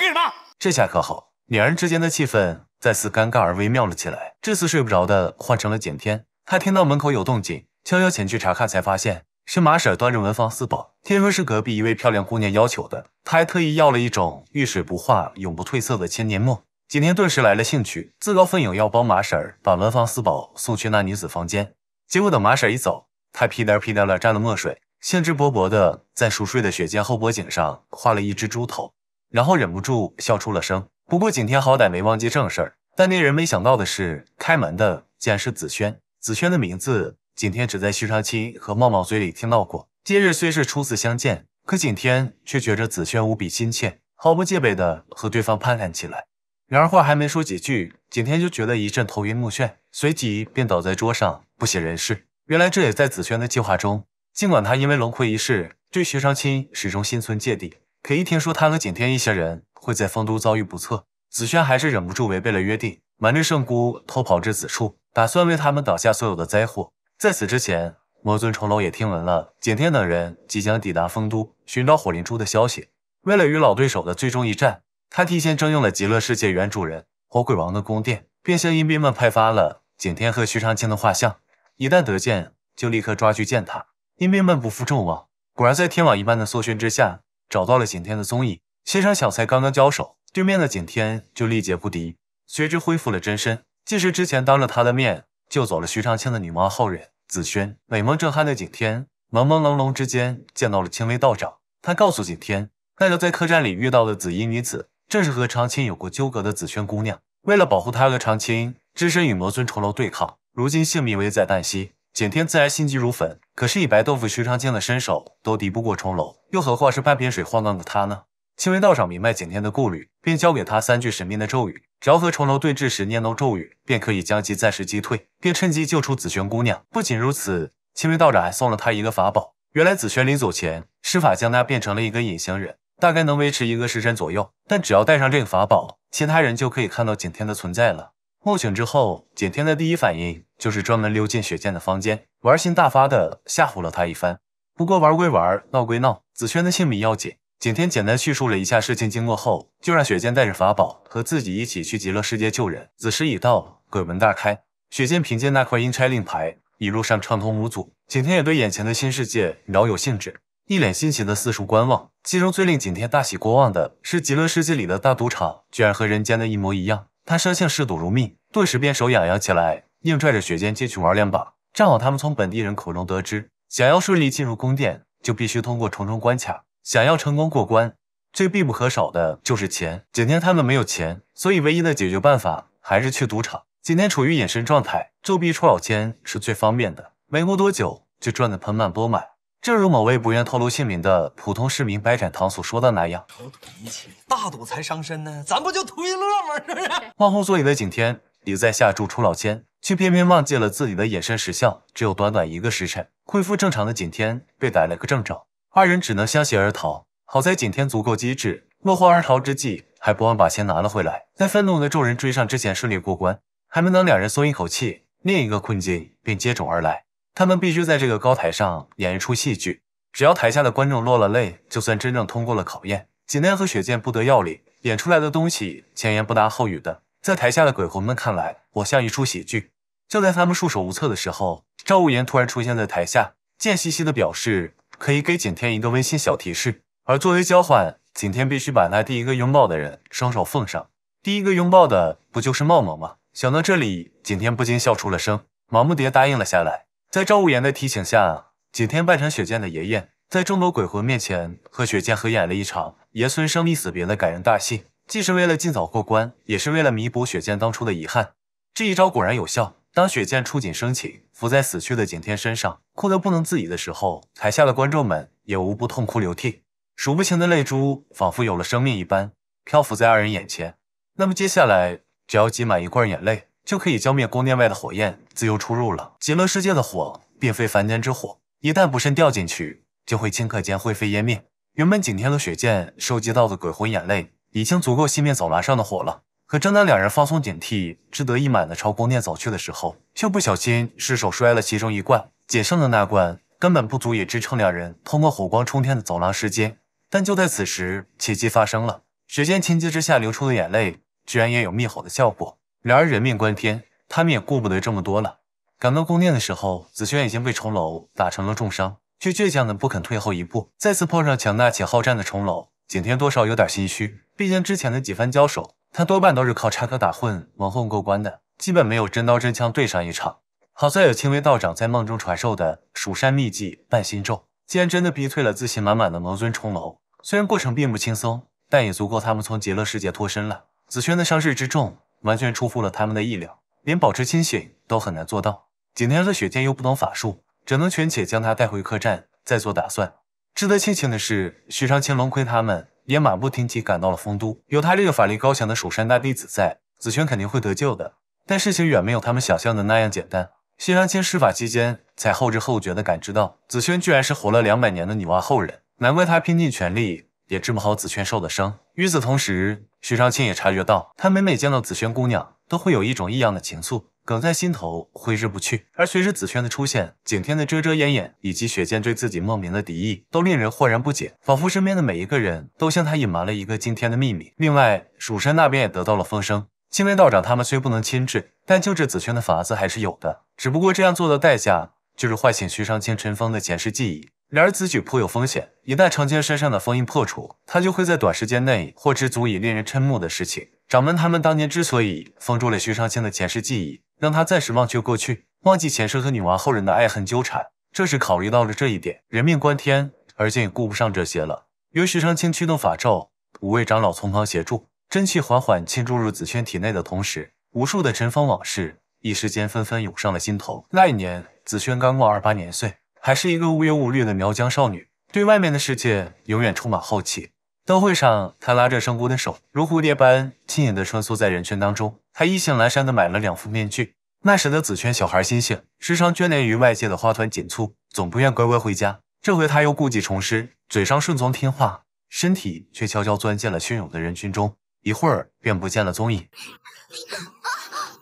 干什么？这下可好，两人之间的气氛再次尴尬而微妙了起来。这次睡不着的换成了景天，他听到门口有动静，悄悄前去查看，才发现。是马婶端着文房四宝，听说是隔壁一位漂亮姑娘要求的，她还特意要了一种遇水不化、永不褪色的千年墨。景天顿时来了兴趣，自告奋勇要帮马婶把文房四宝送去那女子房间。结果等马婶一走，他屁颠儿屁颠儿沾了墨水，兴致勃勃的在熟睡的雪见后脖颈上画了一只猪头，然后忍不住笑出了声。不过景天好歹没忘记正事儿，但令人没想到的是，开门的竟然是紫萱。紫萱的名字。景天只在徐长卿和茂茂嘴里听到过。今日虽是初次相见，可景天却觉着紫萱无比亲切，毫不戒备的和对方攀谈起来。然而话还没说几句，景天就觉得一阵头晕目眩，随即便倒在桌上不省人事。原来这也在紫萱的计划中。尽管他因为龙葵一事对徐长卿始终心存芥蒂，可一听说他和景天一些人会在丰都遭遇不测，紫萱还是忍不住违背了约定，瞒着圣姑偷跑至此处，打算为他们挡下所有的灾祸。在此之前，魔尊重楼也听闻了景天等人即将抵达丰都寻找火灵珠的消息。为了与老对手的最终一战，他提前征用了极乐世界原主人火鬼王的宫殿，并向阴兵们派发了景天和徐长卿的画像，一旦得见，就立刻抓去见他。阴兵们不负众望，果然在天网一般的搜寻之下，找到了景天的踪影。先生小才刚刚交手，对面的景天就力竭不敌，随之恢复了真身。即使之前当着他的面。救走了徐长卿的女娲后人紫萱，美梦正酣的景天，朦朦胧胧之间见到了青薇道长。他告诉景天，那个在客栈里遇到的紫衣女子，正是和长卿有过纠葛的紫萱姑娘。为了保护她和长卿，只身与魔尊重楼对抗，如今性命危在旦夕，景天自然心急如焚。可是以白豆腐徐长卿的身手，都敌不过重楼，又何况是半瓶水晃荡的他呢？青梅道长明白景天的顾虑，便教给他三句神秘的咒语。只要和重楼对峙时念叨咒语，便可以将其暂时击退，并趁机救出紫萱姑娘。不仅如此，青梅道长还送了他一个法宝。原来紫萱临走前施法将他变成了一个隐形人，大概能维持一个时辰左右。但只要带上这个法宝，其他人就可以看到景天的存在了。梦醒之后，景天的第一反应就是专门溜进雪见的房间，玩心大发的吓唬了他一番。不过玩归玩，闹归闹，紫萱的性命要紧。景天简单叙述了一下事情经过后，就让雪见带着法宝和自己一起去极乐世界救人。子时已到，鬼门大开，雪见凭借那块阴差令牌，一路上畅通无阻。景天也对眼前的新世界饶有兴致，一脸欣喜的四处观望。其中最令景天大喜过望的是，极乐世界里的大赌场居然和人间的一模一样。他生性嗜赌如命，顿时便手痒痒起来，硬拽着雪见进去玩两把。正好他们从本地人口中得知，想要顺利进入宫殿，就必须通过重重关卡。想要成功过关，最必不可少的就是钱。景天他们没有钱，所以唯一的解决办法还是去赌场。景天处于隐身状态，作弊出老千是最方便的。没过多久，就赚得盆满钵满。正如某位不愿透露姓名的普通市民白展堂所说的那样：“投机大赌才伤身呢，咱不就图一乐吗？是不是？” 忘乎所以的景天也在下注出老千，却偏偏忘记了自己的隐身时效只有短短一个时辰。恢复正常的景天被逮了个正着。二人只能相携而逃。好在景天足够机智，落荒而逃之际，还不忘把钱拿了回来，在愤怒的众人追上之前顺利过关。还没等两人松一口气，另一个困境便接踵而来。他们必须在这个高台上演一出戏剧，只要台下的观众落了泪，就算真正通过了考验。景天和雪见不得要领，演出来的东西前言不搭后语的，在台下的鬼魂们看来，我像一出喜剧。就在他们束手无策的时候，赵无言突然出现在台下，贱兮兮的表示。可以给景天一个温馨小提示，而作为交换，景天必须把那第一个拥抱的人双手奉上。第一个拥抱的不就是茂萌吗？想到这里，景天不禁笑出了声，盲目地答应了下来。在赵无言的提醒下，景天扮成雪见的爷爷，在众多鬼魂面前和雪见合演了一场爷孙生离死别的感人大戏，既是为了尽早过关，也是为了弥补雪见当初的遗憾。这一招果然有效。当雪见触景生情，伏在死去的景天身上，哭得不能自已的时候，台下的观众们也无不痛哭流涕，数不清的泪珠仿佛有了生命一般，漂浮在二人眼前。那么接下来，只要挤满一罐眼泪，就可以浇灭宫殿外的火焰，自由出入了。极乐世界的火并非凡间之火，一旦不慎掉进去，就会顷刻间灰飞烟灭。原本景天和雪见收集到的鬼魂眼泪，已经足够熄灭走廊上的火了。可正当两人放松警惕、志得意满的朝宫殿走去的时候，却不小心失手摔了其中一罐，仅剩的那罐根本不足以支撑两人通过火光冲天的走廊时间。但就在此时，奇迹发生了，只见情急之下流出的眼泪居然也有灭火的效果。两人人命关天，他们也顾不得这么多了。赶到宫殿的时候，紫萱已经被重楼打成了重伤，却倔强的不肯退后一步。再次碰上强大且好战的重楼，景天多少有点心虚，毕竟之前的几番交手。他多半都是靠插科打诨蒙混过关的，基本没有真刀真枪对上一场。好在有青微道长在梦中传授的蜀山秘技半心咒，竟然真的逼退了自信满满的魔尊重楼。虽然过程并不轻松，但也足够他们从极乐世界脱身了。紫萱的伤势之重，完全出乎了他们的意料，连保持清醒都很难做到。景天和雪见又不懂法术，只能权且将他带回客栈，再做打算。值得庆幸的是，许昌青龙亏他们。也马不停蹄赶到了丰都，有他这个法力高强的蜀山大弟子在，紫萱肯定会得救的。但事情远没有他们想象的那样简单。徐长卿施法期间，才后知后觉的感知到，紫萱居然是活了两百年的女娲后人，难怪他拼尽全力也治不好紫萱受的伤。与此同时，徐长卿也察觉到，他每每见到紫萱姑娘，都会有一种异样的情愫。梗在心头挥之不去，而随着紫萱的出现，景天的遮遮掩掩，以及雪见对自己莫名的敌意，都令人豁然不解，仿佛身边的每一个人都向他隐瞒了一个惊天的秘密。另外，蜀山那边也得到了风声，青莲道长他们虽不能亲至，但救治紫萱的法子还是有的，只不过这样做的代价就是唤醒徐长卿尘封的前世记忆。然而此举颇有风险，一旦长卿身上的封印破除，他就会在短时间内获知足以令人瞠目的事情。掌门他们当年之所以封住了徐长卿的前世记忆，让他暂时忘却过去，忘记前世和女娲后人的爱恨纠缠。这是考虑到了这一点，人命关天，而今也顾不上这些了。由徐长卿驱动法咒，五位长老从旁协助，真气缓缓侵注入紫萱体内的同时，无数的尘封往事，一时间纷纷涌上了心头。那一年，紫萱刚过二八年岁，还是一个无忧无虑的苗疆少女，对外面的世界永远充满好奇。灯会上，他拉着圣姑的手，如蝴蝶般轻盈地穿梭在人群当中。他意兴阑珊地买了两副面具。那时的紫萱小孩心性，时常眷恋于外界的花团锦簇，总不愿乖乖回家。这回他又故技重施，嘴上顺从听话，身体却悄悄钻进了汹涌的人群中，一会儿便不见了踪影。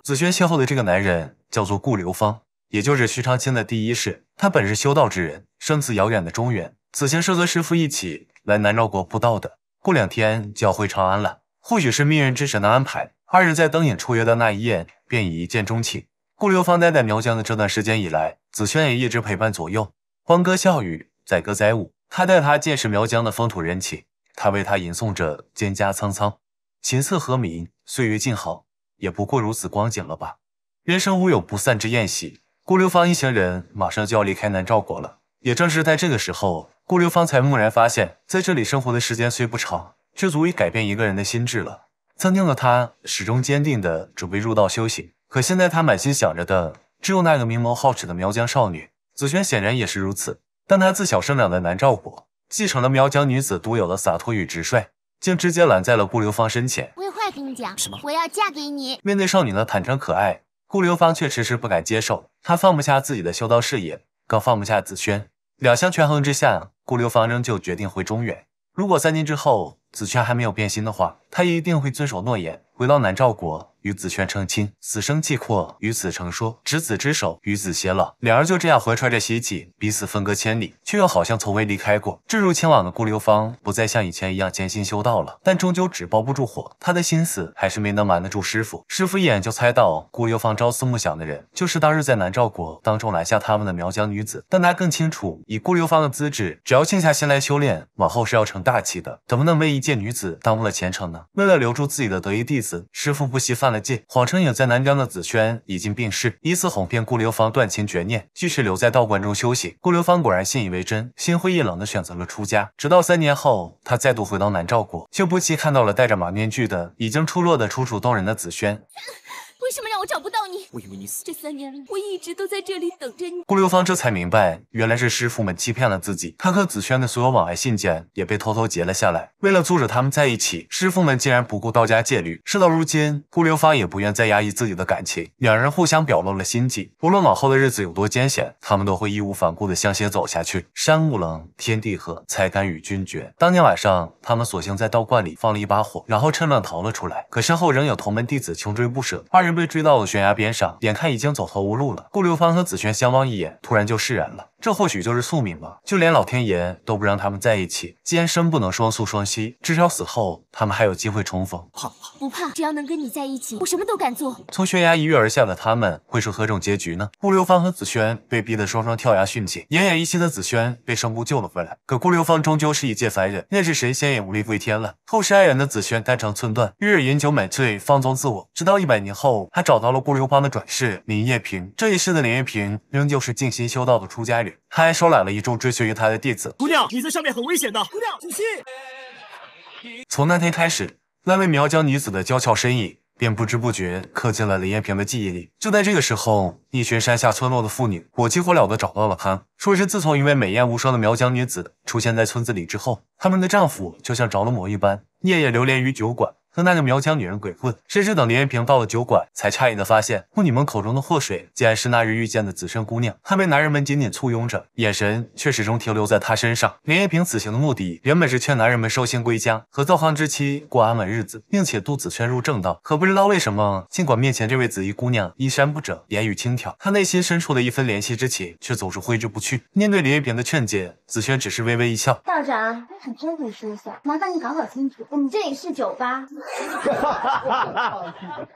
紫萱邂逅的这个男人叫做顾流芳，也就是徐长卿的第一世。他本是修道之人，生自遥远的中原。此前是和师父一起。来南诏国布道的，过两天就要回长安了。或许是命运之神的安排，二人在灯影初约的那一夜便已一见钟情。顾流芳待在苗疆的这段时间以来，紫萱也一直陪伴左右，欢歌笑语，载歌载舞。他带他见识苗疆的风土人情，他为他吟诵着蒹葭苍苍，琴瑟和鸣，岁月静好，也不过如此光景了吧。人生无有不散之宴席，顾流芳一行人马上就要离开南诏国了。也正是在这个时候，顾流芳才蓦然发现，在这里生活的时间虽不长，却足以改变一个人的心智了。曾经的他始终坚定地准备入道修行，可现在他满心想着的只有那个明眸皓齿的苗疆少女紫萱，显然也是如此。但她自小生长在南诏国，继承了苗疆女子独有的洒脱与直率，竟直接拦在了顾流芳身前。我有话跟你讲什么？我要嫁给你！面对少女的坦诚可爱，顾流芳却迟迟不敢接受，她放不下自己的修道事业。更放不下紫萱，两相权衡之下，顾留芳仍旧决定回中原。如果三年之后紫萱还没有变心的话，他一定会遵守诺言，回到南诏国。与子璇成亲，死生契阔，与子成说，执子之手，与子偕老。两人就这样怀揣着希冀，彼此分隔千里，却又好像从未离开过。志如青朗的顾流芳不再像以前一样艰辛修道了，但终究纸包不住火，他的心思还是没能瞒得住师傅。师傅一眼就猜到，顾流芳朝思暮想的人，就是当日在南诏国当众拦下他们的苗疆女子。但他更清楚，以顾流芳的资质，只要静下心来修炼，往后是要成大器的，怎么能为一介女子耽误了前程呢？为了留住自己的得意弟子，师傅不惜犯。了成谎称在南疆的紫萱已经病逝，以此哄骗顾流芳断情绝念，继续留在道观中休息。顾流芳果然信以为真，心灰意冷的选择了出家。直到三年后，他再度回到南诏国，却不期看到了戴着马面具的已经出落的楚楚动人的紫萱。为什么让我找不到你？我以为你死这三年里，我一直都在这里等着你。顾流芳这才明白，原来是师傅们欺骗了自己。看看紫萱的所有往来信件，也被偷偷截了下来。为了阻止他们在一起，师傅们竟然不顾道家戒律。事到如今，顾流芳也不愿再压抑自己的感情，两人互相表露了心迹。无论往后的日子有多艰险，他们都会义无反顾地向前走下去。山无棱，天地合，才敢与君绝。当天晚上，他们索性在道观里放了一把火，然后趁乱逃了出来。可身后仍有同门弟子穷追不舍。二人。被追到了悬崖边上，眼看已经走投无路了。顾留芳和紫萱相望一眼，突然就释然了。这或许就是宿命吧，就连老天爷都不让他们在一起。既然生不能双宿双栖，至少死后他们还有机会重逢。好，不怕，只要能跟你在一起，我什么都敢做。从悬崖一跃而下的他们，会是何种结局呢？顾流芳和紫萱被逼得双双跳崖殉情，奄奄一息的紫萱被生姑救了回来。可顾流芳终究是一介凡人，认识神仙也无力归天了。透视爱人的紫萱肝肠寸断，日日饮酒买醉，放纵自我。直到一百年后，他找到了顾流芳的转世林叶平。这一世的林叶平仍旧是静心修道的出家人。他还收揽了一众追随于他的弟子。姑娘，你在上面很危险的。姑娘，小心。从那天开始，那位苗疆女子的娇俏身影便不知不觉刻进了林彦平的记忆里。就在这个时候，一群山下村落的妇女火急火燎地找到了他，说是自从一位美艳无双的苗疆女子出现在村子里之后，他们的丈夫就像着了魔一般，夜夜流连于酒馆。跟那个苗疆女人鬼混。甚至等林玉平到了酒馆，才诧异的发现，妇女们口中的祸水，竟然是那日遇见的紫萱姑娘。她被男人们紧紧簇拥着，眼神却始终停留在她身上。林玉平此行的目的，原本是劝男人们收心归家，和造行之妻过安稳日子，并且渡紫萱入正道。可不知道为什么，尽管面前这位紫衣姑娘衣衫不整，言语轻佻，她内心深处的一分怜惜之情，却总是挥之不去。面对林玉平的劝诫，紫萱只是微微一笑。道长，你可真会说笑，麻烦你搞搞清楚，我们这里是酒吧。哈，哈，哈，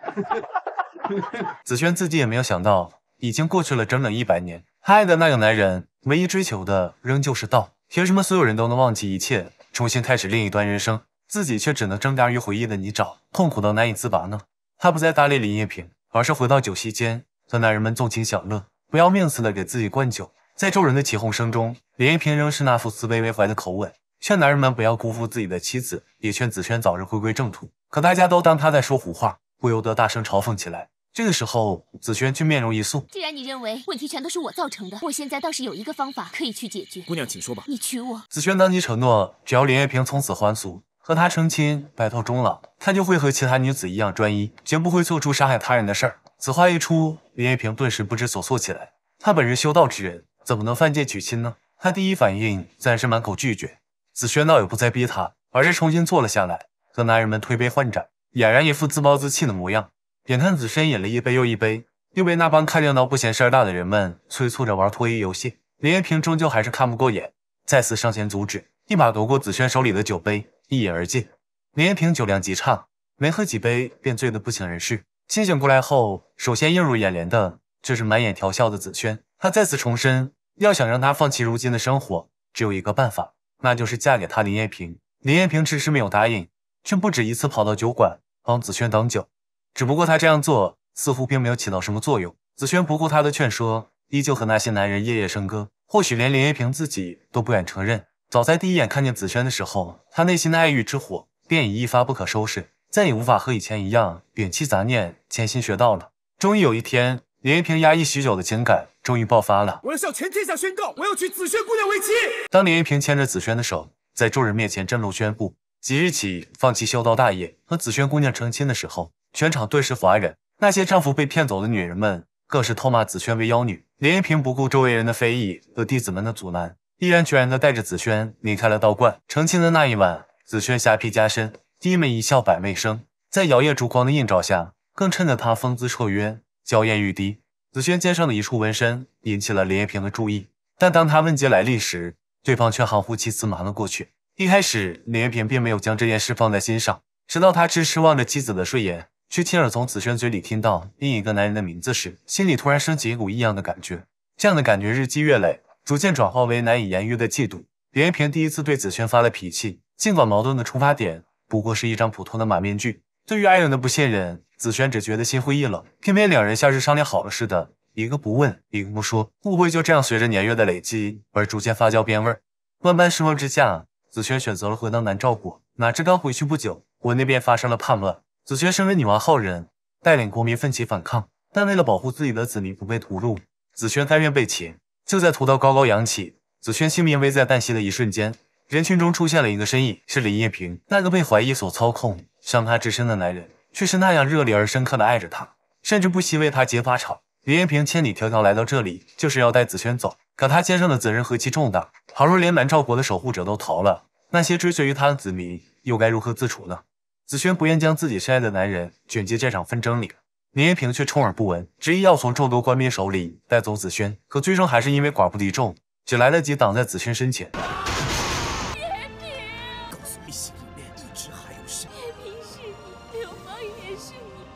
紫萱自己也没有想到，已经过去了整整一百年，她爱的那个男人，唯一追求的仍旧是道。凭什么所有人都能忘记一切，重新开始另一段人生，自己却只能挣扎于回忆的泥沼，痛苦到难以自拔呢？他不再搭理林一平，而是回到酒席间，和男人们纵情享乐，不要命似的给自己灌酒。在众人的起哄声中，林一平仍是那副慈悲为怀的口吻。劝男人们不要辜负自己的妻子，也劝紫萱早日回归正途。可大家都当他在说胡话，不由得大声嘲讽起来。这个时候，紫萱却面容一肃：“既然你认为问题全都是我造成的，我现在倒是有一个方法可以去解决。姑娘，请说吧。你娶我。”紫萱当即承诺，只要林月平从此还俗，和他成亲，白头终老，她就会和其他女子一样专一，绝不会做出伤害他人的事儿。此话一出，林月平顿时不知所措起来。他本是修道之人，怎么能犯戒娶亲呢？他第一反应自然是满口拒绝。紫萱倒也不再逼他，而是重新坐了下来，和男人们推杯换盏，俨然一副自暴自弃的模样。眼看子萱饮了一杯又一杯，又被那帮看热闹不嫌事儿大的人们催促着玩脱衣游戏。林彦平终究还是看不过眼，再次上前阻止，一把夺过紫萱手里的酒杯，一饮而尽。林彦平酒量极差，没喝几杯便醉得不省人事。清醒过来后，首先映入眼帘的就是满眼调笑的紫萱。他再次重申，要想让他放弃如今的生活，只有一个办法。那就是嫁给他林叶平，林叶平迟迟没有答应，却不止一次跑到酒馆帮紫萱挡酒。只不过他这样做，似乎并没有起到什么作用。紫萱不顾他的劝说，依旧和那些男人夜夜笙歌。或许连林叶平自己都不敢承认，早在第一眼看见紫萱的时候，他内心的爱欲之火便已一发不可收拾，再也无法和以前一样摒弃杂念潜心学道了。终于有一天，林叶平压抑许久的情感。终于爆发了！我要向全天下宣告，我要娶紫萱姑娘为妻。当林一平牵着紫萱的手，在众人面前振聋宣布，即日起放弃修道大业，和紫萱姑娘成亲的时候，全场顿时哗然。那些丈夫被骗走的女人们更是痛骂紫萱为妖女。林一平不顾周围人的非议和弟子们的阻拦，毅然决然地带着紫萱离开了道观。成亲的那一晚，紫萱霞披加身，低眉一笑百媚生，在摇曳烛光的映照下，更衬得她风姿绰约，娇艳欲滴。子轩肩上的一处纹身引起了林叶平的注意，但当他问及来历时，对方却含糊其辞，瞒了过去。一开始，林叶平并没有将这件事放在心上，直到他痴痴望着妻子的睡颜，却亲耳从子轩嘴里听到另一个男人的名字时，心里突然升起一股异样的感觉。这样的感觉日积月累，逐渐转化为难以言喻的嫉妒。林叶平第一次对子轩发了脾气，尽管矛盾的出发点不过是一张普通的马面具，对于爱人的不信任。紫萱只觉得心灰意冷，偏偏两人像是商量好了似的，一个不问，一个不说，误会就这样随着年月的累积而逐渐发酵变味儿。万般失望之下，紫萱选择了回到南诏国。哪知刚回去不久，国内便发生了叛乱。紫萱身为女王后人，带领国民奋起反抗，但为了保护自己的子民不被屠戮，紫萱甘愿被擒。就在屠刀高高扬起，紫萱性命危在旦夕的一瞬间，人群中出现了一个身影，是林叶平，那个被怀疑所操控、向他至身的男人。却是那样热烈而深刻的爱着他，甚至不惜为他结发吵。林彦平千里迢迢来到这里，就是要带紫萱走。可他肩上的责任何其重大，倘若连南诏国的守护者都逃了，那些追随于他的子民又该如何自处呢？紫萱不愿将自己深爱的男人卷进这场纷争里，林彦平却充耳不闻，执意要从众多官兵手里带走紫萱。可最终还是因为寡不敌众，只来得及挡在紫萱身前。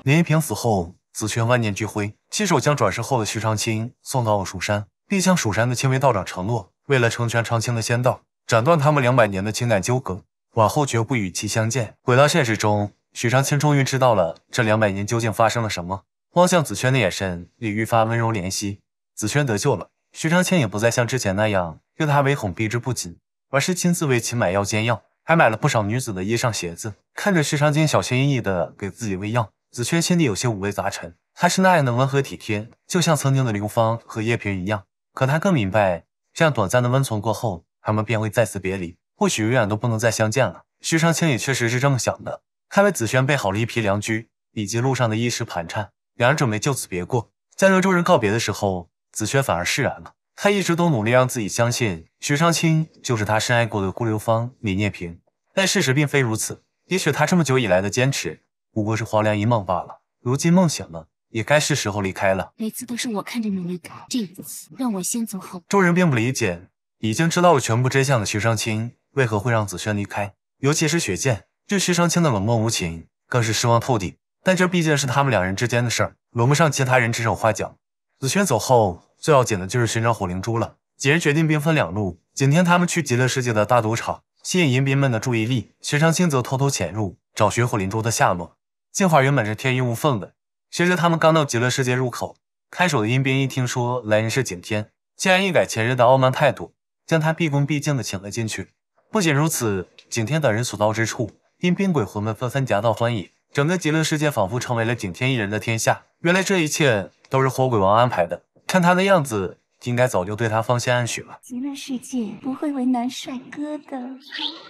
林依萍死后，紫萱万念俱灰，亲手将转世后的徐长卿送到了蜀山，并向蜀山的青薇道长承诺，为了成全长卿的仙道，斩断他们两百年的情感纠葛，往后绝不与其相见。回到现实中，徐长卿终于知道了这两百年究竟发生了什么，望向紫萱的眼神里愈发温柔怜惜。紫萱得救了，徐长卿也不再像之前那样对他唯恐避之不及，而是亲自为其买药煎药，还买了不少女子的衣裳鞋子。看着徐长卿小心翼翼地给自己喂药。子轩心里有些五味杂陈，还是那样的温和体贴，就像曾经的刘芳和叶萍一样。可他更明白，这样短暂的温存过后，他们便会再次别离，或许永远都不能再相见了。徐长卿也确实是这么想的，他为子轩备好了一批良驹，以及路上的衣食盘缠，两人准备就此别过。在和众人告别的时候，子轩反而释然了。他一直都努力让自己相信，徐长卿就是他深爱过的顾流芳、李聂平，但事实并非如此。也许他这么久以来的坚持。不过是黄粱一梦罢了。如今梦醒了，也该是时候离开了。每次都是我看着你离开，这一次让我先走好。众人并不理解，已经知道了全部真相的徐长卿为何会让紫萱离开，尤其是雪见，对徐长卿的冷漠无情更是失望透顶。但这毕竟是他们两人之间的事儿，轮不上其他人指手画脚。紫萱走后，最要紧的就是寻找火灵珠了。几人决定兵分两路，景天他们去极乐世界的大赌场吸引迎宾们的注意力，徐长卿则偷偷潜入，找寻火灵珠的下落。计划原本是天衣无缝的，谁知他们刚到极乐世界入口，看守的阴兵一听说来人是景天，竟然一改前日的傲慢态度，将他毕恭毕敬的请了进去。不仅如此，景天等人所到之处，阴兵鬼魂们纷纷夹道欢迎，整个极乐世界仿佛成为了景天一人的天下。原来这一切都是火鬼王安排的，看他的样子。应该早就对他放心暗许了。极乐世界不会为难帅哥的。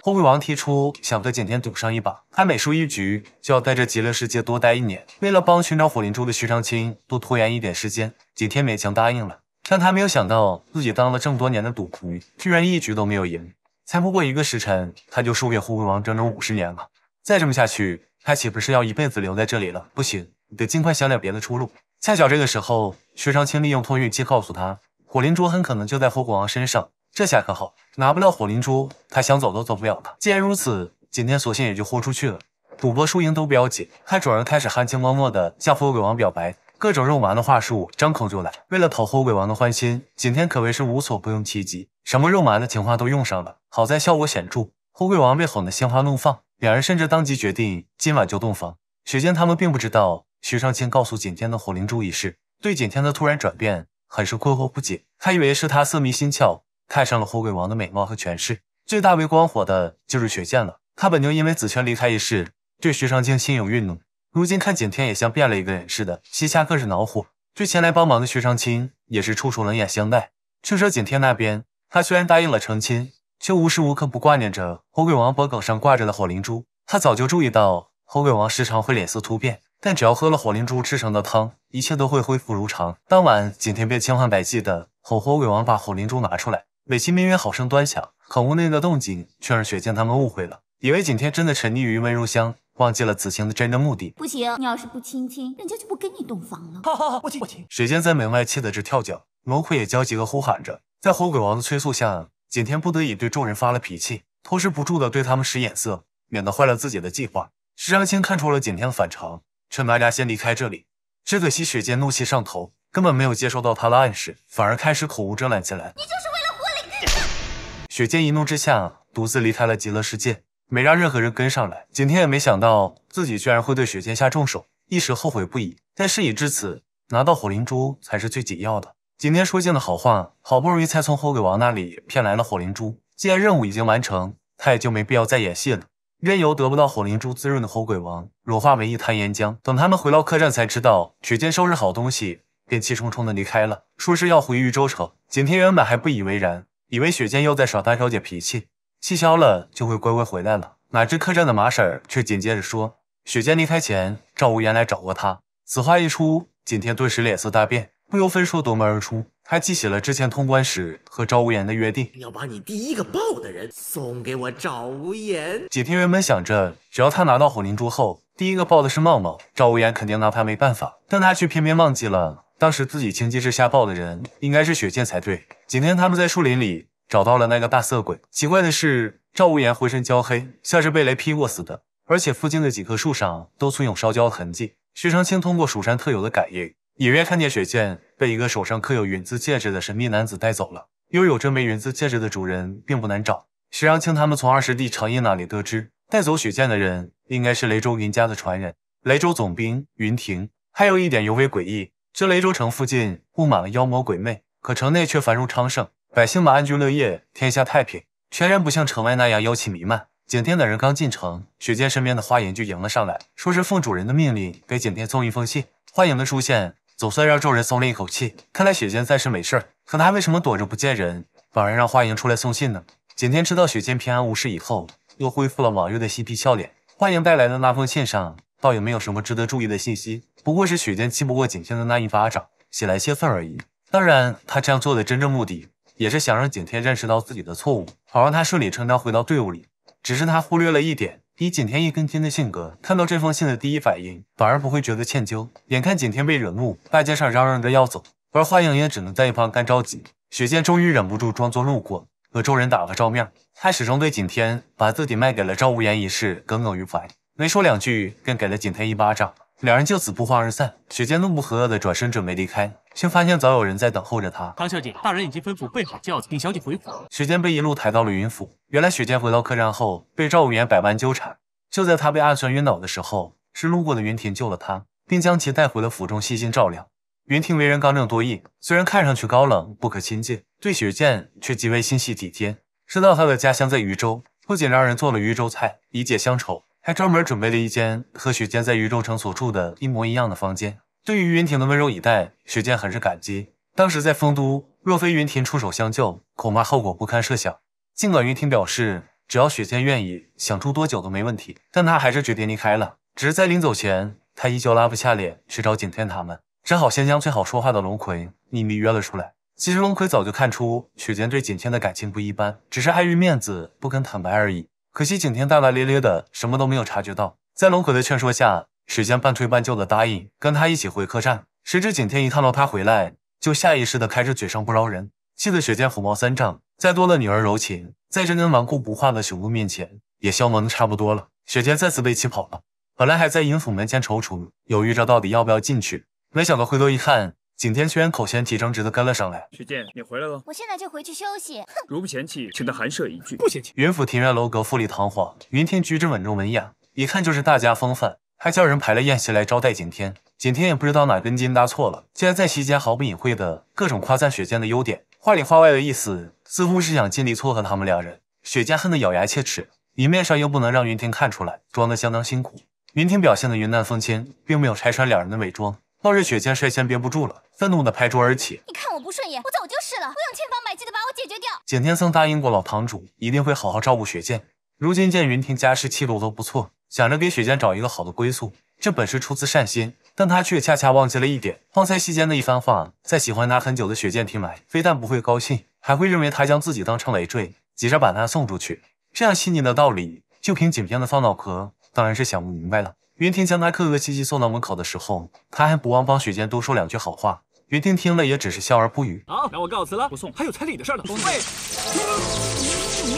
护卫王提出想和景天赌上一把，他每输一局就要在这极乐世界多待一年。为了帮寻找火灵珠的徐长卿多拖延一点时间，景天勉强答应了。但他没有想到自己当了这么多年的赌徒，居然一局都没有赢。才不过一个时辰，他就输给护卫王整整五十年了。再这么下去，他岂不是要一辈子留在这里了？不行，得尽快想点别的出路。恰巧这个时候，徐长卿利用通讯器告诉他。火灵珠很可能就在火鬼王身上，这下可好，拿不了火灵珠，他想走都走不了了。既然如此，景天索性也就豁出去了，赌博输赢都不要紧。还主人开始含情脉脉的向火鬼王表白，各种肉麻的话术张口就来。为了讨火鬼王的欢心，景天可谓是无所不用其极，什么肉麻的情话都用上了。好在效果显著，火鬼王被哄得心花怒放，两人甚至当即决定今晚就洞房。雪见他们并不知道徐长卿告诉景天的火灵珠一事，对景天的突然转变。很是困惑不解，他以为是他色迷心窍，看上了火鬼王的美貌和权势。最大为光火的就是雪剑了，他本就因为紫萱离开一事对徐长卿心有怨怒，如今看景天也像变了一个人似的，西夏更是恼火。对前来帮忙的徐长卿也是处处冷眼相待。却说景天那边，他虽然答应了成亲，却无时无刻不挂念着火鬼王脖梗上挂着的火灵珠。他早就注意到火鬼王时常会脸色突变。但只要喝了火灵珠制成的汤，一切都会恢复如常。当晚，景天便千方百计的哄火鬼王把火灵珠拿出来，美其名曰好生端详。可屋内的动静却让雪见他们误会了，以为景天真的沉溺于温柔乡，忘记了此行的真正目的。不行，你要是不亲亲，人家就不跟你洞房了。好好好，我亲我亲。雪见在门外气得直跳脚，罗奎也焦急地呼喊着。在火鬼王的催促下，景天不得已对众人发了脾气，偷时不住地对他们使眼色，免得坏了自己的计划。石长青看出了景天的反常。趁白家先离开这里，这个吸血剑怒气上头，根本没有接收到他的暗示，反而开始口无遮拦起来。你就是为了火灵珠！雪剑一怒之下，独自离开了极乐世界，没让任何人跟上来。景天也没想到自己居然会对雪剑下重手，一时后悔不已。但事已至此，拿到火灵珠才是最紧要的。景天说尽了好话，好不容易才从火鬼王那里骗来了火灵珠。既然任务已经完成，他也就没必要再演戏了。任由得不到火灵珠滋润的火鬼王融化为一滩岩浆。等他们回到客栈，才知道雪剑收拾好东西，便气冲冲的离开了，说是要回渝州城。景天原本还不以为然，以为雪见又在耍大小姐脾气，气消了就会乖乖回来了。哪知客栈的马婶儿却紧接着说，雪见离开前，赵无言来找过他。此话一出，景天顿时脸色大变，不由分说夺门而出。还记起了之前通关时和赵无言的约定，要把你第一个抱的人送给我赵无言。几天原本想着，只要他拿到火灵珠后，第一个抱的是茂茂，赵无言肯定拿他没办法。但他却偏偏忘记了，当时自己情急之下抱的人应该是雪见才对。景天他们在树林里找到了那个大色鬼，奇怪的是，赵无言浑身焦黑，像是被雷劈过似的，而且附近的几棵树上都存有烧焦的痕迹。徐长卿通过蜀山特有的感应。隐约看见雪见被一个手上刻有云字戒指的神秘男子带走了。拥有这枚云字戒指的主人并不难找。徐长卿他们从二师弟长夜那里得知，带走雪见的人应该是雷州云家的传人，雷州总兵云霆。还有一点尤为诡异，这雷州城附近布满了妖魔鬼魅，可城内却繁荣昌盛，百姓们安居乐业，天下太平，全然不像城外那样妖气弥漫。景天等人刚进城，雪见身边的花影就迎了上来，说是奉主人的命令给景天送一封信。花影的出现。总算让众人松了一口气，看来雪见暂时没事。可他为什么躲着不见人，反而让花莹出来送信呢？景天知道雪见平安无事以后，又恢复了往日的嬉皮笑脸。花莹带来的那封信上，倒也没有什么值得注意的信息，不过是雪见气不过景天的那一巴掌，写来泄愤而已。当然，他这样做的真正目的，也是想让景天认识到自己的错误，好让他顺理成章回到队伍里。只是他忽略了一点。以景天一根筋的性格，看到这封信的第一反应，反而不会觉得歉疚。眼看景天被惹怒，大街上嚷嚷着要走，而花影也只能在一旁干着急。雪见终于忍不住，装作路过，和众人打了个照面，他始终对景天把自己卖给了赵无言一事耿耿于怀，没说两句，便给了景天一巴掌。两人就此不欢而散。雪见怒不可遏的转身准备离开，却发现早有人在等候着他。唐小姐，大人已经吩咐备好轿子，请小姐回府。雪见被一路抬到了云府。原来雪见回到客栈后，被赵无言百般纠缠。就在他被暗算晕倒的时候，是路过的云婷救了他，并将其带回了府中细心照料。云婷为人刚正多义，虽然看上去高冷不可亲近，对雪见却极为心细体贴。知道他的家乡在渝州，不仅让人做了渝州菜以解乡愁。还专门准备了一间和许建在渝州城所住的一模一样的房间。对于云庭的温柔以待，许建很是感激。当时在丰都，若非云庭出手相救，恐怕后果不堪设想。尽管云庭表示，只要许建愿意，想住多久都没问题，但他还是决定离开了。只是在临走前，他依旧拉不下脸去找景天他们，只好先将最好说话的龙葵秘密约了出来。其实龙葵早就看出许建对景天的感情不一般，只是碍于面子不肯坦白而已。可惜景天大大咧咧的，什么都没有察觉到。在龙可的劝说下，雪剑半推半就的答应跟他一起回客栈。谁知景天一看到他回来，就下意识的开着嘴上不饶人，气得雪剑火冒三丈。再多的女儿柔情，在这根顽固不化的朽木面前，也消磨的差不多了。雪剑再次被气跑了。本来还在尹府门前踌躇犹豫着到底要不要进去，没想到回头一看。景天居然口嫌体正直的跟了上来，雪见，你回来了，我现在就回去休息。哼，如不嫌弃，请到寒舍一句。不嫌弃。云府庭院楼阁富丽堂皇，云天举止稳重文雅，一看就是大家风范，还叫人排了宴席来招待景天。景天也不知道哪根筋搭错了，竟然在席间毫不隐晦的各种夸赞雪见的优点，话里话外的意思似乎是想尽力撮合他们两人。雪见恨得咬牙切齿，明面上又不能让云天看出来，装得相当辛苦。云天表现的云淡风轻，并没有拆穿两人的伪装。末日雪见率先憋不住了，愤怒地拍桌而起。你看我不顺眼，我走就是了。不用千方百计地把我解决掉。景天僧答应过老堂主，一定会好好照顾雪见。如今见云亭家世气度都不错，想着给雪见找一个好的归宿，这本是出自善心，但他却恰恰忘记了一点：方才席间的一番话，在喜欢他很久的雪见听来，非但不会高兴，还会认为他将自己当成累赘，急着把他送出去。这样细腻的道理，就凭景天的骚脑壳，当然是想不明白了。云天将他客客气气送到门口的时候，他还不忘帮许坚多说两句好话。云天听了也只是笑而不语。好，那我告辞了，不送。还有彩礼的事儿呢。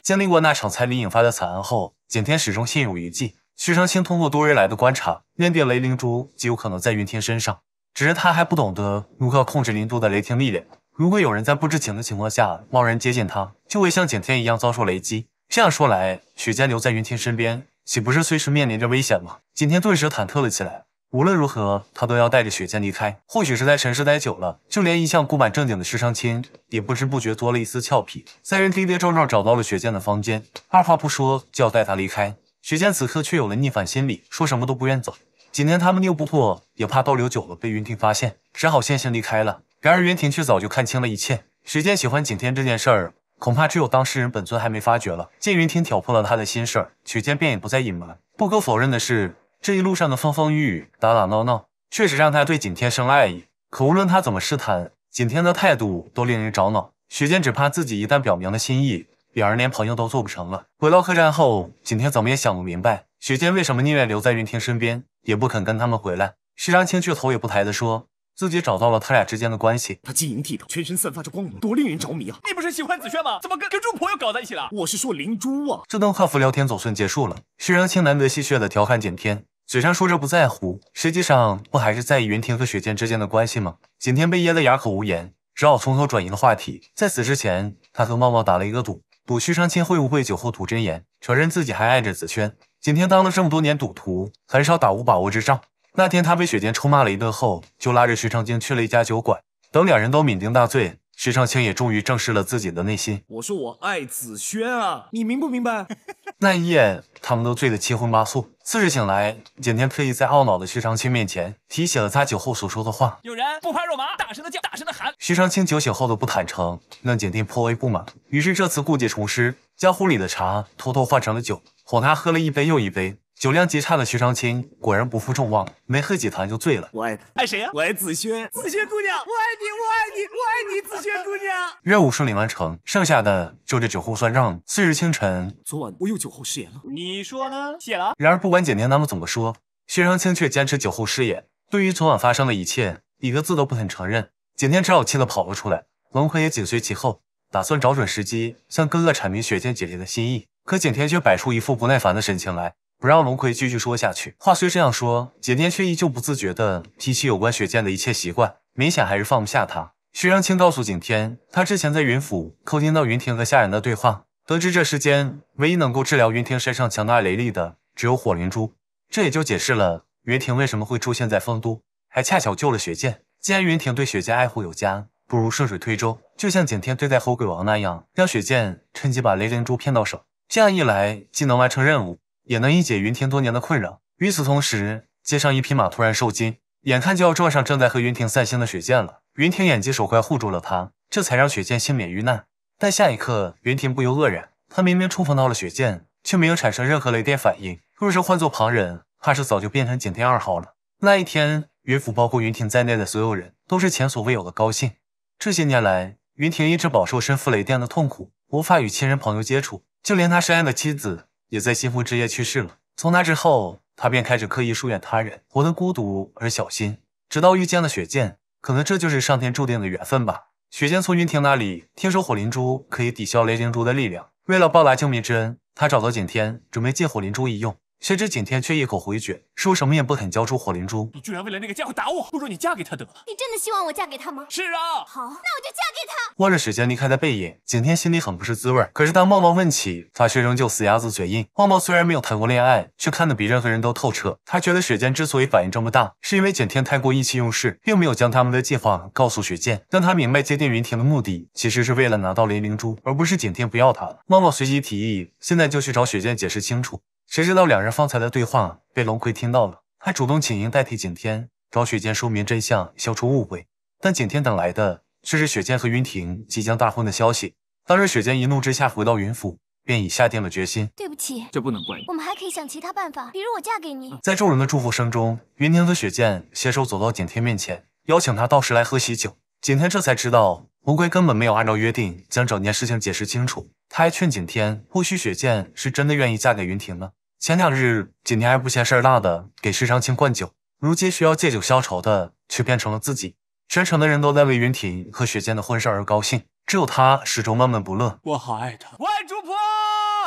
经历过那场彩礼引发的惨案后，景天始终心有余悸。徐长卿通过多日来的观察，认定雷灵珠极有可能在云天身上，只是他还不懂得如何控制林都的雷霆力量。如果有人在不知情的情况下贸然接近他，就会像景天一样遭受雷击。这样说来，许坚留在云天身边。岂不是随时面临着危险吗？景天顿时忐忑了起来。无论如何，他都要带着雪见离开。或许是在尘世待久了，就连一向古板正经的石长青，也不知不觉多了一丝俏皮。三人跌跌撞撞找到了雪见的房间，二话不说就要带他离开。雪见此刻却有了逆反心理，说什么都不愿走。景天他们拗不破，也怕逗留久了被云婷发现，只好先行离开了。然而云婷却早就看清了一切，雪见喜欢景天这件事儿。恐怕只有当事人本尊还没发觉了。见云天挑破了他的心事儿，雪剑便也不再隐瞒。不可否认的是，这一路上的风风雨雨、打打闹闹，确实让他对景天生了爱意。可无论他怎么试探，景天的态度都令人着恼。许剑只怕自己一旦表明了心意，两人连朋友都做不成了。回到客栈后，景天怎么也想不明白，许剑为什么宁愿留在云天身边，也不肯跟他们回来。徐长青却头也不抬地说。自己找到了他俩之间的关系，他晶莹剔透，全身散发着光芒，多令人着迷啊！你不是喜欢子轩吗？怎么跟跟猪婆又搞在一起了？我是说灵珠啊！这顿画服聊天总算结束了。徐长青难得戏谑的调侃景天，嘴上说着不在乎，实际上不还是在意云天和雪见之间的关系吗？景天被噎得哑口无言，只好从头转移了话题。在此之前，他和茂茂打了一个赌，赌徐长卿会不会酒后吐真言，承认自己还爱着子轩。景天当了这么多年赌徒，很少打无把握之仗。那天他被雪见臭骂了一顿后，就拉着徐长卿去了一家酒馆。等两人都酩酊大醉，徐长卿也终于正视了自己的内心。我说我爱子轩啊，你明不明白？那一夜他们都醉得七荤八素。次日醒来，景天特意在懊恼的徐长卿面前提起了他酒后所说的话。有人不怕肉麻，大声的叫，大声的喊。徐长卿酒醒后的不坦诚，让景天颇为不满。于是这次故伎重施，将壶里的茶偷偷换成了酒，哄他喝了一杯又一杯。酒量极差的徐长卿果然不负众望，没喝几坛就醉了。我爱他，爱谁呀？我爱紫萱，紫萱姑娘，我爱你，我爱你，我爱你，紫萱姑娘。任务顺利完成，剩下的就这酒后算账。次日清晨，昨晚我又酒后失言了，你说呢？谢了。然而不管景天怎么说，徐长卿却坚持酒后失言，对于昨晚发生的一切，一个字都不肯承认。景天只好气得跑了出来，龙葵也紧随其后，打算找准时机向哥哥阐明雪见姐姐的心意。可景天却摆出一副不耐烦的神情来。不让龙葵继续说下去。话虽这样说，景天却依旧不自觉地提起有关雪见的一切习惯，明显还是放不下他。徐让清告诉景天，他之前在云府偷听到云庭和下人的对话，得知这世间唯一能够治疗云庭身上强大雷力的，只有火灵珠。这也就解释了云庭为什么会出现在丰都，还恰巧救了雪见。既然云庭对雪见爱护有加，不如顺水推舟，就像景天对待猴鬼王那样，让雪见趁机把雷灵珠骗到手。这样一来，既能完成任务。也能一解云婷多年的困扰。与此同时，街上一匹马突然受惊，眼看就要撞上正在和云婷散心的雪见了。云婷眼疾手快护住了他，这才让雪见幸免于难。但下一刻，云婷不由愕然：他明明触碰到了雪见，却没有产生任何雷电反应。若是换做旁人，怕是早就变成景天二号了。那一天，云府包括云婷在内的所有人都是前所未有的高兴。这些年来，云婷一直饱受身负雷电的痛苦，无法与亲人朋友接触，就连他深爱的妻子。也在新婚之夜去世了。从那之后，他便开始刻意疏远他人，活得孤独而小心，直到遇见了雪见。可能这就是上天注定的缘分吧。雪见从云亭那里听说火灵珠可以抵消雷灵珠的力量，为了报答救命之恩，他找到景天，准备借火灵珠一用。谁知景天却一口回绝，说什么也不肯交出火灵珠。你居然为了那个家伙打我！不如你嫁给他得了。你真的希望我嫁给他吗？是啊。好，那我就嫁给他。望着雪见离开的背影，景天心里很不是滋味可是当茂茂问起，他却仍旧死鸭子嘴硬。茂茂虽然没有谈过恋爱，却看得比任何人都透彻。他觉得雪见之所以反应这么大，是因为景天太过意气用事，并没有将他们的计划告诉雪见，让他明白接近云庭的目的，其实是为了拿到雷灵珠，而不是景天不要他了。茂茂随即提议，现在就去找雪见解释清楚。谁知道两人方才的对话被龙葵听到了，还主动请缨代替景天找雪见说明真相，消除误会。但景天等来的却是雪见和云婷即将大婚的消息。当时雪见一怒之下回到云府，便已下定了决心。对不起，这不能怪你。我们还可以想其他办法，比如我嫁给你。在众人的祝福声中，云婷和雪见携手走到景天面前，邀请他到时来喝喜酒。景天这才知道，龙葵根本没有按照约定将整件事情解释清楚。他还劝景天，或许雪见是真的愿意嫁给云婷呢。前两日，锦天还不嫌事儿大的给徐长卿灌酒，如今需要借酒消愁的却变成了自己。全城的人都在为云婷和雪见的婚事而高兴，只有他始终闷闷不乐。我好爱他，外主婆。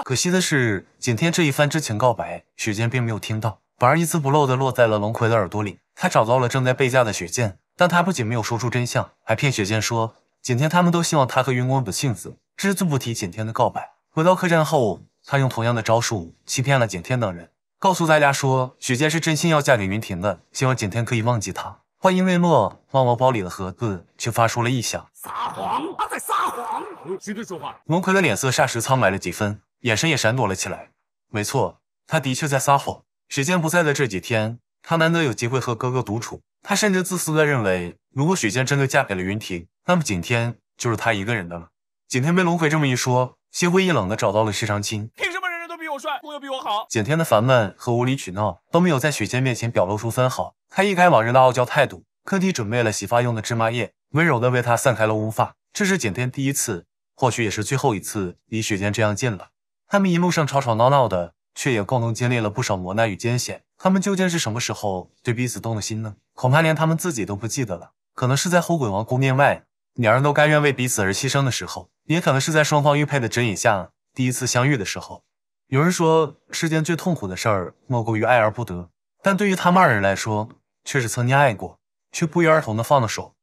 可惜的是，锦天这一番真情告白，雪见并没有听到，反而一字不漏的落在了龙葵的耳朵里。他找到了正在备嫁的雪见，但他不仅没有说出真相，还骗雪见说锦天他们都希望他和云公子幸福，只字不提锦天的告白。回到客栈后。他用同样的招数欺骗了景天等人，告诉大家说许仙是真心要嫁给云霆的，希望景天可以忘记他。话音未落，旺旺包里的盒子却发出了异响。撒谎，他在撒谎！谁在说话？龙葵的脸色霎时苍白了几分，眼神也闪躲了起来。没错，他的确在撒谎。许坚不在的这几天，他难得有机会和哥哥独处，他甚至自私地认为，如果许仙真的嫁给了云霆，那么景天就是他一个人的了。景天被龙葵这么一说。心灰意冷的找到了薛长卿。凭什么人人都比我帅，工又比我好？简天的烦闷和无理取闹都没有在雪见面前表露出分毫。他一改往日的傲娇态度，特地准备了洗发用的芝麻叶，温柔的为他散开了乌发。这是简天第一次，或许也是最后一次离雪见这样近了。他们一路上吵吵闹闹的，却也共同经历了不少磨难与艰险。他们究竟是什么时候对彼此动了心呢？恐怕连他们自己都不记得了。可能是在后鬼王宫殿外。两人都甘愿为彼此而牺牲的时候，也可能是在双方玉佩的指引下第一次相遇的时候。有人说世间最痛苦的事儿莫过于爱而不得，但对于他们二人来说，却是曾经爱过，却不约而同的放了手。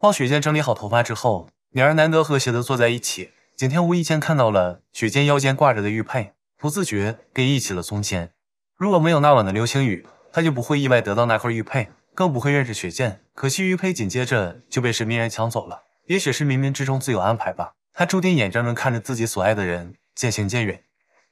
帮雪见整理好头发之后，两人难得和谐的坐在一起。景天无意间看到了雪见腰间挂着的玉佩，不自觉便忆起了从前。如果没有那晚的流星雨，他就不会意外得到那块玉佩，更不会认识雪见。可惜玉佩紧接着就被神秘人抢走了。也许是冥冥之中自有安排吧，他注定眼睁睁看着自己所爱的人渐行渐远，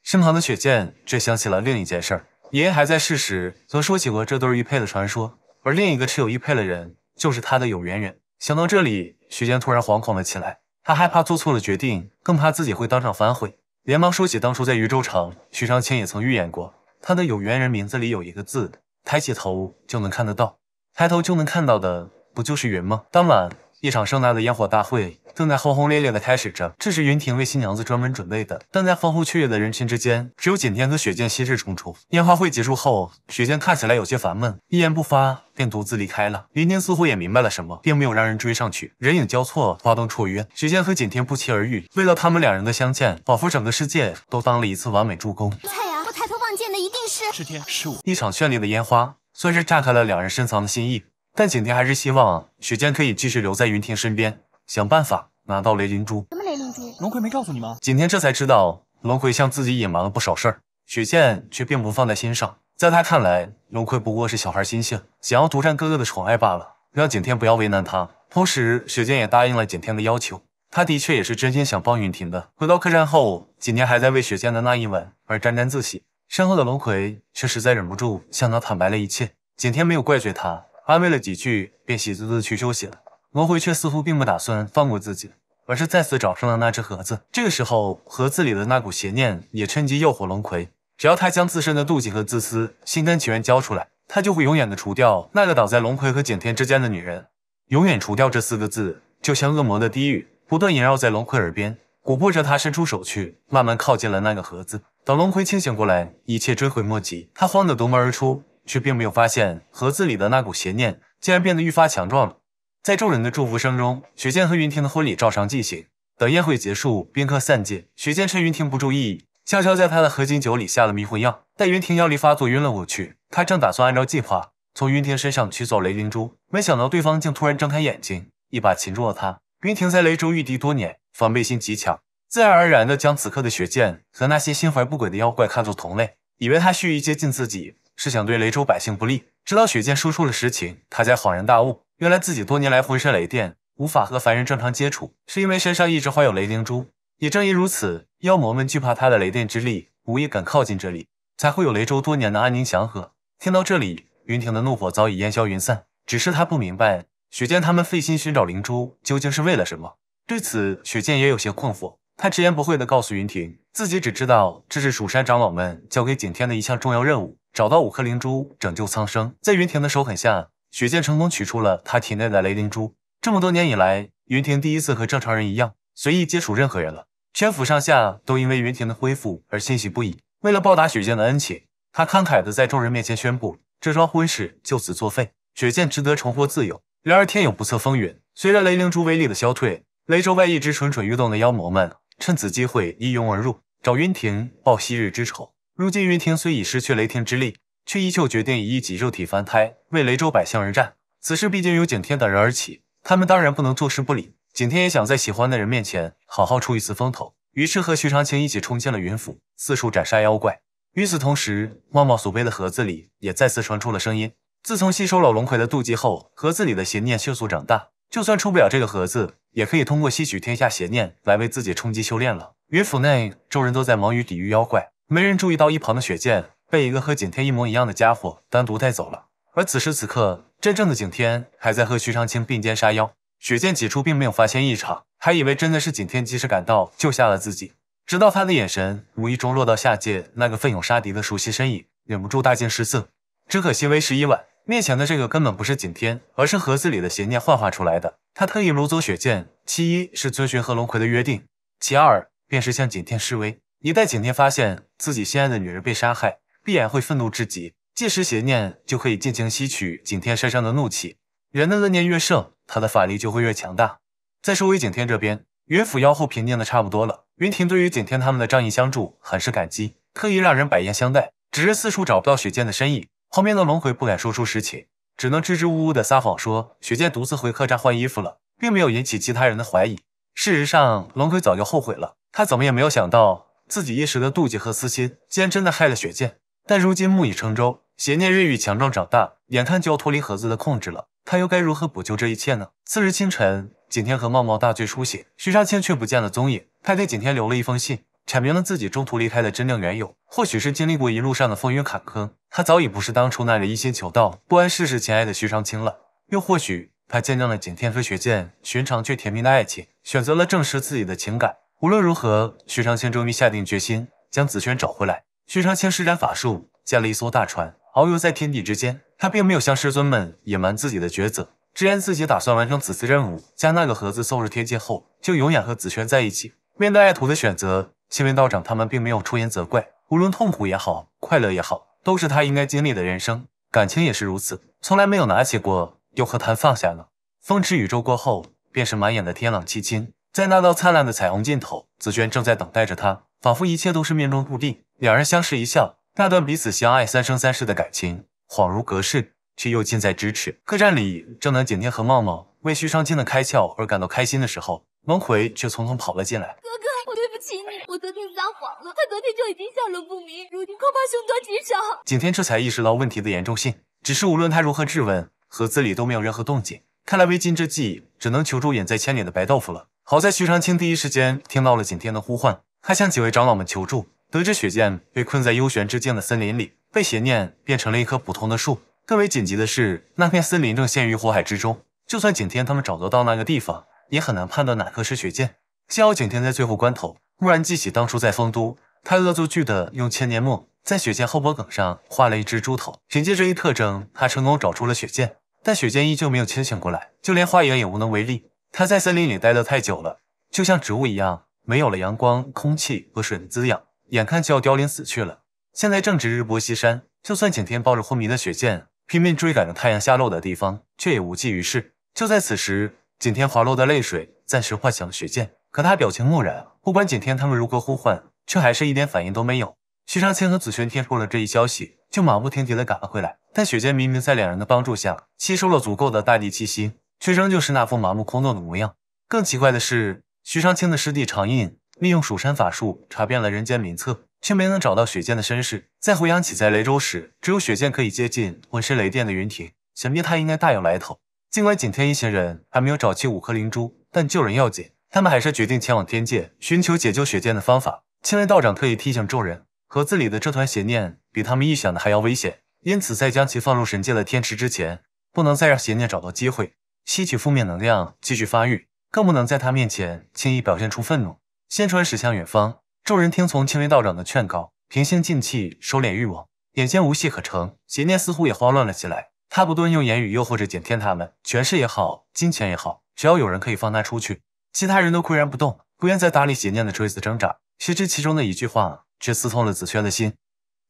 身旁的雪见却想起了另一件事儿。爷爷还在世时曾说起过这对玉佩的传说，而另一个持有玉佩的人就是他的有缘人。想到这里，雪见突然惶恐了起来，他害怕做错了决定，更怕自己会当场反悔，连忙说起当初在渝州城，徐长卿也曾预言过他的有缘人名字里有一个字，抬起头就能看得到，抬头就能看到的不就是云吗？当晚。一场盛大的烟火大会正在轰轰烈烈的开始着，这是云婷为新娘子专门准备的。但在欢呼雀跃的人群之间，只有景天和雪见心事重重。烟花会结束后，雪见看起来有些烦闷，一言不发便独自离开了。云天似乎也明白了什么，并没有让人追上去。人影交错，花灯绰约，雪见和景天不期而遇。为了他们两人的相见，仿佛整个世界都当了一次完美助攻。蔡阳，我抬头望见的一定是。是天，是我。一场绚丽的烟花，算是炸开了两人深藏的心意。但景天还是希望雪见可以继续留在云天身边，想办法拿到雷灵珠。什么雷灵珠？龙葵没告诉你吗？景天这才知道龙葵向自己隐瞒了不少事儿。雪建却并不放在心上，在他看来，龙葵不过是小孩心性，想要独占哥哥的宠爱罢了，让景天不要为难他。同时，雪见也答应了景天的要求，他的确也是真心想帮云婷的。回到客栈后，景天还在为雪见的那一吻而沾沾自喜，身后的龙葵却实在忍不住向他坦白了一切。景天没有怪罪他。安慰了几句，便喜滋滋去休息了。龙葵却似乎并不打算放过自己，而是再次找上了那只盒子。这个时候，盒子里的那股邪念也趁机诱惑龙葵，只要他将自身的妒忌和自私、心甘情愿交出来，他就会永远的除掉那个倒在龙葵和景天之间的女人。永远除掉这四个字，就像恶魔的低语，不断萦绕在龙葵耳边，蛊惑着他伸出手去，慢慢靠近了那个盒子。等龙葵清醒过来，一切追悔莫及，他慌得夺门而出。却并没有发现盒子里的那股邪念竟然变得愈发强壮了。在众人的祝福声中，雪见和云霆的婚礼照常进行。等宴会结束，宾客散尽，雪见趁云霆不注意，悄悄在他的合金酒里下了迷魂药。待云霆药力发作，晕了过去，他正打算按照计划从云霆身上取走雷灵珠，没想到对方竟突然睁开眼睛，一把擒住了他。云霆在雷州御敌多年，防备心极强，自然而然地将此刻的雪见和那些心怀不轨的妖怪看作同类，以为他蓄意接近自己。是想对雷州百姓不利，直到雪见说出了实情，他才恍然大悟。原来自己多年来浑身雷电，无法和凡人正常接触，是因为身上一直怀有雷灵珠。也正因如此，妖魔们惧怕他的雷电之力，无意敢靠近这里，才会有雷州多年的安宁祥和。听到这里，云霆的怒火早已烟消云散，只是他不明白雪见他们费心寻找灵珠究竟是为了什么。对此，雪见也有些困惑。他直言不讳地告诉云霆，自己只知道这是蜀山长老们交给景天的一项重要任务。找到五颗灵珠，拯救苍生。在云霆的手狠下，雪见成功取出了他体内的雷灵珠。这么多年以来，云霆第一次和正常人一样，随意接触任何人了。全府上下都因为云霆的恢复而欣喜不已。为了报答雪见的恩情，他慷慨地在众人面前宣布，这桩婚事就此作废，雪见值得重获自由。然而天有不测风云，随着雷灵珠威力的消退，雷州外一直蠢蠢欲动的妖魔们，趁此机会一拥而入，找云霆报昔日之仇。如今云庭虽已失去雷霆之力，却依旧决定以一己肉体凡胎为雷州百姓而战。此事毕竟由景天等人而起，他们当然不能坐视不理。景天也想在喜欢的人面前好好出一次风头，于是和徐长卿一起冲进了云府，四处斩杀妖怪。与此同时，茂茂所背的盒子里也再次传出了声音。自从吸收了龙葵的妒忌后，盒子里的邪念迅速长大。就算出不了这个盒子，也可以通过吸取天下邪念来为自己冲击修炼了。云府内，众人都在忙于抵御妖怪。没人注意到一旁的雪剑被一个和景天一模一样的家伙单独带走了，而此时此刻，真正的景天还在和徐长卿并肩杀妖。雪剑起初并没有发现异常，还以为真的是景天及时赶到救下了自己，直到他的眼神无意中落到下界那个奋勇杀敌的熟悉身影，忍不住大惊失色。只可惜为时已晚，面前的这个根本不是景天，而是盒子里的邪念幻化出来的。他特意掳走雪剑，其一是遵循和龙葵的约定，其二便是向景天示威，一旦景天发现。自己心爱的女人被杀害，必然会愤怒至极，届时邪念就可以尽情吸取景天身上的怒气。人的恶念越盛，他的法力就会越强大。再说回景天这边，云府妖后平静的差不多了。云庭对于景天他们的仗义相助很是感激，特意让人百宴相待。只是四处找不到雪剑的身影，后面的龙葵不敢说出实情，只能支支吾吾的撒谎说雪剑独自回客栈换衣服了，并没有引起其他人的怀疑。事实上，龙葵早就后悔了，他怎么也没有想到。自己一时的妒忌和私心，竟然真的害了雪见。但如今木已成舟，邪念日益强壮长大，眼看就要脱离盒子的控制了，他又该如何补救这一切呢？次日清晨，景天和茂茂大醉初醒，徐长卿却不见了踪影。他给景天留了一封信，阐明了自己中途离开的真正缘由。或许是经历过一路上的风雨坎坷，他早已不是当初那人一心求道、不谙世事情爱的徐长卿了。又或许，他见证了景天和雪见寻常却甜蜜的爱情，选择了证实自己的情感。无论如何，徐长卿终于下定决心将紫萱找回来。徐长卿施展法术，建了一艘大船，遨游在天地之间。他并没有向师尊们隐瞒自己的抉择，直言自己打算完成此次任务，将那个盒子送入天界后，就永远和紫萱在一起。面对爱徒的选择，青云道长他们并没有出言责怪。无论痛苦也好，快乐也好，都是他应该经历的人生，感情也是如此。从来没有拿起过，又何谈放下呢？风驰宇宙过后，便是满眼的天朗气清。在那道灿烂的彩虹尽头，紫娟正在等待着他，仿佛一切都是命中注定。两人相视一笑，那段彼此相爱三生三世的感情，恍如隔世，却又近在咫尺。客栈里，正南景天和茂茂为徐长卿的开窍而感到开心的时候，蒙葵却匆匆跑了进来：“哥哥，我对不起你，我昨天撒谎了。他昨天就已经下落不明，如今恐怕凶多吉少。”景天这才意识到问题的严重性，只是无论他如何质问，盒子里都没有任何动静。看来为今之计，只能求助远在千里的白豆腐了。好在徐长卿第一时间听到了景天的呼唤，他向几位长老们求助，得知雪剑被困在幽玄之境的森林里，被邪念变成了一棵普通的树。更为紧急的是，那片森林正陷于火海之中。就算景天他们找得到那个地方，也很难判断哪棵是雪剑。幸好景天在最后关头，蓦然记起当初在丰都，他恶作剧的用千年木在雪剑后脖梗上画了一只猪头。凭借这一特征，他成功找出了雪剑。但雪剑依旧没有清醒过来，就连花影也无能为力。他在森林里待得太久了，就像植物一样，没有了阳光、空气和水的滋养，眼看就要凋零死去了。现在正值日薄西山，就算景天抱着昏迷的雪剑拼命追赶着太阳下落的地方，却也无济于事。就在此时，景天滑落的泪水暂时唤醒了雪剑，可他表情木然，不管景天他们如何呼唤，却还是一点反应都没有。徐长卿和紫萱听说了这一消息，就马不停蹄地赶了回来。但雪剑明明在两人的帮助下吸收了足够的大地气息。却仍旧是那副麻木空洞的模样。更奇怪的是，徐长卿的师弟长印利用蜀山法术查遍了人间名册，却没能找到雪剑的身世。再回想起在雷州时，只有雪剑可以接近浑身雷电的云霆，想必他应该大有来头。尽管景天一行人还没有找齐五颗灵珠，但救人要紧，他们还是决定前往天界寻求解救雪剑的方法。青雷道长特意提醒众人，盒子里的这团邪念比他们预想的还要危险，因此在将其放入神界的天池之前，不能再让邪念找到机会。吸取负面能量，继续发育，更不能在他面前轻易表现出愤怒。仙船驶向远方，众人听从青云道长的劝告，平心静气，收敛欲望。眼见无戏可成，邪念似乎也慌乱了起来。他不断用言语诱惑着简天他们，权势也好，金钱也好，只要有人可以放他出去，其他人都岿然不动，不愿再搭理邪念的垂死挣扎。谁知其中的一句话，却刺痛了紫萱的心。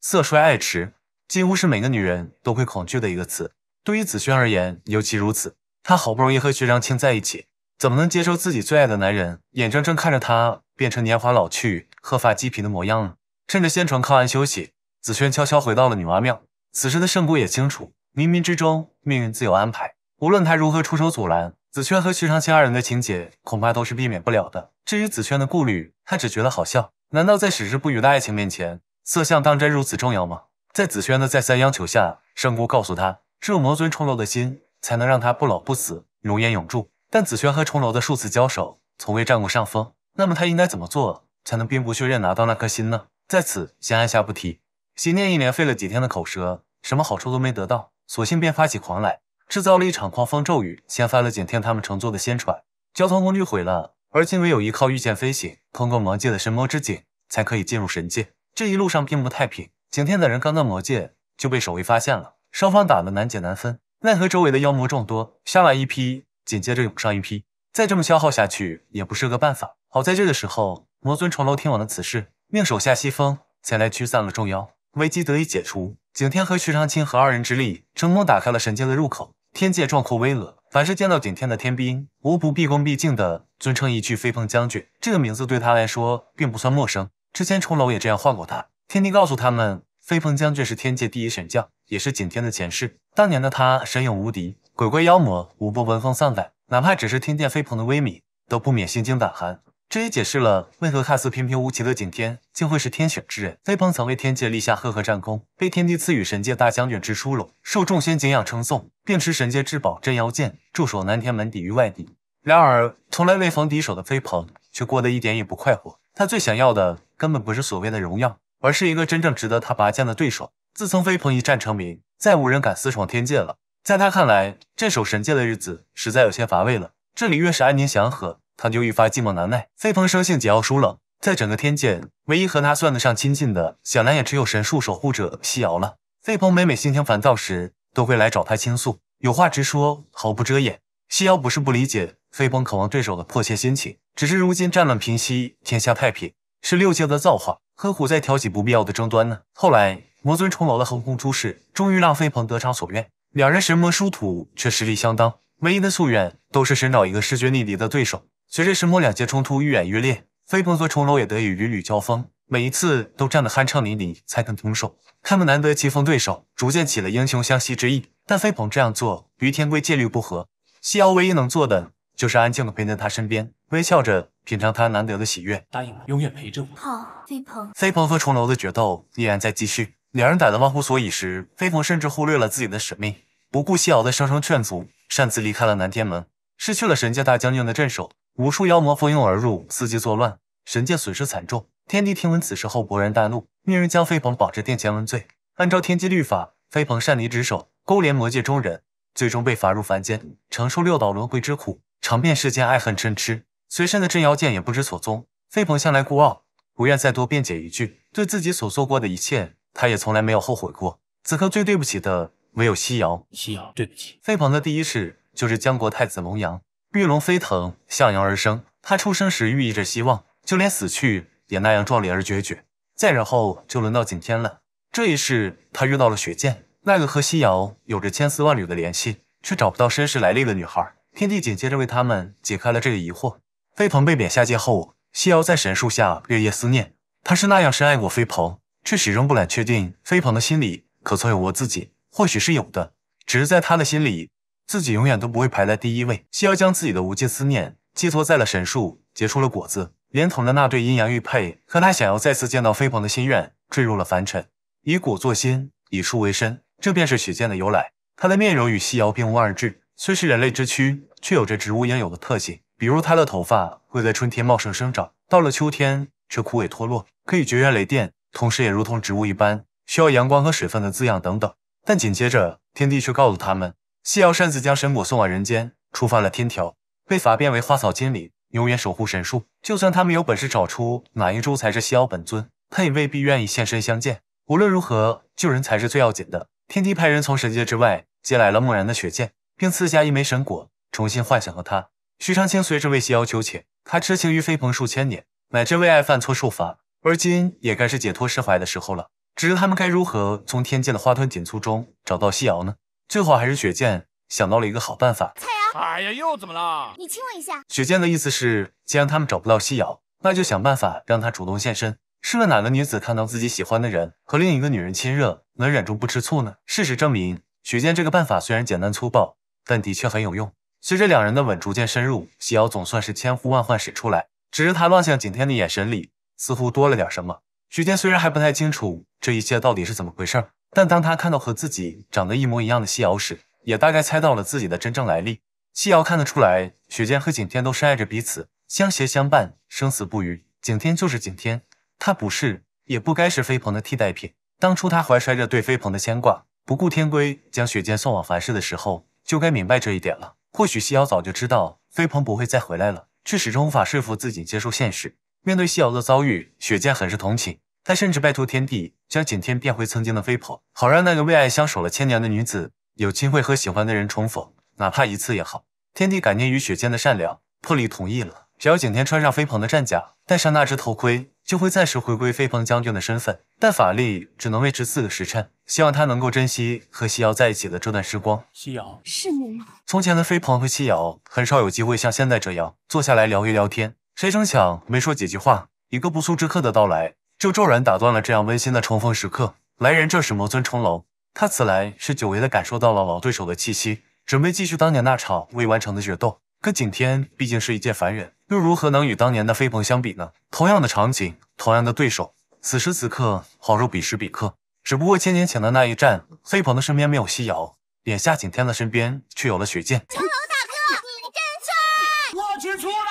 色衰爱弛，几乎是每个女人都会恐惧的一个词，对于紫萱而言尤其如此。她好不容易和徐长卿在一起，怎么能接受自己最爱的男人，眼睁睁看着他变成年华老去、鹤发鸡皮的模样呢？趁着仙城靠岸休息，紫萱悄悄回到了女娲庙。此时的圣姑也清楚，冥冥之中命运自有安排，无论她如何出手阻拦，紫萱和徐长卿二人的情节恐怕都是避免不了的。至于紫萱的顾虑，她只觉得好笑。难道在矢志不渝的爱情面前，色相当真如此重要吗？在紫萱的再三央求下，圣姑告诉他，只有魔尊冲陋的心。才能让他不老不死，容颜永驻。但紫萱和重楼的数次交手，从未占过上风。那么他应该怎么做，才能兵不血刃拿到那颗心呢？在此先按下不提。心念一连费了几天的口舌，什么好处都没得到，索性便发起狂来，制造了一场狂风骤雨，掀翻了景天他们乘坐的仙船，交通工具毁了。而今唯有依靠御剑飞行，通过魔界的神魔之井，才可以进入神界。这一路上并不太平，景天等人刚到魔界，就被守卫发现了，双方打得难解难分。奈何周围的妖魔众多，杀完一批，紧接着涌上一批，再这么消耗下去也不是个办法。好在这个时候，魔尊重楼天王的此事，命手下西风前来驱散了众妖，危机得以解除。景天和徐长卿合二人之力，成功打开了神界的入口。天界壮阔巍峨，凡是见到景天的天兵，无不毕恭毕敬的尊称一句飞鹏将军。这个名字对他来说并不算陌生，之前重楼也这样唤过他。天帝告诉他们。飞鹏将军是天界第一神将，也是景天的前世。当年的他神勇无敌，鬼怪妖魔无不闻风丧胆。哪怕只是听见飞鹏的威名，都不免心惊胆寒。这也解释了为何看似平平无奇的景天，竟会是天选之人。飞鹏曾为天界立下赫赫战功，被天帝赐予神界大将军之殊荣，受众仙敬仰称颂，并持神界至宝镇妖剑驻守南天门抵御外敌。然而，从来未逢敌手的飞鹏，却过得一点也不快活。他最想要的，根本不是所谓的荣耀。而是一个真正值得他拔剑的对手。自从飞鹏一战成名，再无人敢私闯天界了。在他看来，镇守神界的日子实在有些乏味了。这里越是安宁祥和，他就愈发寂寞难耐。飞鹏生性桀骜疏冷，在整个天界，唯一和他算得上亲近的，想来也只有神树守护者西瑶了。飞鹏每每心情烦躁时，都会来找他倾诉，有话直说，毫不遮掩。西瑶不是不理解飞鹏渴望对手的迫切心情，只是如今战乱平息，天下太平，是六界的造化。何苦再挑起不必要的争端呢？后来，魔尊重楼的横空出世，终于让飞鹏得偿所愿。两人神魔殊途，却实力相当，唯一的夙愿都是寻找一个势均力敌的对手。随着神魔两界冲突愈演愈烈，飞鹏和重楼也得以屡屡交锋，每一次都战得酣畅淋漓，才肯停手。他们难得棋逢对手，逐渐起了英雄相惜之意。但飞鹏这样做与天规戒律不合，西瑶唯一能做的就是安静的陪在他身边，微笑着。品尝他难得的喜悦。答应永远陪着我。好，飞鹏。飞鹏和重楼的决斗依然在继续。两人打得忘乎所以时，飞鹏甚至忽略了自己的使命，不顾西瑶的声声劝阻，擅自离开了南天门，失去了神界大将军的镇守，无数妖魔蜂拥而入，伺机作乱，神界损失惨重。天帝听闻此事后勃然大怒，命人将飞鹏绑至殿前问罪。按照天机律法，飞鹏擅离职守，勾连魔界中人，最终被罚入凡间，承受六道轮回之苦，尝遍世间爱恨嗔痴。随身的镇妖剑也不知所踪。飞鹏向来孤傲，不愿再多辩解一句。对自己所做过的一切，他也从来没有后悔过。此刻最对不起的唯有夕瑶。夕瑶，对不起。飞鹏的第一世就是江国太子龙阳，玉龙飞腾，向阳而生。他出生时寓意着希望，就连死去也那样壮烈而决绝。再然后就轮到景天了。这一世他遇到了雪剑，那个和夕瑶有着千丝万缕的联系，却找不到身世来历的女孩。天帝紧接着为他们解开了这个疑惑。飞鹏被贬下界后，西瑶在神树下日夜思念。他是那样深爱过飞鹏，却始终不敢确定飞鹏的心里可曾有过自己。或许是有的，只是在他的心里，自己永远都不会排在第一位。西瑶将自己的无尽思念寄托在了神树，结出了果子，连同着那对阴阳玉佩和他想要再次见到飞鹏的心愿，坠入了凡尘。以果作心，以树为身，这便是许建的由来。他的面容与西瑶并无二致，虽是人类之躯，却有着植物应有的特性。比如他的头发会在春天茂盛生长，到了秋天却枯萎脱落，可以绝缘雷电，同时也如同植物一般需要阳光和水分的滋养等等。但紧接着，天帝却告诉他们，西瑶擅自将神果送往人间，触犯了天条，被罚变为花草精灵，永远守护神树。就算他们有本事找出哪一株才是西瑶本尊，他也未必愿意现身相见。无论如何，救人才是最要紧的。天帝派人从神界之外借来了漠然的血剑，并赐下一枚神果，重新唤醒了他。徐长卿随之为西瑶求情，他痴情于飞蓬数千年，乃至为爱犯错受罚，而今也该是解脱释怀的时候了。只是他们该如何从天界的花团锦簇中找到西瑶呢？最后还是雪见想到了一个好办法。蔡阳，哎呀，又怎么了？你亲我一下。雪见的意思是，既然他们找不到西瑶，那就想办法让她主动现身。试问哪个女子看到自己喜欢的人和另一个女人亲热，能忍住不吃醋呢？事实证明，雪见这个办法虽然简单粗暴，但的确很有用。随着两人的吻逐渐深入，夕瑶总算是千呼万唤使出来。只是他望向景天的眼神里，似乎多了点什么。许剑虽然还不太清楚这一切到底是怎么回事，但当他看到和自己长得一模一样的夕瑶时，也大概猜到了自己的真正来历。夕瑶看得出来，雪剑和景天都深爱着彼此，相携相伴，生死不渝。景天就是景天，他不是，也不该是飞鹏的替代品。当初他怀揣着对飞鹏的牵挂，不顾天规将雪剑送往凡世的时候，就该明白这一点了。或许夕瑶早就知道飞鹏不会再回来了，却始终无法说服自己接受现实。面对夕瑶的遭遇，雪见很是同情，他甚至拜托天帝将景天变回曾经的飞鹏，好让那个为爱相守了千年的女子有机会和喜欢的人重逢，哪怕一次也好。天帝感念于雪见的善良，破例同意了。只要景天穿上飞鹏的战甲，戴上那只头盔，就会暂时回归飞鹏将军的身份，但法力只能维持四个时辰。希望他能够珍惜和夕瑶在一起的这段时光。夕瑶，是你吗？从前的飞鹏和夕瑶很少有机会像现在这样坐下来聊一聊天。谁成想，没说几句话，一个不速之客的到来，就骤然打断了这样温馨的重逢时刻。来人，正是魔尊重楼。他此来是久违的感受到了老对手的气息，准备继续当年那场未完成的决斗。可景天毕竟是一介凡人，又如何能与当年的飞鹏相比呢？同样的场景，同样的对手，此时此刻，恍若彼时彼刻。只不过千年前的那一战，飞鹏的身边没有夕瑶，眼下景天的身边却有了雪剑。成龙大哥，你真帅！我去出啦！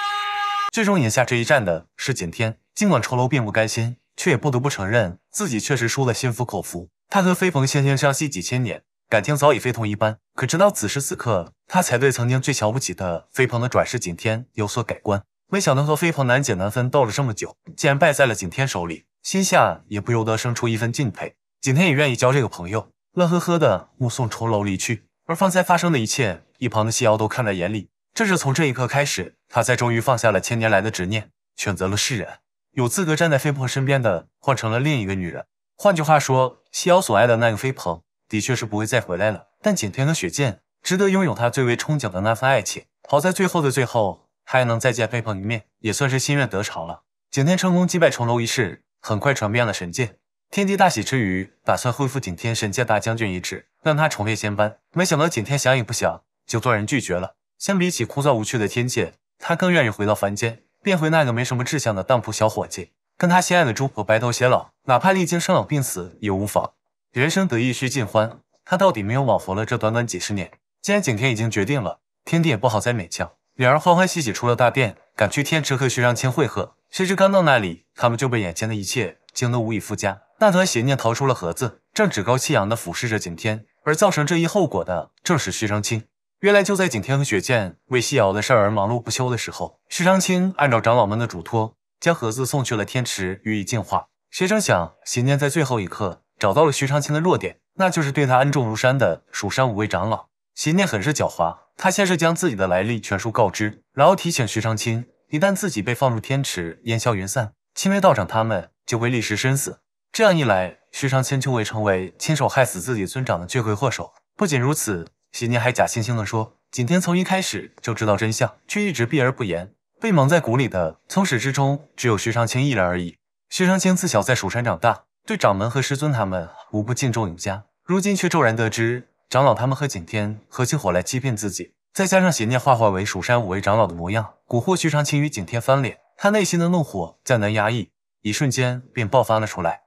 最终，赢下这一战的是景天。尽管成龙并不甘心，却也不得不承认自己确实输了，心服口服。他和飞鹏惺惺相惜几千年，感情早已非同一般。可直到此时此刻，他才对曾经最瞧不起的飞鹏的转世景天有所改观。没想到和飞鹏难解难分斗了这么久，竟然败在了景天手里，心下也不由得生出一份敬佩。景天也愿意交这个朋友，乐呵呵的目送重楼离去。而方才发生的一切，一旁的西瑶都看在眼里。正是从这一刻开始，他才终于放下了千年来的执念，选择了释然。有资格站在飞鹏身边的，换成了另一个女人。换句话说，西瑶所爱的那个飞鹏，的确是不会再回来了。但景天和雪见，值得拥有他最为憧憬的那份爱情。好在最后的最后，他还能再见飞鹏一面，也算是心愿得偿了。景天成功击败重楼一事，很快传遍了神界。天帝大喜之余，打算恢复景天神界大将军一职，让他重列仙班。没想到景天想也不想就断然拒绝了。相比起枯燥无趣的天界，他更愿意回到凡间，变回那个没什么志向的当铺小伙计，跟他心爱的猪婆白头偕老，哪怕历经生老病死也无妨。人生得意须尽欢，他到底没有枉活了这短短几十年。既然景天已经决定了，天帝也不好再勉强。两人欢欢喜喜出了大殿，赶去天池和徐长卿会合。谁知刚到那里，他们就被眼前的一切惊得无以复加。那团邪念逃出了盒子，正趾高气扬地俯视着景天，而造成这一后果的正是徐长青。原来就在景天和雪见为西瑶的事儿忙碌不休的时候，徐长青按照长老们的嘱托，将盒子送去了天池予以净化。谁成想，邪念在最后一刻找到了徐长青的弱点，那就是对他恩重如山的蜀山五位长老。邪念很是狡猾，他先是将自己的来历全数告知，然后提醒徐长青，一旦自己被放入天池，烟消云散，青微道长他们就会立时身死。这样一来，徐长卿就会成为亲手害死自己村长的罪魁祸首。不仅如此，邪念还假惺惺地说，景天从一开始就知道真相，却一直避而不言，被蒙在鼓里的，从始至终只有徐长卿一人而已。徐长卿自小在蜀山长大，对掌门和师尊他们无不敬重有加。如今却骤然得知长老他们和景天合起伙来欺骗自己，再加上邪念化化为蜀山五位长老的模样，蛊惑徐长卿与景天翻脸，他内心的怒火再难压抑，一瞬间便爆发了出来。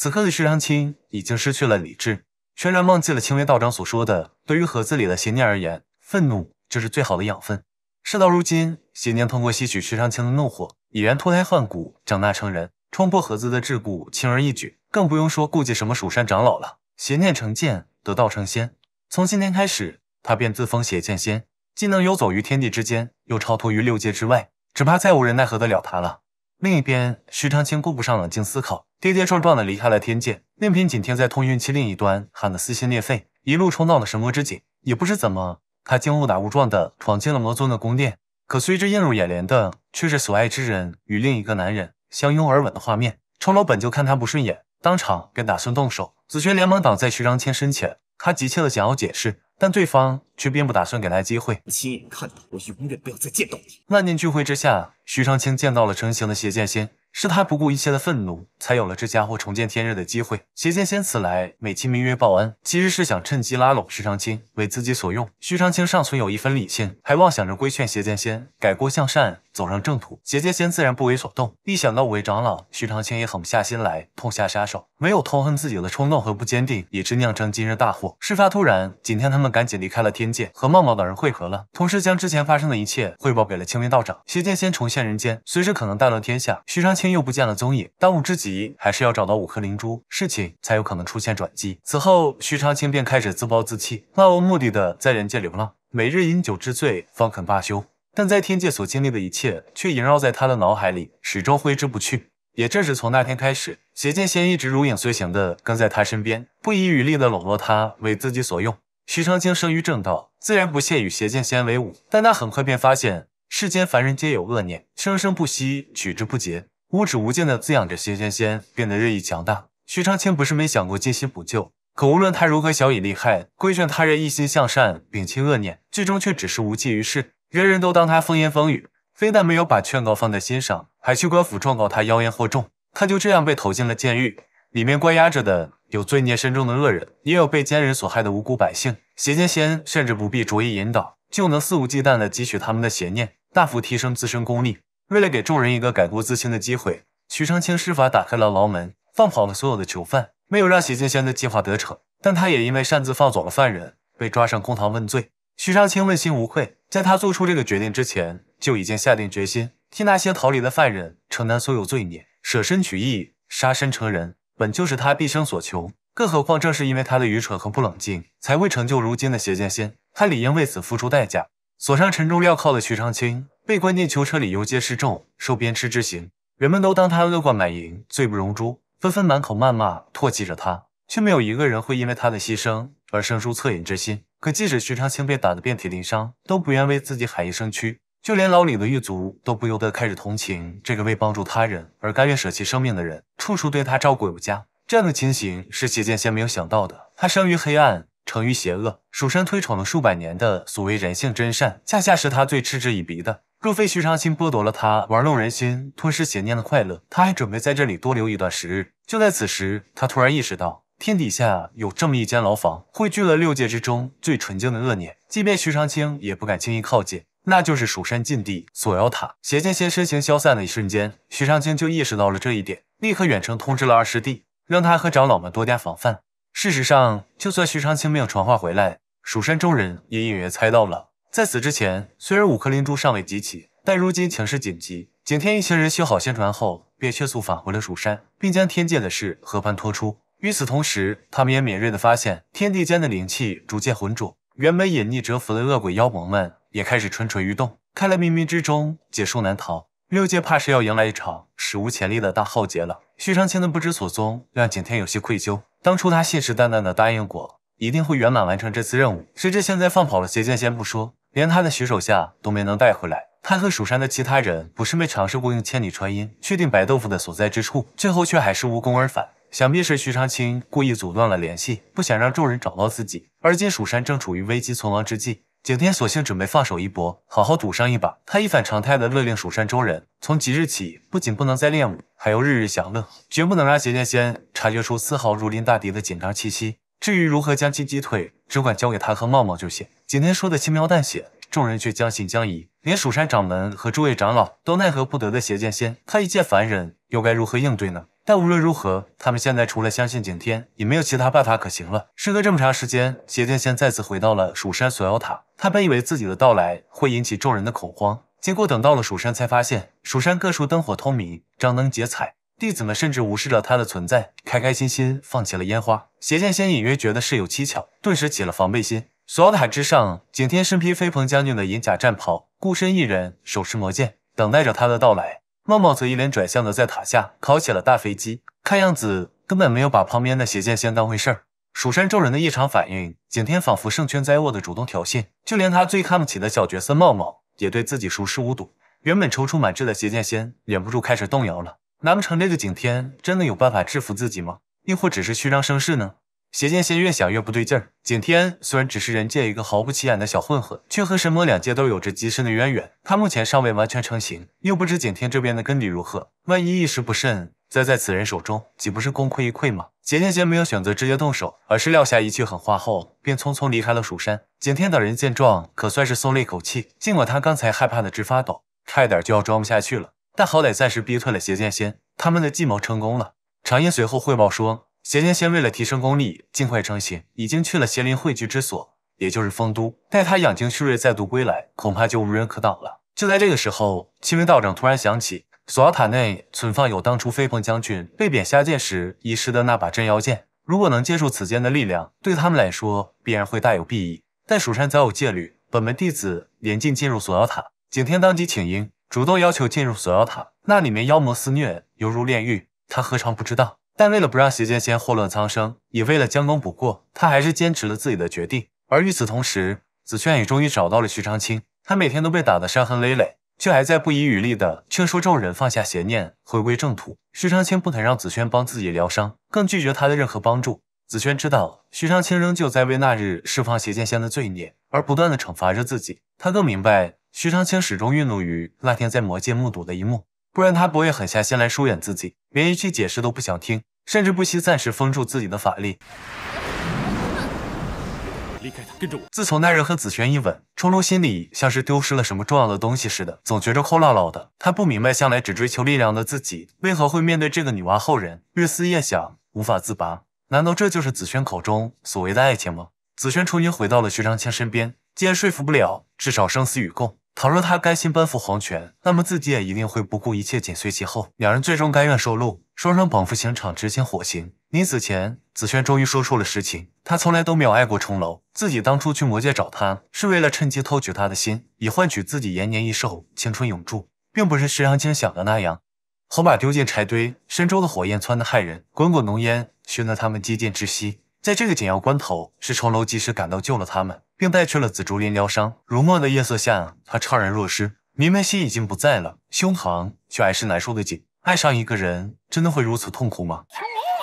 此刻的徐长卿已经失去了理智，全然忘记了青微道长所说的：“对于盒子里的邪念而言，愤怒就是最好的养分。”事到如今，邪念通过吸取徐长卿的怒火，已然脱胎换骨，长大成人，冲破盒子的桎梏，轻而易举，更不用说顾忌什么蜀山长老了。邪念成剑，得道成仙。从今天开始，他便自封邪剑仙，既能游走于天地之间，又超脱于六界之外，只怕再无人奈何得了他了。另一边，徐长卿顾不上冷静思考，跌跌撞撞的离开了天界。宁嫔紧贴在通讯器另一端，喊得撕心裂肺，一路冲到了神魔之井。也不知怎么，他竟误打误撞的闯进了魔尊的宫殿。可随之映入眼帘的，却是所爱之人与另一个男人相拥而吻的画面。冲楼本就看他不顺眼，当场便打算动手。紫萱连忙挡在徐长卿身前，他急切的想要解释。但对方却并不打算给他机会。亲眼看到我，永远不要再见到你。万念俱灰之下，徐长卿见到了成型的邪剑仙，是他不顾一切的愤怒，才有了这家伙重见天日的机会。邪剑仙此来，美其名曰报恩，其实是想趁机拉拢徐长卿为自己所用。徐长卿尚存有一分理性，还妄想着规劝邪剑仙改过向善。走上正途，邪剑仙自然不为所动。一想到五位长老，徐长卿也狠不下心来，痛下杀手。没有痛恨自己的冲动和不坚定，以致酿成今日大祸。事发突然，景天他们赶紧离开了天界，和茂茂等人汇合了，同时将之前发生的一切汇报给了青云道长。邪剑仙重现人间，随时可能大乱天下。徐长卿又不见了踪影，当务之急还是要找到五颗灵珠，事情才有可能出现转机。此后，徐长卿便开始自暴自弃，漫无目的的在人间流浪，每日饮酒之醉，方肯罢休。但在天界所经历的一切，却萦绕在他的脑海里，始终挥之不去。也正是从那天开始，邪剑仙一直如影随形的跟在他身边，不遗余力的笼络他，为自己所用。徐长卿生于正道，自然不屑与邪剑仙为伍。但他很快便发现，世间凡人皆有恶念，生生不息，取之不竭，无止无尽的滋养着邪剑仙，变得日益强大。徐长卿不是没想过尽心补救，可无论他如何晓以利害，规劝他人一心向善，摒弃恶念，最终却只是无济于事。人人都当他风言风语，非但没有把劝告放在心上，还去官府状告他妖言惑众。他就这样被投进了监狱，里面关押着的有罪孽深重的恶人，也有被奸人所害的无辜百姓。邪剑仙甚至不必着意引导，就能肆无忌惮地汲取他们的邪念，大幅提升自身功力。为了给众人一个改过自新的机会，徐长卿施法打开了牢门，放跑了所有的囚犯，没有让邪剑仙的计划得逞。但他也因为擅自放走了犯人，被抓上公堂问罪。徐长卿问心无愧。在他做出这个决定之前，就已经下定决心替那些逃离的犯人承担所有罪孽，舍身取义，杀身成仁，本就是他毕生所求。更何况正是因为他的愚蠢和不冷静，才会成就如今的邪剑仙，他理应为此付出代价。锁上沉重镣铐的徐长卿被关进囚车里游街示众，受鞭笞之刑，人们都当他恶贯满盈，罪不容诛，纷纷满口谩骂唾弃着他，却没有一个人会因为他的牺牲而生出恻隐之心。可即使徐长卿被打得遍体鳞伤，都不愿为自己喊一声屈，就连老李的狱卒都不由得开始同情这个为帮助他人而甘愿舍弃生命的人，处处对他照顾有加。这样的情形是邪剑仙没有想到的。他生于黑暗，成于邪恶，蜀山推崇了数百年的所谓人性真善，恰恰是他最嗤之以鼻的。若非徐长卿剥夺了他玩弄人心、吞噬邪念的快乐，他还准备在这里多留一段时日。就在此时，他突然意识到。天底下有这么一间牢房，汇聚了六界之中最纯净的恶念，即便徐长卿也不敢轻易靠近。那就是蜀山禁地锁妖塔。邪剑仙身形消散的一瞬间，徐长卿就意识到了这一点，立刻远程通知了二师弟，让他和长老们多加防范。事实上，就算徐长卿没有传话回来，蜀山众人也隐约猜到了。在此之前，虽然五颗灵珠尚未集齐，但如今情势紧急，景天一行人修好仙船后，便迅速返回了蜀山，并将天界的事和盘托出。与此同时，他们也敏锐的发现，天地间的灵气逐渐浑浊，原本隐匿蛰伏的恶鬼妖魔们也开始蠢蠢欲动。看来冥冥之中，劫数难逃，六界怕是要迎来一场史无前例的大浩劫了。徐长卿的不知所踪，让景天有些愧疚。当初他信誓旦旦的答应过，一定会圆满完成这次任务，谁知现在放跑了邪剑仙不说，连他的徐手下都没能带回来。他和蜀山的其他人不是没尝试过用千里传音确定白豆腐的所在之处，最后却还是无功而返。想必是徐长卿故意阻断了联系，不想让众人找到自己。而今蜀山正处于危机存亡之际，景天索性准备放手一搏，好好赌上一把。他一反常态的勒令蜀山众人，从即日起不仅不能再练武，还要日日享乐，绝不能让邪剑仙察觉出丝毫如临大敌的紧张气息。至于如何将其击退，只管交给他和茂茂就行。景天说的轻描淡写，众人却将信将疑，连蜀山掌门和诸位长老都奈何不得的邪剑仙，他一介凡人又该如何应对呢？但无论如何，他们现在除了相信景天，也没有其他办法可行了。时隔这么长时间，邪剑仙再次回到了蜀山锁妖塔。他本以为自己的到来会引起众人的恐慌，结果等到了蜀山，才发现蜀山各处灯火通明，张灯结彩，弟子们甚至无视了他的存在，开开心心放起了烟花。邪剑仙隐约觉得事有蹊跷，顿时起了防备心。锁妖塔之上，景天身披飞鹏将军的银甲战袍，孤身一人，手持魔剑，等待着他的到来。茂茂则一脸转向的在塔下烤起了大飞机，看样子根本没有把旁边的邪剑仙当回事儿。蜀山众人的异常反应，景天仿佛胜券在握的主动挑衅，就连他最看不起的小角色茂茂也对自己熟视无睹。原本踌躇满志的邪剑仙忍不住开始动摇了，难不成这个景天真的有办法制服自己吗？抑或只是虚张声势呢？邪剑仙越想越不对劲儿。景天虽然只是人界一个毫不起眼的小混混，却和神魔两界都有着极深的渊源。他目前尚未完全成型，又不知景天这边的根底如何，万一一时不慎栽在此人手中，岂不是功亏一篑吗？邪剑仙没有选择直接动手，而是撂下一句狠话后，便匆匆离开了蜀山。景天等人见状，可算是松了一口气。尽管他刚才害怕的直发抖，差一点就要装不下去了，但好歹暂时逼退了邪剑仙，他们的计谋成功了。长音随后汇报说。邪剑仙为了提升功力，尽快成型，已经去了邪灵汇聚之所，也就是丰都。待他养精蓄锐，再度归来，恐怕就无人可挡了。就在这个时候，清明道长突然想起锁妖塔内存放有当初飞蓬将军被贬下界时遗失的那把镇妖剑，如果能接助此剑的力量，对他们来说必然会大有裨益。但蜀山早有戒律，本门弟子严禁进入锁妖塔。景天当即请缨，主动要求进入锁妖塔。那里面妖魔肆虐，犹如炼狱，他何尝不知道？但为了不让邪剑仙祸乱苍生，也为了将功补过，他还是坚持了自己的决定。而与此同时，紫萱也终于找到了徐长卿。他每天都被打得伤痕累累，却还在不遗余力的劝说众人放下邪念，回归正途。徐长卿不肯让紫萱帮自己疗伤，更拒绝他的任何帮助。紫萱知道，徐长卿仍旧在为那日释放邪剑仙的罪孽而不断的惩罚着自己。他更明白，徐长卿始终愠怒于那天在魔界目睹的一幕，不然他不会狠下心来疏远自己，连一句解释都不想听。甚至不惜暂时封住自己的法力。离开他，跟着我。自从那人和紫萱一吻，冲冲心里像是丢失了什么重要的东西似的，总觉着空落落的。他不明白，向来只追求力量的自己，为何会面对这个女娲后人，日思夜想，无法自拔。难道这就是紫萱口中所谓的爱情吗？紫萱重新回到了徐长卿身边，既然说服不了，至少生死与共。倘若他甘心奔赴黄泉，那么自己也一定会不顾一切紧随其后。两人最终甘愿受戮，双双绑赴刑场执行火刑。临死前，紫萱终于说出了实情：他从来都没有爱过重楼，自己当初去魔界找他，是为了趁机偷取他的心，以换取自己延年益寿、青春永驻，并不是石阳青想的那样。火把丢进柴堆，深州的火焰窜得骇人，滚滚浓烟熏得他们几近窒息。在这个紧要关头，是重楼及时赶到，救了他们。并带去了紫竹林疗伤。如墨的夜色下，他怅然若失，明梅溪已经不在了，胸膛却还是难受的紧。爱上一个人，真的会如此痛苦吗？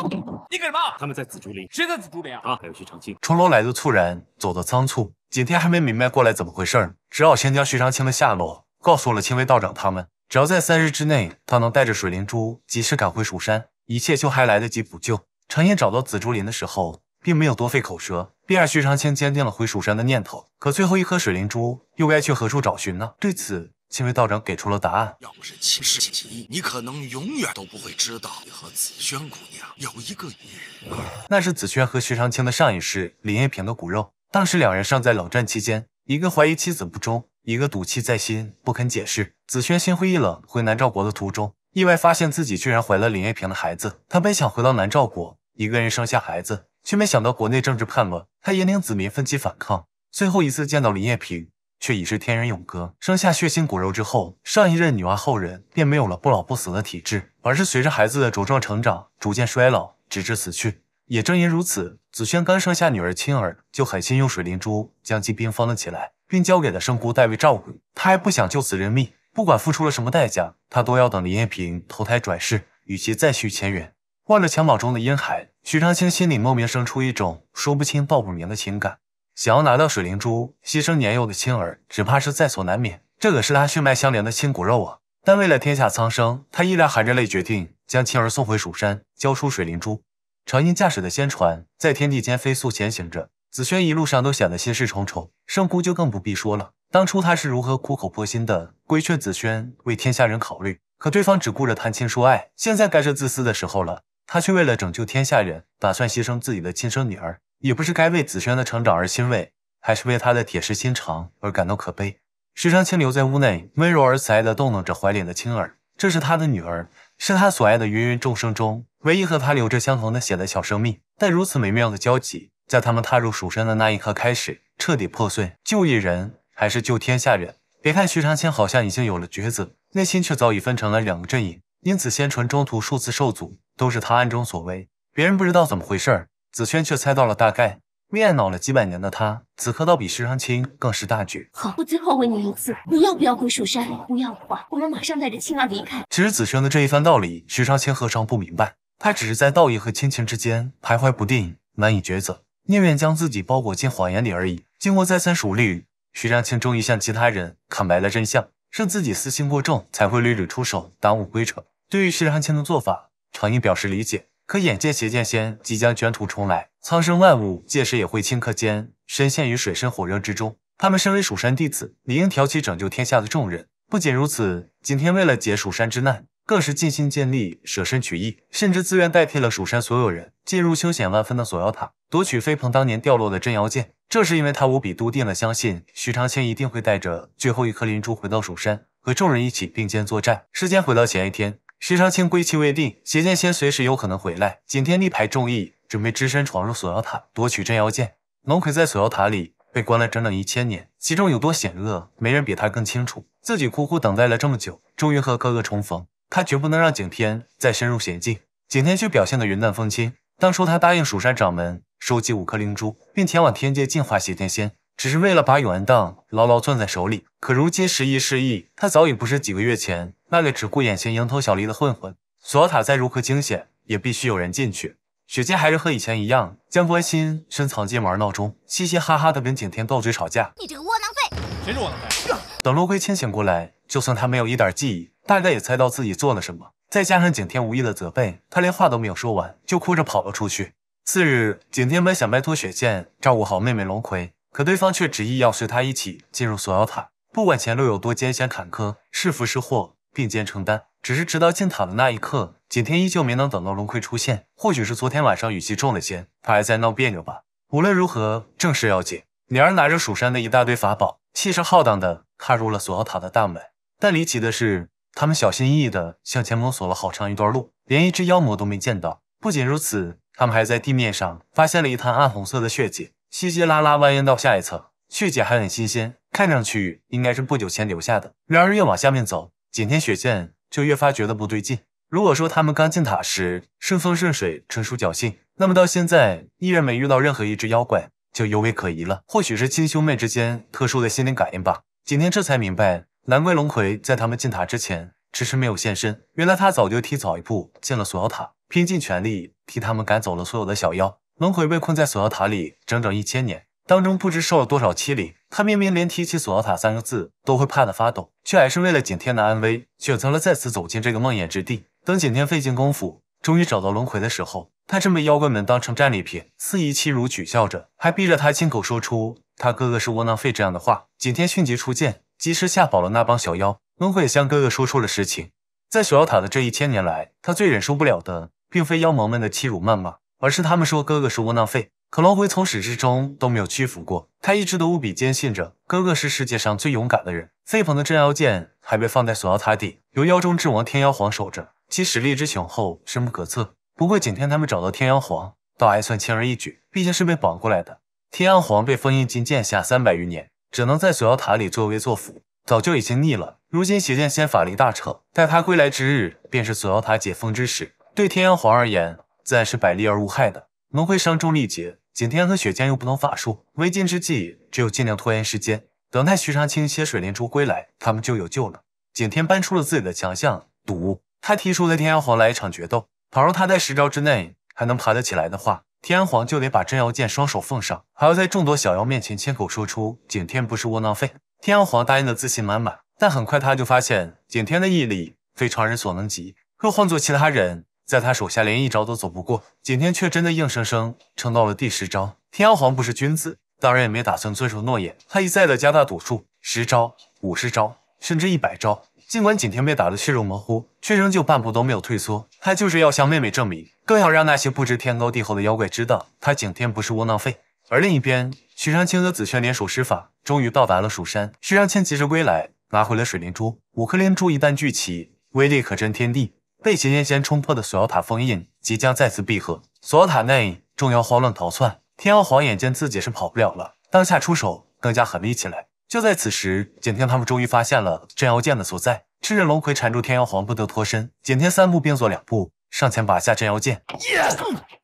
重楼，你干什么？他们在紫竹林，谁在紫竹林啊？啊，还有徐长卿。重楼来的突然，走的仓促，景天还没明白过来怎么回事呢，只好先将徐长卿的下落告诉了青微道长他们。只要在三日之内，他能带着水灵珠及时赶回蜀山，一切就还来得及补救。长夜找到紫竹林的时候，并没有多费口舌。便让徐长卿坚定了回蜀山的念头。可最后一颗水灵珠又该去何处找寻呢？对此，青微道长给出了答案。要不是前世情谊，你可能永远都不会知道，你和紫萱姑娘有一个女儿。那是紫萱和徐长卿的上一世林叶萍的骨肉。当时两人尚在冷战期间，一个怀疑妻子不忠，一个赌气在心，不肯解释。紫萱心灰意冷，回南诏国的途中，意外发现自己居然怀了林叶萍的孩子。她本想回到南诏国，一个人生下孩子。却没想到国内政治叛乱，他引领子民奋起反抗。最后一次见到林叶萍，却已是天人永隔。生下血腥骨肉之后，上一任女娲后人便没有了不老不死的体质，而是随着孩子的茁壮成长，逐渐衰老，直至死去。也正因如此，紫萱刚生下女儿青儿，就狠心用水灵珠将其冰封了起来，并交给了生姑代为照顾。她还不想就此认命，不管付出了什么代价，她都要等林叶萍投胎转世，与其再续前缘。望着襁褓中的婴孩，徐长卿心里莫名生出一种说不清道不明的情感。想要拿到水灵珠，牺牲年幼的青儿，只怕是在所难免。这可是他血脉相连的亲骨肉啊！但为了天下苍生，他依然含着泪决定将青儿送回蜀山，交出水灵珠。长英驾驶的仙船在天地间飞速前行着，紫萱一路上都显得心事重重，圣姑就更不必说了。当初他是如何苦口婆心的规劝紫萱为天下人考虑，可对方只顾着谈情说爱。现在该是自私的时候了。他却为了拯救天下人，打算牺牲自己的亲生女儿，也不是该为子轩的成长而欣慰，还是为他的铁石心肠而感到可悲。徐长卿留在屋内，温柔而慈爱的逗弄着怀里的青儿，这是他的女儿，是他所爱的芸芸众生中唯一和他流着相同的血的小生命。但如此美妙的交集，在他们踏入蜀山的那一刻开始，彻底破碎。救一人，还是救天下人？别看徐长卿好像已经有了抉择，内心却早已分成了两个阵营，因此仙纯中途数次受阻。都是他暗中所为，别人不知道怎么回事儿，子轩却猜到了大概。面恼了几百年的他，此刻倒比徐长卿更识大局。好，我最后问你一次，你要不要回蜀山？不要的话，我们马上带着青儿离开。其实子轩的这一番道理，徐长卿何尝不明白？他只是在道义和亲情之间徘徊不定，难以抉择，宁愿将自己包裹进谎言里而已。经过再三熟虑，徐长卿终于向其他人坦白了真相，是自己私心过重，才会屡屡出手，耽误归程。对于徐长卿的做法。常英表示理解，可眼见邪剑仙即将卷土重来，苍生万物届时也会顷刻间深陷于水深火热之中。他们身为蜀山弟子，理应挑起拯救天下的重任。不仅如此，景天为了解蜀山之难，更是尽心尽力、舍身取义，甚至自愿代替了蜀山所有人进入凶险万分的锁妖塔，夺取飞鹏当年掉落的镇妖剑。这是因为他无比笃定了，相信徐长卿一定会带着最后一颗灵珠回到蜀山，和众人一起并肩作战。时间回到前一天。徐长卿归期未定，邪剑仙随时有可能回来。景天力排众议，准备只身闯入锁妖塔，夺取镇妖剑。龙葵在锁妖塔里被关了整整一千年，其中有多险恶，没人比他更清楚。自己苦苦等待了这么久，终于和哥哥重逢，他绝不能让景天再深入险境。景天却表现得云淡风轻。当初他答应蜀山掌门收集五颗灵珠，并前往天界净化邪剑仙，只是为了把永安当牢牢攥在手里。可如今时忆失忆，他早已不是几个月前。那个只顾眼前蝇头小利的混混，锁妖塔再如何惊险，也必须有人进去。雪见还是和以前一样，将关心深藏进玩闹中，嘻嘻哈哈的跟景天斗嘴吵架。你这个窝囊废！谁窝囊废？等龙葵清醒过来，就算他没有一点记忆，大概也猜到自己做了什么。再加上景天无意的责备，他连话都没有说完，就哭着跑了出去。次日，景天本想拜托雪见照顾好妹妹龙葵，可对方却执意要随他一起进入锁妖塔，不管前路有多艰险坎坷，是福是祸。并肩承担，只是直到进塔的那一刻，景天依旧没能等到龙葵出现。或许是昨天晚上雨季中了奸，他还在闹别扭吧。无论如何，正事要紧。两人拿着蜀山的一大堆法宝，气势浩荡的踏入了锁妖塔的大门。但离奇的是，他们小心翼翼的向前摸索了好长一段路，连一只妖魔都没见到。不仅如此，他们还在地面上发现了一滩暗红色的血迹，稀稀拉拉蜿蜒到下一层，血迹还很新鲜，看上去应该是不久前留下的。然而，越往下面走，景天、雪见就越发觉得不对劲。如果说他们刚进塔时顺风顺水纯属侥幸，那么到现在依然没遇到任何一只妖怪，就尤为可疑了。或许是亲兄妹之间特殊的心灵感应吧。景天这才明白，难怪龙葵在他们进塔之前迟迟没有现身。原来他早就提早一步进了锁妖塔，拼尽全力替他们赶走了所有的小妖。龙葵被困在锁妖塔里整整一千年，当中不知受了多少欺凌。他明明连提起锁妖塔三个字都会怕得发抖，却还是为了景天的安危，选择了再次走进这个梦魇之地。等景天费尽功夫，终于找到龙葵的时候，他正被妖怪们当成战利品，肆意欺辱、取笑着，还逼着他亲口说出他哥哥是窝囊废这样的话。景天迅疾出剑，及时吓跑了那帮小妖。龙葵也向哥哥说出了实情，在锁妖塔的这一千年来，他最忍受不了的，并非妖魔们的欺辱谩骂，而是他们说哥哥是窝囊废。可龙回从始至终都没有屈服过，他一直都无比坚信着哥哥是世界上最勇敢的人。飞鹏的镇妖剑还被放在锁妖塔底，由妖中之王天妖皇守着，其实力之雄厚，深不可测。不过景天他们找到天妖皇，倒还算轻而易举，毕竟是被绑过来的。天妖皇被封印进剑下三百余年，只能在锁妖塔里作威作福，早就已经腻了。如今邪剑仙法力大成，待他归来之日，便是锁妖塔解封之时。对天妖皇而言，自然是百利而无害的。龙回伤重力竭。景天和雪见又不懂法术，为今之计，只有尽量拖延时间，等待徐长卿携水灵珠归来，他们就有救了。景天搬出了自己的强项赌，他提出了天妖皇来一场决斗，倘若他在十招之内还能爬得起来的话，天妖皇就得把镇妖剑双手奉上，还要在众多小妖面前亲口说出景天不是窝囊废。天妖皇答应的自信满满，但很快他就发现景天的毅力非常人所能及，若换做其他人。在他手下连一招都走不过，景天却真的硬生生撑到了第十招。天妖皇不是君子，当然也没打算遵守诺言。他一再的加大赌注，十招、五十招，甚至一百招。尽管景天被打得血肉模糊，却仍旧半步都没有退缩。他就是要向妹妹证明，更要让那些不知天高地厚的妖怪知道，他景天不是窝囊废。而另一边，徐长卿和紫萱联手施法，终于到达了蜀山。徐长卿及时归来，拿回了水灵珠。五颗灵珠一旦聚齐，威力可震天地。被邪念仙冲破的锁妖塔封印即将再次闭合，锁妖塔内众妖慌乱逃窜，天妖皇眼见自己是跑不了了，当下出手更加狠厉起来。就在此时，景天他们终于发现了镇妖剑的所在，赤焰龙葵缠住天妖皇不得脱身，景天三步并作两步上前拔下镇妖剑。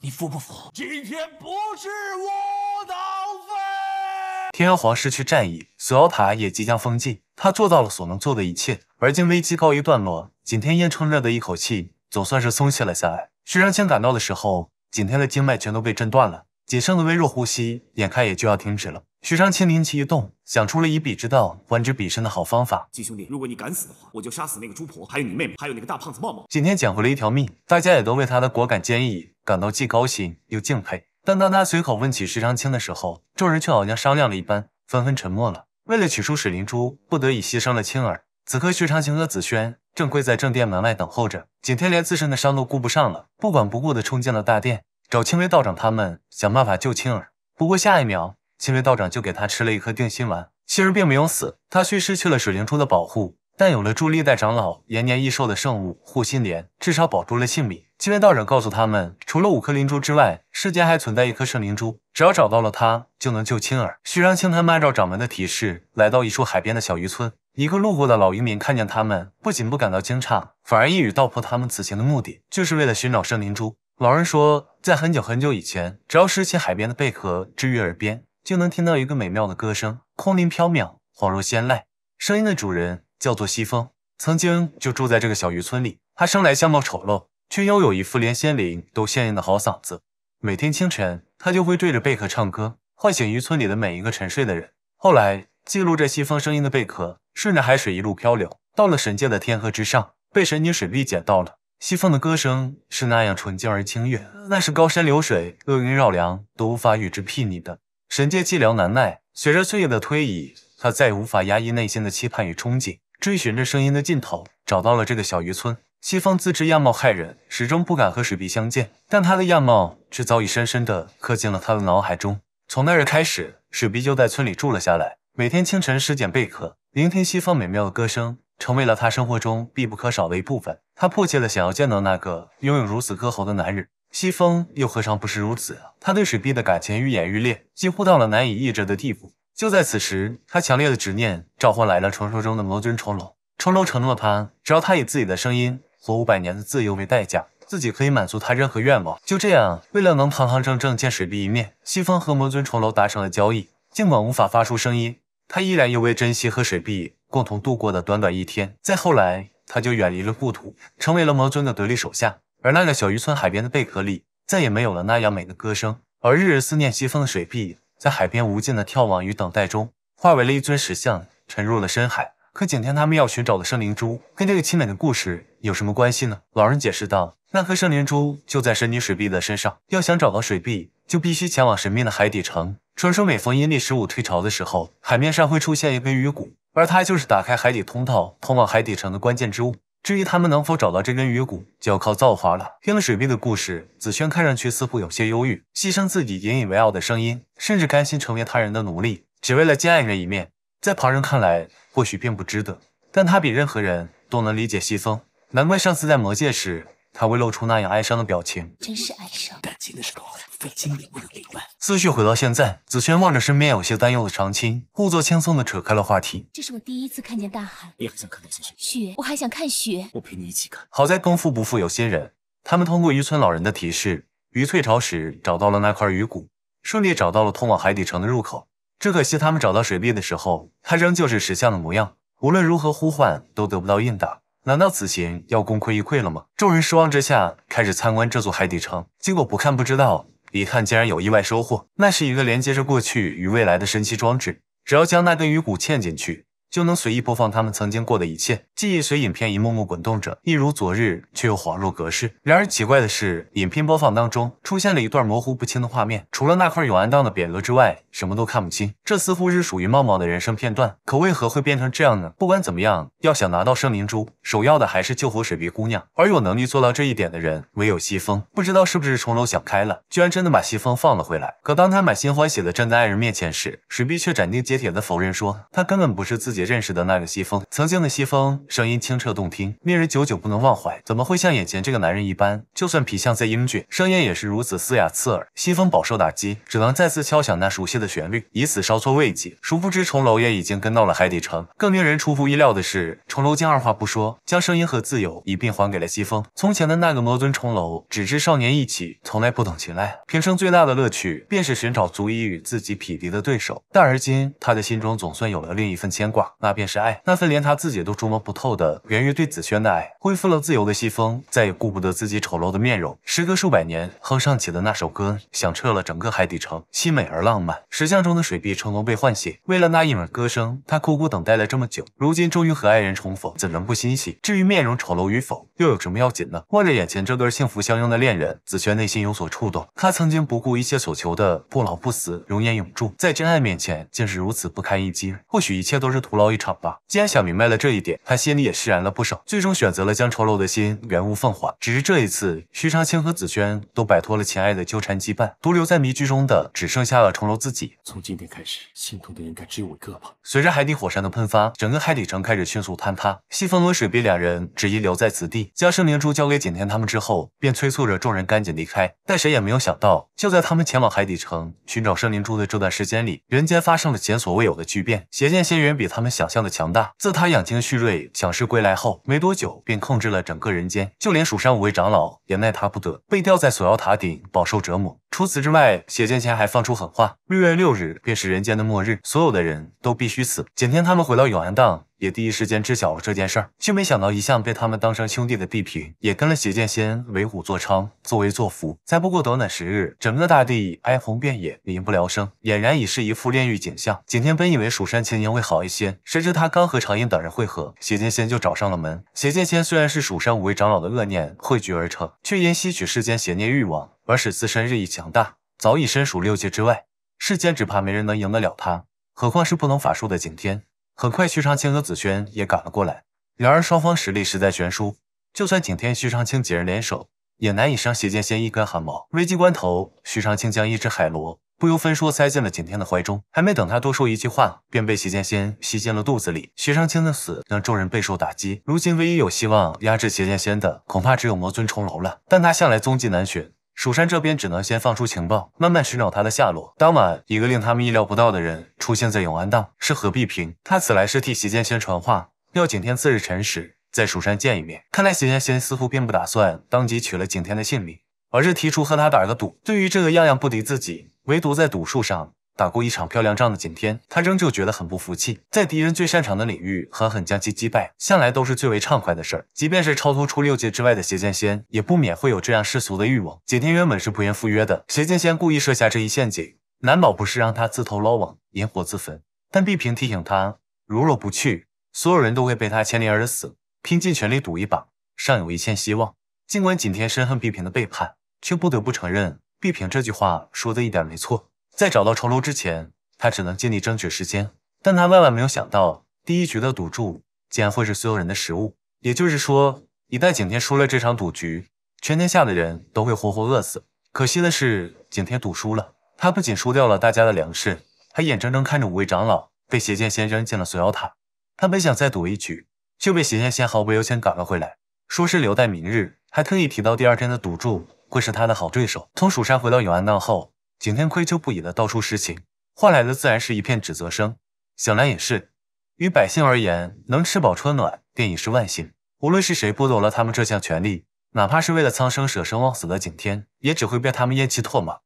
你服不服？今天不是我囊废。天妖皇失去战意，锁妖塔也即将封禁，他做到了所能做的一切。而今危机告一段落，景天咽撑着的一口气总算是松懈了下来。徐长卿赶到的时候，景天的经脉全都被震断了，仅剩的微弱呼吸眼看也就要停止了。徐长卿灵机一动，想出了以彼之道还之彼身的好方法。季兄弟，如果你敢死的话，我就杀死那个猪婆，还有你妹妹，还有那个大胖子茂茂。景天捡回了一条命，大家也都为他的果敢坚毅感到既高兴又敬佩。但当他随口问起徐长卿的时候，众人却好像商量了一般，纷纷沉默了。为了取出水灵珠，不得已牺牲了青儿。此刻，徐长卿和紫萱正跪在正殿门外等候着。景天连自身的伤都顾不上了，不管不顾地冲进了大殿，找青梅道长他们想办法救青儿。不过下一秒，青梅道长就给他吃了一颗定心丸，青儿并没有死。他虽失去了水灵珠的保护，但有了助历代长老延年益寿的圣物护心莲，至少保住了性命。青梅道长告诉他们，除了五颗灵珠之外，世间还存在一颗圣灵珠，只要找到了它，就能救青儿。徐长卿他们按照掌门的提示，来到一处海边的小渔村。一个路过的老渔民看见他们，不仅不感到惊诧，反而一语道破他们此行的目的，就是为了寻找圣灵珠。老人说，在很久很久以前，只要拾起海边的贝壳置于耳边，就能听到一个美妙的歌声，空灵飘渺，恍若仙籁。声音的主人叫做西风，曾经就住在这个小渔村里。他生来相貌丑陋，却拥有一副连仙灵都羡艳的好嗓子。每天清晨，他就会对着贝壳唱歌，唤醒渔村里的每一个沉睡的人。后来。记录着西风声音的贝壳，顺着海水一路漂流，到了神界的天河之上，被神女水碧捡到了。西风的歌声是那样纯净而清越，那是高山流水、厄云绕梁都无法与之媲美的。神界寂寥难耐，随着岁月的推移，他再也无法压抑内心的期盼与憧憬，追寻着声音的尽头，找到了这个小渔村。西风自知样貌骇人，始终不敢和水碧相见，但他的样貌却早已深深地刻进了他的脑海中。从那日开始，水碧就在村里住了下来。每天清晨拾捡贝壳，聆听西风美妙的歌声，成为了他生活中必不可少的一部分。他迫切的想要见到那个拥有如此歌喉的男人。西风又何尝不是如此？他对水碧的感情愈演愈烈，几乎到了难以抑制的地步。就在此时，他强烈的执念召唤来了传说中的魔尊重楼。重楼承诺他，只要他以自己的声音和五百年的自由为代价，自己可以满足他任何愿望。就这样，为了能堂堂正正见水碧一面，西风和魔尊重楼达成了交易，尽管无法发出声音。他依然尤为珍惜和水碧共同度过的短短一天。再后来，他就远离了故土，成为了魔尊的得力手下。而那个小渔村海边的贝壳里，再也没有了那样美的歌声。而日日思念西风的水碧，在海边无尽的眺望与等待中，化为了一尊石像，沉入了深海。可景天他们要寻找的圣灵珠，跟这个凄美的故事有什么关系呢？老人解释道：“那颗圣灵珠就在神女水碧的身上，要想找到水碧，就必须前往神秘的海底城。”传说每逢阴历十五退潮的时候，海面上会出现一根鱼骨，而它就是打开海底通道、通往海底城的关键之物。至于他们能否找到这根鱼骨，就要靠造化了。听了水兵的故事，紫萱看上去似乎有些忧郁，牺牲自己引以为傲的声音，甚至甘心成为他人的奴隶，只为了见爱人一面。在旁人看来，或许并不值得，但他比任何人都能理解西风，难怪上次在魔界时。他会露出那样哀伤的表情，真是哀伤。感情的事，很费精力能情感。思绪回到现在，子萱望着身边有些担忧的长青，故作轻松的扯开了话题。这是我第一次看见大海，也很想看雪，我还想看雪，我陪你一起看。好在功夫不负有心人，他们通过渔村老人的提示，于退潮时找到了那块鱼骨，顺利找到了通往海底城的入口。只可惜他们找到水壁的时候，它仍旧是石像的模样，无论如何呼唤都得不到应答。难道此行要功亏一篑了吗？众人失望之下，开始参观这座海底城。结果不看不知道，一看竟然有意外收获。那是一个连接着过去与未来的神奇装置，只要将那根鱼骨嵌进去。就能随意播放他们曾经过的一切记忆，随影片一幕幕滚动着，一如昨日，却又恍若隔世。然而奇怪的是，影片播放当中出现了一段模糊不清的画面，除了那块永安当的匾额之外，什么都看不清。这似乎是属于茂茂的人生片段，可为何会变成这样呢？不管怎么样，要想拿到圣明珠，首要的还是救活水碧姑娘，而有能力做到这一点的人，唯有西风。不知道是不是重楼想开了，居然真的把西风放了回来。可当他满心欢喜的站在爱人面前时，水碧却斩钉截铁的否认说，他根本不是自己。认识的那个西风，曾经的西风声音清澈动听，令人久久不能忘怀。怎么会像眼前这个男人一般？就算皮相再英俊，声音也是如此嘶哑刺耳。西风饱受打击，只能再次敲响那熟悉的旋律，以此稍作慰藉。殊不知重楼也已经跟到了海底城。更令人出乎意料的是，重楼竟二话不说，将声音和自由一并还给了西风。从前的那个魔尊重楼，只知少年义气，从来不懂情爱。平生最大的乐趣，便是寻找足以与自己匹敌的对手。但而今，他的心中总算有了另一份牵挂。那便是爱，那份连他自己都琢磨不透的，源于对紫萱的爱。恢复了自由的西风，再也顾不得自己丑陋的面容。时隔数百年，哼上起的那首歌，响彻了整个海底城，凄美而浪漫。石像中的水碧成龙被唤醒，为了那一抹歌声，他苦苦等待了这么久，如今终于和爱人重逢，怎能不欣喜？至于面容丑陋与否，又有什么要紧呢？望着眼前这对幸福相拥的恋人，紫萱内心有所触动。他曾经不顾一切所求的不老不死、容颜永驻，在真爱面前，竟是如此不堪一击。或许一切都是徒劳。闹一场吧。既然想明白了这一点，他心里也释然了不少，最终选择了将丑楼的心原物奉还。只是这一次，徐长卿和紫萱都摆脱了前爱的纠缠羁绊，独留在迷局中的只剩下了重楼自己。从今天开始，心痛的人该只有我一个吧。随着海底火山的喷发，整个海底城开始迅速坍塌。西风和水碧两人执意留在此地，将圣灵珠交给景天他们之后，便催促着众人赶紧离开。但谁也没有想到，就在他们前往海底城寻找圣灵珠的这段时间里，人间发生了前所未有的巨变。邪剑仙远比他们。想象的强大。自他养精蓄锐、强势归来后，没多久便控制了整个人间，就连蜀山五位长老也奈他不得，被吊在锁妖塔顶，饱受折磨。除此之外，血剑仙还放出狠话：六月六日便是人间的末日，所有的人都必须死。景天他们回到永安当，也第一时间知晓了这件事儿。却没想到，一向被他们当成兄弟的地痞，也跟了邪剑仙为虎作伥、作威作福。再不过短短十日，整个大地哀鸿遍野，民不聊生，俨然已是一副炼狱景象。景天本以为蜀山千年会好一些，谁知他刚和长缨等人会合，邪剑仙就找上了门。邪剑仙虽然是蜀山五位长老的恶念汇聚而成，却因吸取世间邪念欲望。而使自身日益强大，早已身属六界之外，世间只怕没人能赢得了他，何况是不能法术的景天。很快，徐长卿和紫萱也赶了过来。然而双方实力实在悬殊，就算景天、徐长卿几人联手，也难以伤邪剑仙一根汗毛。危机关头，徐长卿将一只海螺不由分说塞进了景天的怀中，还没等他多说一句话，便被邪剑仙吸进了肚子里。徐长卿的死让众人备受打击，如今唯一有希望压制邪剑仙的，恐怕只有魔尊重楼了，但他向来踪迹难寻。蜀山这边只能先放出情报，慢慢寻找他的下落。当晚，一个令他们意料不到的人出现在永安荡，是何碧平。他此来是替席剑仙传话，要景天次日辰时在蜀山见一面。看来席剑仙似乎并不打算当即取了景天的性命，而是提出和他打个赌。对于这个，样样不敌自己，唯独在赌术上。打过一场漂亮仗的景天，他仍旧觉得很不服气。在敌人最擅长的领域狠狠将其击败，向来都是最为畅快的事儿。即便是超脱出六界之外的邪剑仙，也不免会有这样世俗的欲望。景天原本是不愿赴约的，邪剑仙故意设下这一陷阱，难保不是让他自投罗网，引火自焚。但碧萍提醒他，如若不去，所有人都会被他牵连而死，拼尽全力赌一把，尚有一线希望。尽管景天深恨碧萍的背叛，却不得不承认，碧萍这句话说的一点没错。在找到酬楼之前，他只能尽力争取时间。但他万万没有想到，第一局的赌注竟然会是所有人的食物。也就是说，一旦景天输了这场赌局，全天下的人都会活活饿死。可惜的是，景天赌输了，他不仅输掉了大家的粮食，还眼睁睁看着五位长老被邪剑仙扔进了锁妖塔。他本想再赌一局，却被邪剑仙毫不留情赶了回来，说是留待明日，还特意提到第二天的赌注会是他的好对手。从蜀山回到永安道后。景天愧疚不已的道出实情，换来的自然是一片指责声。想来也是，于百姓而言，能吃饱穿暖便已是万幸。无论是谁剥夺了他们这项权利，哪怕是为了苍生舍生忘死的景天，也只会被他们咽气唾沫。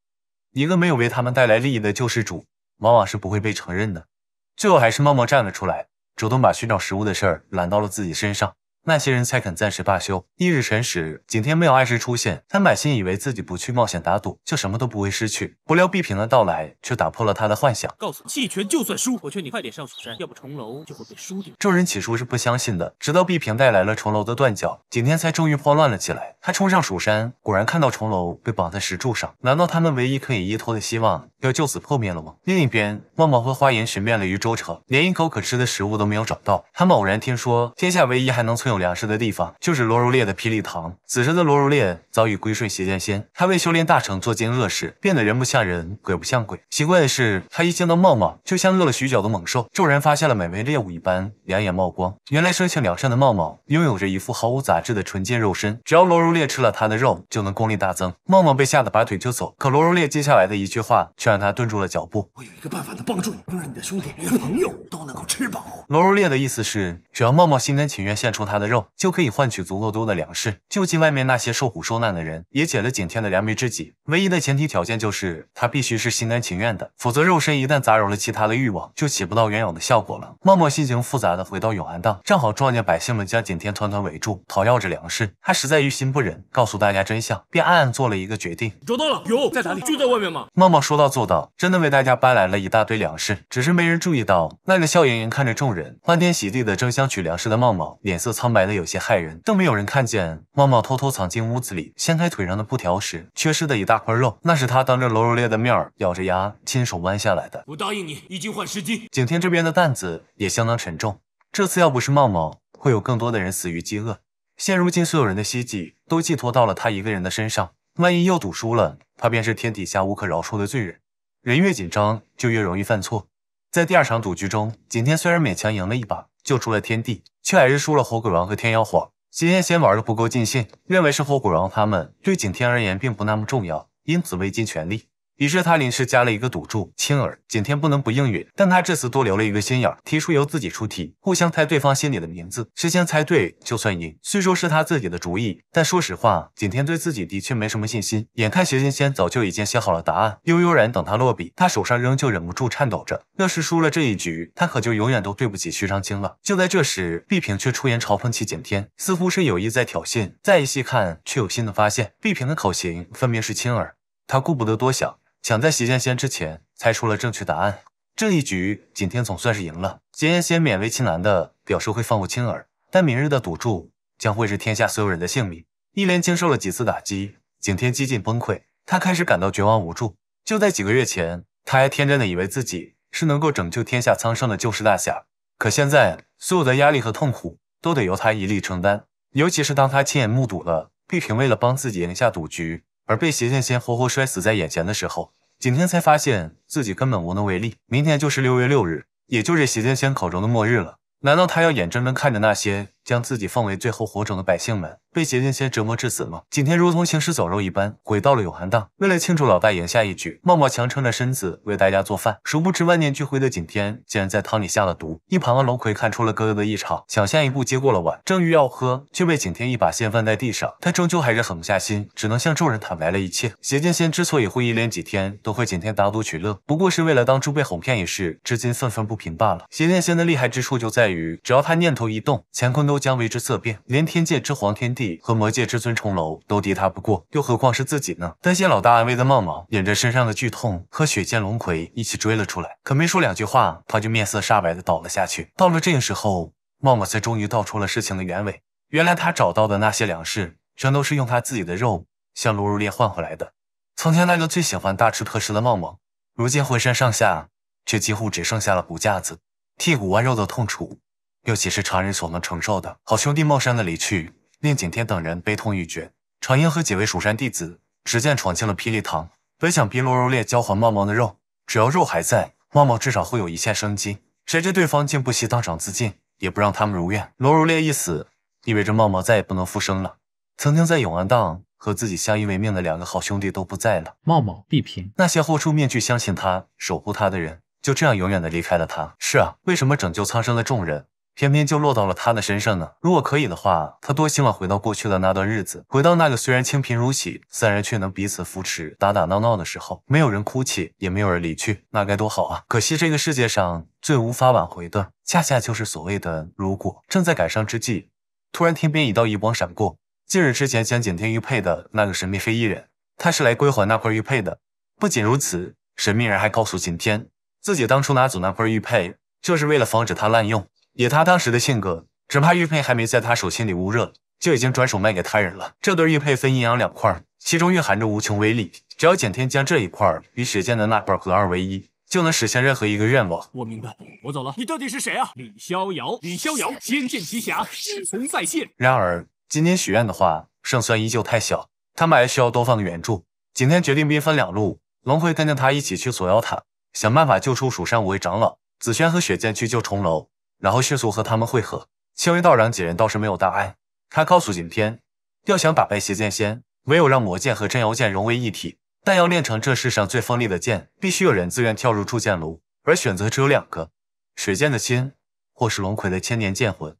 一个没有为他们带来利益的救世主，往往是不会被承认的。最后还是默默站了出来，主动把寻找食物的事儿揽到了自己身上。那些人才肯暂时罢休。翌日辰时，景天没有按时出现。他满心以为自己不去冒险打赌，就什么都不会失去。不料毕平的到来，却打破了他的幻想。告诉你，弃权就算输。我劝你快点上蜀山，要不重楼就会被输掉。众人起初是不相信的，直到毕平带来了重楼的断脚，景天才终于慌乱了起来。他冲上蜀山，果然看到重楼被绑在石柱上。难道他们唯一可以依托的希望，要就此破灭了吗？另一边，茂茂和花颜寻遍了渝州城，连一口可吃的食物都没有找到。他们偶然听说天下唯一还能存有。粮食的地方就是罗如烈的霹雳堂。此时的罗如烈早已归顺邪剑仙，他为修炼大成做尽恶事，变得人不像人，鬼不像鬼。奇怪的是，他一见到茂茂，就像饿了许久的猛兽，骤然发现了美味猎物一般，两眼冒光。原来生性良善的茂茂拥有着一副毫无杂质的纯洁肉身，只要罗如烈吃了他的肉，就能功力大增。茂茂被吓得拔腿就走，可罗如烈接下来的一句话却让他顿住了脚步。我有一个办法能帮助你，能让你的兄弟连朋友都能够吃饱。罗如烈的意思是，只要茂茂心甘情愿献出他的。肉就可以换取足够多的粮食，救济外面那些受苦受难的人，也解了景天的燃眉之急。唯一的前提条件就是他必须是心甘情愿的，否则肉身一旦杂糅了其他的欲望，就起不到原有的效果了。茂茂心情复杂的回到永安当，正好撞见百姓们将景天团团围住，讨要着粮食。他实在于心不忍，告诉大家真相，便暗暗做了一个决定。找到了，有在哪里？就在外面嘛。茂茂说到做到，真的为大家搬来了一大堆粮食，只是没人注意到那个笑盈盈看着众人，欢天喜地的争相取粮食的茂茂，脸色苍白。白的有些骇人，更没有人看见茂茂偷偷藏进屋子里，掀开腿上的布条时，缺失的一大块肉，那是他当着罗如烈的面咬着牙亲手弯下来的。我答应你，一斤换十斤。景天这边的担子也相当沉重，这次要不是茂茂，会有更多的人死于饥饿。现如今，所有人的希冀都寄托到了他一个人的身上，万一又赌输了，他便是天底下无可饶恕的罪人。人越紧张，就越容易犯错。在第二场赌局中，景天虽然勉强赢了一把。救出了天帝，却还是输了火鬼王和天妖皇。今天先玩的不够尽兴，认为是火鬼王他们对景天而言并不那么重要，因此未尽全力。于是他临时加了一个赌注，青儿景天不能不应允。但他这次多留了一个心眼，提出由自己出题，互相猜对方心里的名字，谁先猜对就算赢。虽说是他自己的主意，但说实话，景天对自己的确没什么信心。眼看徐长仙早就已经写好了答案，悠悠然等他落笔，他手上仍旧忍不住颤抖着。要是输了这一局，他可就永远都对不起徐长卿了。就在这时，碧萍却出言嘲讽起景天，似乎是有意在挑衅。再一细看，却有新的发现。碧萍的口型分明是青儿，他顾不得多想。抢在席剑仙之前猜出了正确答案，这一局景天总算是赢了。席剑仙勉为其难的表示会放过青儿，但明日的赌注将会是天下所有人的性命。一连经受了几次打击，景天几近崩溃，他开始感到绝望无助。就在几个月前，他还天真的以为自己是能够拯救天下苍生的救世大侠，可现在所有的压力和痛苦都得由他一力承担。尤其是当他亲眼目睹了碧萍为了帮自己赢下赌局。而被邪剑仙活活摔死在眼前的时候，景天才发现自己根本无能为力。明天就是六月六日，也就是邪剑仙口中的末日了。难道他要眼睁睁看着那些？将自己奉为最后火种的百姓们，被邪剑仙折磨致死吗？景天如同行尸走肉一般，回到了永寒档。为了庆祝老戴赢下一局，茂茂强撑着身子为大家做饭，殊不知万念俱灰的景天竟然在汤里下了毒。一旁的龙葵看出了哥哥的异常，抢先一步接过了碗，正欲要喝，却被景天一把掀翻在地上。他终究还是狠不下心，只能向众人坦白了一切。邪剑仙之所以会一连几天都会景天打赌取乐，不过是为了当初被哄骗一事，至今愤愤不平罢了。邪剑仙的厉害之处就在于，只要他念头一动，乾坤都。都将为之色变，连天界之皇天帝和魔界之尊重楼都敌他不过，又何况是自己呢？担心老大安危的茂茂，忍着身上的剧痛，和血剑龙葵一起追了出来。可没说两句话，他就面色煞白的倒了下去。到了这个时候，茂茂才终于道出了事情的原委。原来他找到的那些粮食，全都是用他自己的肉向卢如烈换回来的。从前那个最喜欢大吃特吃的茂茂，如今浑身上下却几乎只剩下了骨架子，剔骨剜肉的痛楚。又岂是常人所能承受的？好兄弟茂山的离去，令景天等人悲痛欲绝。常英和几位蜀山弟子只见闯进了霹雳堂，本想逼罗如烈交还茂茂的肉，只要肉还在，茂茂至少会有一线生机。谁知对方竟不惜当场自尽，也不让他们如愿。罗如烈一死，意味着茂茂再也不能复生了。曾经在永安当和自己相依为命的两个好兄弟都不在了。茂茂、碧萍，那些豁出面具相信他、守护他的人，就这样永远的离开了他。是啊，为什么拯救苍生的众人？偏偏就落到了他的身上呢。如果可以的话，他多希望回到过去的那段日子，回到那个虽然清贫如洗，三人却能彼此扶持、打打闹闹的时候，没有人哭泣，也没有人离去，那该多好啊！可惜这个世界上最无法挽回的，恰恰就是所谓的“如果”。正在赶上之际，突然天边一道余光闪过，近日之前将景天玉佩的那个神秘黑衣人，他是来归还那块玉佩的。不仅如此，神秘人还告诉景天，自己当初拿走那块玉佩，就是为了防止他滥用。以他当时的性格，只怕玉佩还没在他手心里捂热就已经转手卖给他人了。这对玉佩分阴阳两块，其中蕴含着无穷威力。只要景天将这一块与雪剑的那块合二为一，就能实现任何一个愿望。我明白，我走了。你到底是谁啊？李逍遥，李逍遥，仙剑奇侠，师从再现。然而，今天许愿的话，胜算依旧太小。他们还需要多方的援助。景天决定兵分两路，龙葵跟着他一起去锁妖塔，想办法救出蜀山五位长老；紫萱和雪剑去救重楼。然后迅速和他们会合。青云道长几人倒是没有大碍。他告诉景天，要想打败邪剑仙，唯有让魔剑和镇妖剑融为一体。但要练成这世上最锋利的剑，必须有人自愿跳入铸剑炉，而选择只有两个：雪剑的心，或是龙葵的千年剑魂。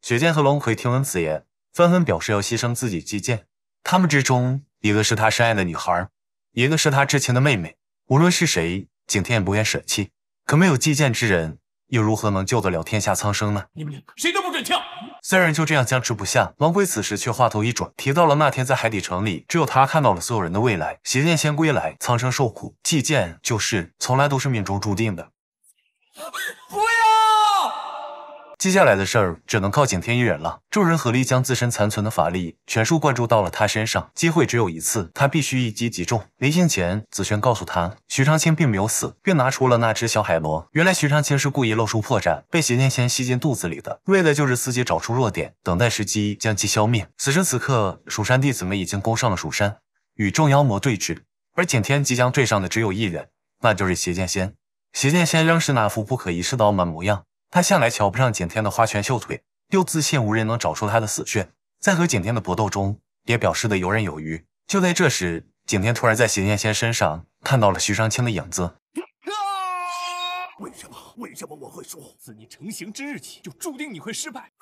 雪剑和龙葵听闻此言，纷纷表示要牺牲自己祭剑。他们之中，一个是他深爱的女孩，一个是他至亲的妹妹。无论是谁，景天也不愿舍弃。可没有祭剑之人。又如何能救得了天下苍生呢？你们两个谁都不准跳！三人就这样僵持不下。王圭此时却话头一转，提到了那天在海底城里，只有他看到了所有人的未来。邪剑仙归来，苍生受苦，祭剑救世，从来都是命中注定的。不要！接下来的事儿只能靠景天一人了。众人合力将自身残存的法力全数灌注到了他身上，机会只有一次，他必须一击即中。临行前，紫萱告诉他，徐长卿并没有死，并拿出了那只小海螺。原来徐长卿是故意露出破绽，被邪剑仙吸进肚子里的，为的就是自己找出弱点，等待时机将其消灭。此时此刻，蜀山弟子们已经攻上了蜀山，与众妖魔对峙，而景天即将对上的只有一人，那就是邪剑仙。邪剑仙仍是那副不可一世的傲慢模样。他向来瞧不上景天的花拳绣腿，又自信无人能找出他的死穴，在和景天的搏斗中也表示得游刃有余。就在这时，景天突然在邢剑仙身上看到了徐长卿的影子。为什么？为什么我会输？自你成型之日起，就注定你会失败？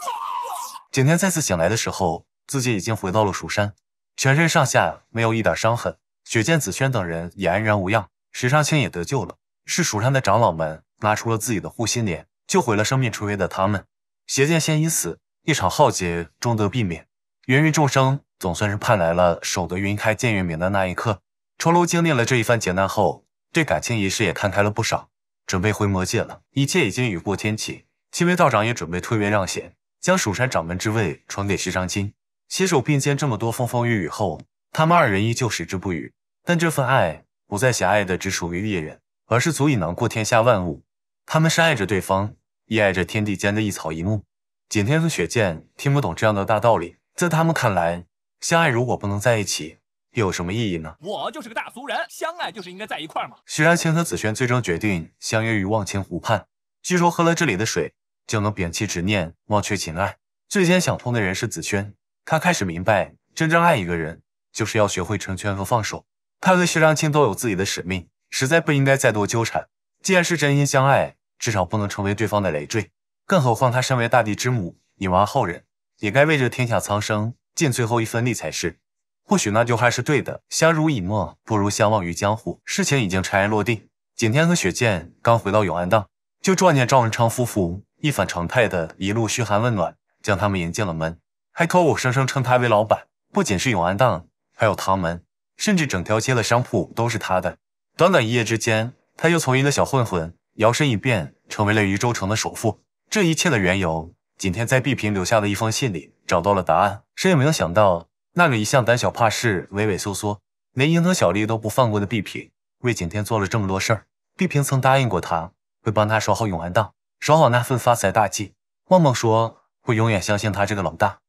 景天再次醒来的时候，自己已经回到了蜀山，全身上下没有一点伤痕。雪见紫萱等人也安然无恙，徐长青也得救了。是蜀山的长老们拿出了自己的护心莲。救毁了生命垂危的他们，邪剑仙已死，一场浩劫终得避免，芸芸众生总算是盼来了守得云开见月明的那一刻。重楼经历了这一番劫难后，对感情一事也看开了不少，准备回魔界了。一切已经雨过天晴，七位道长也准备退位让贤，将蜀山掌门之位传给徐长卿。携手并肩这么多风风雨雨后，他们二人依旧矢志不渝，但这份爱不再狭隘的只属于猎人，而是足以囊括天下万物。他们是爱着对方，亦爱着天地间的一草一木。景天和雪见听不懂这样的大道理，在他们看来，相爱如果不能在一起，又有什么意义呢？我就是个大俗人，相爱就是应该在一块嘛。徐长卿和紫萱最终决定相约于忘情湖畔，据说喝了这里的水，就能摒弃执念，忘却情爱。最先想通的人是紫萱，她开始明白，真正爱一个人，就是要学会成全和放手。她和徐长卿都有自己的使命，实在不应该再多纠缠。既然是真心相爱，至少不能成为对方的累赘，更何况他身为大地之母，女娲后人，也该为这天下苍生尽最后一分力才是。或许那句话是对的，相濡以沫不如相忘于江湖。事情已经尘埃落定，景天和雪见刚回到永安当，就撞见赵文昌夫妇一反常态的一路嘘寒问暖，将他们迎进了门，还口口声声称他为老板。不仅是永安当，还有唐门，甚至整条街的商铺都是他的。短短一夜之间，他又从一个小混混。摇身一变成为了渝州城的首富，这一切的缘由，景天在毕平留下的一封信里找到了答案。谁也没有想到，那个一向胆小怕事、畏畏缩缩，连蝇头小利都不放过的毕平，为景天做了这么多事儿。毕平曾答应过他，会帮他守好永安当，守好那份发财大计。梦梦说会永远相信他这个老大，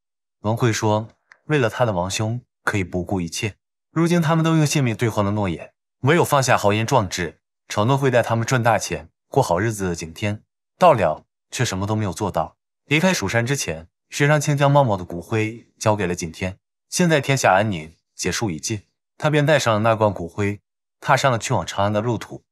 文慧说为了他的王兄可以不顾一切。如今他们都用性命兑换了诺言，唯有放下豪言壮志，承诺会带他们赚大钱。过好日子的景天，到了却什么都没有做到。离开蜀山之前，徐长卿将茂茂的骨灰交给了景天。现在天下安宁，劫数已尽，他便带上了那罐骨灰，踏上了去往长安的路途。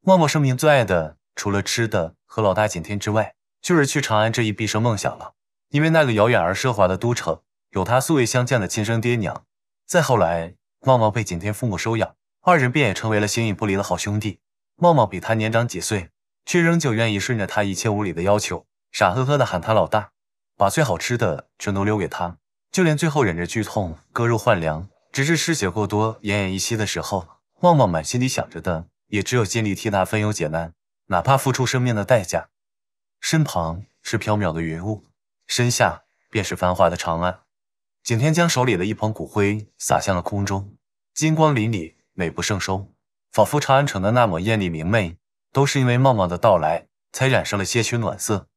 茂茂生平最爱的，除了吃的和老大景天之外，就是去长安这一毕生梦想了。因为那个遥远而奢华的都城，有他素未相见的亲生爹娘。再后来，茂茂被景天父母收养，二人便也成为了形影不离的好兄弟。茂茂比他年长几岁。却仍旧愿意顺着他一切无理的要求，傻呵呵的喊他老大，把最好吃的全都留给他，就连最后忍着剧痛割肉换粮，直至失血过多奄奄一息的时候，旺旺满心里想着的也只有尽力替他分忧解难，哪怕付出生命的代价。身旁是缥缈的云雾，身下便是繁华的长安。景天将手里的一捧骨灰撒向了空中，金光淋漓，美不胜收，仿佛长安城的那抹艳丽明媚。都是因为茂茂的到来，才染上了些许暖色。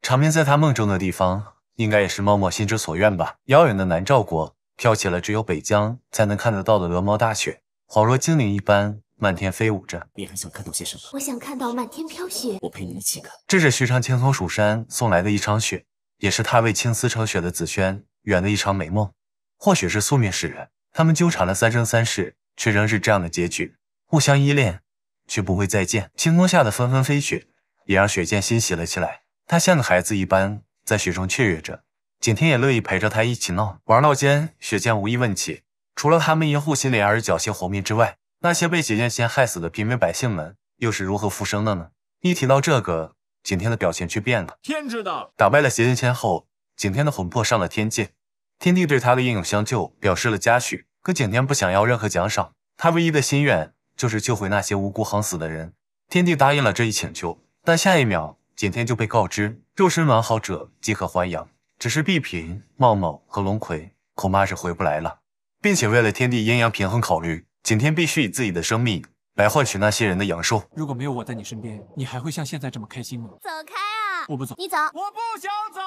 长眠在他梦中的地方，应该也是茂茂心之所愿吧。遥远的南诏国飘起了只有北疆才能看得到的鹅毛大雪，恍若精灵一般漫天飞舞着。你还想看到些什么？我想看到满天飘雪，我陪你一起看。这是徐长卿从蜀山送来的一场雪，也是他为青丝成雪的紫萱圆的一场美梦。或许是宿命使然，他们纠缠了三生三世，却仍是这样的结局，互相依恋。却不会再见。星空下的纷纷飞雪，也让雪见欣喜了起来。他像个孩子一般，在雪中雀跃着。景天也乐意陪着他一起闹。玩闹间，雪见无意问起：除了他们因护心莲而侥幸活命之外，那些被邪剑仙害死的平民百姓们，又是如何复生的呢？一提到这个，景天的表情却变了。天知道，打败了邪剑仙后，景天的魂魄上了天界，天帝对他的英勇相救表示了嘉许，可景天不想要任何奖赏，他唯一的心愿。就是救回那些无辜横死的人，天帝答应了这一请求，但下一秒景天就被告知，肉身完好者即可还阳，只是碧萍、茂茂和龙葵恐怕是回不来了，并且为了天地阴阳平衡考虑，景天必须以自己的生命来换取那些人的阳寿。如果没有我在你身边，你还会像现在这么开心吗？走开啊！我不走，你走，我不想走。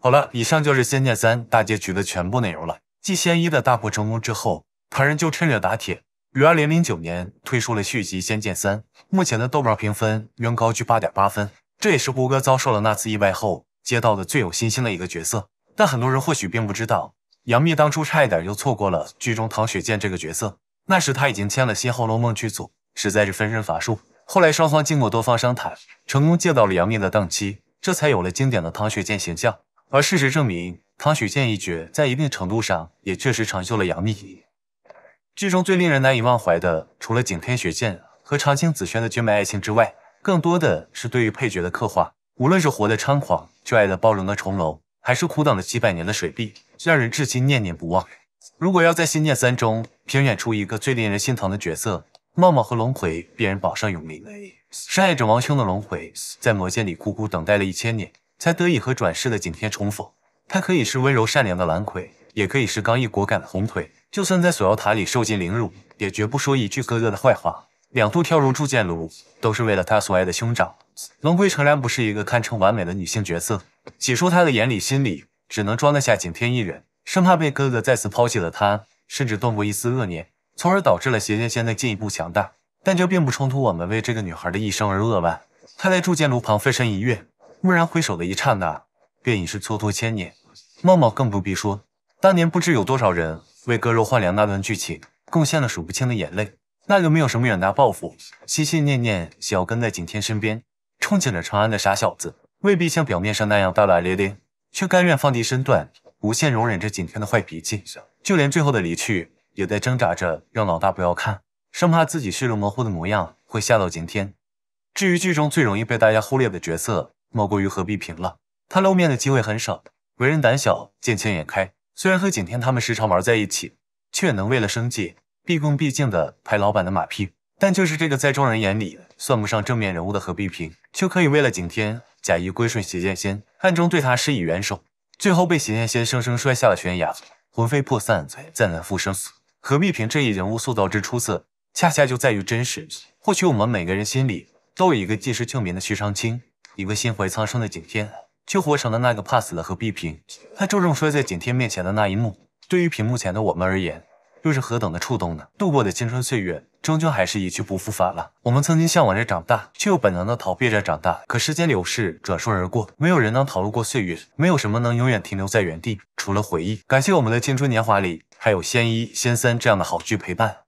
好了，以上就是仙剑三大结局的全部内容了。继仙一的大破成功之后，他人就趁热打铁。于二零零九年推出了续集《仙剑三》，目前的豆瓣评分仍高居八点八分，这也是胡歌遭受了那次意外后接到的最有信心的一个角色。但很多人或许并不知道，杨幂当初差一点就错过了剧中唐雪见这个角色。那时她已经签了《新红楼梦》剧组，实在是分身乏术。后来双方经过多方商谈，成功借到了杨幂的档期，这才有了经典的唐雪见形象。而事实证明，唐雪见一角在一定程度上也确实成就了杨幂。剧中最令人难以忘怀的，除了景天、雪见和长青、紫萱的绝美爱情之外，更多的是对于配角的刻画。无论是活得猖狂、却爱得包容的重楼，还是苦等了几百年的水碧，让人至今念念不忘。如果要在《仙剑三》中评选出一个最令人心疼的角色，茂茂和龙葵必然榜上有名。深爱着王兄的龙葵，在魔剑里苦苦等待了一千年，才得以和转世的景天重逢。他可以是温柔善良的蓝葵，也可以是刚毅果敢的红葵。就算在锁妖塔里受尽凌辱，也绝不说一句哥哥的坏话。两度跳入铸剑炉，都是为了他所爱的兄长。龙龟诚然不是一个堪称完美的女性角色，起初他的眼里心里只能装得下景天一人，生怕被哥哥再次抛弃了他，甚至动过一丝恶念，从而导致了邪剑现在进一步强大。但这并不冲突，我们为这个女孩的一生而扼腕。他在铸剑炉旁飞身一跃，蓦然回首的一刹那，便已是蹉跎千年。茂茂更不必说，当年不知有多少人。为割肉换粮那段剧情贡献了数不清的眼泪，那就没有什么远大抱负，心心念念想要跟在景天身边，憧憬着长安的傻小子，未必像表面上那样大大咧咧，却甘愿放低身段，无限容忍着景天的坏脾气，就连最后的离去，也在挣扎着让老大不要看，生怕自己血肉模糊的模样会吓到景天。至于剧中最容易被大家忽略的角色，莫过于何碧平了，他露面的机会很少，为人胆小，见钱眼开。虽然和景天他们时常玩在一起，却能为了生计毕恭毕敬的拍老板的马屁，但就是这个在众人眼里算不上正面人物的何碧平，却可以为了景天假意归顺邪剑仙，暗中对他施以援手，最后被邪剑仙生生摔下了悬崖，魂飞魄散，再难复生。何碧平这一人物塑造之出色，恰恰就在于真实。或许我们每个人心里都有一个济世救民的徐长卿，一个心怀苍生的景天。就活成了那个怕死的何必平，他重重摔在景天面前的那一幕，对于屏幕前的我们而言，又是何等的触动呢？度过的青春岁月，终究还是一去不复返了。我们曾经向往着长大，却又本能的逃避着长大。可时间流逝，转瞬而过，没有人能逃过岁月，没有什么能永远停留在原地，除了回忆。感谢我们的青春年华里，还有《仙一仙三》这样的好剧陪伴。